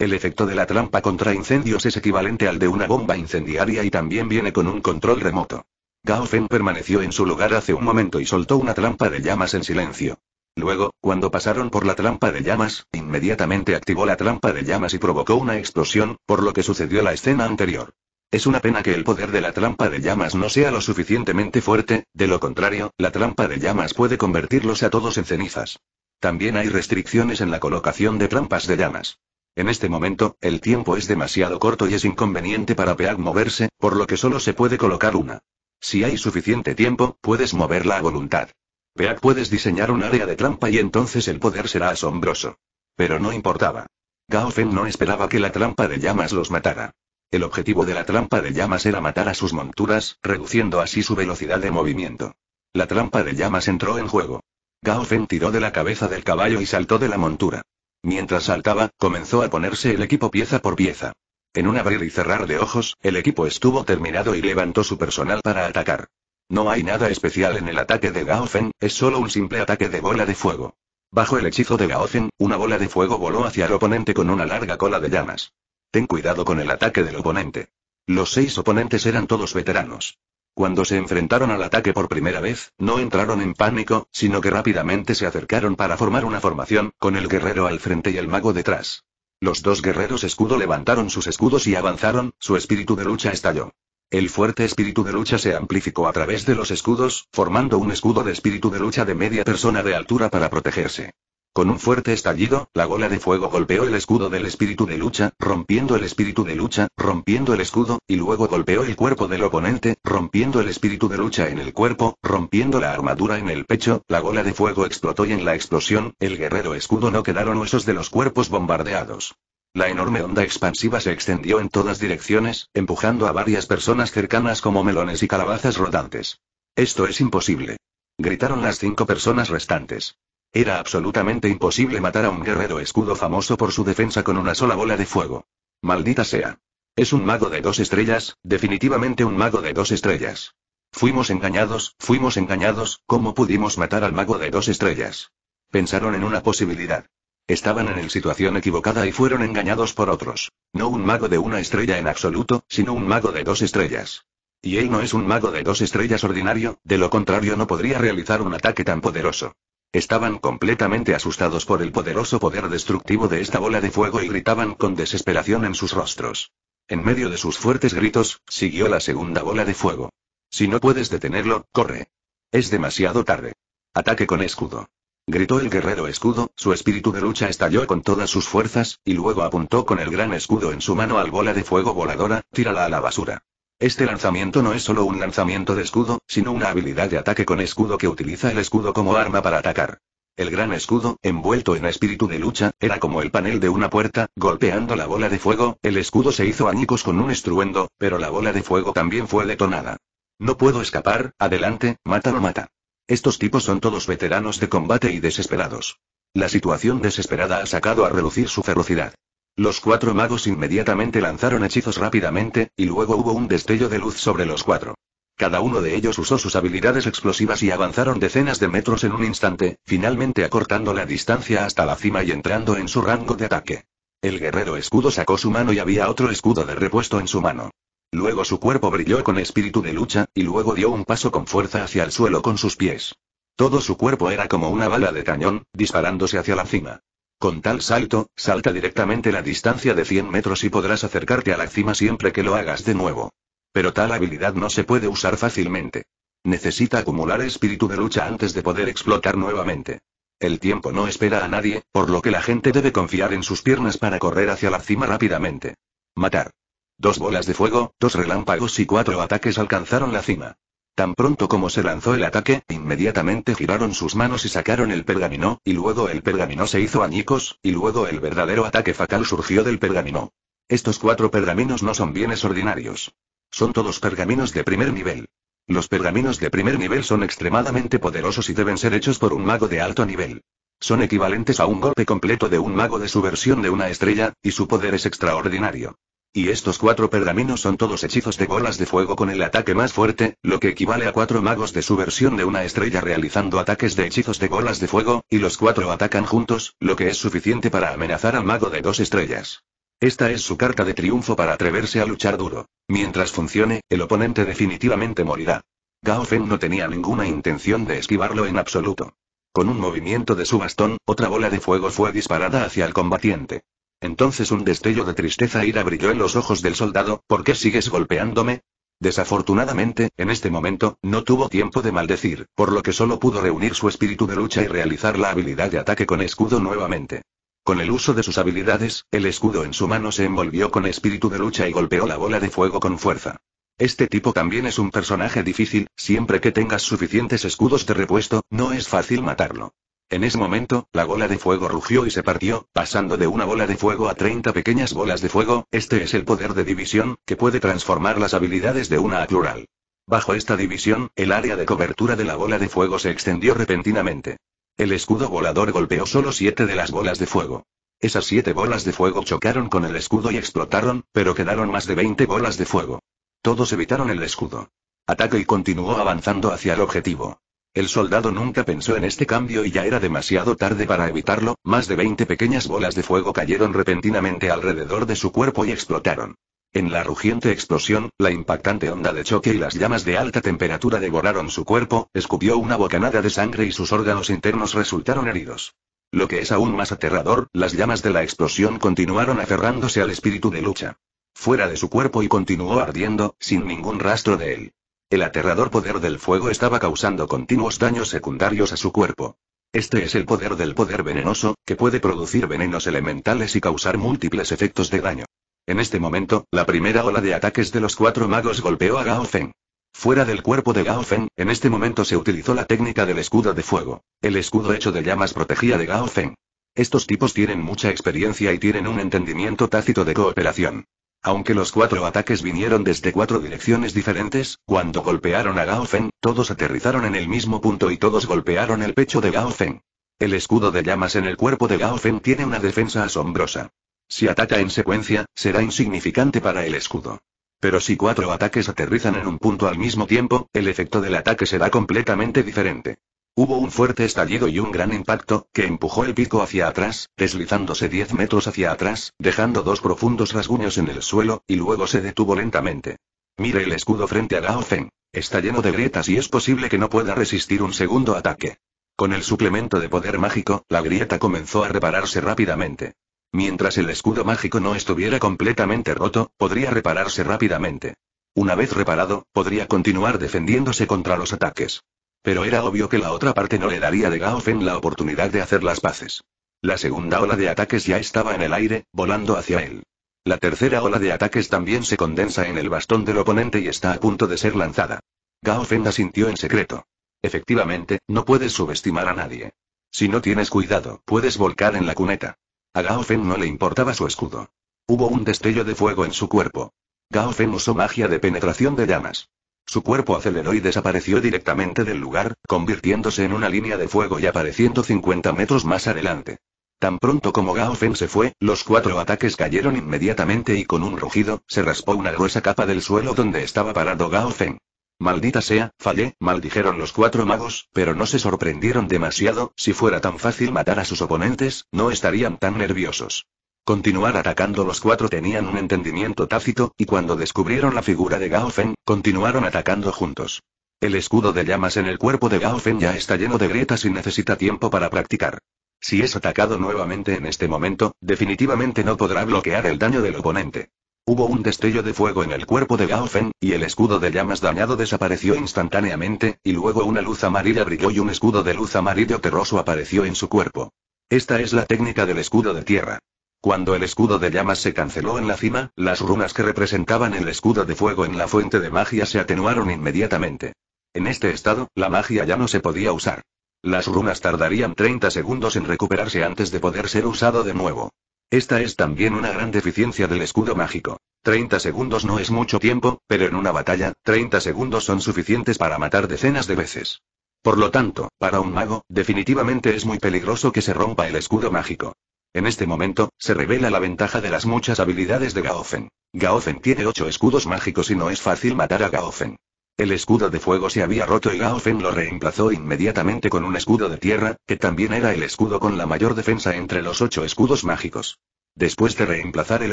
El efecto de la trampa contra incendios es equivalente al de una bomba incendiaria y también viene con un control remoto. Gao Feng permaneció en su lugar hace un momento y soltó una trampa de llamas en silencio. Luego, cuando pasaron por la trampa de llamas, inmediatamente activó la trampa de llamas y provocó una explosión, por lo que sucedió la escena anterior. Es una pena que el poder de la trampa de llamas no sea lo suficientemente fuerte, de lo contrario, la trampa de llamas puede convertirlos a todos en cenizas. También hay restricciones en la colocación de trampas de llamas. En este momento, el tiempo es demasiado corto y es inconveniente para Peag moverse, por lo que solo se puede colocar una. Si hay suficiente tiempo, puedes moverla a voluntad. Peak puedes diseñar un área de trampa y entonces el poder será asombroso. Pero no importaba. Gao Feng no esperaba que la trampa de llamas los matara. El objetivo de la trampa de llamas era matar a sus monturas, reduciendo así su velocidad de movimiento. La trampa de llamas entró en juego. Gao Feng tiró de la cabeza del caballo y saltó de la montura. Mientras saltaba, comenzó a ponerse el equipo pieza por pieza. En un abrir y cerrar de ojos, el equipo estuvo terminado y levantó su personal para atacar. No hay nada especial en el ataque de Gaofen, es solo un simple ataque de bola de fuego. Bajo el hechizo de Gaofen, una bola de fuego voló hacia el oponente con una larga cola de llamas. Ten cuidado con el ataque del oponente. Los seis oponentes eran todos veteranos. Cuando se enfrentaron al ataque por primera vez, no entraron en pánico, sino que rápidamente se acercaron para formar una formación, con el guerrero al frente y el mago detrás. Los dos guerreros escudo levantaron sus escudos y avanzaron, su espíritu de lucha estalló. El fuerte espíritu de lucha se amplificó a través de los escudos, formando un escudo de espíritu de lucha de media persona de altura para protegerse. Con un fuerte estallido, la gola de fuego golpeó el escudo del espíritu de lucha, rompiendo el espíritu de lucha, rompiendo el escudo, y luego golpeó el cuerpo del oponente, rompiendo el espíritu de lucha en el cuerpo, rompiendo la armadura en el pecho, la gola de fuego explotó y en la explosión, el guerrero escudo no quedaron huesos de los cuerpos bombardeados. La enorme onda expansiva se extendió en todas direcciones, empujando a varias personas cercanas como melones y calabazas rodantes. Esto es imposible. Gritaron las cinco personas restantes. Era absolutamente imposible matar a un guerrero escudo famoso por su defensa con una sola bola de fuego. Maldita sea. Es un mago de dos estrellas, definitivamente un mago de dos estrellas. Fuimos engañados, fuimos engañados, ¿cómo pudimos matar al mago de dos estrellas? Pensaron en una posibilidad. Estaban en el situación equivocada y fueron engañados por otros. No un mago de una estrella en absoluto, sino un mago de dos estrellas. Y él no es un mago de dos estrellas ordinario, de lo contrario no podría realizar un ataque tan poderoso. Estaban completamente asustados por el poderoso poder destructivo de esta bola de fuego y gritaban con desesperación en sus rostros. En medio de sus fuertes gritos, siguió la segunda bola de fuego. Si no puedes detenerlo, corre. Es demasiado tarde. Ataque con escudo gritó el guerrero escudo, su espíritu de lucha estalló con todas sus fuerzas, y luego apuntó con el gran escudo en su mano al bola de fuego voladora, tírala a la basura. Este lanzamiento no es solo un lanzamiento de escudo, sino una habilidad de ataque con escudo que utiliza el escudo como arma para atacar. El gran escudo, envuelto en espíritu de lucha, era como el panel de una puerta, golpeando la bola de fuego, el escudo se hizo añicos con un estruendo, pero la bola de fuego también fue detonada. No puedo escapar, adelante, mata o mata. Estos tipos son todos veteranos de combate y desesperados. La situación desesperada ha sacado a relucir su ferocidad. Los cuatro magos inmediatamente lanzaron hechizos rápidamente, y luego hubo un destello de luz sobre los cuatro. Cada uno de ellos usó sus habilidades explosivas y avanzaron decenas de metros en un instante, finalmente acortando la distancia hasta la cima y entrando en su rango de ataque. El guerrero escudo sacó su mano y había otro escudo de repuesto en su mano. Luego su cuerpo brilló con espíritu de lucha, y luego dio un paso con fuerza hacia el suelo con sus pies. Todo su cuerpo era como una bala de cañón, disparándose hacia la cima. Con tal salto, salta directamente la distancia de 100 metros y podrás acercarte a la cima siempre que lo hagas de nuevo. Pero tal habilidad no se puede usar fácilmente. Necesita acumular espíritu de lucha antes de poder explotar nuevamente. El tiempo no espera a nadie, por lo que la gente debe confiar en sus piernas para correr hacia la cima rápidamente. Matar. Dos bolas de fuego, dos relámpagos y cuatro ataques alcanzaron la cima. Tan pronto como se lanzó el ataque, inmediatamente giraron sus manos y sacaron el pergamino, y luego el pergamino se hizo añicos, y luego el verdadero ataque fatal surgió del pergamino. Estos cuatro pergaminos no son bienes ordinarios. Son todos pergaminos de primer nivel. Los pergaminos de primer nivel son extremadamente poderosos y deben ser hechos por un mago de alto nivel. Son equivalentes a un golpe completo de un mago de su versión de una estrella, y su poder es extraordinario. Y estos cuatro pergaminos son todos hechizos de bolas de fuego con el ataque más fuerte, lo que equivale a cuatro magos de su versión de una estrella realizando ataques de hechizos de bolas de fuego, y los cuatro atacan juntos, lo que es suficiente para amenazar al mago de dos estrellas. Esta es su carta de triunfo para atreverse a luchar duro. Mientras funcione, el oponente definitivamente morirá. Gao Feng no tenía ninguna intención de esquivarlo en absoluto. Con un movimiento de su bastón, otra bola de fuego fue disparada hacia el combatiente. Entonces un destello de tristeza ira brilló en los ojos del soldado, ¿por qué sigues golpeándome? Desafortunadamente, en este momento, no tuvo tiempo de maldecir, por lo que solo pudo reunir su espíritu de lucha y realizar la habilidad de ataque con escudo nuevamente. Con el uso de sus habilidades, el escudo en su mano se envolvió con espíritu de lucha y golpeó la bola de fuego con fuerza. Este tipo también es un personaje difícil, siempre que tengas suficientes escudos de repuesto, no es fácil matarlo. En ese momento, la bola de fuego rugió y se partió, pasando de una bola de fuego a 30 pequeñas bolas de fuego, este es el poder de división, que puede transformar las habilidades de una a plural. Bajo esta división, el área de cobertura de la bola de fuego se extendió repentinamente. El escudo volador golpeó solo siete de las bolas de fuego. Esas siete bolas de fuego chocaron con el escudo y explotaron, pero quedaron más de 20 bolas de fuego. Todos evitaron el escudo. Ataque y continuó avanzando hacia el objetivo. El soldado nunca pensó en este cambio y ya era demasiado tarde para evitarlo, más de 20 pequeñas bolas de fuego cayeron repentinamente alrededor de su cuerpo y explotaron. En la rugiente explosión, la impactante onda de choque y las llamas de alta temperatura devoraron su cuerpo, escupió una bocanada de sangre y sus órganos internos resultaron heridos. Lo que es aún más aterrador, las llamas de la explosión continuaron aferrándose al espíritu de lucha. Fuera de su cuerpo y continuó ardiendo, sin ningún rastro de él. El aterrador poder del fuego estaba causando continuos daños secundarios a su cuerpo. Este es el poder del poder venenoso, que puede producir venenos elementales y causar múltiples efectos de daño. En este momento, la primera ola de ataques de los cuatro magos golpeó a Gao Feng. Fuera del cuerpo de Gao Feng, en este momento se utilizó la técnica del escudo de fuego. El escudo hecho de llamas protegía de Gao Feng. Estos tipos tienen mucha experiencia y tienen un entendimiento tácito de cooperación. Aunque los cuatro ataques vinieron desde cuatro direcciones diferentes, cuando golpearon a Gao Feng, todos aterrizaron en el mismo punto y todos golpearon el pecho de Gao Feng. El escudo de llamas en el cuerpo de Gao Feng tiene una defensa asombrosa. Si ataca en secuencia, será insignificante para el escudo. Pero si cuatro ataques aterrizan en un punto al mismo tiempo, el efecto del ataque será completamente diferente. Hubo un fuerte estallido y un gran impacto, que empujó el pico hacia atrás, deslizándose 10 metros hacia atrás, dejando dos profundos rasguños en el suelo, y luego se detuvo lentamente. Mire el escudo frente a Gao Feng. Está lleno de grietas y es posible que no pueda resistir un segundo ataque. Con el suplemento de poder mágico, la grieta comenzó a repararse rápidamente. Mientras el escudo mágico no estuviera completamente roto, podría repararse rápidamente. Una vez reparado, podría continuar defendiéndose contra los ataques. Pero era obvio que la otra parte no le daría de Gaofen la oportunidad de hacer las paces. La segunda ola de ataques ya estaba en el aire, volando hacia él. La tercera ola de ataques también se condensa en el bastón del oponente y está a punto de ser lanzada. Gao la sintió en secreto. Efectivamente, no puedes subestimar a nadie. Si no tienes cuidado, puedes volcar en la cuneta. A Gao no le importaba su escudo. Hubo un destello de fuego en su cuerpo. Gao Feng usó magia de penetración de llamas. Su cuerpo aceleró y desapareció directamente del lugar, convirtiéndose en una línea de fuego y apareciendo 50 metros más adelante. Tan pronto como Gao Feng se fue, los cuatro ataques cayeron inmediatamente y con un rugido, se raspó una gruesa capa del suelo donde estaba parado Gao Feng. Maldita sea, fallé, maldijeron los cuatro magos, pero no se sorprendieron demasiado, si fuera tan fácil matar a sus oponentes, no estarían tan nerviosos continuar atacando los cuatro tenían un entendimiento tácito, y cuando descubrieron la figura de Gao Feng, continuaron atacando juntos. El escudo de llamas en el cuerpo de Gao Feng ya está lleno de grietas y necesita tiempo para practicar. Si es atacado nuevamente en este momento, definitivamente no podrá bloquear el daño del oponente. Hubo un destello de fuego en el cuerpo de Gao Feng, y el escudo de llamas dañado desapareció instantáneamente, y luego una luz amarilla brilló y un escudo de luz amarillo terroso apareció en su cuerpo. Esta es la técnica del escudo de tierra. Cuando el escudo de llamas se canceló en la cima, las runas que representaban el escudo de fuego en la fuente de magia se atenuaron inmediatamente. En este estado, la magia ya no se podía usar. Las runas tardarían 30 segundos en recuperarse antes de poder ser usado de nuevo. Esta es también una gran deficiencia del escudo mágico. 30 segundos no es mucho tiempo, pero en una batalla, 30 segundos son suficientes para matar decenas de veces. Por lo tanto, para un mago, definitivamente es muy peligroso que se rompa el escudo mágico. En este momento, se revela la ventaja de las muchas habilidades de Gaofen. Gaofen tiene ocho escudos mágicos y no es fácil matar a Gaofen. El escudo de fuego se había roto y Gaofen lo reemplazó inmediatamente con un escudo de tierra, que también era el escudo con la mayor defensa entre los ocho escudos mágicos. Después de reemplazar el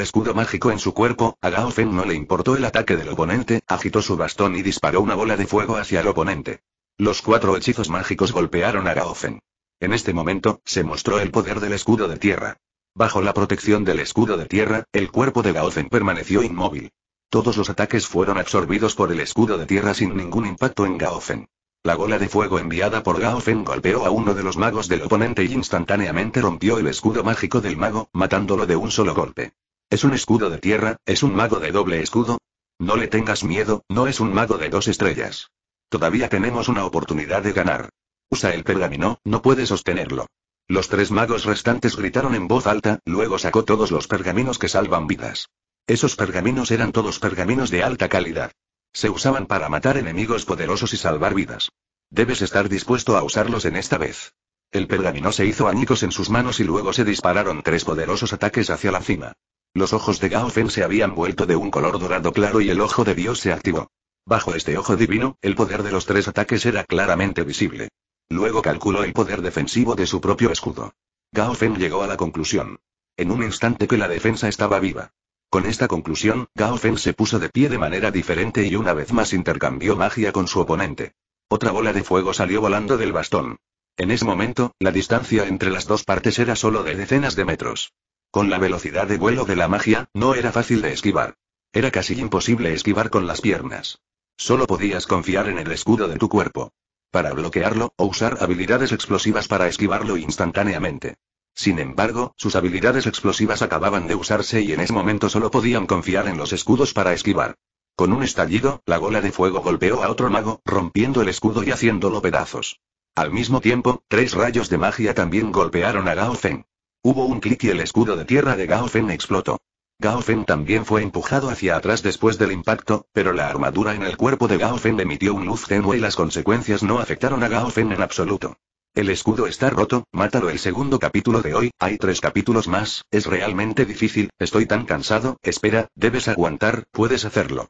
escudo mágico en su cuerpo, a Gaofen no le importó el ataque del oponente, agitó su bastón y disparó una bola de fuego hacia el oponente. Los cuatro hechizos mágicos golpearon a Gaofen. En este momento, se mostró el poder del escudo de tierra. Bajo la protección del escudo de tierra, el cuerpo de Gaofen permaneció inmóvil. Todos los ataques fueron absorbidos por el escudo de tierra sin ningún impacto en Gaofen. La bola de fuego enviada por Gaofen golpeó a uno de los magos del oponente y instantáneamente rompió el escudo mágico del mago, matándolo de un solo golpe. Es un escudo de tierra, es un mago de doble escudo. No le tengas miedo, no es un mago de dos estrellas. Todavía tenemos una oportunidad de ganar. Usa el pergamino, no puede sostenerlo. Los tres magos restantes gritaron en voz alta, luego sacó todos los pergaminos que salvan vidas. Esos pergaminos eran todos pergaminos de alta calidad. Se usaban para matar enemigos poderosos y salvar vidas. Debes estar dispuesto a usarlos en esta vez. El pergamino se hizo añicos en sus manos y luego se dispararon tres poderosos ataques hacia la cima. Los ojos de Gao se habían vuelto de un color dorado claro y el ojo de Dios se activó. Bajo este ojo divino, el poder de los tres ataques era claramente visible. Luego calculó el poder defensivo de su propio escudo. Gao Fen llegó a la conclusión. En un instante que la defensa estaba viva. Con esta conclusión, Gao Fen se puso de pie de manera diferente y una vez más intercambió magia con su oponente. Otra bola de fuego salió volando del bastón. En ese momento, la distancia entre las dos partes era solo de decenas de metros. Con la velocidad de vuelo de la magia, no era fácil de esquivar. Era casi imposible esquivar con las piernas. Solo podías confiar en el escudo de tu cuerpo para bloquearlo, o usar habilidades explosivas para esquivarlo instantáneamente. Sin embargo, sus habilidades explosivas acababan de usarse y en ese momento solo podían confiar en los escudos para esquivar. Con un estallido, la bola de fuego golpeó a otro mago, rompiendo el escudo y haciéndolo pedazos. Al mismo tiempo, tres rayos de magia también golpearon a Gao Feng. Hubo un clic y el escudo de tierra de Gao Feng explotó. Gao Fen también fue empujado hacia atrás después del impacto, pero la armadura en el cuerpo de Gao Fen emitió un luz tenue y las consecuencias no afectaron a Gao Fen en absoluto. El escudo está roto, mátalo el segundo capítulo de hoy, hay tres capítulos más, es realmente difícil, estoy tan cansado, espera, debes aguantar, puedes hacerlo.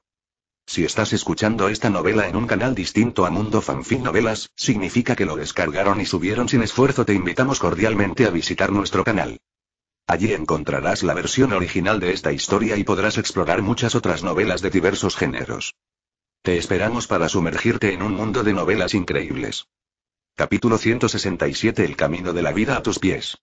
Si estás escuchando esta novela en un canal distinto a Mundo Fanfic Novelas, significa que lo descargaron y subieron sin esfuerzo. Te invitamos cordialmente a visitar nuestro canal. Allí encontrarás la versión original de esta historia y podrás explorar muchas otras novelas de diversos géneros. Te esperamos para sumergirte en un mundo de novelas increíbles. Capítulo 167 El camino de la vida a tus pies.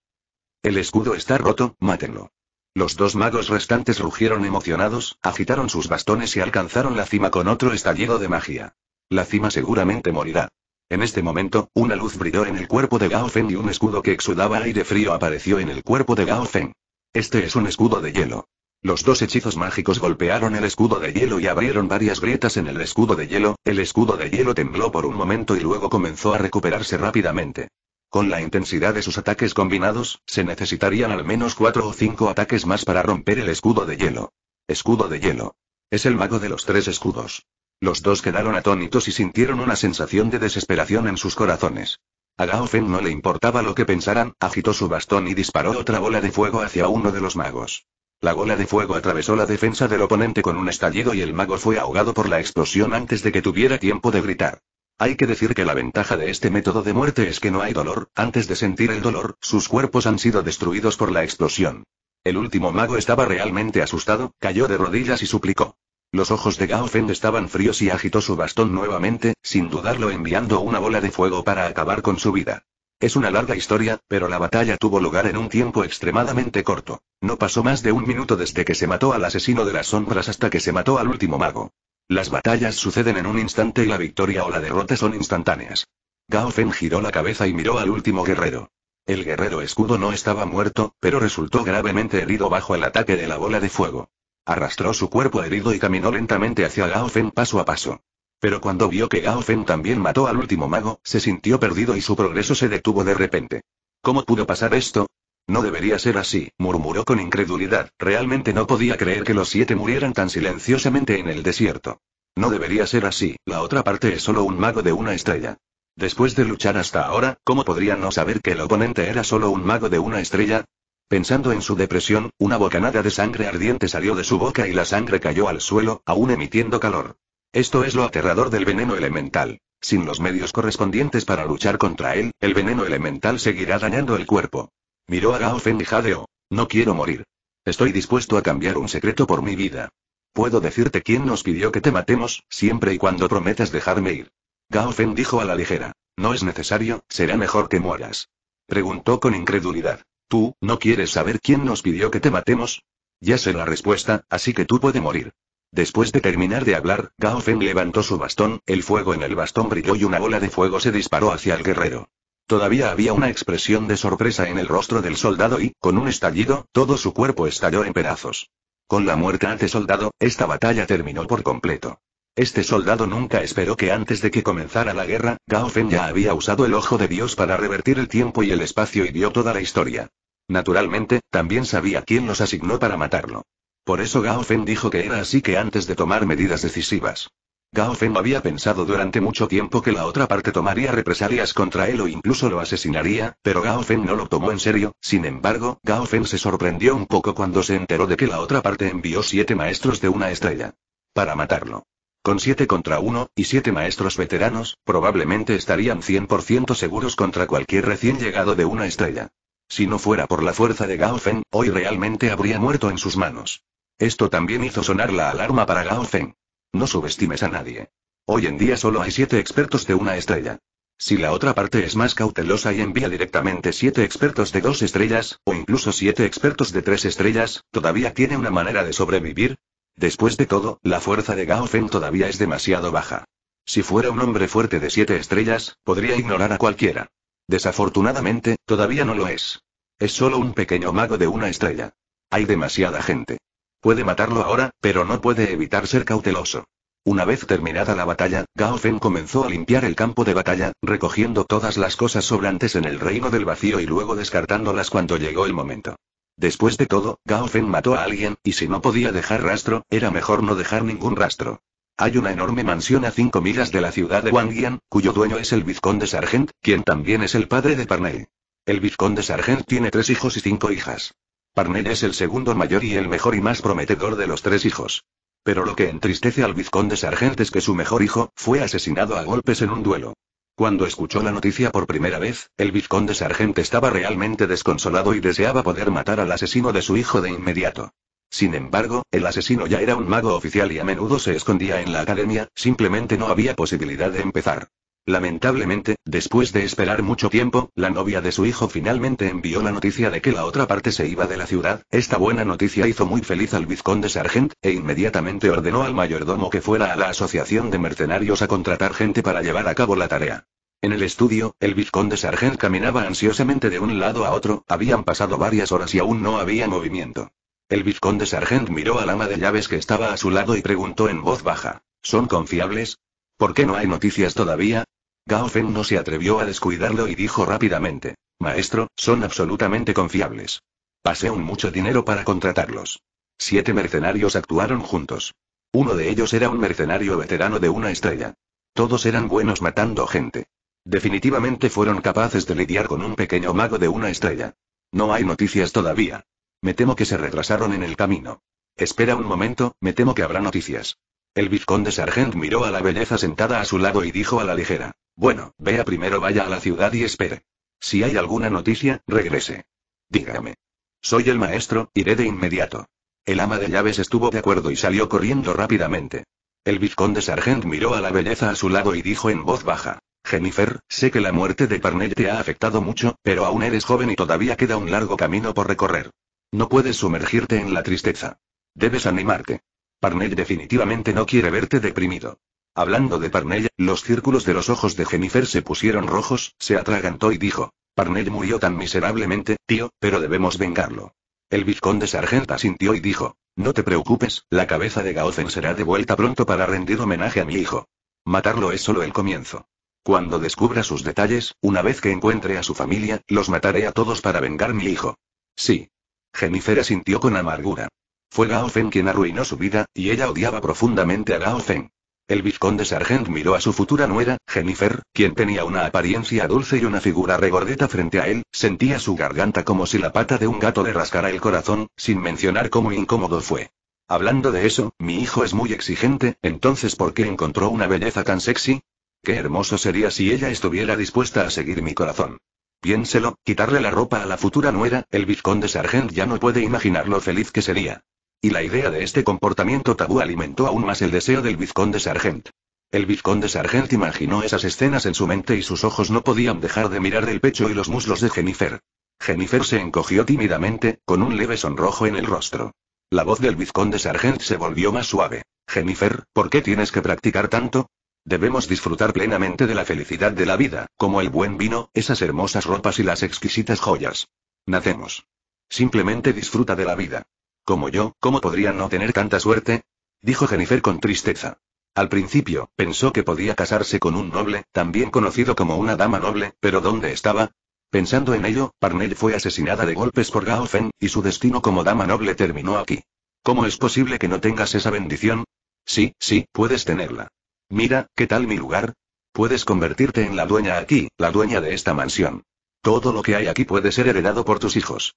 El escudo está roto, mátenlo. Los dos magos restantes rugieron emocionados, agitaron sus bastones y alcanzaron la cima con otro estallido de magia. La cima seguramente morirá. En este momento, una luz brilló en el cuerpo de Gao Feng y un escudo que exudaba aire frío apareció en el cuerpo de Gao Feng. Este es un escudo de hielo. Los dos hechizos mágicos golpearon el escudo de hielo y abrieron varias grietas en el escudo de hielo, el escudo de hielo tembló por un momento y luego comenzó a recuperarse rápidamente. Con la intensidad de sus ataques combinados, se necesitarían al menos cuatro o cinco ataques más para romper el escudo de hielo. Escudo de hielo. Es el mago de los tres escudos. Los dos quedaron atónitos y sintieron una sensación de desesperación en sus corazones. A Gao no le importaba lo que pensaran, agitó su bastón y disparó otra bola de fuego hacia uno de los magos. La bola de fuego atravesó la defensa del oponente con un estallido y el mago fue ahogado por la explosión antes de que tuviera tiempo de gritar. Hay que decir que la ventaja de este método de muerte es que no hay dolor, antes de sentir el dolor, sus cuerpos han sido destruidos por la explosión. El último mago estaba realmente asustado, cayó de rodillas y suplicó. Los ojos de Gao estaban fríos y agitó su bastón nuevamente, sin dudarlo enviando una bola de fuego para acabar con su vida. Es una larga historia, pero la batalla tuvo lugar en un tiempo extremadamente corto. No pasó más de un minuto desde que se mató al asesino de las sombras hasta que se mató al último mago. Las batallas suceden en un instante y la victoria o la derrota son instantáneas. Gao giró la cabeza y miró al último guerrero. El guerrero escudo no estaba muerto, pero resultó gravemente herido bajo el ataque de la bola de fuego. Arrastró su cuerpo herido y caminó lentamente hacia Gao paso a paso. Pero cuando vio que Gao también mató al último mago, se sintió perdido y su progreso se detuvo de repente. ¿Cómo pudo pasar esto? No debería ser así, murmuró con incredulidad, realmente no podía creer que los siete murieran tan silenciosamente en el desierto. No debería ser así, la otra parte es solo un mago de una estrella. Después de luchar hasta ahora, ¿cómo podría no saber que el oponente era solo un mago de una estrella? Pensando en su depresión, una bocanada de sangre ardiente salió de su boca y la sangre cayó al suelo, aún emitiendo calor. Esto es lo aterrador del veneno elemental. Sin los medios correspondientes para luchar contra él, el veneno elemental seguirá dañando el cuerpo. Miró a Gao y jadeó. No quiero morir. Estoy dispuesto a cambiar un secreto por mi vida. Puedo decirte quién nos pidió que te matemos, siempre y cuando prometas dejarme ir. Gao dijo a la ligera. No es necesario, será mejor que mueras. Preguntó con incredulidad. ¿Tú, no quieres saber quién nos pidió que te matemos? Ya sé la respuesta, así que tú puedes morir. Después de terminar de hablar, Gao Feng levantó su bastón, el fuego en el bastón brilló y una bola de fuego se disparó hacia el guerrero. Todavía había una expresión de sorpresa en el rostro del soldado y, con un estallido, todo su cuerpo estalló en pedazos. Con la muerte ante soldado, esta batalla terminó por completo. Este soldado nunca esperó que antes de que comenzara la guerra, Gao Fen ya había usado el ojo de Dios para revertir el tiempo y el espacio y vio toda la historia. Naturalmente, también sabía quién los asignó para matarlo. Por eso Gao Fen dijo que era así que antes de tomar medidas decisivas. Gao Fen había pensado durante mucho tiempo que la otra parte tomaría represalias contra él o incluso lo asesinaría, pero Gao Fen no lo tomó en serio, sin embargo, Gao Fen se sorprendió un poco cuando se enteró de que la otra parte envió siete maestros de una estrella. Para matarlo. Con 7 contra 1, y 7 maestros veteranos, probablemente estarían 100% seguros contra cualquier recién llegado de una estrella. Si no fuera por la fuerza de Gao Feng, hoy realmente habría muerto en sus manos. Esto también hizo sonar la alarma para Gao Feng. No subestimes a nadie. Hoy en día solo hay 7 expertos de una estrella. Si la otra parte es más cautelosa y envía directamente 7 expertos de 2 estrellas, o incluso 7 expertos de 3 estrellas, todavía tiene una manera de sobrevivir, Después de todo, la fuerza de Gao Feng todavía es demasiado baja. Si fuera un hombre fuerte de siete estrellas, podría ignorar a cualquiera. Desafortunadamente, todavía no lo es. Es solo un pequeño mago de una estrella. Hay demasiada gente. Puede matarlo ahora, pero no puede evitar ser cauteloso. Una vez terminada la batalla, Gao Feng comenzó a limpiar el campo de batalla, recogiendo todas las cosas sobrantes en el reino del vacío y luego descartándolas cuando llegó el momento. Después de todo, Gao Fen mató a alguien, y si no podía dejar rastro, era mejor no dejar ningún rastro. Hay una enorme mansión a cinco millas de la ciudad de Wangian, cuyo dueño es el vizconde Sargent, quien también es el padre de Parnell. El vizconde Sargent tiene tres hijos y cinco hijas. Parnell es el segundo mayor y el mejor y más prometedor de los tres hijos. Pero lo que entristece al vizconde Sargent es que su mejor hijo fue asesinado a golpes en un duelo. Cuando escuchó la noticia por primera vez, el vizconde sargento estaba realmente desconsolado y deseaba poder matar al asesino de su hijo de inmediato. Sin embargo, el asesino ya era un mago oficial y a menudo se escondía en la academia, simplemente no había posibilidad de empezar. Lamentablemente, después de esperar mucho tiempo, la novia de su hijo finalmente envió la noticia de que la otra parte se iba de la ciudad. Esta buena noticia hizo muy feliz al vizconde Sargent, e inmediatamente ordenó al mayordomo que fuera a la asociación de mercenarios a contratar gente para llevar a cabo la tarea. En el estudio, el vizconde Sargent caminaba ansiosamente de un lado a otro, habían pasado varias horas y aún no había movimiento. El vizconde Sargent miró al ama de llaves que estaba a su lado y preguntó en voz baja. ¿Son confiables? ¿Por qué no hay noticias todavía? Cao no se atrevió a descuidarlo y dijo rápidamente. Maestro, son absolutamente confiables. Pasé un mucho dinero para contratarlos. Siete mercenarios actuaron juntos. Uno de ellos era un mercenario veterano de una estrella. Todos eran buenos matando gente. Definitivamente fueron capaces de lidiar con un pequeño mago de una estrella. No hay noticias todavía. Me temo que se retrasaron en el camino. Espera un momento, me temo que habrá noticias. El vizconde Sargent miró a la belleza sentada a su lado y dijo a la ligera. Bueno, vea primero vaya a la ciudad y espere. Si hay alguna noticia, regrese. Dígame. Soy el maestro, iré de inmediato. El ama de llaves estuvo de acuerdo y salió corriendo rápidamente. El vizconde Sargent miró a la belleza a su lado y dijo en voz baja. Jennifer, sé que la muerte de Parnell te ha afectado mucho, pero aún eres joven y todavía queda un largo camino por recorrer. No puedes sumergirte en la tristeza. Debes animarte. Parnell definitivamente no quiere verte deprimido. Hablando de Parnell, los círculos de los ojos de Jennifer se pusieron rojos, se atragantó y dijo, Parnell murió tan miserablemente, tío, pero debemos vengarlo. El vizconde sargenta sintió y dijo, no te preocupes, la cabeza de Gaofen será devuelta pronto para rendir homenaje a mi hijo. Matarlo es solo el comienzo. Cuando descubra sus detalles, una vez que encuentre a su familia, los mataré a todos para vengar mi hijo. Sí. Jennifer asintió con amargura. Fue Gaofen quien arruinó su vida, y ella odiaba profundamente a Gaofen. El vizconde Sargent miró a su futura nuera, Jennifer, quien tenía una apariencia dulce y una figura regordeta frente a él, sentía su garganta como si la pata de un gato le rascara el corazón, sin mencionar cómo incómodo fue. Hablando de eso, mi hijo es muy exigente, entonces ¿por qué encontró una belleza tan sexy? Qué hermoso sería si ella estuviera dispuesta a seguir mi corazón. Piénselo, quitarle la ropa a la futura nuera, el vizconde Sargent ya no puede imaginar lo feliz que sería. Y la idea de este comportamiento tabú alimentó aún más el deseo del vizconde Sargent. El vizconde Sargent imaginó esas escenas en su mente y sus ojos no podían dejar de mirar el pecho y los muslos de Jennifer. Jennifer se encogió tímidamente, con un leve sonrojo en el rostro. La voz del vizconde Sargent se volvió más suave. Jennifer, ¿por qué tienes que practicar tanto? Debemos disfrutar plenamente de la felicidad de la vida, como el buen vino, esas hermosas ropas y las exquisitas joyas. Nacemos. Simplemente disfruta de la vida como yo, ¿cómo podría no tener tanta suerte? Dijo Jennifer con tristeza. Al principio, pensó que podía casarse con un noble, también conocido como una dama noble, pero ¿dónde estaba? Pensando en ello, Parnell fue asesinada de golpes por Gao y su destino como dama noble terminó aquí. ¿Cómo es posible que no tengas esa bendición? Sí, sí, puedes tenerla. Mira, ¿qué tal mi lugar? Puedes convertirte en la dueña aquí, la dueña de esta mansión. Todo lo que hay aquí puede ser heredado por tus hijos.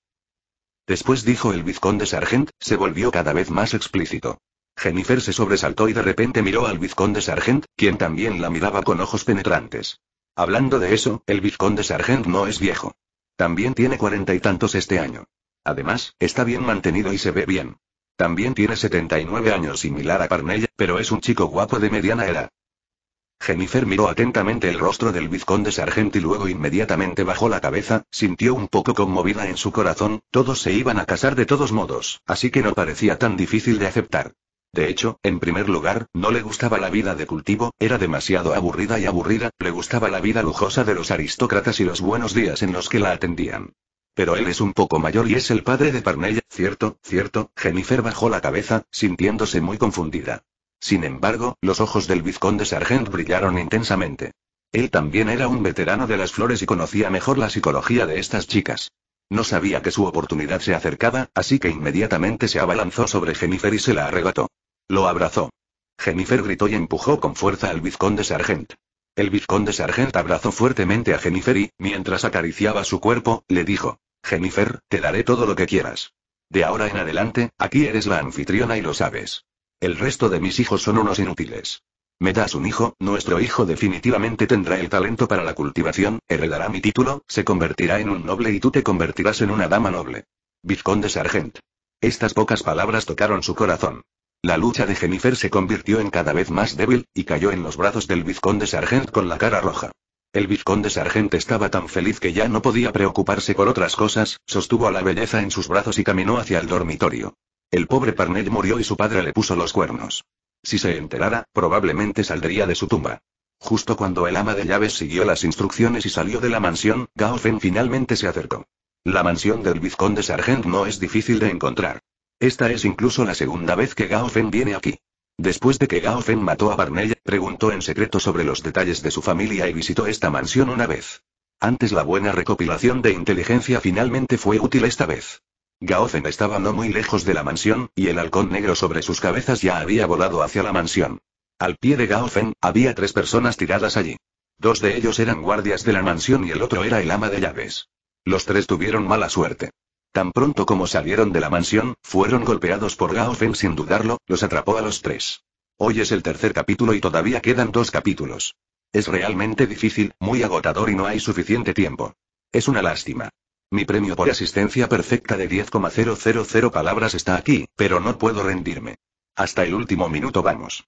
Después dijo el vizconde Sargent, se volvió cada vez más explícito. Jennifer se sobresaltó y de repente miró al vizconde Sargent, quien también la miraba con ojos penetrantes. Hablando de eso, el vizconde Sargent no es viejo. También tiene cuarenta y tantos este año. Además, está bien mantenido y se ve bien. También tiene 79 años similar a Parnell, pero es un chico guapo de mediana edad. Jennifer miró atentamente el rostro del vizconde Sargent y luego inmediatamente bajó la cabeza, sintió un poco conmovida en su corazón, todos se iban a casar de todos modos, así que no parecía tan difícil de aceptar. De hecho, en primer lugar, no le gustaba la vida de cultivo, era demasiado aburrida y aburrida, le gustaba la vida lujosa de los aristócratas y los buenos días en los que la atendían. Pero él es un poco mayor y es el padre de Parnella, cierto, cierto, Jennifer bajó la cabeza, sintiéndose muy confundida. Sin embargo, los ojos del vizconde Sargent brillaron intensamente. Él también era un veterano de las flores y conocía mejor la psicología de estas chicas. No sabía que su oportunidad se acercaba, así que inmediatamente se abalanzó sobre Jennifer y se la arrebató. Lo abrazó. Jennifer gritó y empujó con fuerza al vizconde Sargent. El vizconde Sargent abrazó fuertemente a Jennifer y, mientras acariciaba su cuerpo, le dijo, Jennifer, te daré todo lo que quieras. De ahora en adelante, aquí eres la anfitriona y lo sabes. El resto de mis hijos son unos inútiles. Me das un hijo, nuestro hijo definitivamente tendrá el talento para la cultivación, heredará mi título, se convertirá en un noble y tú te convertirás en una dama noble. Vizconde Sargent. Estas pocas palabras tocaron su corazón. La lucha de Jennifer se convirtió en cada vez más débil, y cayó en los brazos del vizconde Sargent con la cara roja. El vizconde Sargent estaba tan feliz que ya no podía preocuparse por otras cosas, sostuvo a la belleza en sus brazos y caminó hacia el dormitorio. El pobre Parnell murió y su padre le puso los cuernos. Si se enterara, probablemente saldría de su tumba. Justo cuando el ama de llaves siguió las instrucciones y salió de la mansión, Gao finalmente se acercó. La mansión del vizconde Sargent no es difícil de encontrar. Esta es incluso la segunda vez que Gao viene aquí. Después de que Gao mató a Parnell, preguntó en secreto sobre los detalles de su familia y visitó esta mansión una vez. Antes la buena recopilación de inteligencia finalmente fue útil esta vez. Gaozen estaba no muy lejos de la mansión, y el halcón negro sobre sus cabezas ya había volado hacia la mansión. Al pie de Gaozen, había tres personas tiradas allí. Dos de ellos eran guardias de la mansión y el otro era el ama de llaves. Los tres tuvieron mala suerte. Tan pronto como salieron de la mansión, fueron golpeados por Gaofen sin dudarlo, los atrapó a los tres. Hoy es el tercer capítulo y todavía quedan dos capítulos. Es realmente difícil, muy agotador y no hay suficiente tiempo. Es una lástima. Mi premio por asistencia perfecta de 10,000 palabras está aquí, pero no puedo rendirme. Hasta el último minuto vamos.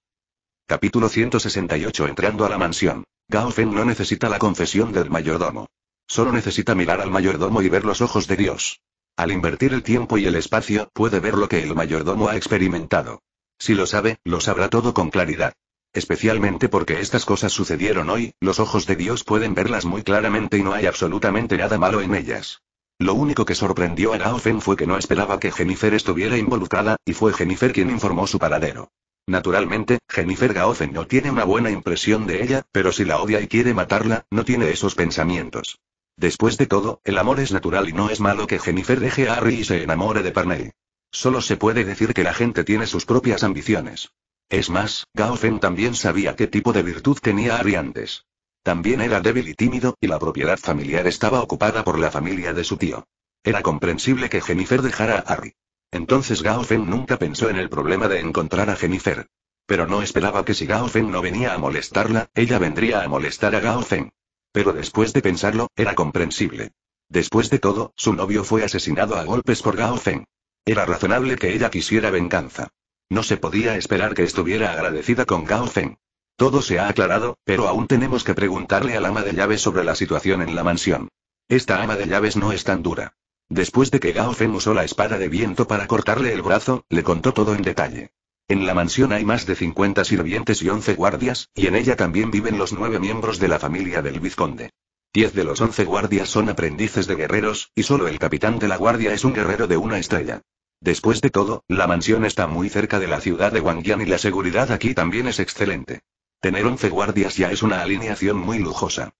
Capítulo 168 Entrando a la mansión. Gao Feng no necesita la confesión del mayordomo. Solo necesita mirar al mayordomo y ver los ojos de Dios. Al invertir el tiempo y el espacio, puede ver lo que el mayordomo ha experimentado. Si lo sabe, lo sabrá todo con claridad. Especialmente porque estas cosas sucedieron hoy, los ojos de Dios pueden verlas muy claramente y no hay absolutamente nada malo en ellas. Lo único que sorprendió a Gaofen fue que no esperaba que Jennifer estuviera involucrada, y fue Jennifer quien informó su paradero. Naturalmente, Jennifer Gaofen no tiene una buena impresión de ella, pero si la odia y quiere matarla, no tiene esos pensamientos. Después de todo, el amor es natural y no es malo que Jennifer deje a Harry y se enamore de Parnell. Solo se puede decir que la gente tiene sus propias ambiciones. Es más, Gaofen también sabía qué tipo de virtud tenía Harry antes. También era débil y tímido, y la propiedad familiar estaba ocupada por la familia de su tío. Era comprensible que Jennifer dejara a Harry. Entonces Gao Feng nunca pensó en el problema de encontrar a Jennifer. Pero no esperaba que si Gao Feng no venía a molestarla, ella vendría a molestar a Gao Feng. Pero después de pensarlo, era comprensible. Después de todo, su novio fue asesinado a golpes por Gao Feng. Era razonable que ella quisiera venganza. No se podía esperar que estuviera agradecida con Gao Feng. Todo se ha aclarado, pero aún tenemos que preguntarle al ama de llaves sobre la situación en la mansión. Esta ama de llaves no es tan dura. Después de que Gao Feng usó la espada de viento para cortarle el brazo, le contó todo en detalle. En la mansión hay más de 50 sirvientes y 11 guardias, y en ella también viven los nueve miembros de la familia del vizconde. Diez de los 11 guardias son aprendices de guerreros, y solo el capitán de la guardia es un guerrero de una estrella. Después de todo, la mansión está muy cerca de la ciudad de Wangyan y la seguridad aquí también es excelente. Tener 11 guardias ya es una alineación muy lujosa.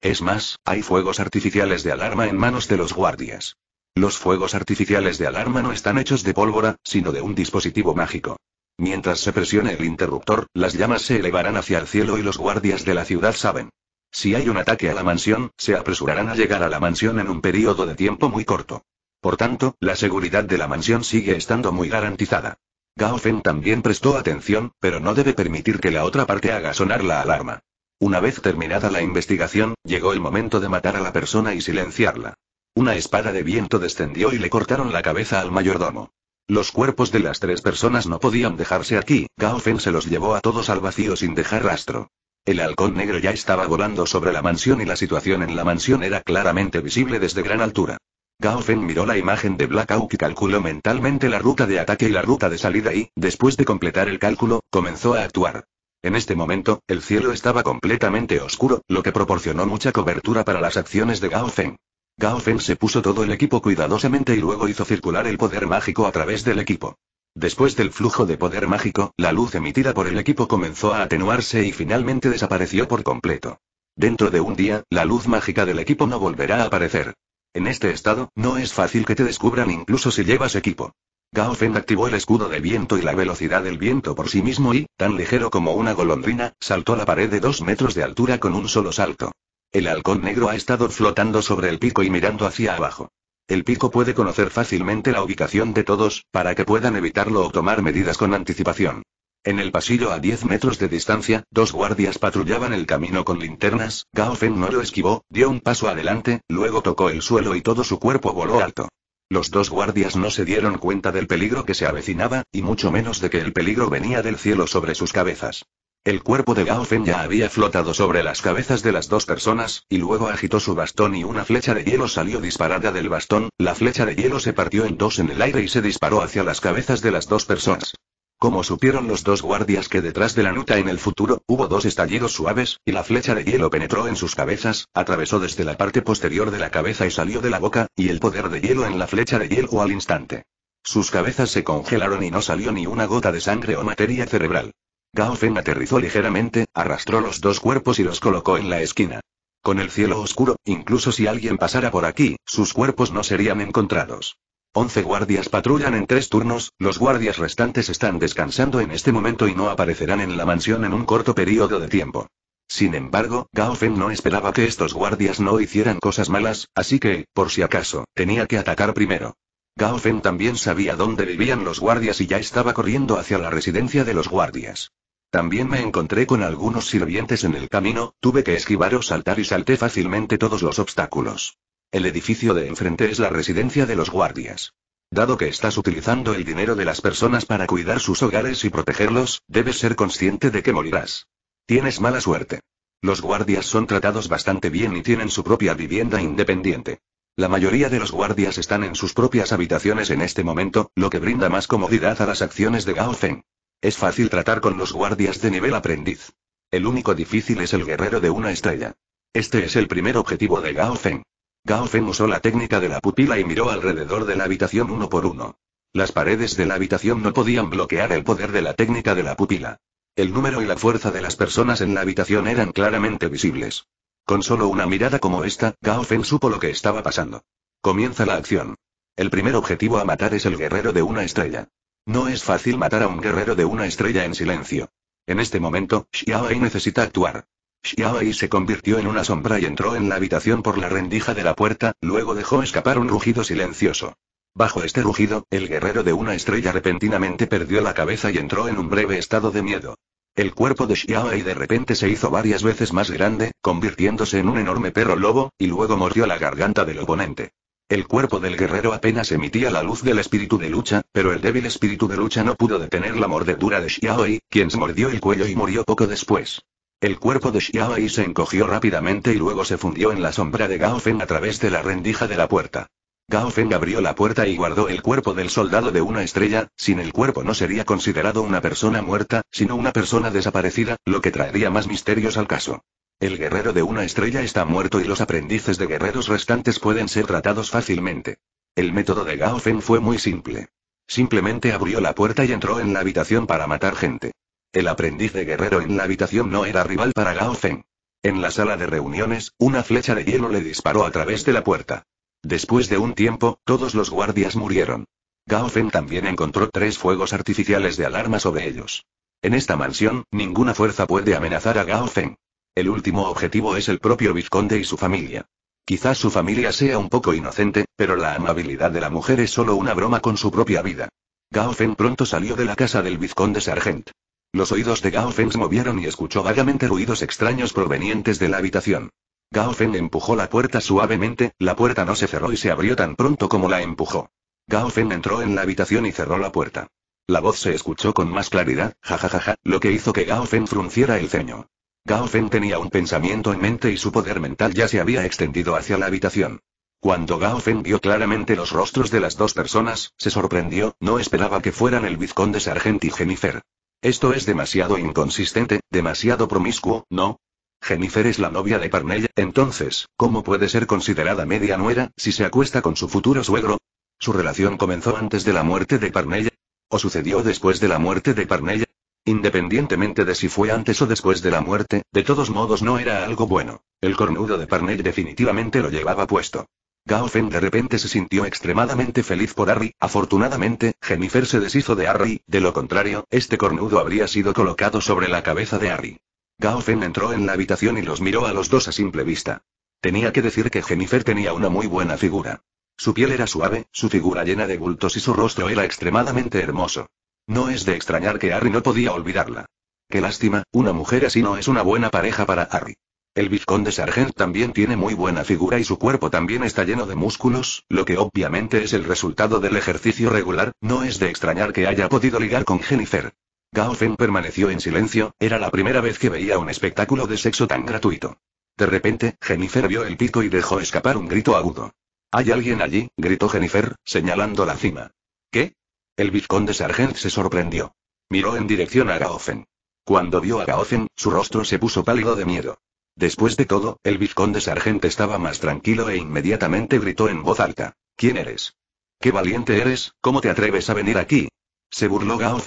Es más, hay fuegos artificiales de alarma en manos de los guardias. Los fuegos artificiales de alarma no están hechos de pólvora, sino de un dispositivo mágico. Mientras se presione el interruptor, las llamas se elevarán hacia el cielo y los guardias de la ciudad saben. Si hay un ataque a la mansión, se apresurarán a llegar a la mansión en un periodo de tiempo muy corto. Por tanto, la seguridad de la mansión sigue estando muy garantizada. Gao también prestó atención, pero no debe permitir que la otra parte haga sonar la alarma. Una vez terminada la investigación, llegó el momento de matar a la persona y silenciarla. Una espada de viento descendió y le cortaron la cabeza al mayordomo. Los cuerpos de las tres personas no podían dejarse aquí, Gao se los llevó a todos al vacío sin dejar rastro. El halcón negro ya estaba volando sobre la mansión y la situación en la mansión era claramente visible desde gran altura. Gao Feng miró la imagen de Black Hawk y calculó mentalmente la ruta de ataque y la ruta de salida y, después de completar el cálculo, comenzó a actuar. En este momento, el cielo estaba completamente oscuro, lo que proporcionó mucha cobertura para las acciones de Gao Feng. Gao Feng se puso todo el equipo cuidadosamente y luego hizo circular el poder mágico a través del equipo. Después del flujo de poder mágico, la luz emitida por el equipo comenzó a atenuarse y finalmente desapareció por completo. Dentro de un día, la luz mágica del equipo no volverá a aparecer. En este estado, no es fácil que te descubran incluso si llevas equipo. Gao Feng activó el escudo de viento y la velocidad del viento por sí mismo y, tan ligero como una golondrina, saltó la pared de dos metros de altura con un solo salto. El halcón negro ha estado flotando sobre el pico y mirando hacia abajo. El pico puede conocer fácilmente la ubicación de todos, para que puedan evitarlo o tomar medidas con anticipación. En el pasillo a 10 metros de distancia, dos guardias patrullaban el camino con linternas, Gao Feng no lo esquivó, dio un paso adelante, luego tocó el suelo y todo su cuerpo voló alto. Los dos guardias no se dieron cuenta del peligro que se avecinaba, y mucho menos de que el peligro venía del cielo sobre sus cabezas. El cuerpo de Gao Feng ya había flotado sobre las cabezas de las dos personas, y luego agitó su bastón y una flecha de hielo salió disparada del bastón, la flecha de hielo se partió en dos en el aire y se disparó hacia las cabezas de las dos personas. Como supieron los dos guardias que detrás de la nuta en el futuro, hubo dos estallidos suaves, y la flecha de hielo penetró en sus cabezas, atravesó desde la parte posterior de la cabeza y salió de la boca, y el poder de hielo en la flecha de hielo al instante. Sus cabezas se congelaron y no salió ni una gota de sangre o materia cerebral. Gao aterrizó ligeramente, arrastró los dos cuerpos y los colocó en la esquina. Con el cielo oscuro, incluso si alguien pasara por aquí, sus cuerpos no serían encontrados. Once guardias patrullan en tres turnos, los guardias restantes están descansando en este momento y no aparecerán en la mansión en un corto periodo de tiempo. Sin embargo, Gao Feng no esperaba que estos guardias no hicieran cosas malas, así que, por si acaso, tenía que atacar primero. Gao Feng también sabía dónde vivían los guardias y ya estaba corriendo hacia la residencia de los guardias. También me encontré con algunos sirvientes en el camino, tuve que esquivar o saltar y salté fácilmente todos los obstáculos. El edificio de enfrente es la residencia de los guardias. Dado que estás utilizando el dinero de las personas para cuidar sus hogares y protegerlos, debes ser consciente de que morirás. Tienes mala suerte. Los guardias son tratados bastante bien y tienen su propia vivienda independiente. La mayoría de los guardias están en sus propias habitaciones en este momento, lo que brinda más comodidad a las acciones de Gao Feng. Es fácil tratar con los guardias de nivel aprendiz. El único difícil es el guerrero de una estrella. Este es el primer objetivo de Gao Feng. Gao Feng usó la técnica de la pupila y miró alrededor de la habitación uno por uno. Las paredes de la habitación no podían bloquear el poder de la técnica de la pupila. El número y la fuerza de las personas en la habitación eran claramente visibles. Con solo una mirada como esta, Gao Feng supo lo que estaba pasando. Comienza la acción. El primer objetivo a matar es el guerrero de una estrella. No es fácil matar a un guerrero de una estrella en silencio. En este momento, Ai necesita actuar. Xiaoyi se convirtió en una sombra y entró en la habitación por la rendija de la puerta, luego dejó escapar un rugido silencioso. Bajo este rugido, el guerrero de una estrella repentinamente perdió la cabeza y entró en un breve estado de miedo. El cuerpo de Xiaoyi de repente se hizo varias veces más grande, convirtiéndose en un enorme perro lobo, y luego mordió la garganta del oponente. El cuerpo del guerrero apenas emitía la luz del espíritu de lucha, pero el débil espíritu de lucha no pudo detener la mordedura de Xiaoi, quien se mordió el cuello y murió poco después. El cuerpo de y se encogió rápidamente y luego se fundió en la sombra de Gao Feng a través de la rendija de la puerta. Gao Feng abrió la puerta y guardó el cuerpo del soldado de una estrella, sin el cuerpo no sería considerado una persona muerta, sino una persona desaparecida, lo que traería más misterios al caso. El guerrero de una estrella está muerto y los aprendices de guerreros restantes pueden ser tratados fácilmente. El método de Gao Feng fue muy simple. Simplemente abrió la puerta y entró en la habitación para matar gente. El aprendiz de guerrero en la habitación no era rival para Gao Feng. En la sala de reuniones, una flecha de hielo le disparó a través de la puerta. Después de un tiempo, todos los guardias murieron. Gao Feng también encontró tres fuegos artificiales de alarma sobre ellos. En esta mansión, ninguna fuerza puede amenazar a Gao Feng. El último objetivo es el propio vizconde y su familia. Quizás su familia sea un poco inocente, pero la amabilidad de la mujer es solo una broma con su propia vida. Gao Feng pronto salió de la casa del vizconde Sargent. Los oídos de Gao Feng se movieron y escuchó vagamente ruidos extraños provenientes de la habitación. Gao Feng empujó la puerta suavemente, la puerta no se cerró y se abrió tan pronto como la empujó. Gao Feng entró en la habitación y cerró la puerta. La voz se escuchó con más claridad, jajajaja, ja, ja, ja, lo que hizo que Gao Feng frunciera el ceño. Gao Feng tenía un pensamiento en mente y su poder mental ya se había extendido hacia la habitación. Cuando Gao Feng vio claramente los rostros de las dos personas, se sorprendió, no esperaba que fueran el vizconde Sargent y Jennifer. Esto es demasiado inconsistente, demasiado promiscuo, ¿no? Jennifer es la novia de Parnell, entonces, ¿cómo puede ser considerada media nuera si se acuesta con su futuro suegro? ¿Su relación comenzó antes de la muerte de Parnell? ¿O sucedió después de la muerte de Parnell? Independientemente de si fue antes o después de la muerte, de todos modos no era algo bueno. El cornudo de Parnell definitivamente lo llevaba puesto. Gao de repente se sintió extremadamente feliz por Harry, afortunadamente, Jennifer se deshizo de Harry, de lo contrario, este cornudo habría sido colocado sobre la cabeza de Harry. Gao entró en la habitación y los miró a los dos a simple vista. Tenía que decir que Jennifer tenía una muy buena figura. Su piel era suave, su figura llena de bultos y su rostro era extremadamente hermoso. No es de extrañar que Harry no podía olvidarla. Qué lástima, una mujer así no es una buena pareja para Harry. El vizconde Sargent también tiene muy buena figura y su cuerpo también está lleno de músculos, lo que obviamente es el resultado del ejercicio regular, no es de extrañar que haya podido ligar con Jennifer. Gao permaneció en silencio, era la primera vez que veía un espectáculo de sexo tan gratuito. De repente, Jennifer vio el pico y dejó escapar un grito agudo. ¿Hay alguien allí? gritó Jennifer, señalando la cima. ¿Qué? El vizconde Sargent se sorprendió. Miró en dirección a Gaofen. Cuando vio a Gaofen, su rostro se puso pálido de miedo. Después de todo, el vizconde Sargent estaba más tranquilo e inmediatamente gritó en voz alta. ¿Quién eres? ¡Qué valiente eres! ¿Cómo te atreves a venir aquí? Se burló Gao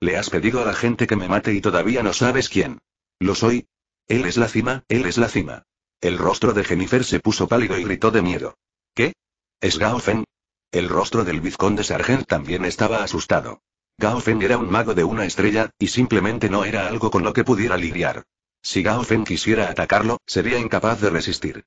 Le has pedido a la gente que me mate y todavía no sabes quién. ¿Lo soy? Él es la cima, él es la cima. El rostro de Jennifer se puso pálido y gritó de miedo. ¿Qué? ¿Es Gao El rostro del vizconde Sargent también estaba asustado. Gao era un mago de una estrella, y simplemente no era algo con lo que pudiera lidiar. Si Gao quisiera atacarlo, sería incapaz de resistir.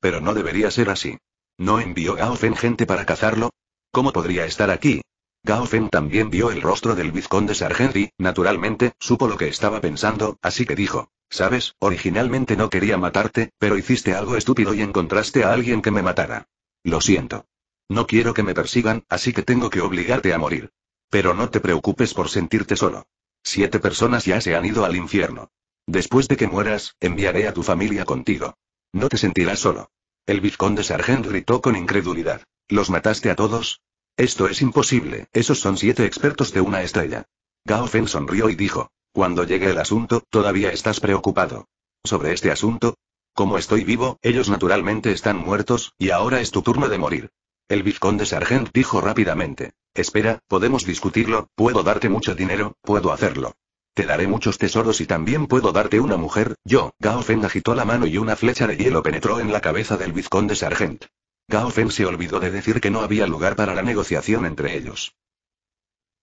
Pero no debería ser así. ¿No envió Gao Feng gente para cazarlo? ¿Cómo podría estar aquí? Gao también vio el rostro del vizconde Sargenti, naturalmente, supo lo que estaba pensando, así que dijo, ¿sabes? Originalmente no quería matarte, pero hiciste algo estúpido y encontraste a alguien que me matara. Lo siento. No quiero que me persigan, así que tengo que obligarte a morir. Pero no te preocupes por sentirte solo. Siete personas ya se han ido al infierno. Después de que mueras, enviaré a tu familia contigo. No te sentirás solo. El vizconde Sargent gritó con incredulidad. ¿Los mataste a todos? Esto es imposible, esos son siete expertos de una estrella. Gao Feng sonrió y dijo. Cuando llegue el asunto, todavía estás preocupado. ¿Sobre este asunto? Como estoy vivo, ellos naturalmente están muertos, y ahora es tu turno de morir. El vizconde Sargent dijo rápidamente. Espera, podemos discutirlo, puedo darte mucho dinero, puedo hacerlo. Te daré muchos tesoros y también puedo darte una mujer, yo. Gao agitó la mano y una flecha de hielo penetró en la cabeza del vizconde Sargent. Gaufen se olvidó de decir que no había lugar para la negociación entre ellos.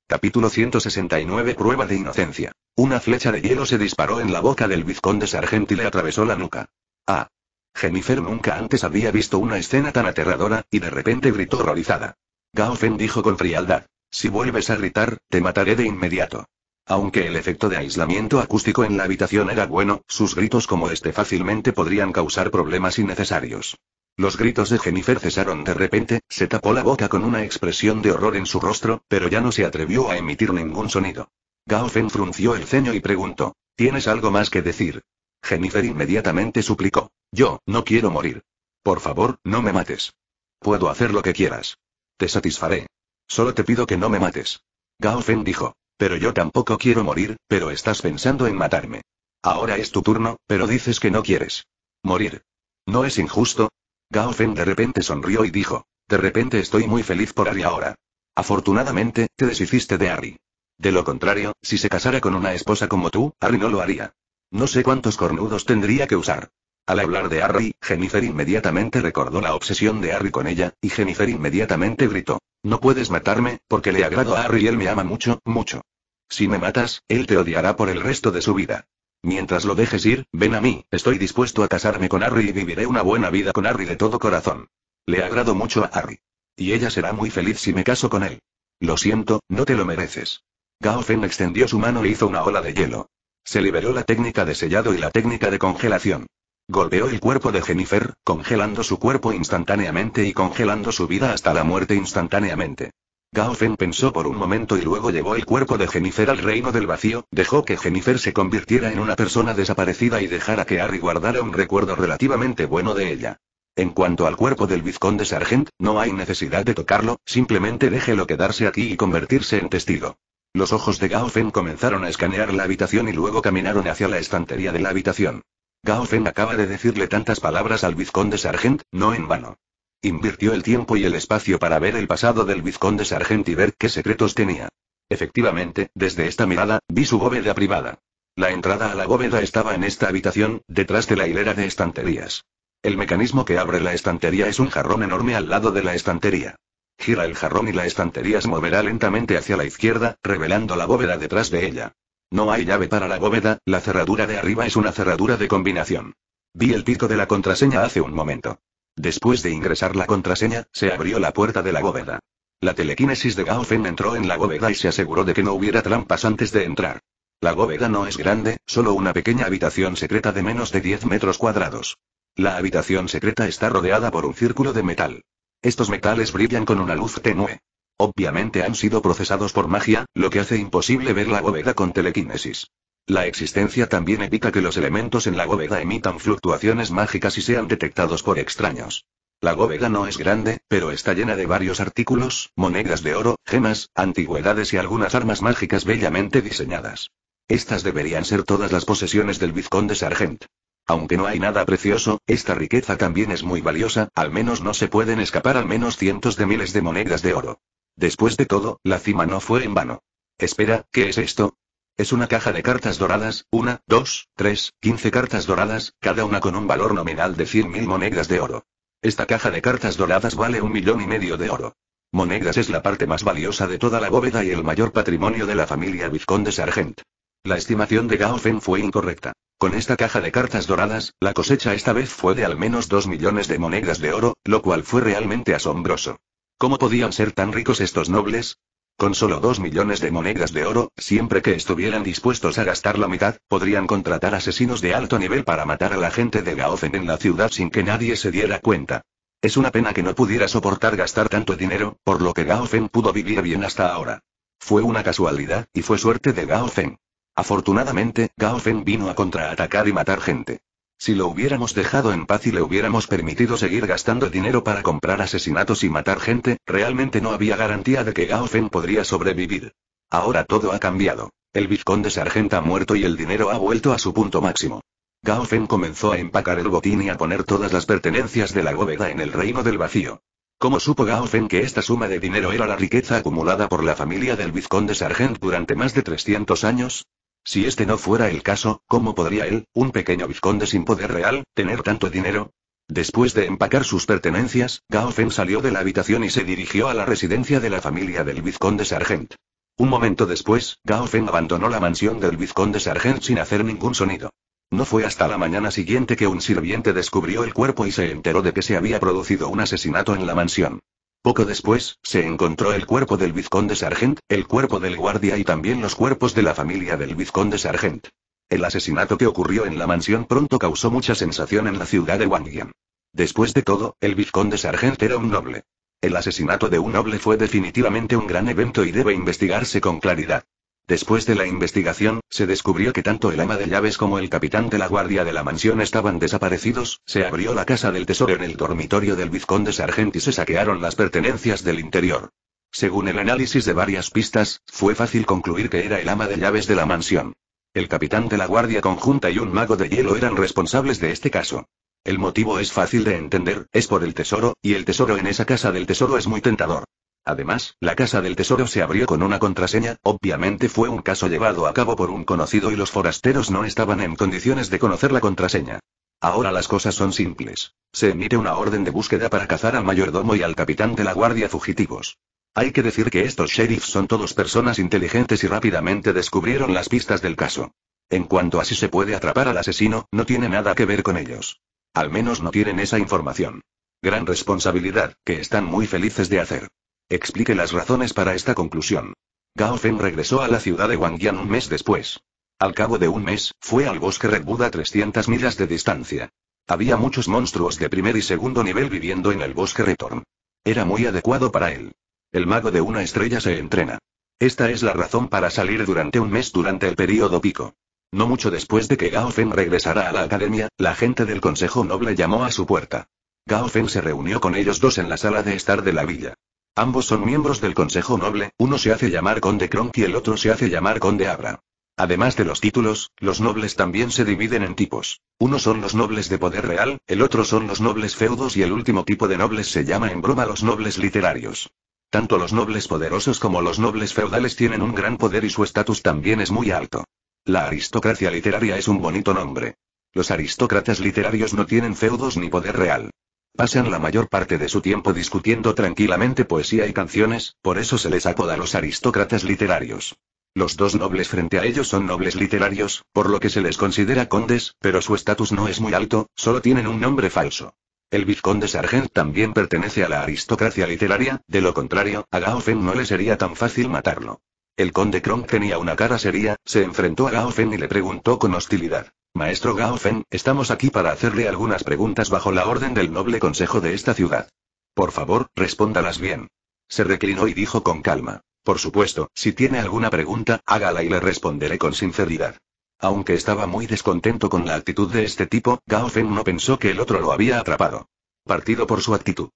Capítulo 169 Prueba de inocencia. Una flecha de hielo se disparó en la boca del vizconde Sargent y le atravesó la nuca. Ah. Jennifer nunca antes había visto una escena tan aterradora, y de repente gritó horrorizada. Gao dijo con frialdad. Si vuelves a gritar, te mataré de inmediato. Aunque el efecto de aislamiento acústico en la habitación era bueno, sus gritos como este fácilmente podrían causar problemas innecesarios. Los gritos de Jennifer cesaron de repente, se tapó la boca con una expresión de horror en su rostro, pero ya no se atrevió a emitir ningún sonido. Gao frunció el ceño y preguntó, ¿tienes algo más que decir? Jennifer inmediatamente suplicó, yo, no quiero morir. Por favor, no me mates. Puedo hacer lo que quieras. Te satisfaré. Solo te pido que no me mates. Gao dijo, pero yo tampoco quiero morir, pero estás pensando en matarme. Ahora es tu turno, pero dices que no quieres. Morir. ¿No es injusto? Gao de repente sonrió y dijo. De repente estoy muy feliz por Ari ahora. Afortunadamente, te deshiciste de Ari. De lo contrario, si se casara con una esposa como tú, Ari no lo haría. No sé cuántos cornudos tendría que usar. Al hablar de Harry, Jennifer inmediatamente recordó la obsesión de Harry con ella, y Jennifer inmediatamente gritó. No puedes matarme, porque le agrado a Harry y él me ama mucho, mucho. Si me matas, él te odiará por el resto de su vida. Mientras lo dejes ir, ven a mí, estoy dispuesto a casarme con Harry y viviré una buena vida con Harry de todo corazón. Le agrado mucho a Harry. Y ella será muy feliz si me caso con él. Lo siento, no te lo mereces. Gao extendió su mano y e hizo una ola de hielo. Se liberó la técnica de sellado y la técnica de congelación. Golpeó el cuerpo de Jennifer, congelando su cuerpo instantáneamente y congelando su vida hasta la muerte instantáneamente. Gao Fen pensó por un momento y luego llevó el cuerpo de Jennifer al reino del vacío, dejó que Jennifer se convirtiera en una persona desaparecida y dejara que Harry guardara un recuerdo relativamente bueno de ella. En cuanto al cuerpo del vizconde Sargent, no hay necesidad de tocarlo, simplemente déjelo quedarse aquí y convertirse en testigo. Los ojos de Gao Fen comenzaron a escanear la habitación y luego caminaron hacia la estantería de la habitación. Gaufen acaba de decirle tantas palabras al vizconde Sargent, no en vano. Invirtió el tiempo y el espacio para ver el pasado del vizconde Sargent y ver qué secretos tenía. Efectivamente, desde esta mirada, vi su bóveda privada. La entrada a la bóveda estaba en esta habitación, detrás de la hilera de estanterías. El mecanismo que abre la estantería es un jarrón enorme al lado de la estantería. Gira el jarrón y la estantería se moverá lentamente hacia la izquierda, revelando la bóveda detrás de ella. No hay llave para la bóveda, la cerradura de arriba es una cerradura de combinación. Vi el pico de la contraseña hace un momento. Después de ingresar la contraseña, se abrió la puerta de la bóveda. La telequinesis de Gao entró en la bóveda y se aseguró de que no hubiera trampas antes de entrar. La bóveda no es grande, solo una pequeña habitación secreta de menos de 10 metros cuadrados. La habitación secreta está rodeada por un círculo de metal. Estos metales brillan con una luz tenue. Obviamente han sido procesados por magia, lo que hace imposible ver la bóveda con telequinesis. La existencia también evita que los elementos en la bóveda emitan fluctuaciones mágicas y sean detectados por extraños. La bóveda no es grande, pero está llena de varios artículos, monedas de oro, gemas, antigüedades y algunas armas mágicas bellamente diseñadas. Estas deberían ser todas las posesiones del vizconde Sargent. Aunque no hay nada precioso, esta riqueza también es muy valiosa, al menos no se pueden escapar al menos cientos de miles de monedas de oro. Después de todo, la cima no fue en vano. Espera, ¿qué es esto? Es una caja de cartas doradas, una, dos, tres, quince cartas doradas, cada una con un valor nominal de cien mil monedas de oro. Esta caja de cartas doradas vale un millón y medio de oro. Monedas es la parte más valiosa de toda la bóveda y el mayor patrimonio de la familia Vizconde Sargent. La estimación de Feng fue incorrecta. Con esta caja de cartas doradas, la cosecha esta vez fue de al menos dos millones de monedas de oro, lo cual fue realmente asombroso. ¿Cómo podían ser tan ricos estos nobles? Con solo dos millones de monedas de oro, siempre que estuvieran dispuestos a gastar la mitad, podrían contratar asesinos de alto nivel para matar a la gente de Gaofen en la ciudad sin que nadie se diera cuenta. Es una pena que no pudiera soportar gastar tanto dinero, por lo que Gaofen pudo vivir bien hasta ahora. Fue una casualidad, y fue suerte de Gaofen. Afortunadamente, Gaofen vino a contraatacar y matar gente. Si lo hubiéramos dejado en paz y le hubiéramos permitido seguir gastando dinero para comprar asesinatos y matar gente, realmente no había garantía de que Gao Feng podría sobrevivir. Ahora todo ha cambiado. El vizconde Sargent ha muerto y el dinero ha vuelto a su punto máximo. Gao Feng comenzó a empacar el botín y a poner todas las pertenencias de la bóveda en el reino del vacío. ¿Cómo supo Gao Feng que esta suma de dinero era la riqueza acumulada por la familia del vizconde Sargent durante más de 300 años? Si este no fuera el caso, ¿cómo podría él, un pequeño vizconde sin poder real, tener tanto dinero? Después de empacar sus pertenencias, Gaofen salió de la habitación y se dirigió a la residencia de la familia del vizconde Sargent. Un momento después, Gaofen abandonó la mansión del vizconde Sargent sin hacer ningún sonido. No fue hasta la mañana siguiente que un sirviente descubrió el cuerpo y se enteró de que se había producido un asesinato en la mansión. Poco después, se encontró el cuerpo del vizconde Sargent, el cuerpo del guardia y también los cuerpos de la familia del vizconde Sargent. El asesinato que ocurrió en la mansión pronto causó mucha sensación en la ciudad de Wangian. Después de todo, el vizconde Sargent era un noble. El asesinato de un noble fue definitivamente un gran evento y debe investigarse con claridad. Después de la investigación, se descubrió que tanto el ama de llaves como el capitán de la guardia de la mansión estaban desaparecidos, se abrió la casa del tesoro en el dormitorio del vizconde Sargent y se saquearon las pertenencias del interior. Según el análisis de varias pistas, fue fácil concluir que era el ama de llaves de la mansión. El capitán de la guardia conjunta y un mago de hielo eran responsables de este caso. El motivo es fácil de entender, es por el tesoro, y el tesoro en esa casa del tesoro es muy tentador. Además, la casa del tesoro se abrió con una contraseña, obviamente fue un caso llevado a cabo por un conocido y los forasteros no estaban en condiciones de conocer la contraseña. Ahora las cosas son simples. Se emite una orden de búsqueda para cazar al mayordomo y al capitán de la guardia fugitivos. Hay que decir que estos sheriffs son todos personas inteligentes y rápidamente descubrieron las pistas del caso. En cuanto a si se puede atrapar al asesino, no tiene nada que ver con ellos. Al menos no tienen esa información. Gran responsabilidad, que están muy felices de hacer. Explique las razones para esta conclusión. Gao Feng regresó a la ciudad de Wangyan un mes después. Al cabo de un mes, fue al bosque Red Buda 300 millas de distancia. Había muchos monstruos de primer y segundo nivel viviendo en el bosque Retorn. Era muy adecuado para él. El mago de una estrella se entrena. Esta es la razón para salir durante un mes durante el período pico. No mucho después de que Gao Feng regresara a la academia, la gente del Consejo Noble llamó a su puerta. Gao Feng se reunió con ellos dos en la sala de estar de la villa. Ambos son miembros del Consejo Noble, uno se hace llamar Conde Kronk y el otro se hace llamar Conde Abra. Además de los títulos, los nobles también se dividen en tipos. Uno son los nobles de poder real, el otro son los nobles feudos y el último tipo de nobles se llama en broma los nobles literarios. Tanto los nobles poderosos como los nobles feudales tienen un gran poder y su estatus también es muy alto. La aristocracia literaria es un bonito nombre. Los aristócratas literarios no tienen feudos ni poder real. Pasan la mayor parte de su tiempo discutiendo tranquilamente poesía y canciones, por eso se les acoda a los aristócratas literarios. Los dos nobles frente a ellos son nobles literarios, por lo que se les considera condes, pero su estatus no es muy alto, solo tienen un nombre falso. El vizconde Sargent también pertenece a la aristocracia literaria, de lo contrario, a Gaofen no le sería tan fácil matarlo. El conde Kronk tenía una cara seria, se enfrentó a Gaofen y le preguntó con hostilidad. Maestro Feng, estamos aquí para hacerle algunas preguntas bajo la orden del noble consejo de esta ciudad. Por favor, respóndalas bien. Se reclinó y dijo con calma. Por supuesto, si tiene alguna pregunta, hágala y le responderé con sinceridad. Aunque estaba muy descontento con la actitud de este tipo, Gao Feng no pensó que el otro lo había atrapado. Partido por su actitud.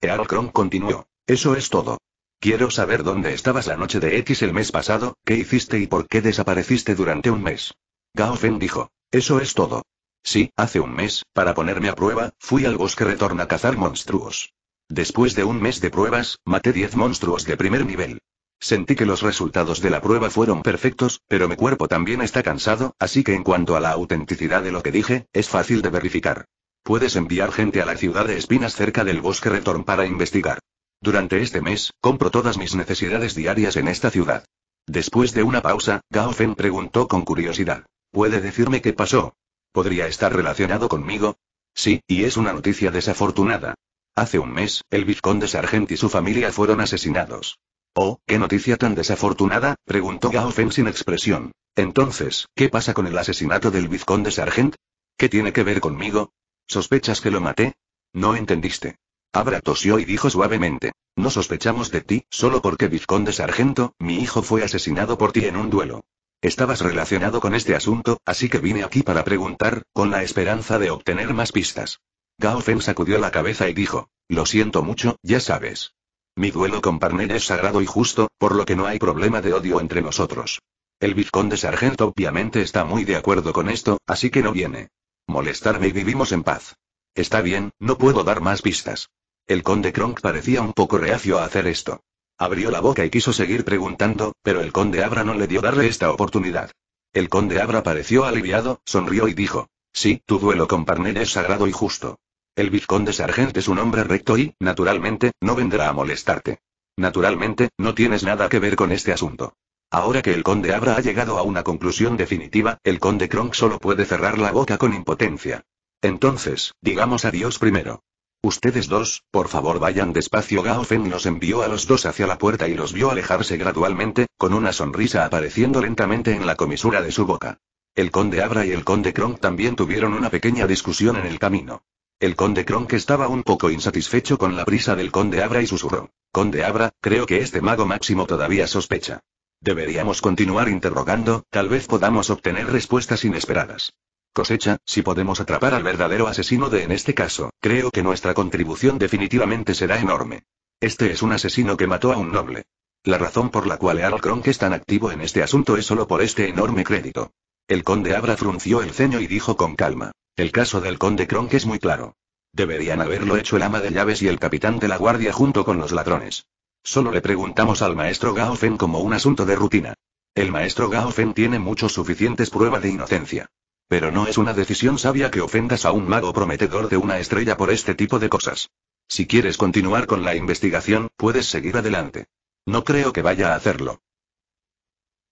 Earl Kron continuó. Eso es todo. Quiero saber dónde estabas la noche de X el mes pasado, qué hiciste y por qué desapareciste durante un mes. Gao Feng dijo. Eso es todo. Sí, hace un mes, para ponerme a prueba, fui al bosque retorno a cazar monstruos. Después de un mes de pruebas, maté 10 monstruos de primer nivel. Sentí que los resultados de la prueba fueron perfectos, pero mi cuerpo también está cansado, así que en cuanto a la autenticidad de lo que dije, es fácil de verificar. Puedes enviar gente a la ciudad de Espinas cerca del bosque retorno para investigar. Durante este mes, compro todas mis necesidades diarias en esta ciudad. Después de una pausa, Gao Feng preguntó con curiosidad. ¿Puede decirme qué pasó? ¿Podría estar relacionado conmigo? Sí, y es una noticia desafortunada. Hace un mes, el vizconde Sargent y su familia fueron asesinados. Oh, qué noticia tan desafortunada, preguntó Gaofen sin expresión. Entonces, ¿qué pasa con el asesinato del vizconde Sargent? ¿Qué tiene que ver conmigo? ¿Sospechas que lo maté? No entendiste. Abra tosió y dijo suavemente. No sospechamos de ti, solo porque Vizconde Sargento, mi hijo fue asesinado por ti en un duelo. Estabas relacionado con este asunto, así que vine aquí para preguntar, con la esperanza de obtener más pistas. Gao sacudió la cabeza y dijo, lo siento mucho, ya sabes. Mi duelo con Parnell es sagrado y justo, por lo que no hay problema de odio entre nosotros. El vizconde sargento obviamente está muy de acuerdo con esto, así que no viene. Molestarme y vivimos en paz. Está bien, no puedo dar más pistas. El conde Kronk parecía un poco reacio a hacer esto. Abrió la boca y quiso seguir preguntando, pero el conde Abra no le dio darle esta oportunidad. El conde Abra pareció aliviado, sonrió y dijo, sí, tu duelo con Parnell es sagrado y justo. El vizconde Sargent es un hombre recto y, naturalmente, no vendrá a molestarte. Naturalmente, no tienes nada que ver con este asunto. Ahora que el conde Abra ha llegado a una conclusión definitiva, el conde Kronk solo puede cerrar la boca con impotencia. Entonces, digamos adiós primero. Ustedes dos, por favor vayan despacio. Gao los nos envió a los dos hacia la puerta y los vio alejarse gradualmente, con una sonrisa apareciendo lentamente en la comisura de su boca. El conde Abra y el conde Kronk también tuvieron una pequeña discusión en el camino. El conde Kronk estaba un poco insatisfecho con la prisa del conde Abra y susurró. Conde Abra, creo que este mago máximo todavía sospecha. Deberíamos continuar interrogando, tal vez podamos obtener respuestas inesperadas. Cosecha, si podemos atrapar al verdadero asesino de en este caso, creo que nuestra contribución definitivamente será enorme. Este es un asesino que mató a un noble. La razón por la cual Earl Kronk es tan activo en este asunto es solo por este enorme crédito. El conde Abra frunció el ceño y dijo con calma. El caso del conde Kronk es muy claro. Deberían haberlo hecho el ama de llaves y el capitán de la guardia junto con los ladrones. Solo le preguntamos al maestro Gaofen como un asunto de rutina. El maestro Gaofen tiene muchos suficientes pruebas de inocencia. Pero no es una decisión sabia que ofendas a un mago prometedor de una estrella por este tipo de cosas. Si quieres continuar con la investigación, puedes seguir adelante. No creo que vaya a hacerlo.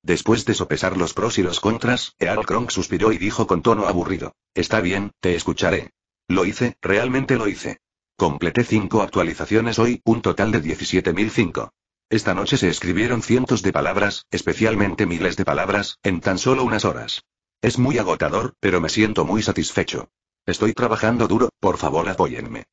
Después de sopesar los pros y los contras, Earl Kronk suspiró y dijo con tono aburrido. Está bien, te escucharé. Lo hice, realmente lo hice. Completé cinco actualizaciones hoy, un total de 17.005. Esta noche se escribieron cientos de palabras, especialmente miles de palabras, en tan solo unas horas. Es muy agotador, pero me siento muy satisfecho. Estoy trabajando duro, por favor apóyenme.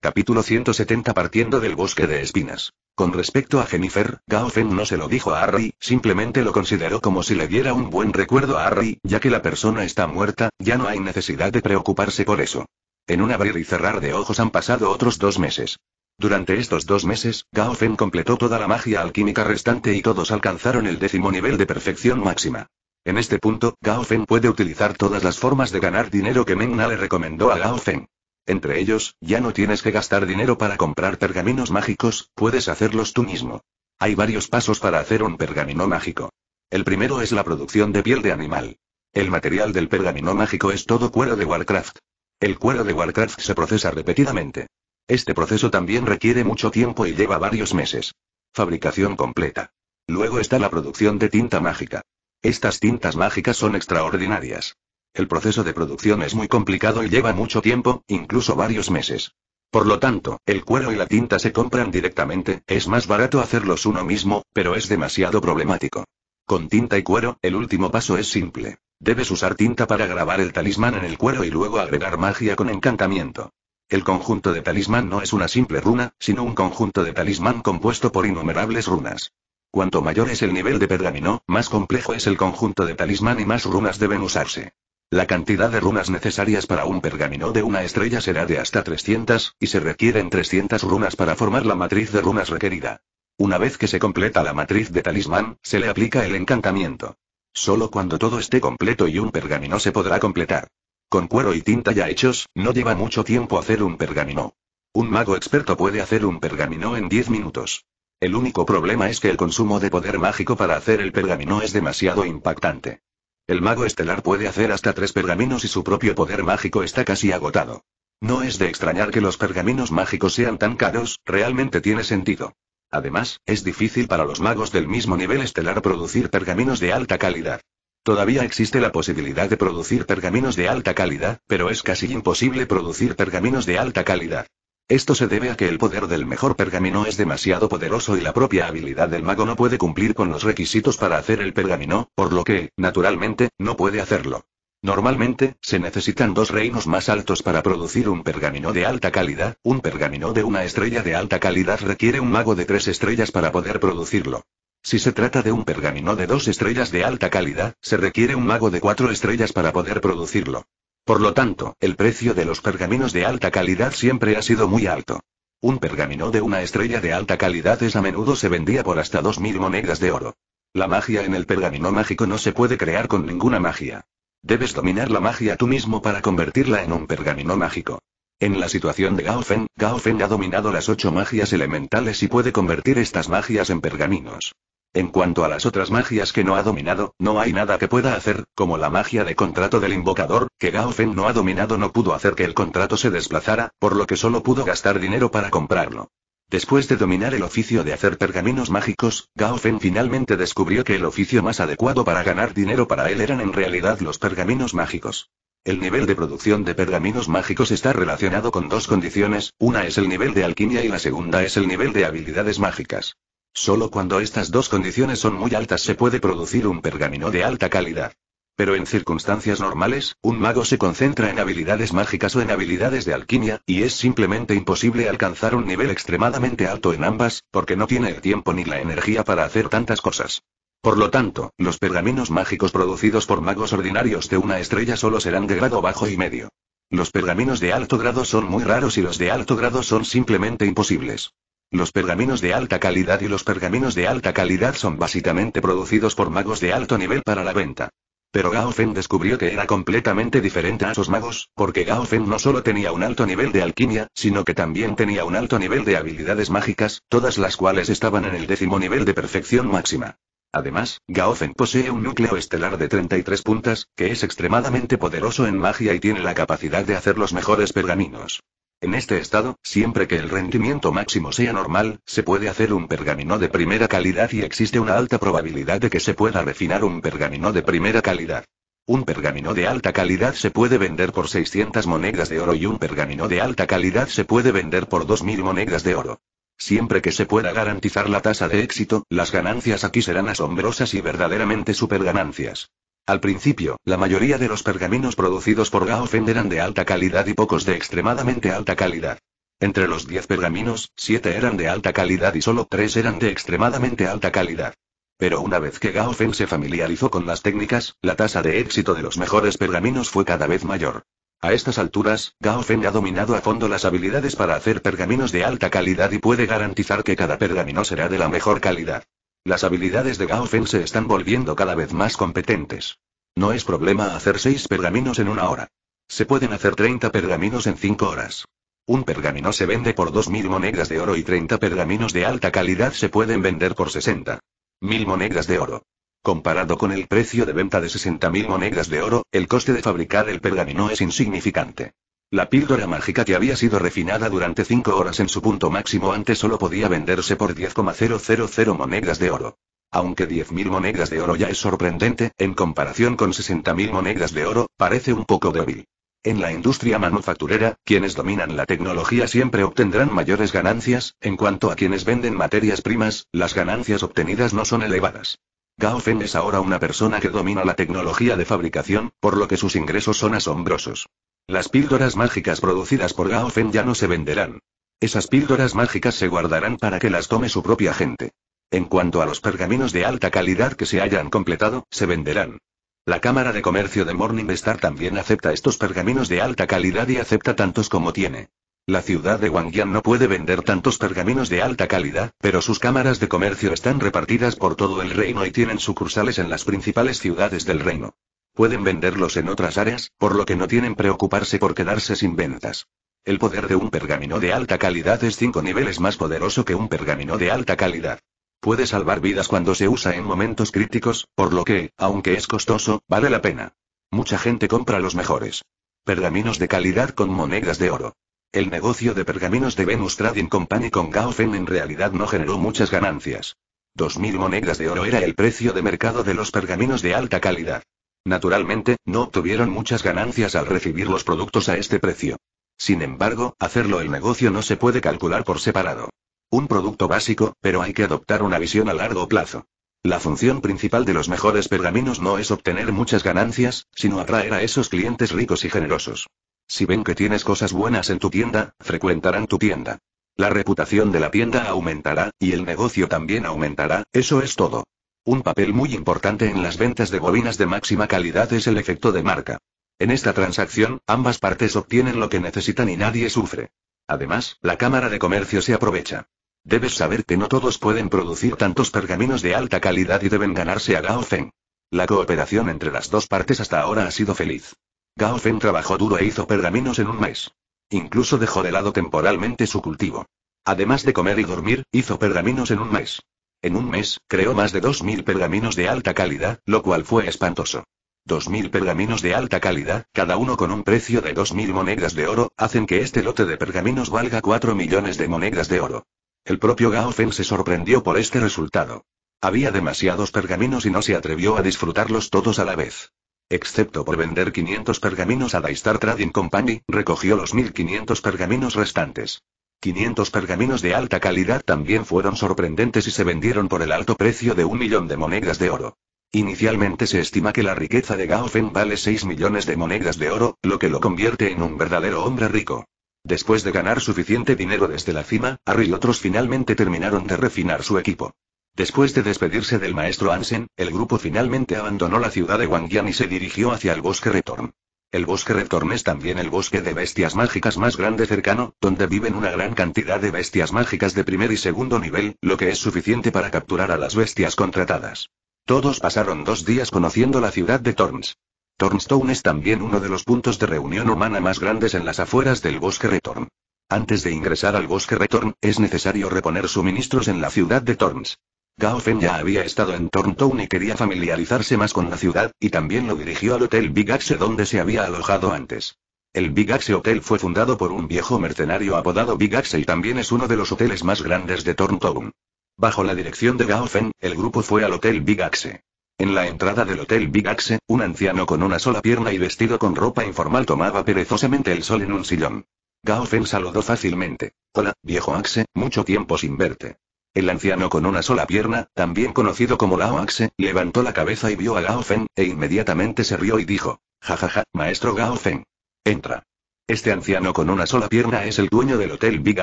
Capítulo 170 Partiendo del bosque de espinas. Con respecto a Jennifer, Gaofen no se lo dijo a Harry, simplemente lo consideró como si le diera un buen recuerdo a Harry, ya que la persona está muerta, ya no hay necesidad de preocuparse por eso. En un abrir y cerrar de ojos han pasado otros dos meses. Durante estos dos meses, Gaofen completó toda la magia alquímica restante y todos alcanzaron el décimo nivel de perfección máxima. En este punto, Gao Feng puede utilizar todas las formas de ganar dinero que Mengna le recomendó a Gao Feng. Entre ellos, ya no tienes que gastar dinero para comprar pergaminos mágicos, puedes hacerlos tú mismo. Hay varios pasos para hacer un pergamino mágico. El primero es la producción de piel de animal. El material del pergamino mágico es todo cuero de Warcraft. El cuero de Warcraft se procesa repetidamente. Este proceso también requiere mucho tiempo y lleva varios meses. Fabricación completa. Luego está la producción de tinta mágica. Estas tintas mágicas son extraordinarias. El proceso de producción es muy complicado y lleva mucho tiempo, incluso varios meses. Por lo tanto, el cuero y la tinta se compran directamente, es más barato hacerlos uno mismo, pero es demasiado problemático. Con tinta y cuero, el último paso es simple. Debes usar tinta para grabar el talismán en el cuero y luego agregar magia con encantamiento. El conjunto de talismán no es una simple runa, sino un conjunto de talismán compuesto por innumerables runas. Cuanto mayor es el nivel de pergamino, más complejo es el conjunto de talismán y más runas deben usarse. La cantidad de runas necesarias para un pergamino de una estrella será de hasta 300, y se requieren 300 runas para formar la matriz de runas requerida. Una vez que se completa la matriz de talismán, se le aplica el encantamiento. Solo cuando todo esté completo y un pergamino se podrá completar. Con cuero y tinta ya hechos, no lleva mucho tiempo hacer un pergamino. Un mago experto puede hacer un pergamino en 10 minutos. El único problema es que el consumo de poder mágico para hacer el pergamino es demasiado impactante. El mago estelar puede hacer hasta tres pergaminos y su propio poder mágico está casi agotado. No es de extrañar que los pergaminos mágicos sean tan caros, realmente tiene sentido. Además, es difícil para los magos del mismo nivel estelar producir pergaminos de alta calidad. Todavía existe la posibilidad de producir pergaminos de alta calidad, pero es casi imposible producir pergaminos de alta calidad. Esto se debe a que el poder del mejor pergamino es demasiado poderoso y la propia habilidad del mago no puede cumplir con los requisitos para hacer el pergamino, por lo que, naturalmente, no puede hacerlo. Normalmente, se necesitan dos reinos más altos para producir un pergamino de alta calidad, un pergamino de una estrella de alta calidad requiere un mago de tres estrellas para poder producirlo. Si se trata de un pergamino de dos estrellas de alta calidad, se requiere un mago de cuatro estrellas para poder producirlo. Por lo tanto, el precio de los pergaminos de alta calidad siempre ha sido muy alto. Un pergamino de una estrella de alta calidad es a menudo se vendía por hasta 2.000 monedas de oro. La magia en el pergamino mágico no se puede crear con ninguna magia. Debes dominar la magia tú mismo para convertirla en un pergamino mágico. En la situación de Gaofen, Gaofen ha dominado las ocho magias elementales y puede convertir estas magias en pergaminos. En cuanto a las otras magias que no ha dominado, no hay nada que pueda hacer, como la magia de contrato del invocador, que Gao Fen no ha dominado no pudo hacer que el contrato se desplazara, por lo que solo pudo gastar dinero para comprarlo. Después de dominar el oficio de hacer pergaminos mágicos, Gao Fen finalmente descubrió que el oficio más adecuado para ganar dinero para él eran en realidad los pergaminos mágicos. El nivel de producción de pergaminos mágicos está relacionado con dos condiciones, una es el nivel de alquimia y la segunda es el nivel de habilidades mágicas. Solo cuando estas dos condiciones son muy altas se puede producir un pergamino de alta calidad. Pero en circunstancias normales, un mago se concentra en habilidades mágicas o en habilidades de alquimia, y es simplemente imposible alcanzar un nivel extremadamente alto en ambas, porque no tiene el tiempo ni la energía para hacer tantas cosas. Por lo tanto, los pergaminos mágicos producidos por magos ordinarios de una estrella solo serán de grado bajo y medio. Los pergaminos de alto grado son muy raros y los de alto grado son simplemente imposibles. Los pergaminos de alta calidad y los pergaminos de alta calidad son básicamente producidos por magos de alto nivel para la venta. Pero Gaofen descubrió que era completamente diferente a esos magos, porque Gaofen no solo tenía un alto nivel de alquimia, sino que también tenía un alto nivel de habilidades mágicas, todas las cuales estaban en el décimo nivel de perfección máxima. Además, Gaofen posee un núcleo estelar de 33 puntas, que es extremadamente poderoso en magia y tiene la capacidad de hacer los mejores pergaminos. En este estado, siempre que el rendimiento máximo sea normal, se puede hacer un pergamino de primera calidad y existe una alta probabilidad de que se pueda refinar un pergamino de primera calidad. Un pergamino de alta calidad se puede vender por 600 monedas de oro y un pergamino de alta calidad se puede vender por 2.000 monedas de oro. Siempre que se pueda garantizar la tasa de éxito, las ganancias aquí serán asombrosas y verdaderamente super ganancias. Al principio, la mayoría de los pergaminos producidos por Feng eran de alta calidad y pocos de extremadamente alta calidad. Entre los 10 pergaminos, 7 eran de alta calidad y solo 3 eran de extremadamente alta calidad. Pero una vez que Feng se familiarizó con las técnicas, la tasa de éxito de los mejores pergaminos fue cada vez mayor. A estas alturas, Feng ha dominado a fondo las habilidades para hacer pergaminos de alta calidad y puede garantizar que cada pergamino será de la mejor calidad. Las habilidades de Gao Feng se están volviendo cada vez más competentes. No es problema hacer seis pergaminos en una hora. Se pueden hacer 30 pergaminos en 5 horas. Un pergamino se vende por 2.000 monedas de oro y 30 pergaminos de alta calidad se pueden vender por 60.000 monedas de oro. Comparado con el precio de venta de 60.000 monedas de oro, el coste de fabricar el pergamino es insignificante. La píldora mágica que había sido refinada durante 5 horas en su punto máximo antes solo podía venderse por 10,000 monedas de oro. Aunque 10.000 monedas de oro ya es sorprendente, en comparación con 60.000 monedas de oro, parece un poco débil. En la industria manufacturera, quienes dominan la tecnología siempre obtendrán mayores ganancias, en cuanto a quienes venden materias primas, las ganancias obtenidas no son elevadas. Gao Feng es ahora una persona que domina la tecnología de fabricación, por lo que sus ingresos son asombrosos. Las píldoras mágicas producidas por Gao Feng ya no se venderán. Esas píldoras mágicas se guardarán para que las tome su propia gente. En cuanto a los pergaminos de alta calidad que se hayan completado, se venderán. La Cámara de Comercio de Morningstar también acepta estos pergaminos de alta calidad y acepta tantos como tiene. La ciudad de Wangyan no puede vender tantos pergaminos de alta calidad, pero sus cámaras de comercio están repartidas por todo el reino y tienen sucursales en las principales ciudades del reino. Pueden venderlos en otras áreas, por lo que no tienen preocuparse por quedarse sin ventas. El poder de un pergamino de alta calidad es cinco niveles más poderoso que un pergamino de alta calidad. Puede salvar vidas cuando se usa en momentos críticos, por lo que, aunque es costoso, vale la pena. Mucha gente compra los mejores. Pergaminos de calidad con monedas de oro. El negocio de pergaminos de Venus Trading Company con Fen en realidad no generó muchas ganancias. 2.000 monedas de oro era el precio de mercado de los pergaminos de alta calidad. Naturalmente, no obtuvieron muchas ganancias al recibir los productos a este precio. Sin embargo, hacerlo el negocio no se puede calcular por separado. Un producto básico, pero hay que adoptar una visión a largo plazo. La función principal de los mejores pergaminos no es obtener muchas ganancias, sino atraer a esos clientes ricos y generosos. Si ven que tienes cosas buenas en tu tienda, frecuentarán tu tienda. La reputación de la tienda aumentará, y el negocio también aumentará, eso es todo. Un papel muy importante en las ventas de bobinas de máxima calidad es el efecto de marca. En esta transacción, ambas partes obtienen lo que necesitan y nadie sufre. Además, la Cámara de Comercio se aprovecha. Debes saber que no todos pueden producir tantos pergaminos de alta calidad y deben ganarse a Gao Feng. La cooperación entre las dos partes hasta ahora ha sido feliz. Gao Feng trabajó duro e hizo pergaminos en un mes. Incluso dejó de lado temporalmente su cultivo. Además de comer y dormir, hizo pergaminos en un mes. En un mes, creó más de 2.000 pergaminos de alta calidad, lo cual fue espantoso. 2.000 pergaminos de alta calidad, cada uno con un precio de 2.000 monedas de oro, hacen que este lote de pergaminos valga 4 millones de monedas de oro. El propio Gao Feng se sorprendió por este resultado. Había demasiados pergaminos y no se atrevió a disfrutarlos todos a la vez. Excepto por vender 500 pergaminos a Daistar Trading Company, recogió los 1500 pergaminos restantes. 500 pergaminos de alta calidad también fueron sorprendentes y se vendieron por el alto precio de un millón de monedas de oro. Inicialmente se estima que la riqueza de Gao Feng vale 6 millones de monedas de oro, lo que lo convierte en un verdadero hombre rico. Después de ganar suficiente dinero desde la cima, Harry y otros finalmente terminaron de refinar su equipo. Después de despedirse del maestro Ansen, el grupo finalmente abandonó la ciudad de Wangyan y se dirigió hacia el bosque Retorn. El bosque Retorn es también el bosque de bestias mágicas más grande cercano, donde viven una gran cantidad de bestias mágicas de primer y segundo nivel, lo que es suficiente para capturar a las bestias contratadas. Todos pasaron dos días conociendo la ciudad de Torms. Tornstone es también uno de los puntos de reunión humana más grandes en las afueras del bosque Retorn. Antes de ingresar al bosque Retorn, es necesario reponer suministros en la ciudad de Torms. Gao ya había estado en Thorntown y quería familiarizarse más con la ciudad, y también lo dirigió al Hotel Big Axe donde se había alojado antes. El Big Axe Hotel fue fundado por un viejo mercenario apodado Big Axe y también es uno de los hoteles más grandes de Thorntown. Bajo la dirección de Gao el grupo fue al Hotel Big Axe. En la entrada del Hotel Big Axe, un anciano con una sola pierna y vestido con ropa informal tomaba perezosamente el sol en un sillón. Gao saludó fácilmente. Hola, viejo Axe, mucho tiempo sin verte. El anciano con una sola pierna, también conocido como Lao Axe, levantó la cabeza y vio a Gao Feng, e inmediatamente se rió y dijo: Jajaja, ja, ja, maestro Gao Feng. Entra. Este anciano con una sola pierna es el dueño del hotel Big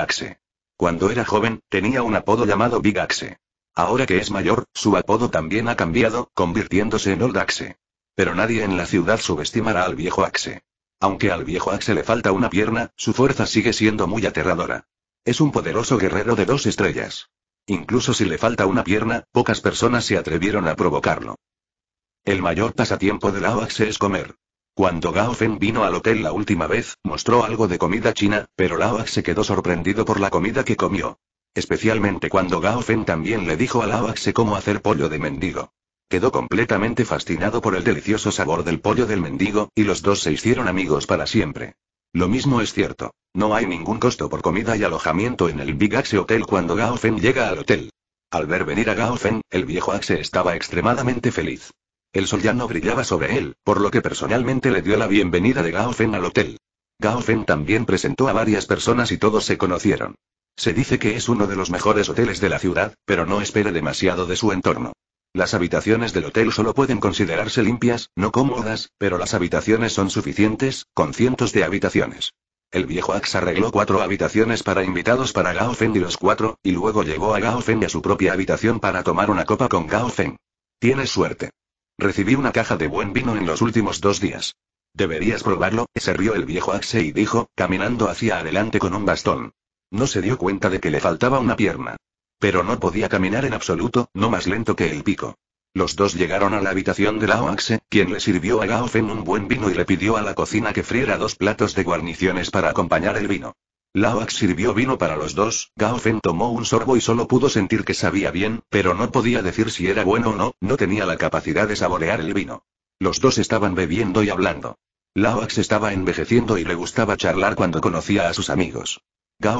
Axe. Cuando era joven, tenía un apodo llamado Big Axe. Ahora que es mayor, su apodo también ha cambiado, convirtiéndose en Old Axe. Pero nadie en la ciudad subestimará al viejo Axe. Aunque al viejo Axe le falta una pierna, su fuerza sigue siendo muy aterradora. Es un poderoso guerrero de dos estrellas. Incluso si le falta una pierna, pocas personas se atrevieron a provocarlo. El mayor pasatiempo de Lao es comer. Cuando Gao Fen vino al hotel la última vez, mostró algo de comida china, pero Lao se quedó sorprendido por la comida que comió. Especialmente cuando Gao Fen también le dijo a Lao cómo hacer pollo de mendigo. Quedó completamente fascinado por el delicioso sabor del pollo del mendigo, y los dos se hicieron amigos para siempre. Lo mismo es cierto. No hay ningún costo por comida y alojamiento en el Big Axe Hotel cuando Gao Fen llega al hotel. Al ver venir a Gao Fen, el viejo Axe estaba extremadamente feliz. El sol ya no brillaba sobre él, por lo que personalmente le dio la bienvenida de Gao Fen al hotel. Gao Fen también presentó a varias personas y todos se conocieron. Se dice que es uno de los mejores hoteles de la ciudad, pero no espere demasiado de su entorno. Las habitaciones del hotel solo pueden considerarse limpias, no cómodas, pero las habitaciones son suficientes, con cientos de habitaciones. El viejo Axe arregló cuatro habitaciones para invitados para Gao Feng y los cuatro, y luego llevó a Gao Feng a su propia habitación para tomar una copa con Gao Feng. Tienes suerte. Recibí una caja de buen vino en los últimos dos días. Deberías probarlo, se rió el viejo Axe y dijo, caminando hacia adelante con un bastón. No se dio cuenta de que le faltaba una pierna. Pero no podía caminar en absoluto, no más lento que el pico. Los dos llegaron a la habitación de Lao Axe, quien le sirvió a Gao un buen vino y le pidió a la cocina que friera dos platos de guarniciones para acompañar el vino. Lao Axe sirvió vino para los dos, Gao tomó un sorbo y solo pudo sentir que sabía bien, pero no podía decir si era bueno o no, no tenía la capacidad de saborear el vino. Los dos estaban bebiendo y hablando. Lao Axe estaba envejeciendo y le gustaba charlar cuando conocía a sus amigos.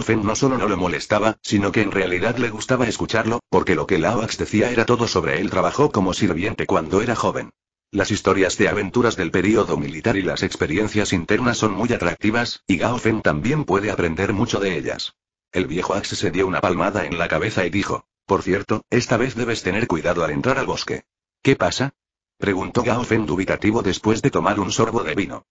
Feng no solo no lo molestaba, sino que en realidad le gustaba escucharlo, porque lo que Ax decía era todo sobre él. Trabajó como sirviente cuando era joven. Las historias de aventuras del período militar y las experiencias internas son muy atractivas, y Gao Feng también puede aprender mucho de ellas. El viejo Ax se dio una palmada en la cabeza y dijo, por cierto, esta vez debes tener cuidado al entrar al bosque. ¿Qué pasa? Preguntó Gao Feng dubitativo después de tomar un sorbo de vino.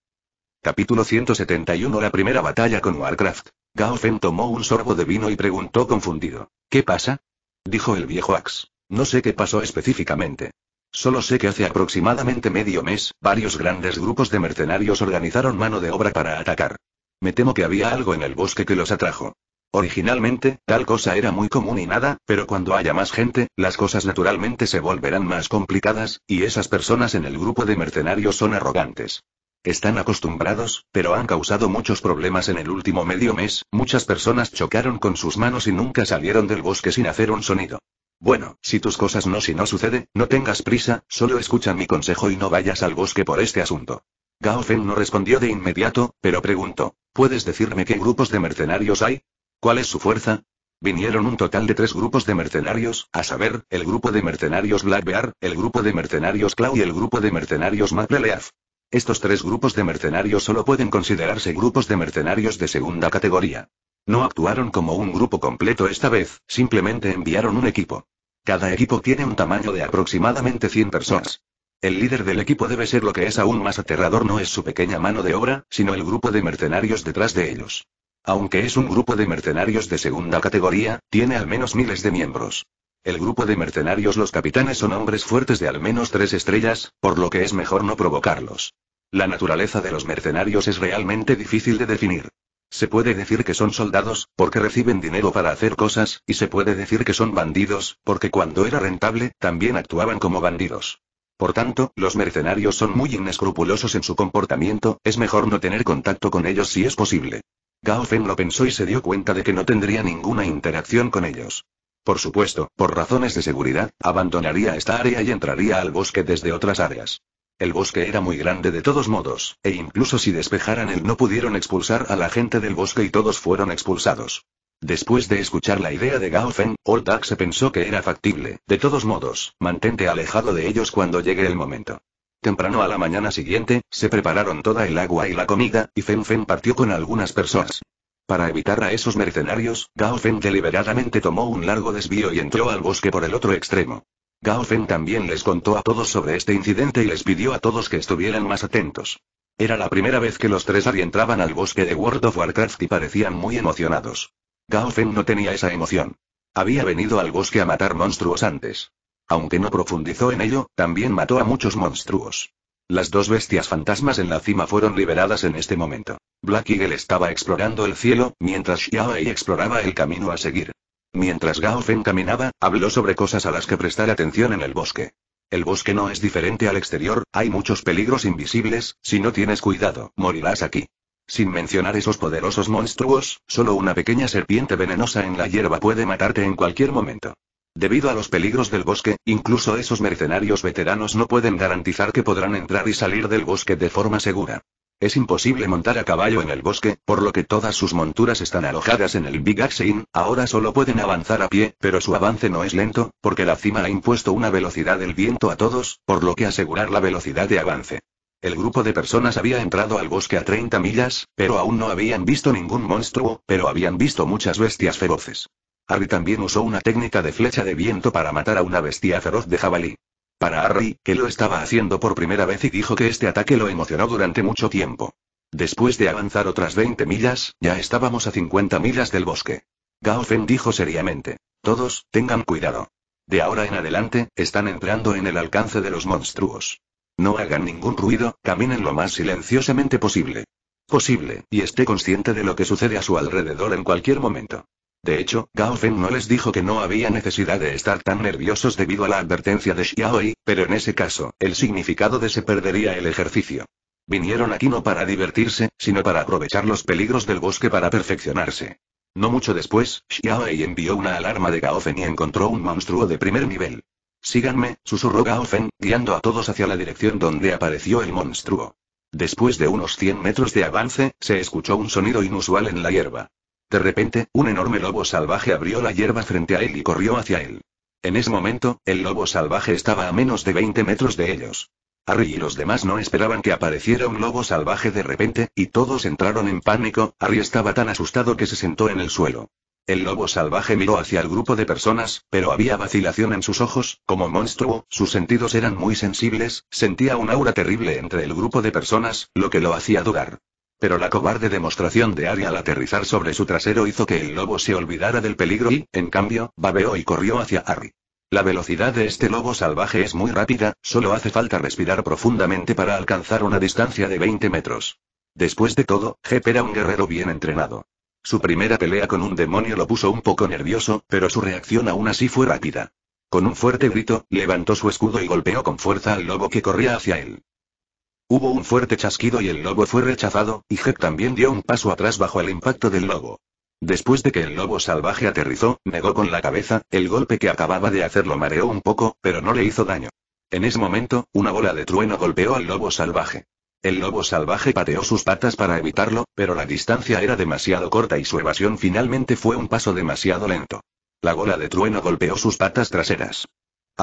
Capítulo 171 La primera batalla con Warcraft. Gao tomó un sorbo de vino y preguntó confundido. ¿Qué pasa? Dijo el viejo Axe. No sé qué pasó específicamente. Solo sé que hace aproximadamente medio mes, varios grandes grupos de mercenarios organizaron mano de obra para atacar. Me temo que había algo en el bosque que los atrajo. Originalmente, tal cosa era muy común y nada, pero cuando haya más gente, las cosas naturalmente se volverán más complicadas, y esas personas en el grupo de mercenarios son arrogantes. Están acostumbrados, pero han causado muchos problemas en el último medio mes, muchas personas chocaron con sus manos y nunca salieron del bosque sin hacer un sonido. Bueno, si tus cosas no si no sucede, no tengas prisa, solo escucha mi consejo y no vayas al bosque por este asunto. Gao Feng no respondió de inmediato, pero preguntó, ¿puedes decirme qué grupos de mercenarios hay? ¿Cuál es su fuerza? Vinieron un total de tres grupos de mercenarios, a saber, el grupo de mercenarios Black Bear, el grupo de mercenarios Clau y el grupo de mercenarios Mapleleaf. Estos tres grupos de mercenarios solo pueden considerarse grupos de mercenarios de segunda categoría. No actuaron como un grupo completo esta vez, simplemente enviaron un equipo. Cada equipo tiene un tamaño de aproximadamente 100 personas. El líder del equipo debe ser lo que es aún más aterrador no es su pequeña mano de obra, sino el grupo de mercenarios detrás de ellos. Aunque es un grupo de mercenarios de segunda categoría, tiene al menos miles de miembros. El grupo de mercenarios los capitanes son hombres fuertes de al menos tres estrellas, por lo que es mejor no provocarlos. La naturaleza de los mercenarios es realmente difícil de definir. Se puede decir que son soldados, porque reciben dinero para hacer cosas, y se puede decir que son bandidos, porque cuando era rentable, también actuaban como bandidos. Por tanto, los mercenarios son muy inescrupulosos en su comportamiento, es mejor no tener contacto con ellos si es posible. Gao lo pensó y se dio cuenta de que no tendría ninguna interacción con ellos. Por supuesto, por razones de seguridad, abandonaría esta área y entraría al bosque desde otras áreas. El bosque era muy grande de todos modos, e incluso si despejaran él no pudieron expulsar a la gente del bosque y todos fueron expulsados. Después de escuchar la idea de Gao Feng, Old Duck se pensó que era factible. De todos modos, mantente alejado de ellos cuando llegue el momento. Temprano a la mañana siguiente, se prepararon toda el agua y la comida, y Fen Fen partió con algunas personas. Para evitar a esos mercenarios, Gao deliberadamente tomó un largo desvío y entró al bosque por el otro extremo. Gao también les contó a todos sobre este incidente y les pidió a todos que estuvieran más atentos. Era la primera vez que los tres adentraban al bosque de World of Warcraft y parecían muy emocionados. Gao no tenía esa emoción. Había venido al bosque a matar monstruos antes. Aunque no profundizó en ello, también mató a muchos monstruos. Las dos bestias fantasmas en la cima fueron liberadas en este momento. Black Eagle estaba explorando el cielo, mientras y exploraba el camino a seguir. Mientras Gao Fen caminaba, habló sobre cosas a las que prestar atención en el bosque. El bosque no es diferente al exterior, hay muchos peligros invisibles, si no tienes cuidado, morirás aquí. Sin mencionar esos poderosos monstruos, solo una pequeña serpiente venenosa en la hierba puede matarte en cualquier momento. Debido a los peligros del bosque, incluso esos mercenarios veteranos no pueden garantizar que podrán entrar y salir del bosque de forma segura. Es imposible montar a caballo en el bosque, por lo que todas sus monturas están alojadas en el Big Axe ahora solo pueden avanzar a pie, pero su avance no es lento, porque la cima ha impuesto una velocidad del viento a todos, por lo que asegurar la velocidad de avance. El grupo de personas había entrado al bosque a 30 millas, pero aún no habían visto ningún monstruo, pero habían visto muchas bestias feroces. Harry también usó una técnica de flecha de viento para matar a una bestia feroz de jabalí. Para Harry, que lo estaba haciendo por primera vez y dijo que este ataque lo emocionó durante mucho tiempo. Después de avanzar otras 20 millas, ya estábamos a 50 millas del bosque. Gao dijo seriamente. Todos, tengan cuidado. De ahora en adelante, están entrando en el alcance de los monstruos. No hagan ningún ruido, caminen lo más silenciosamente posible. Posible, y esté consciente de lo que sucede a su alrededor en cualquier momento. De hecho, Gao Feng no les dijo que no había necesidad de estar tan nerviosos debido a la advertencia de Xiaoyi, pero en ese caso, el significado de se perdería el ejercicio. Vinieron aquí no para divertirse, sino para aprovechar los peligros del bosque para perfeccionarse. No mucho después, Xiaoyi envió una alarma de Feng y encontró un monstruo de primer nivel. Síganme, susurró Feng, guiando a todos hacia la dirección donde apareció el monstruo. Después de unos 100 metros de avance, se escuchó un sonido inusual en la hierba. De repente, un enorme lobo salvaje abrió la hierba frente a él y corrió hacia él. En ese momento, el lobo salvaje estaba a menos de 20 metros de ellos. Harry y los demás no esperaban que apareciera un lobo salvaje de repente, y todos entraron en pánico, Harry estaba tan asustado que se sentó en el suelo. El lobo salvaje miró hacia el grupo de personas, pero había vacilación en sus ojos, como monstruo, sus sentidos eran muy sensibles, sentía un aura terrible entre el grupo de personas, lo que lo hacía dudar. Pero la cobarde demostración de Ari al aterrizar sobre su trasero hizo que el lobo se olvidara del peligro y, en cambio, babeó y corrió hacia Harry. La velocidad de este lobo salvaje es muy rápida, solo hace falta respirar profundamente para alcanzar una distancia de 20 metros. Después de todo, Jep era un guerrero bien entrenado. Su primera pelea con un demonio lo puso un poco nervioso, pero su reacción aún así fue rápida. Con un fuerte grito, levantó su escudo y golpeó con fuerza al lobo que corría hacia él. Hubo un fuerte chasquido y el lobo fue rechazado, y Heck también dio un paso atrás bajo el impacto del lobo. Después de que el lobo salvaje aterrizó, negó con la cabeza, el golpe que acababa de hacerlo mareó un poco, pero no le hizo daño. En ese momento, una bola de trueno golpeó al lobo salvaje. El lobo salvaje pateó sus patas para evitarlo, pero la distancia era demasiado corta y su evasión finalmente fue un paso demasiado lento. La bola de trueno golpeó sus patas traseras.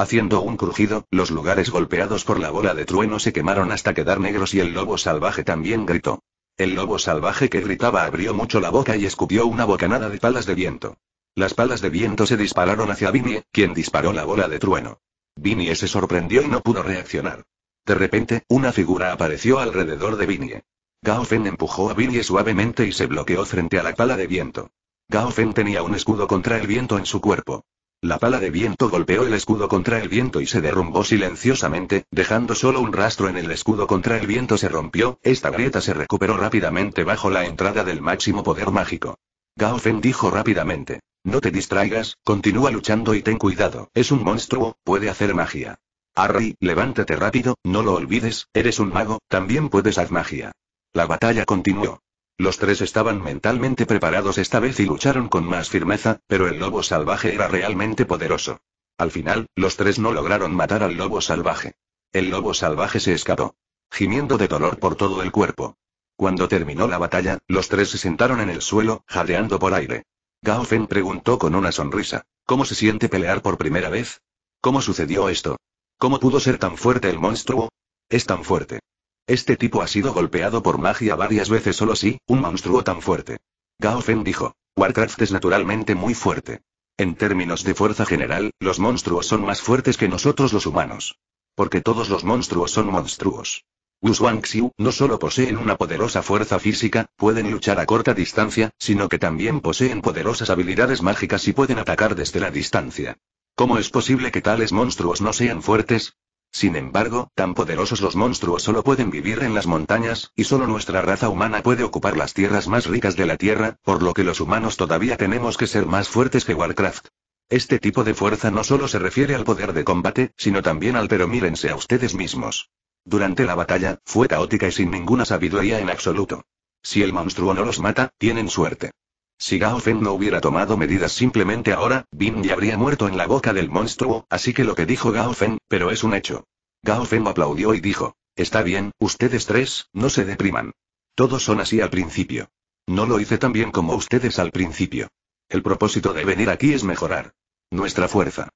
Haciendo un crujido, los lugares golpeados por la bola de trueno se quemaron hasta quedar negros y el lobo salvaje también gritó. El lobo salvaje que gritaba abrió mucho la boca y escupió una bocanada de palas de viento. Las palas de viento se dispararon hacia Vinnie, quien disparó la bola de trueno. Vinnie se sorprendió y no pudo reaccionar. De repente, una figura apareció alrededor de Vinnie. Gao empujó a Vinnie suavemente y se bloqueó frente a la pala de viento. Gao tenía un escudo contra el viento en su cuerpo. La pala de viento golpeó el escudo contra el viento y se derrumbó silenciosamente, dejando solo un rastro en el escudo contra el viento se rompió, esta grieta se recuperó rápidamente bajo la entrada del máximo poder mágico. Gao dijo rápidamente. No te distraigas, continúa luchando y ten cuidado, es un monstruo, puede hacer magia. Harry, levántate rápido, no lo olvides, eres un mago, también puedes hacer magia. La batalla continuó. Los tres estaban mentalmente preparados esta vez y lucharon con más firmeza, pero el lobo salvaje era realmente poderoso. Al final, los tres no lograron matar al lobo salvaje. El lobo salvaje se escapó, gimiendo de dolor por todo el cuerpo. Cuando terminó la batalla, los tres se sentaron en el suelo, jadeando por aire. Gao Feng preguntó con una sonrisa, ¿cómo se siente pelear por primera vez? ¿Cómo sucedió esto? ¿Cómo pudo ser tan fuerte el monstruo? Es tan fuerte. Este tipo ha sido golpeado por magia varias veces solo si, un monstruo tan fuerte. Gao Feng dijo. Warcraft es naturalmente muy fuerte. En términos de fuerza general, los monstruos son más fuertes que nosotros los humanos. Porque todos los monstruos son monstruos. Wang Xiu no solo poseen una poderosa fuerza física, pueden luchar a corta distancia, sino que también poseen poderosas habilidades mágicas y pueden atacar desde la distancia. ¿Cómo es posible que tales monstruos no sean fuertes? Sin embargo, tan poderosos los monstruos solo pueden vivir en las montañas, y solo nuestra raza humana puede ocupar las tierras más ricas de la Tierra, por lo que los humanos todavía tenemos que ser más fuertes que Warcraft. Este tipo de fuerza no solo se refiere al poder de combate, sino también al pero mírense a ustedes mismos. Durante la batalla, fue caótica y sin ninguna sabiduría en absoluto. Si el monstruo no los mata, tienen suerte. Si Gao Feng no hubiera tomado medidas simplemente ahora, Bin ya habría muerto en la boca del monstruo, así que lo que dijo Gao Feng, pero es un hecho. Gao Feng aplaudió y dijo, está bien, ustedes tres, no se depriman. Todos son así al principio. No lo hice tan bien como ustedes al principio. El propósito de venir aquí es mejorar. Nuestra fuerza.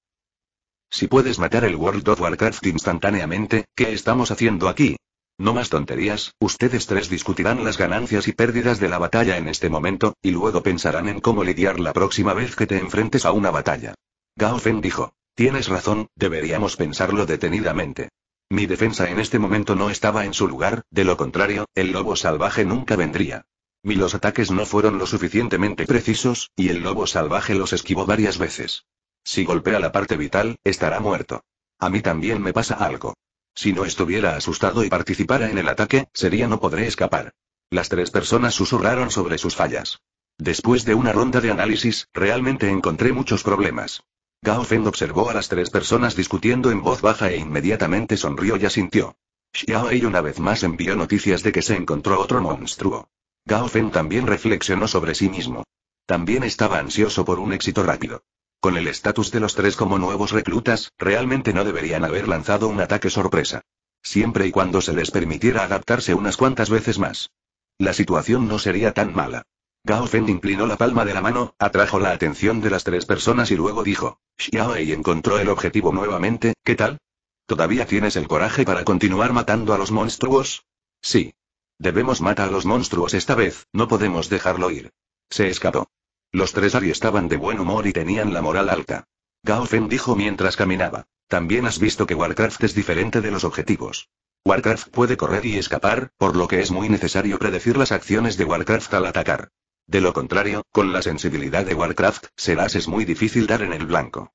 Si puedes matar el World of Warcraft instantáneamente, ¿qué estamos haciendo aquí? No más tonterías, ustedes tres discutirán las ganancias y pérdidas de la batalla en este momento, y luego pensarán en cómo lidiar la próxima vez que te enfrentes a una batalla. Gao Fen dijo. Tienes razón, deberíamos pensarlo detenidamente. Mi defensa en este momento no estaba en su lugar, de lo contrario, el lobo salvaje nunca vendría. Mi los ataques no fueron lo suficientemente precisos, y el lobo salvaje los esquivó varias veces. Si golpea la parte vital, estará muerto. A mí también me pasa algo. Si no estuviera asustado y participara en el ataque, sería no podré escapar. Las tres personas susurraron sobre sus fallas. Después de una ronda de análisis, realmente encontré muchos problemas. Gao Feng observó a las tres personas discutiendo en voz baja e inmediatamente sonrió y asintió. Xiao Ei una vez más envió noticias de que se encontró otro monstruo. Gao Feng también reflexionó sobre sí mismo. También estaba ansioso por un éxito rápido. Con el estatus de los tres como nuevos reclutas, realmente no deberían haber lanzado un ataque sorpresa. Siempre y cuando se les permitiera adaptarse unas cuantas veces más. La situación no sería tan mala. Gao Feng inclinó la palma de la mano, atrajo la atención de las tres personas y luego dijo, Xiao y encontró el objetivo nuevamente, ¿qué tal? ¿Todavía tienes el coraje para continuar matando a los monstruos? Sí. Debemos matar a los monstruos esta vez, no podemos dejarlo ir. Se escapó. Los tres Ari estaban de buen humor y tenían la moral alta. Gaofen dijo mientras caminaba. También has visto que Warcraft es diferente de los objetivos. Warcraft puede correr y escapar, por lo que es muy necesario predecir las acciones de Warcraft al atacar. De lo contrario, con la sensibilidad de Warcraft, serás es muy difícil dar en el blanco.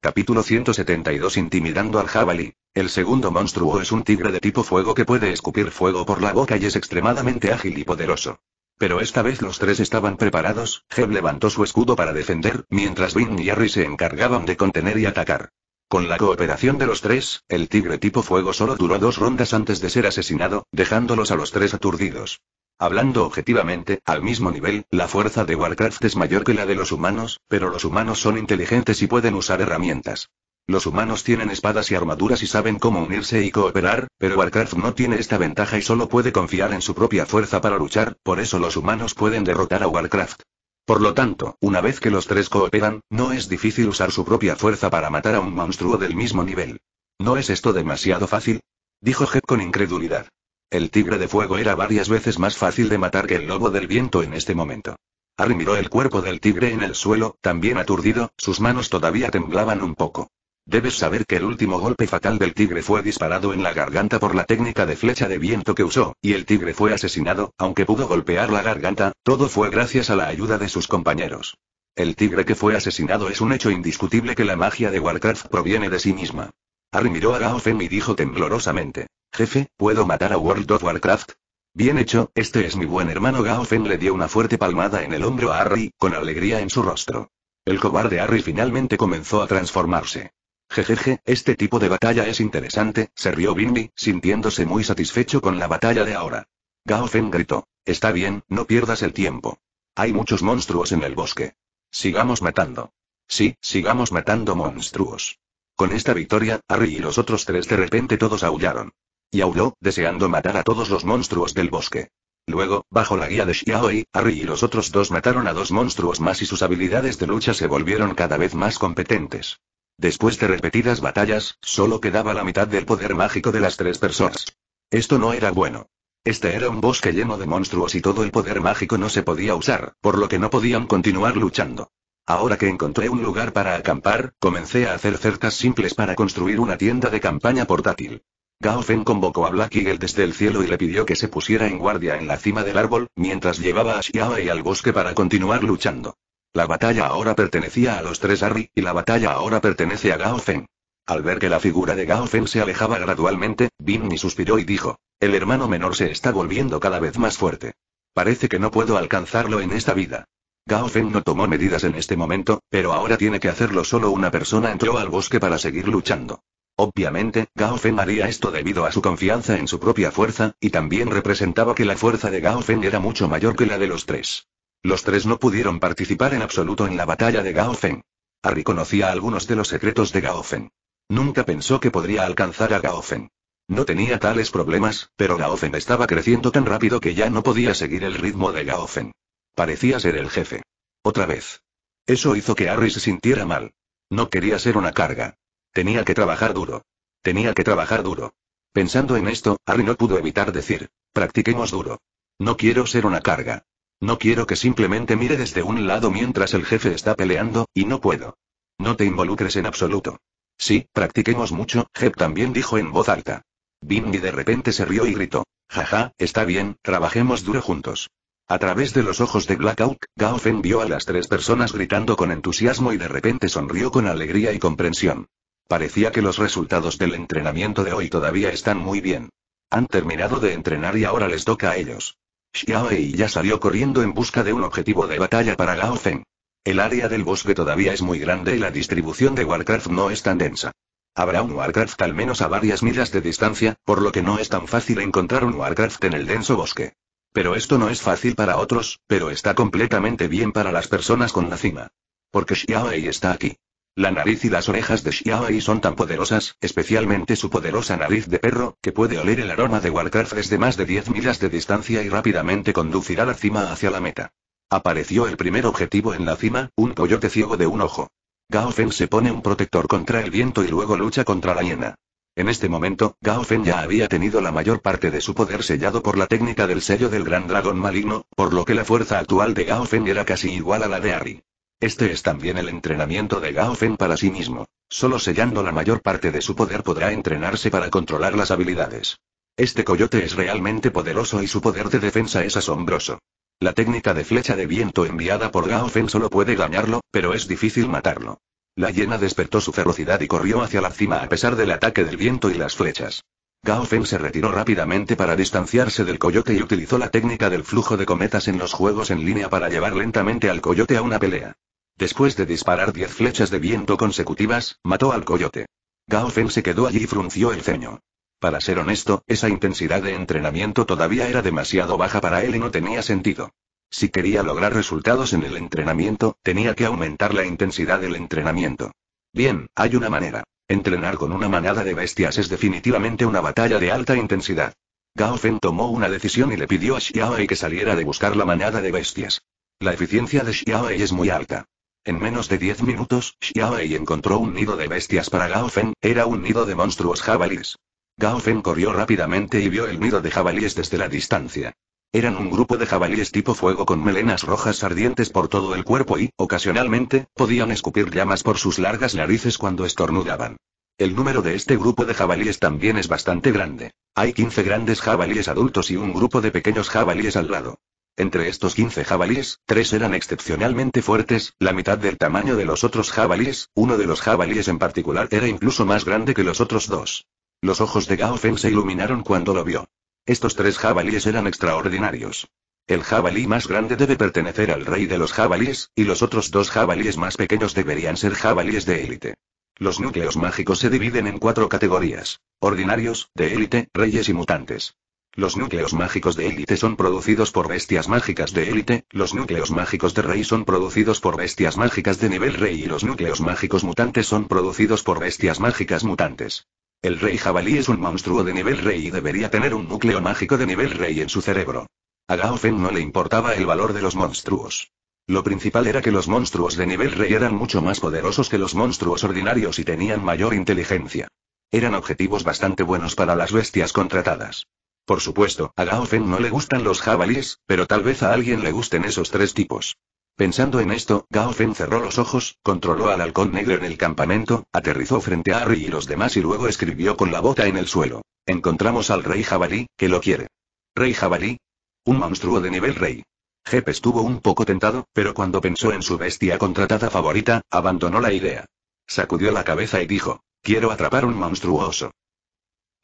Capítulo 172 Intimidando al jabalí. El segundo monstruo es un tigre de tipo fuego que puede escupir fuego por la boca y es extremadamente ágil y poderoso. Pero esta vez los tres estaban preparados, Jeb levantó su escudo para defender, mientras Vin y Harry se encargaban de contener y atacar. Con la cooperación de los tres, el tigre tipo fuego solo duró dos rondas antes de ser asesinado, dejándolos a los tres aturdidos. Hablando objetivamente, al mismo nivel, la fuerza de Warcraft es mayor que la de los humanos, pero los humanos son inteligentes y pueden usar herramientas. Los humanos tienen espadas y armaduras y saben cómo unirse y cooperar, pero Warcraft no tiene esta ventaja y solo puede confiar en su propia fuerza para luchar, por eso los humanos pueden derrotar a Warcraft. Por lo tanto, una vez que los tres cooperan, no es difícil usar su propia fuerza para matar a un monstruo del mismo nivel. ¿No es esto demasiado fácil? Dijo Jeb con incredulidad. El tigre de fuego era varias veces más fácil de matar que el lobo del viento en este momento. Harry miró el cuerpo del tigre en el suelo, también aturdido, sus manos todavía temblaban un poco. Debes saber que el último golpe fatal del tigre fue disparado en la garganta por la técnica de flecha de viento que usó, y el tigre fue asesinado, aunque pudo golpear la garganta, todo fue gracias a la ayuda de sus compañeros. El tigre que fue asesinado es un hecho indiscutible que la magia de Warcraft proviene de sí misma. Harry miró a Gaofen y dijo temblorosamente. Jefe, ¿puedo matar a World of Warcraft? Bien hecho, este es mi buen hermano Gaofen le dio una fuerte palmada en el hombro a Harry, con alegría en su rostro. El cobarde Harry finalmente comenzó a transformarse. Jejeje, este tipo de batalla es interesante, se rió Bimbi, sintiéndose muy satisfecho con la batalla de ahora. Gao Feng gritó. Está bien, no pierdas el tiempo. Hay muchos monstruos en el bosque. Sigamos matando. Sí, sigamos matando monstruos. Con esta victoria, Harry y los otros tres de repente todos aullaron. Y aulló, deseando matar a todos los monstruos del bosque. Luego, bajo la guía de Xiaoi, Harry y los otros dos mataron a dos monstruos más y sus habilidades de lucha se volvieron cada vez más competentes. Después de repetidas batallas, solo quedaba la mitad del poder mágico de las tres personas. Esto no era bueno. Este era un bosque lleno de monstruos y todo el poder mágico no se podía usar, por lo que no podían continuar luchando. Ahora que encontré un lugar para acampar, comencé a hacer cercas simples para construir una tienda de campaña portátil. Gao Feng convocó a Black Eagle desde el cielo y le pidió que se pusiera en guardia en la cima del árbol, mientras llevaba a y al bosque para continuar luchando. La batalla ahora pertenecía a los tres Arri, y la batalla ahora pertenece a Gao Feng. Al ver que la figura de Gao Feng se alejaba gradualmente, Binny suspiró y dijo, el hermano menor se está volviendo cada vez más fuerte. Parece que no puedo alcanzarlo en esta vida. Gao Feng no tomó medidas en este momento, pero ahora tiene que hacerlo solo una persona entró al bosque para seguir luchando. Obviamente, Gao Feng haría esto debido a su confianza en su propia fuerza, y también representaba que la fuerza de Gao Feng era mucho mayor que la de los tres. Los tres no pudieron participar en absoluto en la batalla de Gaofen. Harry conocía algunos de los secretos de Gaofen. Nunca pensó que podría alcanzar a Gaofen. No tenía tales problemas, pero Gaofen estaba creciendo tan rápido que ya no podía seguir el ritmo de Gaofen. Parecía ser el jefe. Otra vez. Eso hizo que Harry se sintiera mal. No quería ser una carga. Tenía que trabajar duro. Tenía que trabajar duro. Pensando en esto, Harry no pudo evitar decir, practiquemos duro. No quiero ser una carga. No quiero que simplemente mire desde un lado mientras el jefe está peleando, y no puedo. No te involucres en absoluto. Sí, practiquemos mucho, Jeb también dijo en voz alta. Bimbi de repente se rió y gritó. Jaja, está bien, trabajemos duro juntos. A través de los ojos de Blackout, Gao Fen vio a las tres personas gritando con entusiasmo y de repente sonrió con alegría y comprensión. Parecía que los resultados del entrenamiento de hoy todavía están muy bien. Han terminado de entrenar y ahora les toca a ellos. Xiaowei ya salió corriendo en busca de un objetivo de batalla para Gao Feng. El área del bosque todavía es muy grande y la distribución de Warcraft no es tan densa. Habrá un Warcraft al menos a varias millas de distancia, por lo que no es tan fácil encontrar un Warcraft en el denso bosque. Pero esto no es fácil para otros, pero está completamente bien para las personas con la cima. Porque Xiaowei está aquí. La nariz y las orejas de Xiaoyi son tan poderosas, especialmente su poderosa nariz de perro, que puede oler el aroma de Warcraft desde más de 10 millas de distancia y rápidamente conducirá la cima hacia la meta. Apareció el primer objetivo en la cima, un coyote ciego de un ojo. Gao Feng se pone un protector contra el viento y luego lucha contra la hiena. En este momento, Gao Feng ya había tenido la mayor parte de su poder sellado por la técnica del sello del gran dragón maligno, por lo que la fuerza actual de Gao Feng era casi igual a la de Ari. Este es también el entrenamiento de Gao para sí mismo. Solo sellando la mayor parte de su poder podrá entrenarse para controlar las habilidades. Este coyote es realmente poderoso y su poder de defensa es asombroso. La técnica de flecha de viento enviada por Gao solo puede dañarlo, pero es difícil matarlo. La hiena despertó su ferocidad y corrió hacia la cima a pesar del ataque del viento y las flechas. Gao Feng se retiró rápidamente para distanciarse del coyote y utilizó la técnica del flujo de cometas en los juegos en línea para llevar lentamente al coyote a una pelea. Después de disparar 10 flechas de viento consecutivas, mató al coyote. Gao Feng se quedó allí y frunció el ceño. Para ser honesto, esa intensidad de entrenamiento todavía era demasiado baja para él y no tenía sentido. Si quería lograr resultados en el entrenamiento, tenía que aumentar la intensidad del entrenamiento. Bien, hay una manera. Entrenar con una manada de bestias es definitivamente una batalla de alta intensidad. Gao Fen tomó una decisión y le pidió a Xiaowei que saliera de buscar la manada de bestias. La eficiencia de Xiaowei es muy alta. En menos de 10 minutos, Xiaowei encontró un nido de bestias para Gao Feng, era un nido de monstruos jabalíes. Gao Fen corrió rápidamente y vio el nido de jabalíes desde la distancia. Eran un grupo de jabalíes tipo fuego con melenas rojas ardientes por todo el cuerpo y, ocasionalmente, podían escupir llamas por sus largas narices cuando estornudaban. El número de este grupo de jabalíes también es bastante grande. Hay 15 grandes jabalíes adultos y un grupo de pequeños jabalíes al lado. Entre estos 15 jabalíes, tres eran excepcionalmente fuertes, la mitad del tamaño de los otros jabalíes, uno de los jabalíes en particular era incluso más grande que los otros dos. Los ojos de Gao Feng se iluminaron cuando lo vio. Estos tres jabalíes eran extraordinarios. El jabalí más grande debe pertenecer al rey de los jabalíes, y los otros dos jabalíes más pequeños deberían ser jabalíes de élite. Los núcleos mágicos se dividen en cuatro categorías. Ordinarios, de élite, reyes y mutantes. Los núcleos mágicos de élite son producidos por bestias mágicas de élite, los núcleos mágicos de rey son producidos por bestias mágicas de nivel rey y los núcleos mágicos mutantes son producidos por bestias mágicas mutantes. El rey jabalí es un monstruo de nivel rey y debería tener un núcleo mágico de nivel rey en su cerebro. A gaofen no le importaba el valor de los monstruos. Lo principal era que los monstruos de nivel rey eran mucho más poderosos que los monstruos ordinarios y tenían mayor inteligencia. Eran objetivos bastante buenos para las bestias contratadas. Por supuesto, a Gao no le gustan los jabalíes, pero tal vez a alguien le gusten esos tres tipos. Pensando en esto, Gao cerró los ojos, controló al halcón negro en el campamento, aterrizó frente a Harry y los demás y luego escribió con la bota en el suelo. Encontramos al rey jabalí, que lo quiere. ¿Rey jabalí? Un monstruo de nivel rey. Jep estuvo un poco tentado, pero cuando pensó en su bestia contratada favorita, abandonó la idea. Sacudió la cabeza y dijo, quiero atrapar un monstruoso.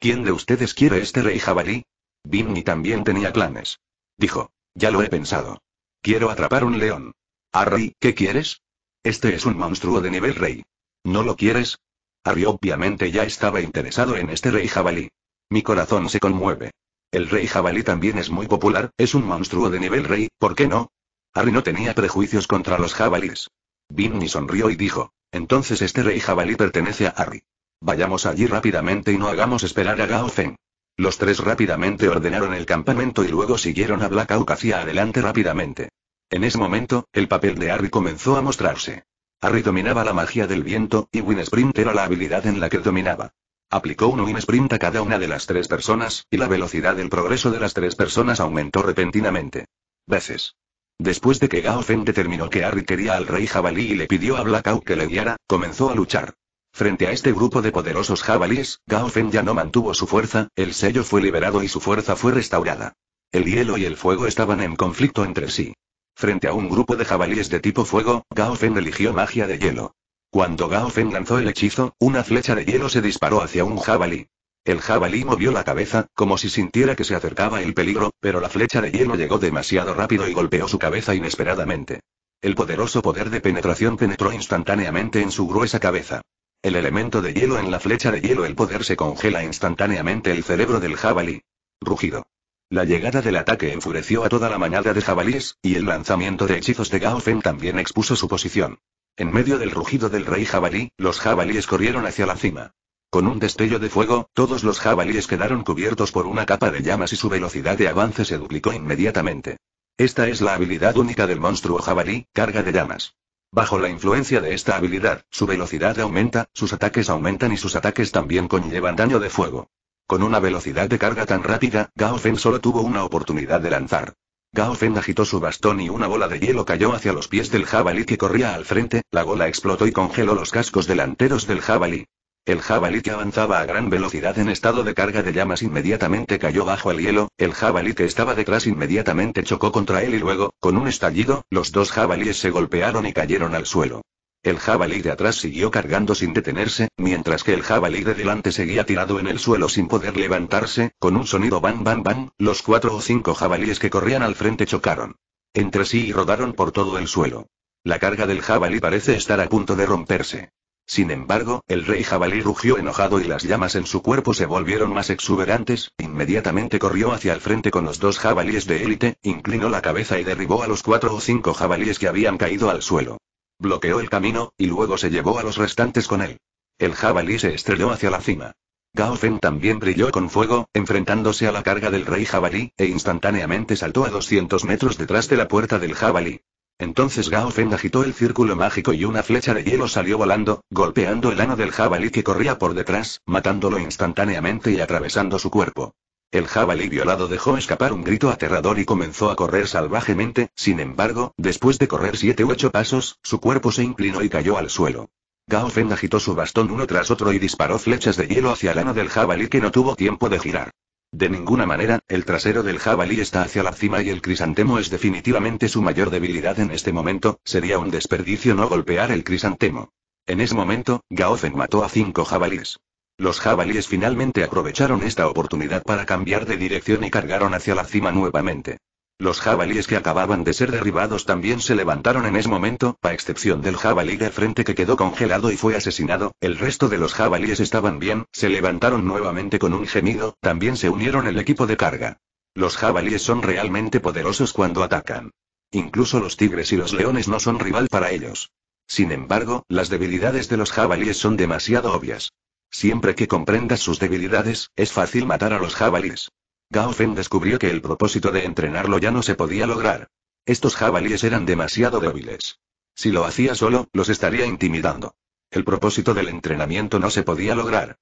¿Quién de ustedes quiere este rey jabalí? Bimni también tenía planes. Dijo. Ya lo he pensado. Quiero atrapar un león. Harry, ¿qué quieres? Este es un monstruo de nivel rey. ¿No lo quieres? Harry obviamente ya estaba interesado en este rey jabalí. Mi corazón se conmueve. El rey jabalí también es muy popular, es un monstruo de nivel rey, ¿por qué no? Harry no tenía prejuicios contra los jabalíes. Bimni sonrió y dijo, entonces este rey jabalí pertenece a Harry. Vayamos allí rápidamente y no hagamos esperar a Gao Feng. Los tres rápidamente ordenaron el campamento y luego siguieron a Black Hawk hacia adelante rápidamente. En ese momento, el papel de Harry comenzó a mostrarse. Harry dominaba la magia del viento, y Winsprint era la habilidad en la que dominaba. Aplicó un Winsprint a cada una de las tres personas, y la velocidad del progreso de las tres personas aumentó repentinamente. Veces. Después de que Gao Feng determinó que Harry quería al rey jabalí y le pidió a Black Hawk que le guiara, comenzó a luchar. Frente a este grupo de poderosos jabalíes, Gao Fen ya no mantuvo su fuerza, el sello fue liberado y su fuerza fue restaurada. El hielo y el fuego estaban en conflicto entre sí. Frente a un grupo de jabalíes de tipo fuego, Gao Fen eligió magia de hielo. Cuando Gao Fen lanzó el hechizo, una flecha de hielo se disparó hacia un jabalí. El jabalí movió la cabeza, como si sintiera que se acercaba el peligro, pero la flecha de hielo llegó demasiado rápido y golpeó su cabeza inesperadamente. El poderoso poder de penetración penetró instantáneamente en su gruesa cabeza. El elemento de hielo en la flecha de hielo el poder se congela instantáneamente el cerebro del jabalí. Rugido. La llegada del ataque enfureció a toda la manada de jabalíes, y el lanzamiento de hechizos de Gao también expuso su posición. En medio del rugido del rey jabalí, los jabalíes corrieron hacia la cima. Con un destello de fuego, todos los jabalíes quedaron cubiertos por una capa de llamas y su velocidad de avance se duplicó inmediatamente. Esta es la habilidad única del monstruo jabalí, carga de llamas. Bajo la influencia de esta habilidad, su velocidad aumenta, sus ataques aumentan y sus ataques también conllevan daño de fuego. Con una velocidad de carga tan rápida, Gao Fen solo tuvo una oportunidad de lanzar. Gao Fen agitó su bastón y una bola de hielo cayó hacia los pies del jabalí que corría al frente, la bola explotó y congeló los cascos delanteros del jabalí. El jabalí que avanzaba a gran velocidad en estado de carga de llamas inmediatamente cayó bajo el hielo, el jabalí que estaba detrás inmediatamente chocó contra él y luego, con un estallido, los dos jabalíes se golpearon y cayeron al suelo. El jabalí de atrás siguió cargando sin detenerse, mientras que el jabalí de delante seguía tirado en el suelo sin poder levantarse, con un sonido bam bam bam, los cuatro o cinco jabalíes que corrían al frente chocaron. Entre sí y rodaron por todo el suelo. La carga del jabalí parece estar a punto de romperse. Sin embargo, el rey jabalí rugió enojado y las llamas en su cuerpo se volvieron más exuberantes, inmediatamente corrió hacia el frente con los dos jabalíes de élite, inclinó la cabeza y derribó a los cuatro o cinco jabalíes que habían caído al suelo. Bloqueó el camino, y luego se llevó a los restantes con él. El jabalí se estrelló hacia la cima. Gao también brilló con fuego, enfrentándose a la carga del rey jabalí, e instantáneamente saltó a 200 metros detrás de la puerta del jabalí. Entonces Gao Feng agitó el círculo mágico y una flecha de hielo salió volando, golpeando el ano del jabalí que corría por detrás, matándolo instantáneamente y atravesando su cuerpo. El jabalí violado dejó escapar un grito aterrador y comenzó a correr salvajemente, sin embargo, después de correr siete u ocho pasos, su cuerpo se inclinó y cayó al suelo. Gao Feng agitó su bastón uno tras otro y disparó flechas de hielo hacia el ano del jabalí que no tuvo tiempo de girar. De ninguna manera, el trasero del jabalí está hacia la cima y el crisantemo es definitivamente su mayor debilidad en este momento, sería un desperdicio no golpear el crisantemo. En ese momento, Gaofen mató a cinco jabalíes. Los jabalíes finalmente aprovecharon esta oportunidad para cambiar de dirección y cargaron hacia la cima nuevamente. Los jabalíes que acababan de ser derribados también se levantaron en ese momento, a excepción del jabalí de frente que quedó congelado y fue asesinado, el resto de los jabalíes estaban bien, se levantaron nuevamente con un gemido, también se unieron el equipo de carga. Los jabalíes son realmente poderosos cuando atacan. Incluso los tigres y los leones no son rival para ellos. Sin embargo, las debilidades de los jabalíes son demasiado obvias. Siempre que comprendas sus debilidades, es fácil matar a los jabalíes. Gaofen descubrió que el propósito de entrenarlo ya no se podía lograr. Estos jabalíes eran demasiado débiles. Si lo hacía solo, los estaría intimidando. El propósito del entrenamiento no se podía lograr.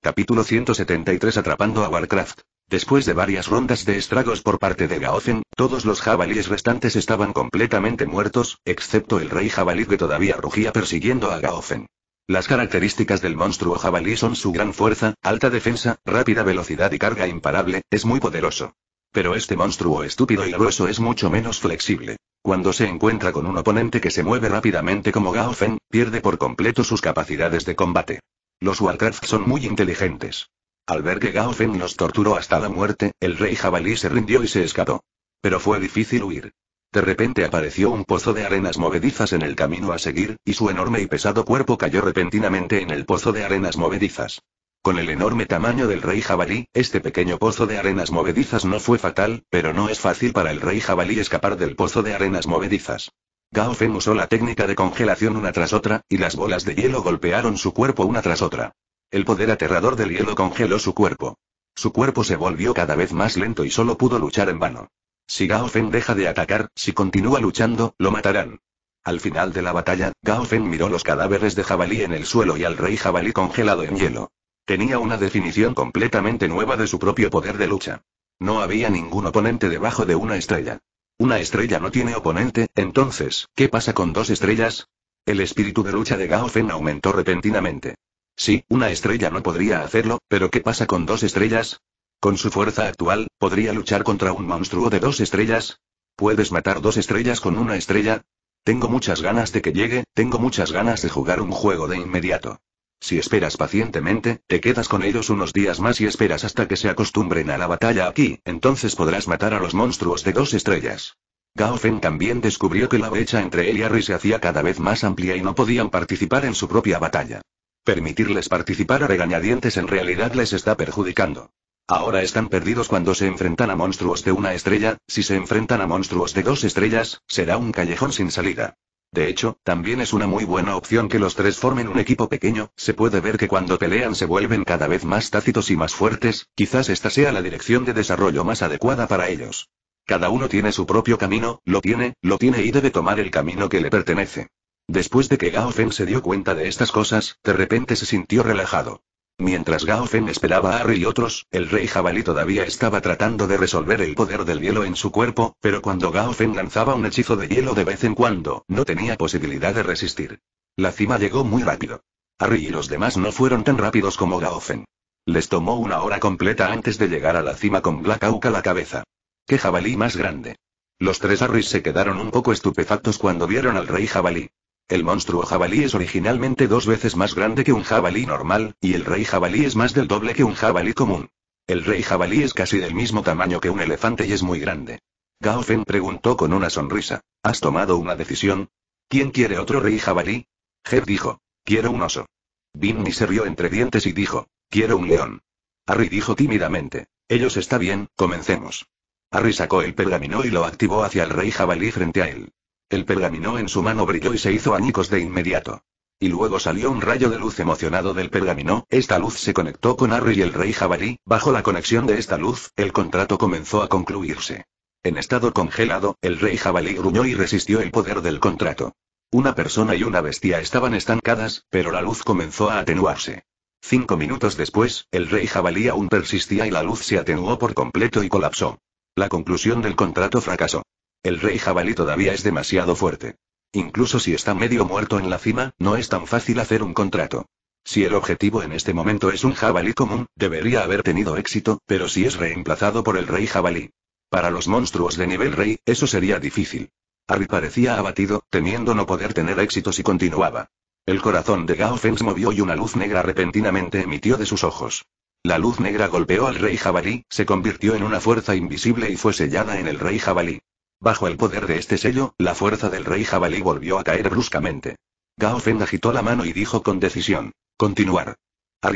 Capítulo 173 Atrapando a Warcraft. Después de varias rondas de estragos por parte de Gaofen, todos los jabalíes restantes estaban completamente muertos, excepto el rey jabalí que todavía rugía persiguiendo a Gaofen. Las características del monstruo jabalí son su gran fuerza, alta defensa, rápida velocidad y carga imparable, es muy poderoso. Pero este monstruo estúpido y grueso es mucho menos flexible. Cuando se encuentra con un oponente que se mueve rápidamente como Gao pierde por completo sus capacidades de combate. Los Warcraft son muy inteligentes. Al ver que Gao los torturó hasta la muerte, el rey jabalí se rindió y se escapó. Pero fue difícil huir. De repente apareció un pozo de arenas movedizas en el camino a seguir, y su enorme y pesado cuerpo cayó repentinamente en el pozo de arenas movedizas. Con el enorme tamaño del rey jabalí, este pequeño pozo de arenas movedizas no fue fatal, pero no es fácil para el rey jabalí escapar del pozo de arenas movedizas. Gao Feng usó la técnica de congelación una tras otra, y las bolas de hielo golpearon su cuerpo una tras otra. El poder aterrador del hielo congeló su cuerpo. Su cuerpo se volvió cada vez más lento y solo pudo luchar en vano. Si Gao Fen deja de atacar, si continúa luchando, lo matarán. Al final de la batalla, Gao Fen miró los cadáveres de jabalí en el suelo y al rey jabalí congelado en hielo. Tenía una definición completamente nueva de su propio poder de lucha. No había ningún oponente debajo de una estrella. Una estrella no tiene oponente, entonces, ¿qué pasa con dos estrellas? El espíritu de lucha de Gao Fen aumentó repentinamente. Sí, una estrella no podría hacerlo, pero ¿qué pasa con dos estrellas? Con su fuerza actual, ¿podría luchar contra un monstruo de dos estrellas? ¿Puedes matar dos estrellas con una estrella? Tengo muchas ganas de que llegue, tengo muchas ganas de jugar un juego de inmediato. Si esperas pacientemente, te quedas con ellos unos días más y esperas hasta que se acostumbren a la batalla aquí, entonces podrás matar a los monstruos de dos estrellas. Gao Feng también descubrió que la brecha entre él y Harry se hacía cada vez más amplia y no podían participar en su propia batalla. Permitirles participar a regañadientes en realidad les está perjudicando. Ahora están perdidos cuando se enfrentan a monstruos de una estrella, si se enfrentan a monstruos de dos estrellas, será un callejón sin salida. De hecho, también es una muy buena opción que los tres formen un equipo pequeño, se puede ver que cuando pelean se vuelven cada vez más tácitos y más fuertes, quizás esta sea la dirección de desarrollo más adecuada para ellos. Cada uno tiene su propio camino, lo tiene, lo tiene y debe tomar el camino que le pertenece. Después de que Gao Feng se dio cuenta de estas cosas, de repente se sintió relajado. Mientras Gaofen esperaba a Harry y otros, el rey jabalí todavía estaba tratando de resolver el poder del hielo en su cuerpo, pero cuando Gaofen lanzaba un hechizo de hielo de vez en cuando, no tenía posibilidad de resistir. La cima llegó muy rápido. Harry y los demás no fueron tan rápidos como Gaofen. Les tomó una hora completa antes de llegar a la cima con Black Hawk a la cabeza. ¡Qué jabalí más grande! Los tres Harrys se quedaron un poco estupefactos cuando vieron al rey jabalí. El monstruo jabalí es originalmente dos veces más grande que un jabalí normal, y el rey jabalí es más del doble que un jabalí común. El rey jabalí es casi del mismo tamaño que un elefante y es muy grande. Gao preguntó con una sonrisa, ¿has tomado una decisión? ¿Quién quiere otro rey jabalí? Jeb dijo, quiero un oso. Binny se rió entre dientes y dijo, quiero un león. Harry dijo tímidamente, ellos está bien, comencemos. Harry sacó el pergamino y lo activó hacia el rey jabalí frente a él. El pergamino en su mano brilló y se hizo añicos de inmediato. Y luego salió un rayo de luz emocionado del pergamino, esta luz se conectó con Harry y el rey jabalí, bajo la conexión de esta luz, el contrato comenzó a concluirse. En estado congelado, el rey jabalí gruñó y resistió el poder del contrato. Una persona y una bestia estaban estancadas, pero la luz comenzó a atenuarse. Cinco minutos después, el rey jabalí aún persistía y la luz se atenuó por completo y colapsó. La conclusión del contrato fracasó. El rey jabalí todavía es demasiado fuerte. Incluso si está medio muerto en la cima, no es tan fácil hacer un contrato. Si el objetivo en este momento es un jabalí común, debería haber tenido éxito, pero si es reemplazado por el rey jabalí. Para los monstruos de nivel rey, eso sería difícil. Harry parecía abatido, temiendo no poder tener éxito si continuaba. El corazón de Gao movió y una luz negra repentinamente emitió de sus ojos. La luz negra golpeó al rey jabalí, se convirtió en una fuerza invisible y fue sellada en el rey jabalí. Bajo el poder de este sello, la fuerza del rey jabalí volvió a caer bruscamente. Gao agitó la mano y dijo con decisión. Continuar.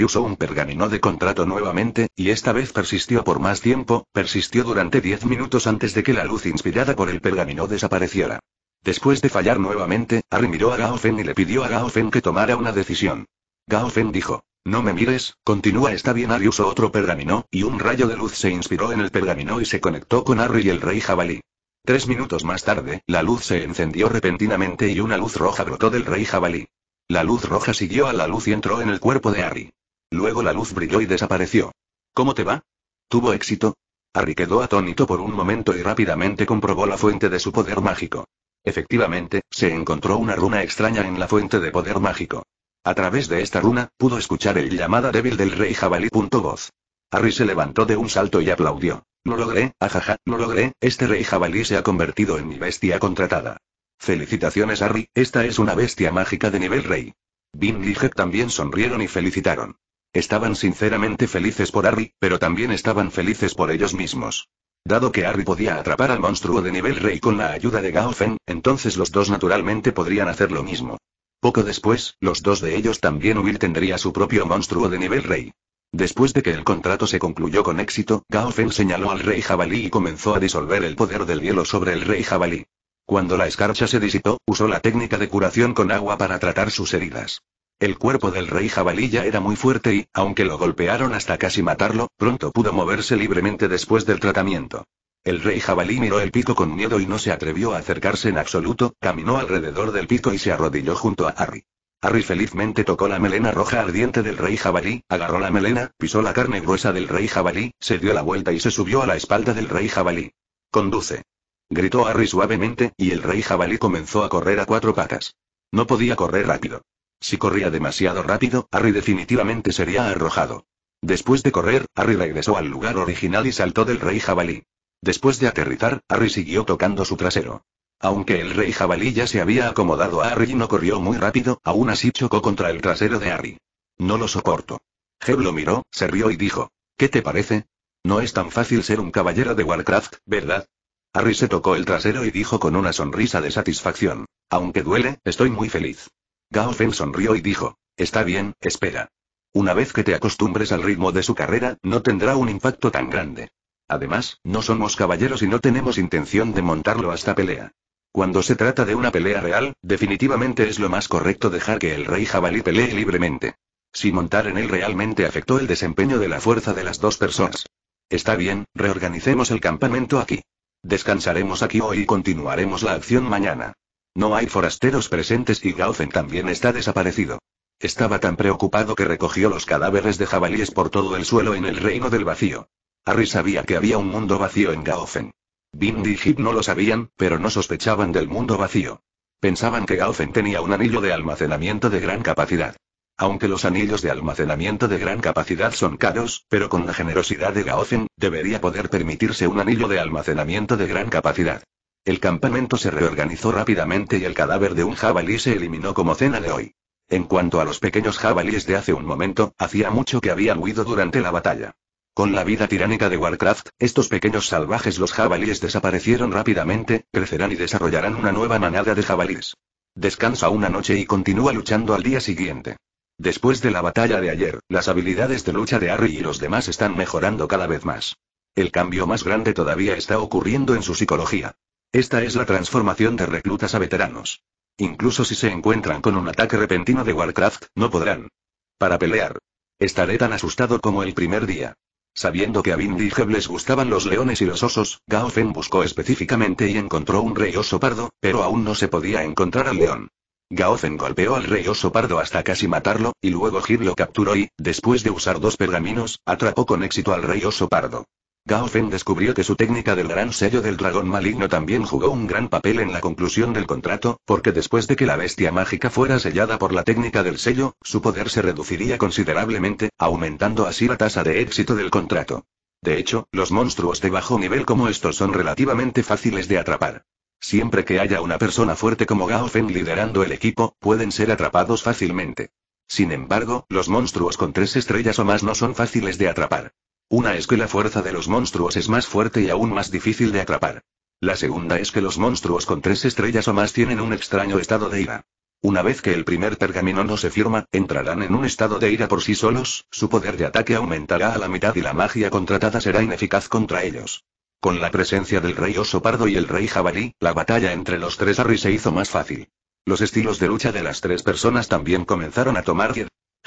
usó un pergamino de contrato nuevamente, y esta vez persistió por más tiempo, persistió durante diez minutos antes de que la luz inspirada por el pergamino desapareciera. Después de fallar nuevamente, Ari miró a Gao y le pidió a Gao que tomara una decisión. Gao dijo, no me mires, continúa está bien Harry usó otro pergamino, y un rayo de luz se inspiró en el pergamino y se conectó con Ari y el rey jabalí. Tres minutos más tarde, la luz se encendió repentinamente y una luz roja brotó del rey jabalí. La luz roja siguió a la luz y entró en el cuerpo de Harry. Luego la luz brilló y desapareció. ¿Cómo te va? ¿Tuvo éxito? Harry quedó atónito por un momento y rápidamente comprobó la fuente de su poder mágico. Efectivamente, se encontró una runa extraña en la fuente de poder mágico. A través de esta runa, pudo escuchar el llamada débil del rey jabalí. Voz. Harry se levantó de un salto y aplaudió. No logré, ajaja, no logré, este rey jabalí se ha convertido en mi bestia contratada. Felicitaciones Harry, esta es una bestia mágica de nivel rey. Bin y Jep también sonrieron y felicitaron. Estaban sinceramente felices por Harry, pero también estaban felices por ellos mismos. Dado que Harry podía atrapar al monstruo de nivel rey con la ayuda de Gaofen, entonces los dos naturalmente podrían hacer lo mismo. Poco después, los dos de ellos también Will tendría su propio monstruo de nivel rey. Después de que el contrato se concluyó con éxito, Gao señaló al rey jabalí y comenzó a disolver el poder del hielo sobre el rey jabalí. Cuando la escarcha se disipó, usó la técnica de curación con agua para tratar sus heridas. El cuerpo del rey jabalí ya era muy fuerte y, aunque lo golpearon hasta casi matarlo, pronto pudo moverse libremente después del tratamiento. El rey jabalí miró el pico con miedo y no se atrevió a acercarse en absoluto, caminó alrededor del pico y se arrodilló junto a Harry. Harry felizmente tocó la melena roja ardiente del rey jabalí, agarró la melena, pisó la carne gruesa del rey jabalí, se dio la vuelta y se subió a la espalda del rey jabalí. Conduce. Gritó Harry suavemente, y el rey jabalí comenzó a correr a cuatro patas. No podía correr rápido. Si corría demasiado rápido, Harry definitivamente sería arrojado. Después de correr, Harry regresó al lugar original y saltó del rey jabalí. Después de aterrizar, Harry siguió tocando su trasero. Aunque el rey jabalí ya se había acomodado a Harry y no corrió muy rápido, aún así chocó contra el trasero de Harry. No lo soporto. Heb lo miró, se rió y dijo. ¿Qué te parece? No es tan fácil ser un caballero de Warcraft, ¿verdad? Harry se tocó el trasero y dijo con una sonrisa de satisfacción. Aunque duele, estoy muy feliz. Gaofen sonrió y dijo. Está bien, espera. Una vez que te acostumbres al ritmo de su carrera, no tendrá un impacto tan grande. Además, no somos caballeros y no tenemos intención de montarlo hasta pelea. Cuando se trata de una pelea real, definitivamente es lo más correcto dejar que el rey jabalí pelee libremente. Si montar en él realmente afectó el desempeño de la fuerza de las dos personas. Está bien, reorganicemos el campamento aquí. Descansaremos aquí hoy y continuaremos la acción mañana. No hay forasteros presentes y Gaufen también está desaparecido. Estaba tan preocupado que recogió los cadáveres de jabalíes por todo el suelo en el reino del vacío. Harry sabía que había un mundo vacío en Gaufen y Hip no lo sabían, pero no sospechaban del mundo vacío. Pensaban que Gaofen tenía un anillo de almacenamiento de gran capacidad. Aunque los anillos de almacenamiento de gran capacidad son caros, pero con la generosidad de Gaofen, debería poder permitirse un anillo de almacenamiento de gran capacidad. El campamento se reorganizó rápidamente y el cadáver de un jabalí se eliminó como cena de hoy. En cuanto a los pequeños jabalíes de hace un momento, hacía mucho que habían huido durante la batalla. Con la vida tiránica de Warcraft, estos pequeños salvajes los jabalíes desaparecieron rápidamente, crecerán y desarrollarán una nueva manada de jabalíes. Descansa una noche y continúa luchando al día siguiente. Después de la batalla de ayer, las habilidades de lucha de Harry y los demás están mejorando cada vez más. El cambio más grande todavía está ocurriendo en su psicología. Esta es la transformación de reclutas a veteranos. Incluso si se encuentran con un ataque repentino de Warcraft, no podrán. Para pelear. Estaré tan asustado como el primer día. Sabiendo que a Bindigeb les gustaban los leones y los osos, Gaofen buscó específicamente y encontró un rey oso pardo, pero aún no se podía encontrar al león. Gaofen golpeó al rey oso pardo hasta casi matarlo, y luego Gil lo capturó y, después de usar dos pergaminos, atrapó con éxito al rey oso pardo. Gao descubrió que su técnica del gran sello del dragón maligno también jugó un gran papel en la conclusión del contrato, porque después de que la bestia mágica fuera sellada por la técnica del sello, su poder se reduciría considerablemente, aumentando así la tasa de éxito del contrato. De hecho, los monstruos de bajo nivel como estos son relativamente fáciles de atrapar. Siempre que haya una persona fuerte como Gao liderando el equipo, pueden ser atrapados fácilmente. Sin embargo, los monstruos con tres estrellas o más no son fáciles de atrapar. Una es que la fuerza de los monstruos es más fuerte y aún más difícil de atrapar. La segunda es que los monstruos con tres estrellas o más tienen un extraño estado de ira. Una vez que el primer pergamino no se firma, entrarán en un estado de ira por sí solos, su poder de ataque aumentará a la mitad y la magia contratada será ineficaz contra ellos. Con la presencia del rey oso pardo y el rey jabalí, la batalla entre los tres Arri se hizo más fácil. Los estilos de lucha de las tres personas también comenzaron a tomar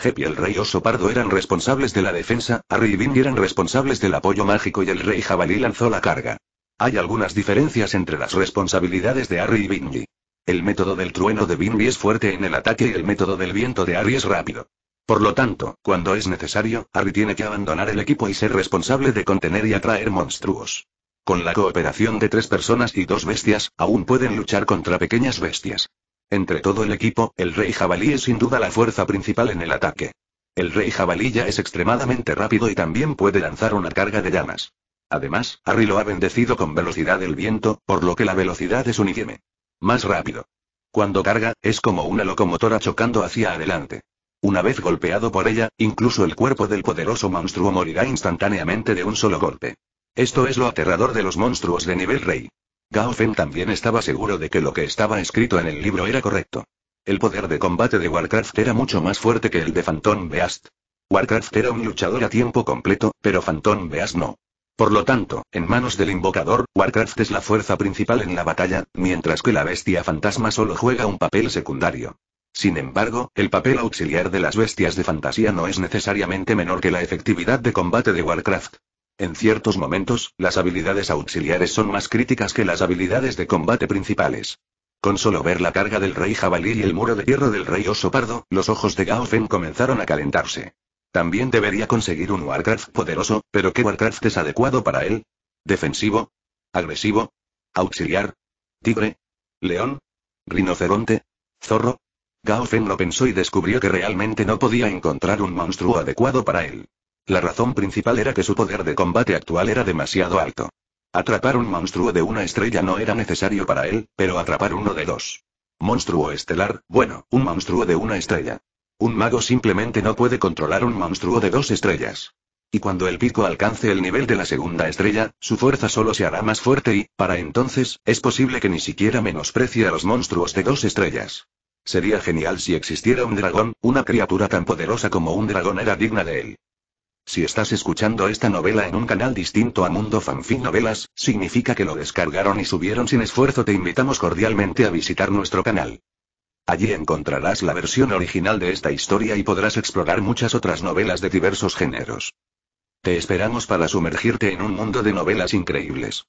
Hep y el rey oso pardo eran responsables de la defensa, Harry y eran responsables del apoyo mágico y el rey jabalí lanzó la carga. Hay algunas diferencias entre las responsabilidades de Harry y Bingy. El método del trueno de Bingy es fuerte en el ataque y el método del viento de Harry es rápido. Por lo tanto, cuando es necesario, Harry tiene que abandonar el equipo y ser responsable de contener y atraer monstruos. Con la cooperación de tres personas y dos bestias, aún pueden luchar contra pequeñas bestias. Entre todo el equipo, el rey jabalí es sin duda la fuerza principal en el ataque. El rey jabalí ya es extremadamente rápido y también puede lanzar una carga de llamas. Además, Harry lo ha bendecido con velocidad del viento, por lo que la velocidad es uniforme. Más rápido. Cuando carga, es como una locomotora chocando hacia adelante. Una vez golpeado por ella, incluso el cuerpo del poderoso monstruo morirá instantáneamente de un solo golpe. Esto es lo aterrador de los monstruos de nivel rey. Gao también estaba seguro de que lo que estaba escrito en el libro era correcto. El poder de combate de Warcraft era mucho más fuerte que el de Phantom Beast. Warcraft era un luchador a tiempo completo, pero Phantom Beast no. Por lo tanto, en manos del invocador, Warcraft es la fuerza principal en la batalla, mientras que la bestia fantasma solo juega un papel secundario. Sin embargo, el papel auxiliar de las bestias de fantasía no es necesariamente menor que la efectividad de combate de Warcraft. En ciertos momentos, las habilidades auxiliares son más críticas que las habilidades de combate principales. Con solo ver la carga del rey jabalí y el muro de hierro del rey oso pardo, los ojos de Gao comenzaron a calentarse. También debería conseguir un Warcraft poderoso, pero ¿qué Warcraft es adecuado para él? ¿Defensivo? ¿Agresivo? ¿Auxiliar? ¿Tigre? ¿León? ¿Rinoceronte? ¿Zorro? Gaofen lo pensó y descubrió que realmente no podía encontrar un monstruo adecuado para él. La razón principal era que su poder de combate actual era demasiado alto. Atrapar un monstruo de una estrella no era necesario para él, pero atrapar uno de dos. Monstruo estelar, bueno, un monstruo de una estrella. Un mago simplemente no puede controlar un monstruo de dos estrellas. Y cuando el pico alcance el nivel de la segunda estrella, su fuerza solo se hará más fuerte y, para entonces, es posible que ni siquiera menosprecie a los monstruos de dos estrellas. Sería genial si existiera un dragón, una criatura tan poderosa como un dragón era digna de él. Si estás escuchando esta novela en un canal distinto a Mundo Fanfic Novelas, significa que lo descargaron y subieron sin esfuerzo. Te invitamos cordialmente a visitar nuestro canal. Allí encontrarás la versión original de esta historia y podrás explorar muchas otras novelas de diversos géneros. Te esperamos para sumergirte en un mundo de novelas increíbles.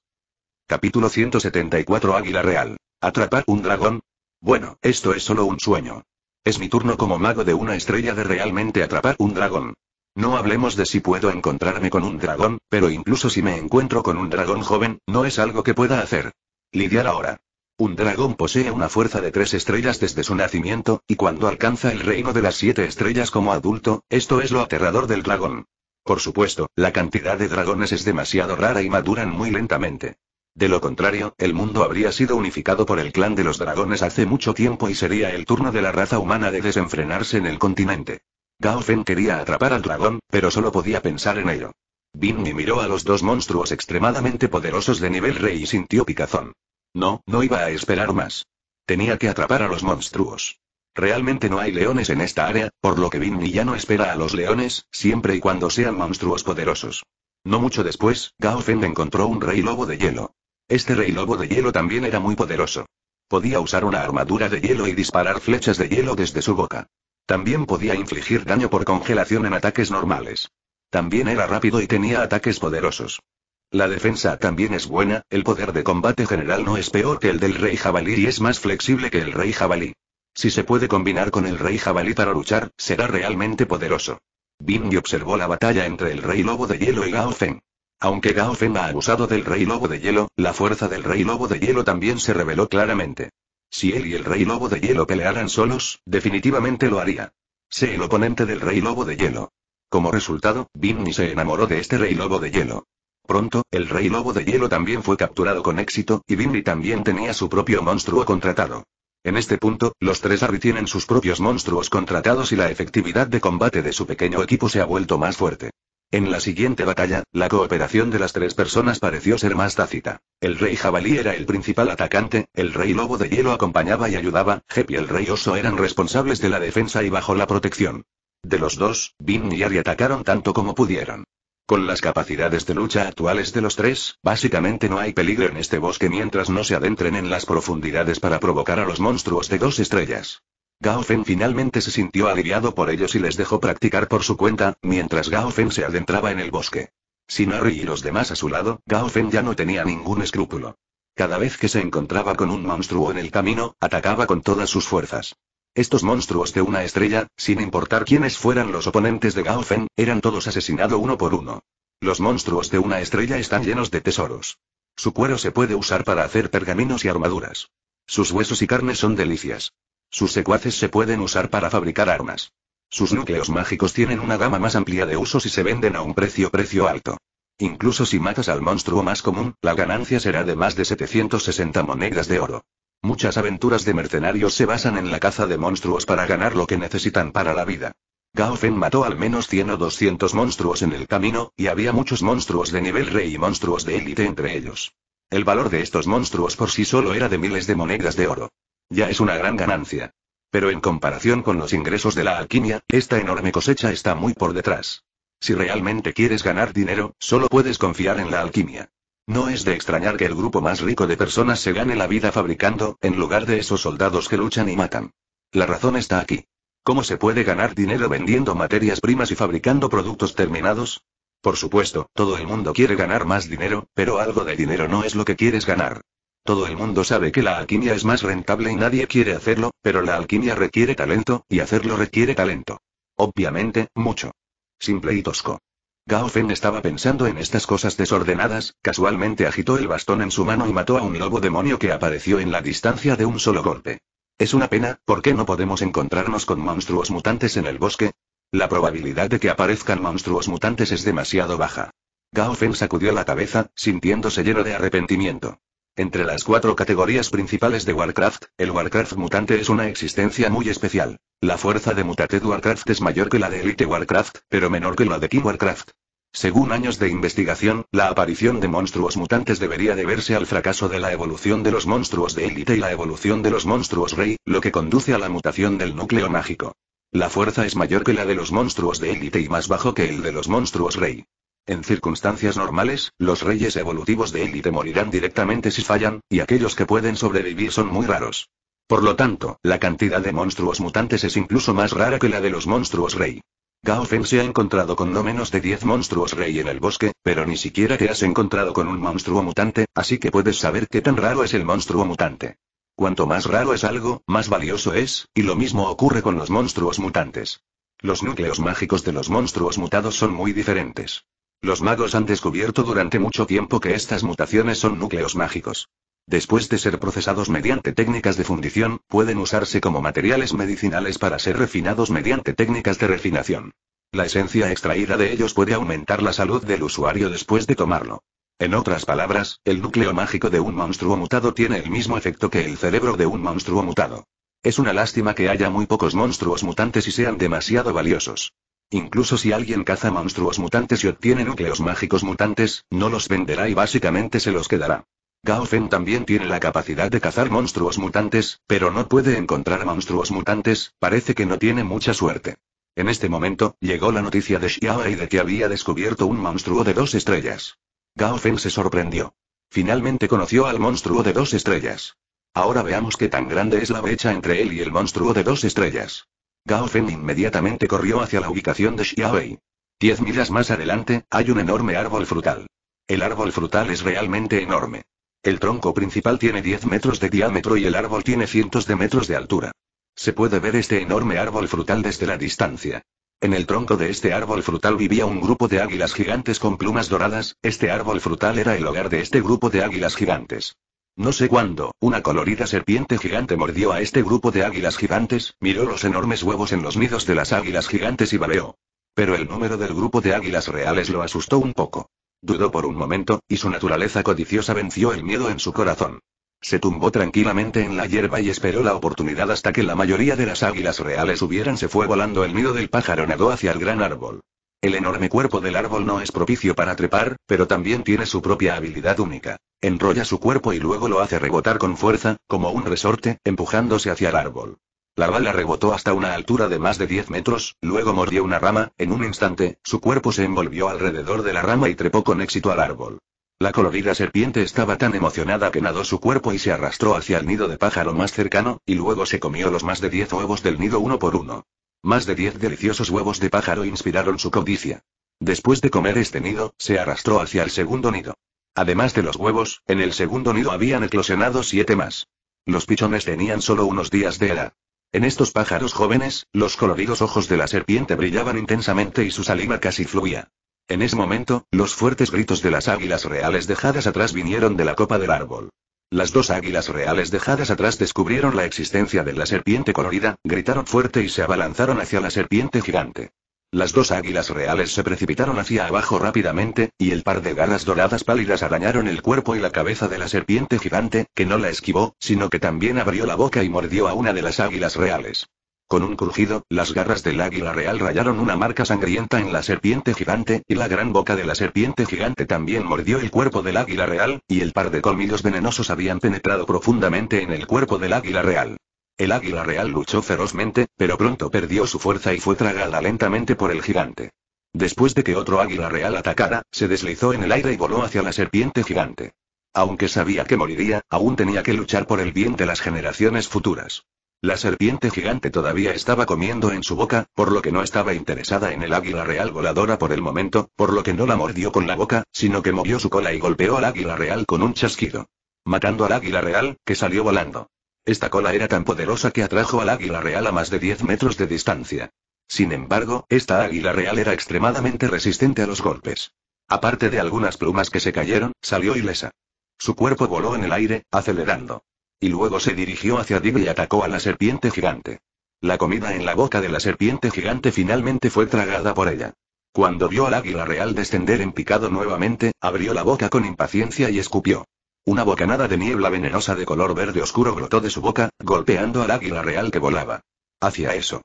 Capítulo 174 Águila Real. ¿Atrapar un dragón? Bueno, esto es solo un sueño. Es mi turno como mago de una estrella de realmente atrapar un dragón. No hablemos de si puedo encontrarme con un dragón, pero incluso si me encuentro con un dragón joven, no es algo que pueda hacer. Lidiar ahora. Un dragón posee una fuerza de tres estrellas desde su nacimiento, y cuando alcanza el reino de las siete estrellas como adulto, esto es lo aterrador del dragón. Por supuesto, la cantidad de dragones es demasiado rara y maduran muy lentamente. De lo contrario, el mundo habría sido unificado por el clan de los dragones hace mucho tiempo y sería el turno de la raza humana de desenfrenarse en el continente. Gao Feng quería atrapar al dragón, pero solo podía pensar en ello. Vinny miró a los dos monstruos extremadamente poderosos de nivel rey y sintió picazón. No, no iba a esperar más. Tenía que atrapar a los monstruos. Realmente no hay leones en esta área, por lo que Vinny ya no espera a los leones, siempre y cuando sean monstruos poderosos. No mucho después, Gao Feng encontró un rey lobo de hielo. Este rey lobo de hielo también era muy poderoso. Podía usar una armadura de hielo y disparar flechas de hielo desde su boca. También podía infligir daño por congelación en ataques normales. También era rápido y tenía ataques poderosos. La defensa también es buena, el poder de combate general no es peor que el del rey jabalí y es más flexible que el rey jabalí. Si se puede combinar con el rey jabalí para luchar, será realmente poderoso. Bingy observó la batalla entre el rey lobo de hielo y Gao Feng. Aunque Gao Feng ha abusado del rey lobo de hielo, la fuerza del rey lobo de hielo también se reveló claramente. Si él y el Rey Lobo de Hielo pelearan solos, definitivamente lo haría. Sé el oponente del Rey Lobo de Hielo. Como resultado, Vinny se enamoró de este Rey Lobo de Hielo. Pronto, el Rey Lobo de Hielo también fue capturado con éxito, y Vinny también tenía su propio monstruo contratado. En este punto, los tres Harry tienen sus propios monstruos contratados y la efectividad de combate de su pequeño equipo se ha vuelto más fuerte. En la siguiente batalla, la cooperación de las tres personas pareció ser más tácita. El rey jabalí era el principal atacante, el rey lobo de hielo acompañaba y ayudaba, Jep y el rey oso eran responsables de la defensa y bajo la protección. De los dos, Bin y Ari atacaron tanto como pudieron. Con las capacidades de lucha actuales de los tres, básicamente no hay peligro en este bosque mientras no se adentren en las profundidades para provocar a los monstruos de dos estrellas. Gao finalmente se sintió aliviado por ellos y les dejó practicar por su cuenta, mientras Gao Fen se adentraba en el bosque. Sin Harry y los demás a su lado, Gao Fen ya no tenía ningún escrúpulo. Cada vez que se encontraba con un monstruo en el camino, atacaba con todas sus fuerzas. Estos monstruos de una estrella, sin importar quiénes fueran los oponentes de Gao Fen, eran todos asesinados uno por uno. Los monstruos de una estrella están llenos de tesoros. Su cuero se puede usar para hacer pergaminos y armaduras. Sus huesos y carnes son delicias. Sus secuaces se pueden usar para fabricar armas. Sus núcleos mágicos tienen una gama más amplia de usos y se venden a un precio precio alto. Incluso si matas al monstruo más común, la ganancia será de más de 760 monedas de oro. Muchas aventuras de mercenarios se basan en la caza de monstruos para ganar lo que necesitan para la vida. Gao mató al menos 100 o 200 monstruos en el camino, y había muchos monstruos de nivel rey y monstruos de élite entre ellos. El valor de estos monstruos por sí solo era de miles de monedas de oro. Ya es una gran ganancia. Pero en comparación con los ingresos de la alquimia, esta enorme cosecha está muy por detrás. Si realmente quieres ganar dinero, solo puedes confiar en la alquimia. No es de extrañar que el grupo más rico de personas se gane la vida fabricando, en lugar de esos soldados que luchan y matan. La razón está aquí. ¿Cómo se puede ganar dinero vendiendo materias primas y fabricando productos terminados? Por supuesto, todo el mundo quiere ganar más dinero, pero algo de dinero no es lo que quieres ganar. Todo el mundo sabe que la alquimia es más rentable y nadie quiere hacerlo, pero la alquimia requiere talento, y hacerlo requiere talento. Obviamente, mucho. Simple y tosco. Gao Feng estaba pensando en estas cosas desordenadas, casualmente agitó el bastón en su mano y mató a un lobo demonio que apareció en la distancia de un solo golpe. Es una pena, ¿por qué no podemos encontrarnos con monstruos mutantes en el bosque? La probabilidad de que aparezcan monstruos mutantes es demasiado baja. Gao Feng sacudió la cabeza, sintiéndose lleno de arrepentimiento. Entre las cuatro categorías principales de Warcraft, el Warcraft mutante es una existencia muy especial. La fuerza de Mutated Warcraft es mayor que la de Elite Warcraft, pero menor que la de King Warcraft. Según años de investigación, la aparición de monstruos mutantes debería deberse al fracaso de la evolución de los monstruos de Elite y la evolución de los monstruos rey, lo que conduce a la mutación del núcleo mágico. La fuerza es mayor que la de los monstruos de Elite y más bajo que el de los monstruos rey. En circunstancias normales, los reyes evolutivos de élite morirán directamente si fallan, y aquellos que pueden sobrevivir son muy raros. Por lo tanto, la cantidad de monstruos mutantes es incluso más rara que la de los monstruos rey. Gao Feng se ha encontrado con no menos de 10 monstruos rey en el bosque, pero ni siquiera te has encontrado con un monstruo mutante, así que puedes saber qué tan raro es el monstruo mutante. Cuanto más raro es algo, más valioso es, y lo mismo ocurre con los monstruos mutantes. Los núcleos mágicos de los monstruos mutados son muy diferentes. Los magos han descubierto durante mucho tiempo que estas mutaciones son núcleos mágicos. Después de ser procesados mediante técnicas de fundición, pueden usarse como materiales medicinales para ser refinados mediante técnicas de refinación. La esencia extraída de ellos puede aumentar la salud del usuario después de tomarlo. En otras palabras, el núcleo mágico de un monstruo mutado tiene el mismo efecto que el cerebro de un monstruo mutado. Es una lástima que haya muy pocos monstruos mutantes y sean demasiado valiosos. Incluso si alguien caza monstruos mutantes y obtiene núcleos mágicos mutantes, no los venderá y básicamente se los quedará. Gao Feng también tiene la capacidad de cazar monstruos mutantes, pero no puede encontrar monstruos mutantes, parece que no tiene mucha suerte. En este momento, llegó la noticia de Xiaoai de que había descubierto un monstruo de dos estrellas. Gao Feng se sorprendió. Finalmente conoció al monstruo de dos estrellas. Ahora veamos qué tan grande es la brecha entre él y el monstruo de dos estrellas. Gao Feng inmediatamente corrió hacia la ubicación de Xiaowei. Diez millas más adelante, hay un enorme árbol frutal. El árbol frutal es realmente enorme. El tronco principal tiene 10 metros de diámetro y el árbol tiene cientos de metros de altura. Se puede ver este enorme árbol frutal desde la distancia. En el tronco de este árbol frutal vivía un grupo de águilas gigantes con plumas doradas, este árbol frutal era el hogar de este grupo de águilas gigantes. No sé cuándo, una colorida serpiente gigante mordió a este grupo de águilas gigantes, miró los enormes huevos en los nidos de las águilas gigantes y baleó. Pero el número del grupo de águilas reales lo asustó un poco. Dudó por un momento, y su naturaleza codiciosa venció el miedo en su corazón. Se tumbó tranquilamente en la hierba y esperó la oportunidad hasta que la mayoría de las águilas reales hubieran se fue volando el nido del pájaro nadó hacia el gran árbol. El enorme cuerpo del árbol no es propicio para trepar, pero también tiene su propia habilidad única. Enrolla su cuerpo y luego lo hace rebotar con fuerza, como un resorte, empujándose hacia el árbol. La bala rebotó hasta una altura de más de 10 metros, luego mordió una rama, en un instante, su cuerpo se envolvió alrededor de la rama y trepó con éxito al árbol. La colorida serpiente estaba tan emocionada que nadó su cuerpo y se arrastró hacia el nido de pájaro más cercano, y luego se comió los más de 10 huevos del nido uno por uno. Más de diez deliciosos huevos de pájaro inspiraron su codicia. Después de comer este nido, se arrastró hacia el segundo nido. Además de los huevos, en el segundo nido habían eclosionado siete más. Los pichones tenían solo unos días de edad. En estos pájaros jóvenes, los coloridos ojos de la serpiente brillaban intensamente y su saliva casi fluía. En ese momento, los fuertes gritos de las águilas reales dejadas atrás vinieron de la copa del árbol. Las dos águilas reales dejadas atrás descubrieron la existencia de la serpiente colorida, gritaron fuerte y se abalanzaron hacia la serpiente gigante. Las dos águilas reales se precipitaron hacia abajo rápidamente, y el par de garras doradas pálidas arañaron el cuerpo y la cabeza de la serpiente gigante, que no la esquivó, sino que también abrió la boca y mordió a una de las águilas reales. Con un crujido, las garras del águila real rayaron una marca sangrienta en la serpiente gigante, y la gran boca de la serpiente gigante también mordió el cuerpo del águila real, y el par de colmillos venenosos habían penetrado profundamente en el cuerpo del águila real. El águila real luchó ferozmente, pero pronto perdió su fuerza y fue tragada lentamente por el gigante. Después de que otro águila real atacara, se deslizó en el aire y voló hacia la serpiente gigante. Aunque sabía que moriría, aún tenía que luchar por el bien de las generaciones futuras. La serpiente gigante todavía estaba comiendo en su boca, por lo que no estaba interesada en el águila real voladora por el momento, por lo que no la mordió con la boca, sino que movió su cola y golpeó al águila real con un chasquido. Matando al águila real, que salió volando. Esta cola era tan poderosa que atrajo al águila real a más de 10 metros de distancia. Sin embargo, esta águila real era extremadamente resistente a los golpes. Aparte de algunas plumas que se cayeron, salió ilesa. Su cuerpo voló en el aire, acelerando. Y luego se dirigió hacia Diggle y atacó a la serpiente gigante. La comida en la boca de la serpiente gigante finalmente fue tragada por ella. Cuando vio al águila real descender en picado nuevamente, abrió la boca con impaciencia y escupió. Una bocanada de niebla venenosa de color verde oscuro brotó de su boca, golpeando al águila real que volaba. Hacia eso.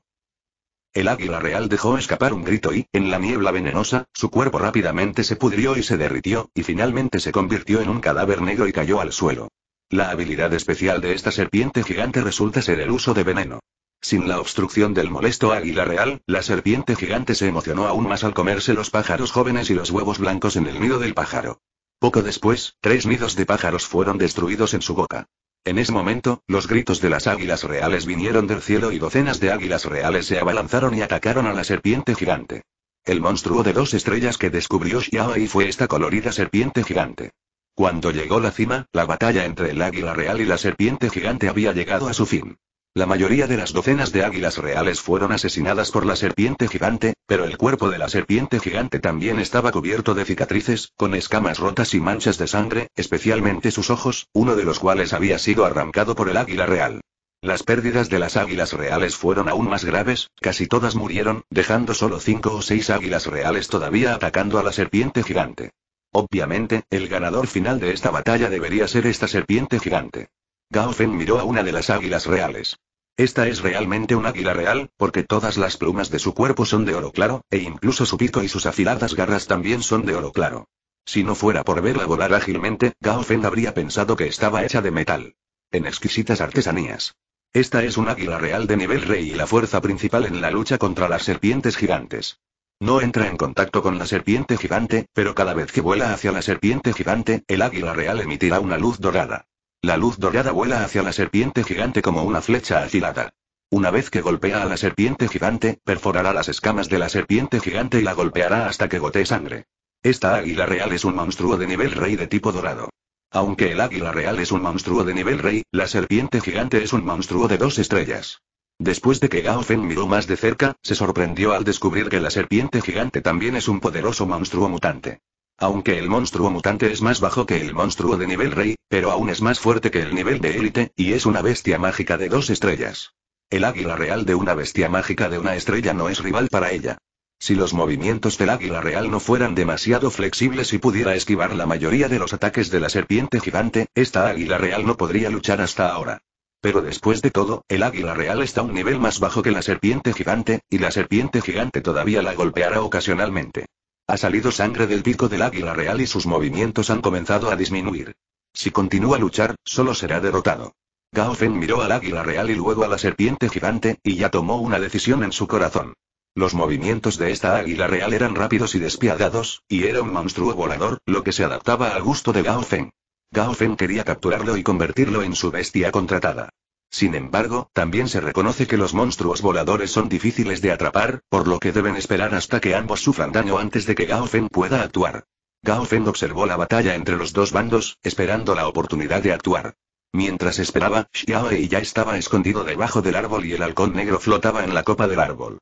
El águila real dejó escapar un grito y, en la niebla venenosa, su cuerpo rápidamente se pudrió y se derritió, y finalmente se convirtió en un cadáver negro y cayó al suelo. La habilidad especial de esta serpiente gigante resulta ser el uso de veneno. Sin la obstrucción del molesto águila real, la serpiente gigante se emocionó aún más al comerse los pájaros jóvenes y los huevos blancos en el nido del pájaro. Poco después, tres nidos de pájaros fueron destruidos en su boca. En ese momento, los gritos de las águilas reales vinieron del cielo y docenas de águilas reales se abalanzaron y atacaron a la serpiente gigante. El monstruo de dos estrellas que descubrió Xiao y fue esta colorida serpiente gigante. Cuando llegó la cima, la batalla entre el águila real y la serpiente gigante había llegado a su fin. La mayoría de las docenas de águilas reales fueron asesinadas por la serpiente gigante, pero el cuerpo de la serpiente gigante también estaba cubierto de cicatrices, con escamas rotas y manchas de sangre, especialmente sus ojos, uno de los cuales había sido arrancado por el águila real. Las pérdidas de las águilas reales fueron aún más graves, casi todas murieron, dejando solo cinco o seis águilas reales todavía atacando a la serpiente gigante. Obviamente, el ganador final de esta batalla debería ser esta serpiente gigante. Gao Feng miró a una de las águilas reales. Esta es realmente un águila real, porque todas las plumas de su cuerpo son de oro claro, e incluso su pico y sus afiladas garras también son de oro claro. Si no fuera por verla volar ágilmente, Gao habría pensado que estaba hecha de metal. En exquisitas artesanías. Esta es una águila real de nivel rey y la fuerza principal en la lucha contra las serpientes gigantes. No entra en contacto con la serpiente gigante, pero cada vez que vuela hacia la serpiente gigante, el águila real emitirá una luz dorada. La luz dorada vuela hacia la serpiente gigante como una flecha acilada. Una vez que golpea a la serpiente gigante, perforará las escamas de la serpiente gigante y la golpeará hasta que gotee sangre. Esta águila real es un monstruo de nivel rey de tipo dorado. Aunque el águila real es un monstruo de nivel rey, la serpiente gigante es un monstruo de dos estrellas. Después de que Gao miró más de cerca, se sorprendió al descubrir que la serpiente gigante también es un poderoso monstruo mutante. Aunque el monstruo mutante es más bajo que el monstruo de nivel rey, pero aún es más fuerte que el nivel de élite, y es una bestia mágica de dos estrellas. El águila real de una bestia mágica de una estrella no es rival para ella. Si los movimientos del águila real no fueran demasiado flexibles y pudiera esquivar la mayoría de los ataques de la serpiente gigante, esta águila real no podría luchar hasta ahora. Pero después de todo, el águila real está a un nivel más bajo que la serpiente gigante, y la serpiente gigante todavía la golpeará ocasionalmente. Ha salido sangre del pico del águila real y sus movimientos han comenzado a disminuir. Si continúa a luchar, solo será derrotado. Gao Feng miró al águila real y luego a la serpiente gigante, y ya tomó una decisión en su corazón. Los movimientos de esta águila real eran rápidos y despiadados, y era un monstruo volador, lo que se adaptaba al gusto de Gao Feng. Gao Feng quería capturarlo y convertirlo en su bestia contratada. Sin embargo, también se reconoce que los monstruos voladores son difíciles de atrapar, por lo que deben esperar hasta que ambos sufran daño antes de que Gao pueda actuar. Gao observó la batalla entre los dos bandos, esperando la oportunidad de actuar. Mientras esperaba, Xiaoe ya estaba escondido debajo del árbol y el halcón negro flotaba en la copa del árbol.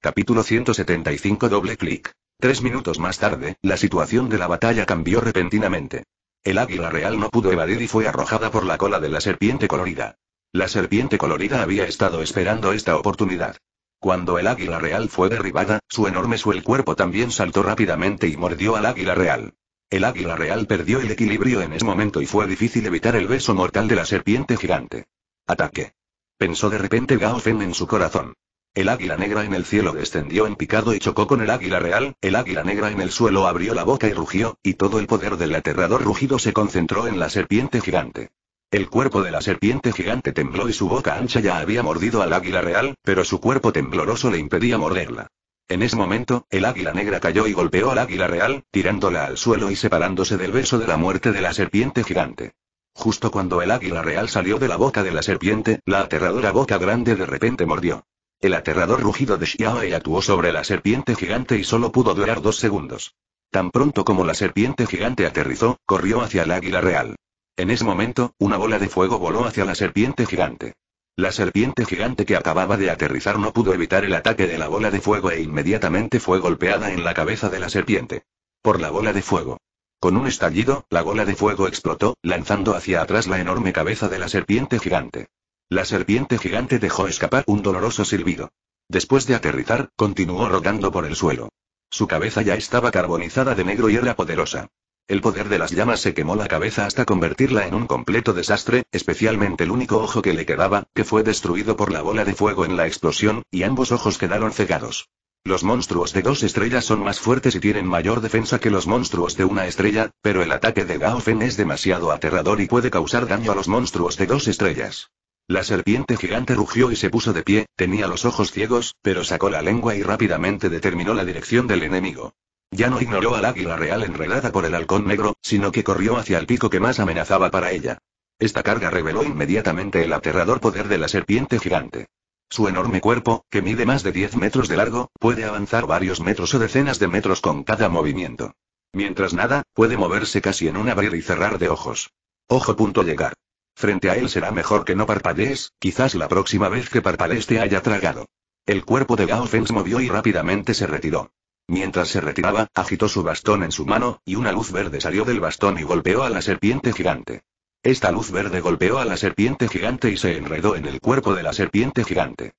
Capítulo 175 Doble clic. Tres minutos más tarde, la situación de la batalla cambió repentinamente. El águila real no pudo evadir y fue arrojada por la cola de la serpiente colorida. La serpiente colorida había estado esperando esta oportunidad. Cuando el águila real fue derribada, su enorme suel cuerpo también saltó rápidamente y mordió al águila real. El águila real perdió el equilibrio en ese momento y fue difícil evitar el beso mortal de la serpiente gigante. Ataque. Pensó de repente Gao Feng en su corazón. El águila negra en el cielo descendió en picado y chocó con el águila real, el águila negra en el suelo abrió la boca y rugió, y todo el poder del aterrador rugido se concentró en la serpiente gigante. El cuerpo de la serpiente gigante tembló y su boca ancha ya había mordido al águila real, pero su cuerpo tembloroso le impedía morderla. En ese momento, el águila negra cayó y golpeó al águila real, tirándola al suelo y separándose del beso de la muerte de la serpiente gigante. Justo cuando el águila real salió de la boca de la serpiente, la aterradora boca grande de repente mordió. El aterrador rugido de Xiaoe actuó sobre la serpiente gigante y solo pudo durar dos segundos. Tan pronto como la serpiente gigante aterrizó, corrió hacia el águila real. En ese momento, una bola de fuego voló hacia la serpiente gigante. La serpiente gigante que acababa de aterrizar no pudo evitar el ataque de la bola de fuego e inmediatamente fue golpeada en la cabeza de la serpiente. Por la bola de fuego. Con un estallido, la bola de fuego explotó, lanzando hacia atrás la enorme cabeza de la serpiente gigante. La serpiente gigante dejó escapar un doloroso silbido. Después de aterrizar, continuó rodando por el suelo. Su cabeza ya estaba carbonizada de negro y era poderosa. El poder de las llamas se quemó la cabeza hasta convertirla en un completo desastre, especialmente el único ojo que le quedaba, que fue destruido por la bola de fuego en la explosión, y ambos ojos quedaron cegados. Los monstruos de dos estrellas son más fuertes y tienen mayor defensa que los monstruos de una estrella, pero el ataque de Gaofen es demasiado aterrador y puede causar daño a los monstruos de dos estrellas. La serpiente gigante rugió y se puso de pie, tenía los ojos ciegos, pero sacó la lengua y rápidamente determinó la dirección del enemigo. Ya no ignoró al águila real enredada por el halcón negro, sino que corrió hacia el pico que más amenazaba para ella. Esta carga reveló inmediatamente el aterrador poder de la serpiente gigante. Su enorme cuerpo, que mide más de 10 metros de largo, puede avanzar varios metros o decenas de metros con cada movimiento. Mientras nada, puede moverse casi en un abrir y cerrar de ojos. Ojo punto llegar. Frente a él será mejor que no parpadees, quizás la próxima vez que parpadees te haya tragado. El cuerpo de Gao movió y rápidamente se retiró. Mientras se retiraba, agitó su bastón en su mano, y una luz verde salió del bastón y golpeó a la serpiente gigante. Esta luz verde golpeó a la serpiente gigante y se enredó en el cuerpo de la serpiente gigante.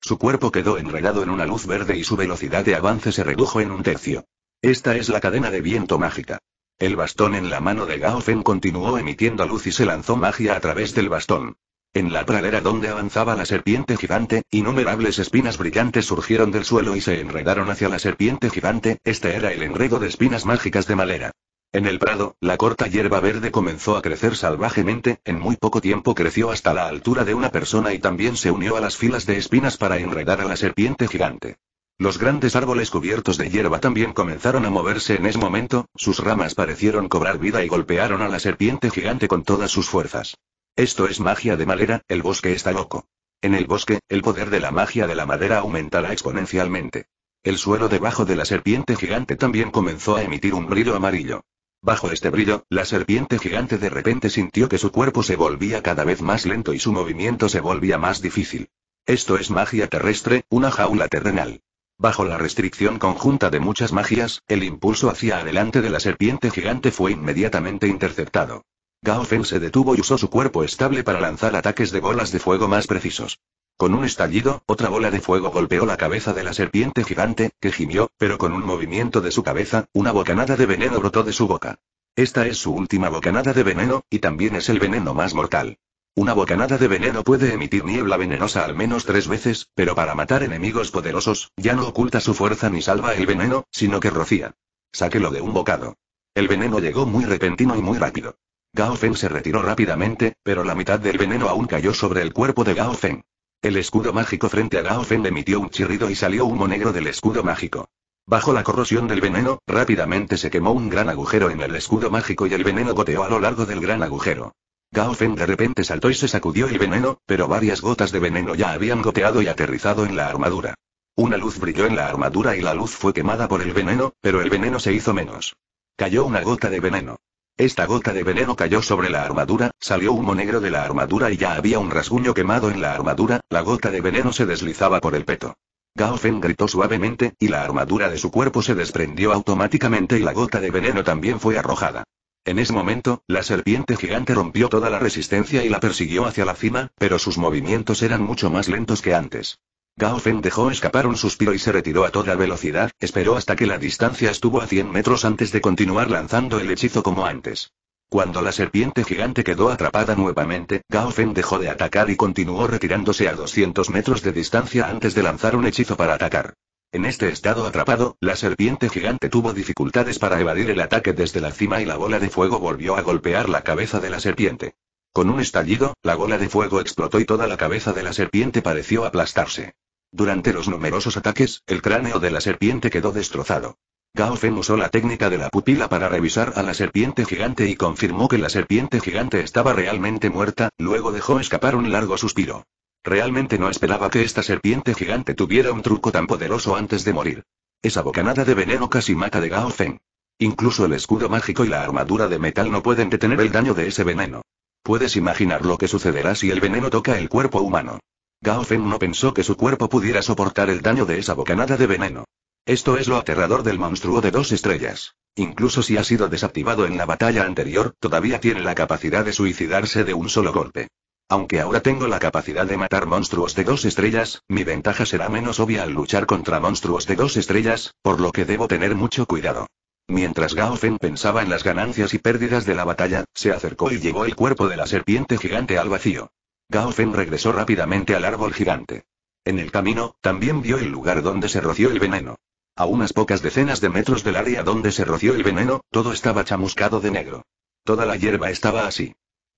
Su cuerpo quedó enredado en una luz verde y su velocidad de avance se redujo en un tercio. Esta es la cadena de viento mágica. El bastón en la mano de Gao continuó emitiendo luz y se lanzó magia a través del bastón. En la pradera donde avanzaba la serpiente gigante, innumerables espinas brillantes surgieron del suelo y se enredaron hacia la serpiente gigante, este era el enredo de espinas mágicas de malera. En el prado, la corta hierba verde comenzó a crecer salvajemente, en muy poco tiempo creció hasta la altura de una persona y también se unió a las filas de espinas para enredar a la serpiente gigante. Los grandes árboles cubiertos de hierba también comenzaron a moverse en ese momento, sus ramas parecieron cobrar vida y golpearon a la serpiente gigante con todas sus fuerzas. Esto es magia de madera, el bosque está loco. En el bosque, el poder de la magia de la madera aumentará exponencialmente. El suelo debajo de la serpiente gigante también comenzó a emitir un brillo amarillo. Bajo este brillo, la serpiente gigante de repente sintió que su cuerpo se volvía cada vez más lento y su movimiento se volvía más difícil. Esto es magia terrestre, una jaula terrenal. Bajo la restricción conjunta de muchas magias, el impulso hacia adelante de la serpiente gigante fue inmediatamente interceptado. Gao se detuvo y usó su cuerpo estable para lanzar ataques de bolas de fuego más precisos. Con un estallido, otra bola de fuego golpeó la cabeza de la serpiente gigante, que gimió, pero con un movimiento de su cabeza, una bocanada de veneno brotó de su boca. Esta es su última bocanada de veneno, y también es el veneno más mortal. Una bocanada de veneno puede emitir niebla venenosa al menos tres veces, pero para matar enemigos poderosos, ya no oculta su fuerza ni salva el veneno, sino que rocía. Sáquelo de un bocado. El veneno llegó muy repentino y muy rápido. Gao Feng se retiró rápidamente, pero la mitad del veneno aún cayó sobre el cuerpo de Gao Feng. El escudo mágico frente a Gao Feng emitió un chirrido y salió humo negro del escudo mágico. Bajo la corrosión del veneno, rápidamente se quemó un gran agujero en el escudo mágico y el veneno goteó a lo largo del gran agujero. Gao Feng de repente saltó y se sacudió el veneno, pero varias gotas de veneno ya habían goteado y aterrizado en la armadura. Una luz brilló en la armadura y la luz fue quemada por el veneno, pero el veneno se hizo menos. Cayó una gota de veneno. Esta gota de veneno cayó sobre la armadura, salió humo negro de la armadura y ya había un rasguño quemado en la armadura, la gota de veneno se deslizaba por el peto. Gao Feng gritó suavemente, y la armadura de su cuerpo se desprendió automáticamente y la gota de veneno también fue arrojada. En ese momento, la serpiente gigante rompió toda la resistencia y la persiguió hacia la cima, pero sus movimientos eran mucho más lentos que antes. Gao Feng dejó escapar un suspiro y se retiró a toda velocidad, esperó hasta que la distancia estuvo a 100 metros antes de continuar lanzando el hechizo como antes. Cuando la serpiente gigante quedó atrapada nuevamente, Gao Feng dejó de atacar y continuó retirándose a 200 metros de distancia antes de lanzar un hechizo para atacar. En este estado atrapado, la serpiente gigante tuvo dificultades para evadir el ataque desde la cima y la bola de fuego volvió a golpear la cabeza de la serpiente. Con un estallido, la bola de fuego explotó y toda la cabeza de la serpiente pareció aplastarse. Durante los numerosos ataques, el cráneo de la serpiente quedó destrozado. Gao usó la técnica de la pupila para revisar a la serpiente gigante y confirmó que la serpiente gigante estaba realmente muerta, luego dejó escapar un largo suspiro. Realmente no esperaba que esta serpiente gigante tuviera un truco tan poderoso antes de morir. Esa bocanada de veneno casi mata de Gao Feng. Incluso el escudo mágico y la armadura de metal no pueden detener el daño de ese veneno. Puedes imaginar lo que sucederá si el veneno toca el cuerpo humano. Gao Feng no pensó que su cuerpo pudiera soportar el daño de esa bocanada de veneno. Esto es lo aterrador del monstruo de dos estrellas. Incluso si ha sido desactivado en la batalla anterior, todavía tiene la capacidad de suicidarse de un solo golpe. Aunque ahora tengo la capacidad de matar monstruos de dos estrellas, mi ventaja será menos obvia al luchar contra monstruos de dos estrellas, por lo que debo tener mucho cuidado. Mientras Gao pensaba en las ganancias y pérdidas de la batalla, se acercó y llevó el cuerpo de la serpiente gigante al vacío. Gao regresó rápidamente al árbol gigante. En el camino, también vio el lugar donde se roció el veneno. A unas pocas decenas de metros del área donde se roció el veneno, todo estaba chamuscado de negro. Toda la hierba estaba así.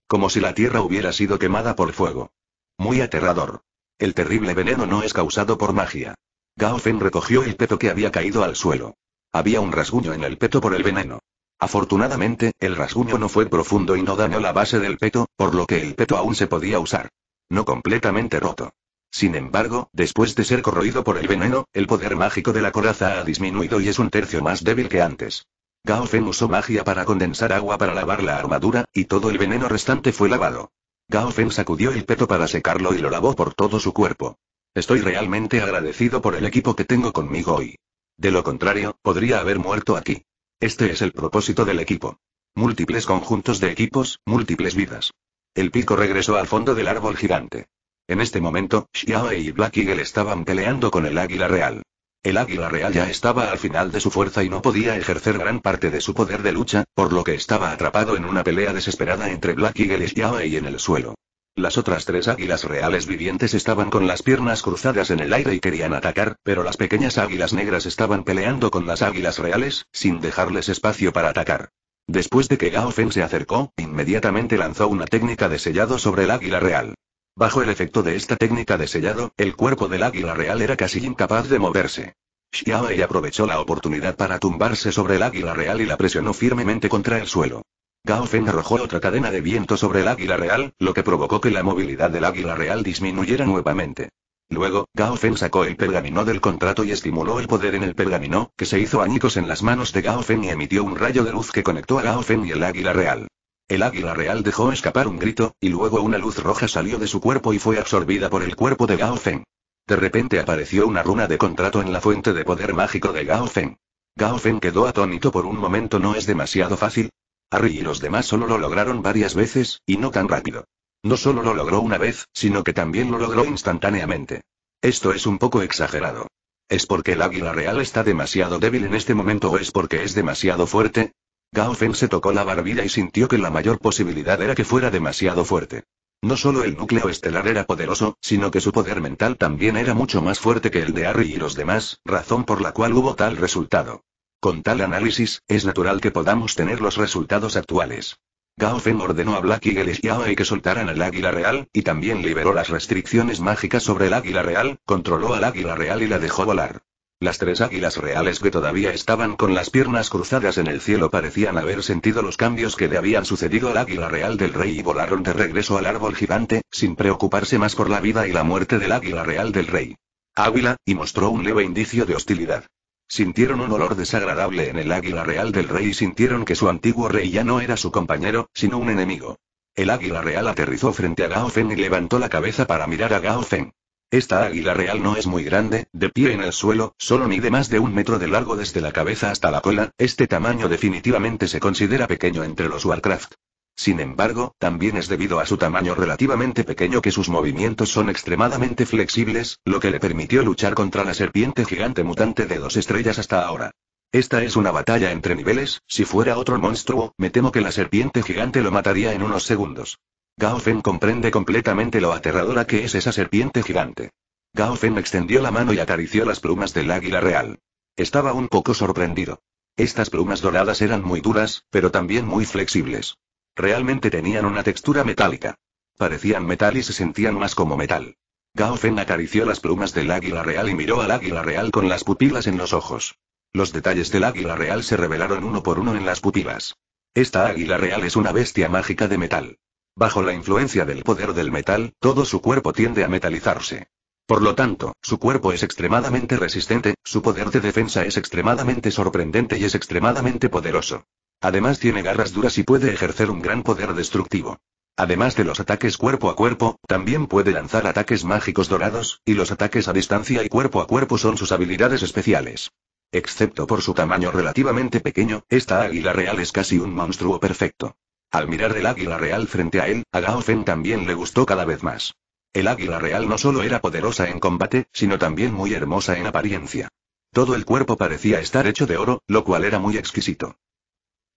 Como si la tierra hubiera sido quemada por fuego. Muy aterrador. El terrible veneno no es causado por magia. Gao recogió el peto que había caído al suelo. Había un rasguño en el peto por el veneno. Afortunadamente, el rasguño no fue profundo y no dañó la base del peto, por lo que el peto aún se podía usar. No completamente roto. Sin embargo, después de ser corroído por el veneno, el poder mágico de la coraza ha disminuido y es un tercio más débil que antes. Gao Feng usó magia para condensar agua para lavar la armadura, y todo el veneno restante fue lavado. Gao Feng sacudió el peto para secarlo y lo lavó por todo su cuerpo. Estoy realmente agradecido por el equipo que tengo conmigo hoy. De lo contrario, podría haber muerto aquí. Este es el propósito del equipo. Múltiples conjuntos de equipos, múltiples vidas. El pico regresó al fondo del árbol gigante. En este momento, Xiao y e Black Eagle estaban peleando con el águila real. El águila real ya estaba al final de su fuerza y no podía ejercer gran parte de su poder de lucha, por lo que estaba atrapado en una pelea desesperada entre Black Eagle y Yaoi en el suelo. Las otras tres águilas reales vivientes estaban con las piernas cruzadas en el aire y querían atacar, pero las pequeñas águilas negras estaban peleando con las águilas reales, sin dejarles espacio para atacar. Después de que Gao Fen se acercó, inmediatamente lanzó una técnica de sellado sobre el águila real. Bajo el efecto de esta técnica de sellado, el cuerpo del águila real era casi incapaz de moverse. Xiaoei aprovechó la oportunidad para tumbarse sobre el águila real y la presionó firmemente contra el suelo. Gao Feng arrojó otra cadena de viento sobre el águila real, lo que provocó que la movilidad del águila real disminuyera nuevamente. Luego, Gao Feng sacó el pergamino del contrato y estimuló el poder en el pergamino, que se hizo añicos en las manos de Gao Feng y emitió un rayo de luz que conectó a Gao Feng y el águila real. El águila real dejó escapar un grito, y luego una luz roja salió de su cuerpo y fue absorbida por el cuerpo de Gao Feng. De repente apareció una runa de contrato en la fuente de poder mágico de Gao Feng. Gao Feng quedó atónito por un momento, no es demasiado fácil. Harry y los demás solo lo lograron varias veces, y no tan rápido. No solo lo logró una vez, sino que también lo logró instantáneamente. Esto es un poco exagerado. ¿Es porque el águila real está demasiado débil en este momento o es porque es demasiado fuerte? Gao se tocó la barbilla y sintió que la mayor posibilidad era que fuera demasiado fuerte. No solo el núcleo estelar era poderoso, sino que su poder mental también era mucho más fuerte que el de Harry y los demás, razón por la cual hubo tal resultado. Con tal análisis, es natural que podamos tener los resultados actuales. Gao ordenó a Black Eagle y Aoi que soltaran al águila real, y también liberó las restricciones mágicas sobre el águila real, controló al águila real y la dejó volar. Las tres águilas reales que todavía estaban con las piernas cruzadas en el cielo parecían haber sentido los cambios que le habían sucedido al águila real del rey y volaron de regreso al árbol gigante, sin preocuparse más por la vida y la muerte del águila real del rey. Águila, y mostró un leve indicio de hostilidad. Sintieron un olor desagradable en el águila real del rey y sintieron que su antiguo rey ya no era su compañero, sino un enemigo. El águila real aterrizó frente a Gao Feng y levantó la cabeza para mirar a Gao Feng. Esta águila real no es muy grande, de pie en el suelo, solo mide más de un metro de largo desde la cabeza hasta la cola, este tamaño definitivamente se considera pequeño entre los Warcraft. Sin embargo, también es debido a su tamaño relativamente pequeño que sus movimientos son extremadamente flexibles, lo que le permitió luchar contra la serpiente gigante mutante de dos estrellas hasta ahora. Esta es una batalla entre niveles, si fuera otro monstruo, me temo que la serpiente gigante lo mataría en unos segundos. Gao comprende completamente lo aterradora que es esa serpiente gigante. Gao extendió la mano y acarició las plumas del águila real. Estaba un poco sorprendido. Estas plumas doradas eran muy duras, pero también muy flexibles. Realmente tenían una textura metálica. Parecían metal y se sentían más como metal. Gao acarició las plumas del águila real y miró al águila real con las pupilas en los ojos. Los detalles del águila real se revelaron uno por uno en las pupilas. Esta águila real es una bestia mágica de metal. Bajo la influencia del poder del metal, todo su cuerpo tiende a metalizarse. Por lo tanto, su cuerpo es extremadamente resistente, su poder de defensa es extremadamente sorprendente y es extremadamente poderoso. Además tiene garras duras y puede ejercer un gran poder destructivo. Además de los ataques cuerpo a cuerpo, también puede lanzar ataques mágicos dorados, y los ataques a distancia y cuerpo a cuerpo son sus habilidades especiales. Excepto por su tamaño relativamente pequeño, esta águila real es casi un monstruo perfecto. Al mirar el águila real frente a él, a Gao también le gustó cada vez más. El águila real no solo era poderosa en combate, sino también muy hermosa en apariencia. Todo el cuerpo parecía estar hecho de oro, lo cual era muy exquisito.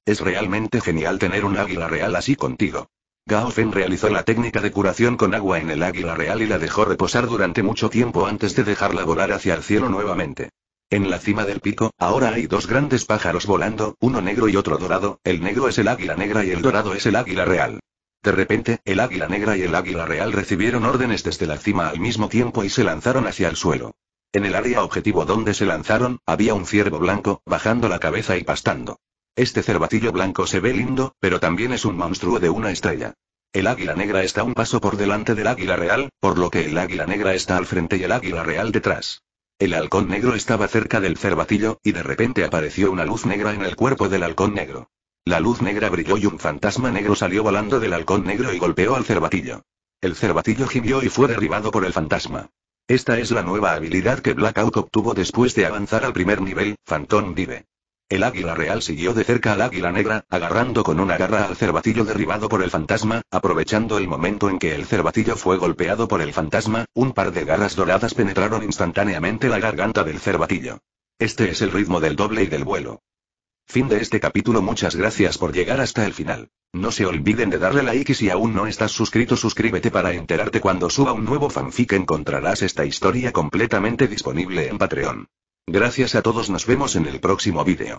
Es realmente genial tener un águila real así contigo. Gao realizó la técnica de curación con agua en el águila real y la dejó reposar durante mucho tiempo antes de dejarla volar hacia el cielo nuevamente. En la cima del pico, ahora hay dos grandes pájaros volando, uno negro y otro dorado, el negro es el águila negra y el dorado es el águila real. De repente, el águila negra y el águila real recibieron órdenes desde la cima al mismo tiempo y se lanzaron hacia el suelo. En el área objetivo donde se lanzaron, había un ciervo blanco, bajando la cabeza y pastando. Este cervatillo blanco se ve lindo, pero también es un monstruo de una estrella. El águila negra está un paso por delante del águila real, por lo que el águila negra está al frente y el águila real detrás. El halcón negro estaba cerca del cervatillo, y de repente apareció una luz negra en el cuerpo del halcón negro. La luz negra brilló y un fantasma negro salió volando del halcón negro y golpeó al cervatillo. El cervatillo gimió y fue derribado por el fantasma. Esta es la nueva habilidad que Blackout obtuvo después de avanzar al primer nivel, Phantom Vive. El águila real siguió de cerca al águila negra, agarrando con una garra al cervatillo derribado por el fantasma, aprovechando el momento en que el cervatillo fue golpeado por el fantasma, un par de garras doradas penetraron instantáneamente la garganta del cervatillo. Este es el ritmo del doble y del vuelo. Fin de este capítulo Muchas gracias por llegar hasta el final. No se olviden de darle like y si aún no estás suscrito suscríbete para enterarte cuando suba un nuevo fanfic encontrarás esta historia completamente disponible en Patreon. Gracias a todos nos vemos en el próximo vídeo.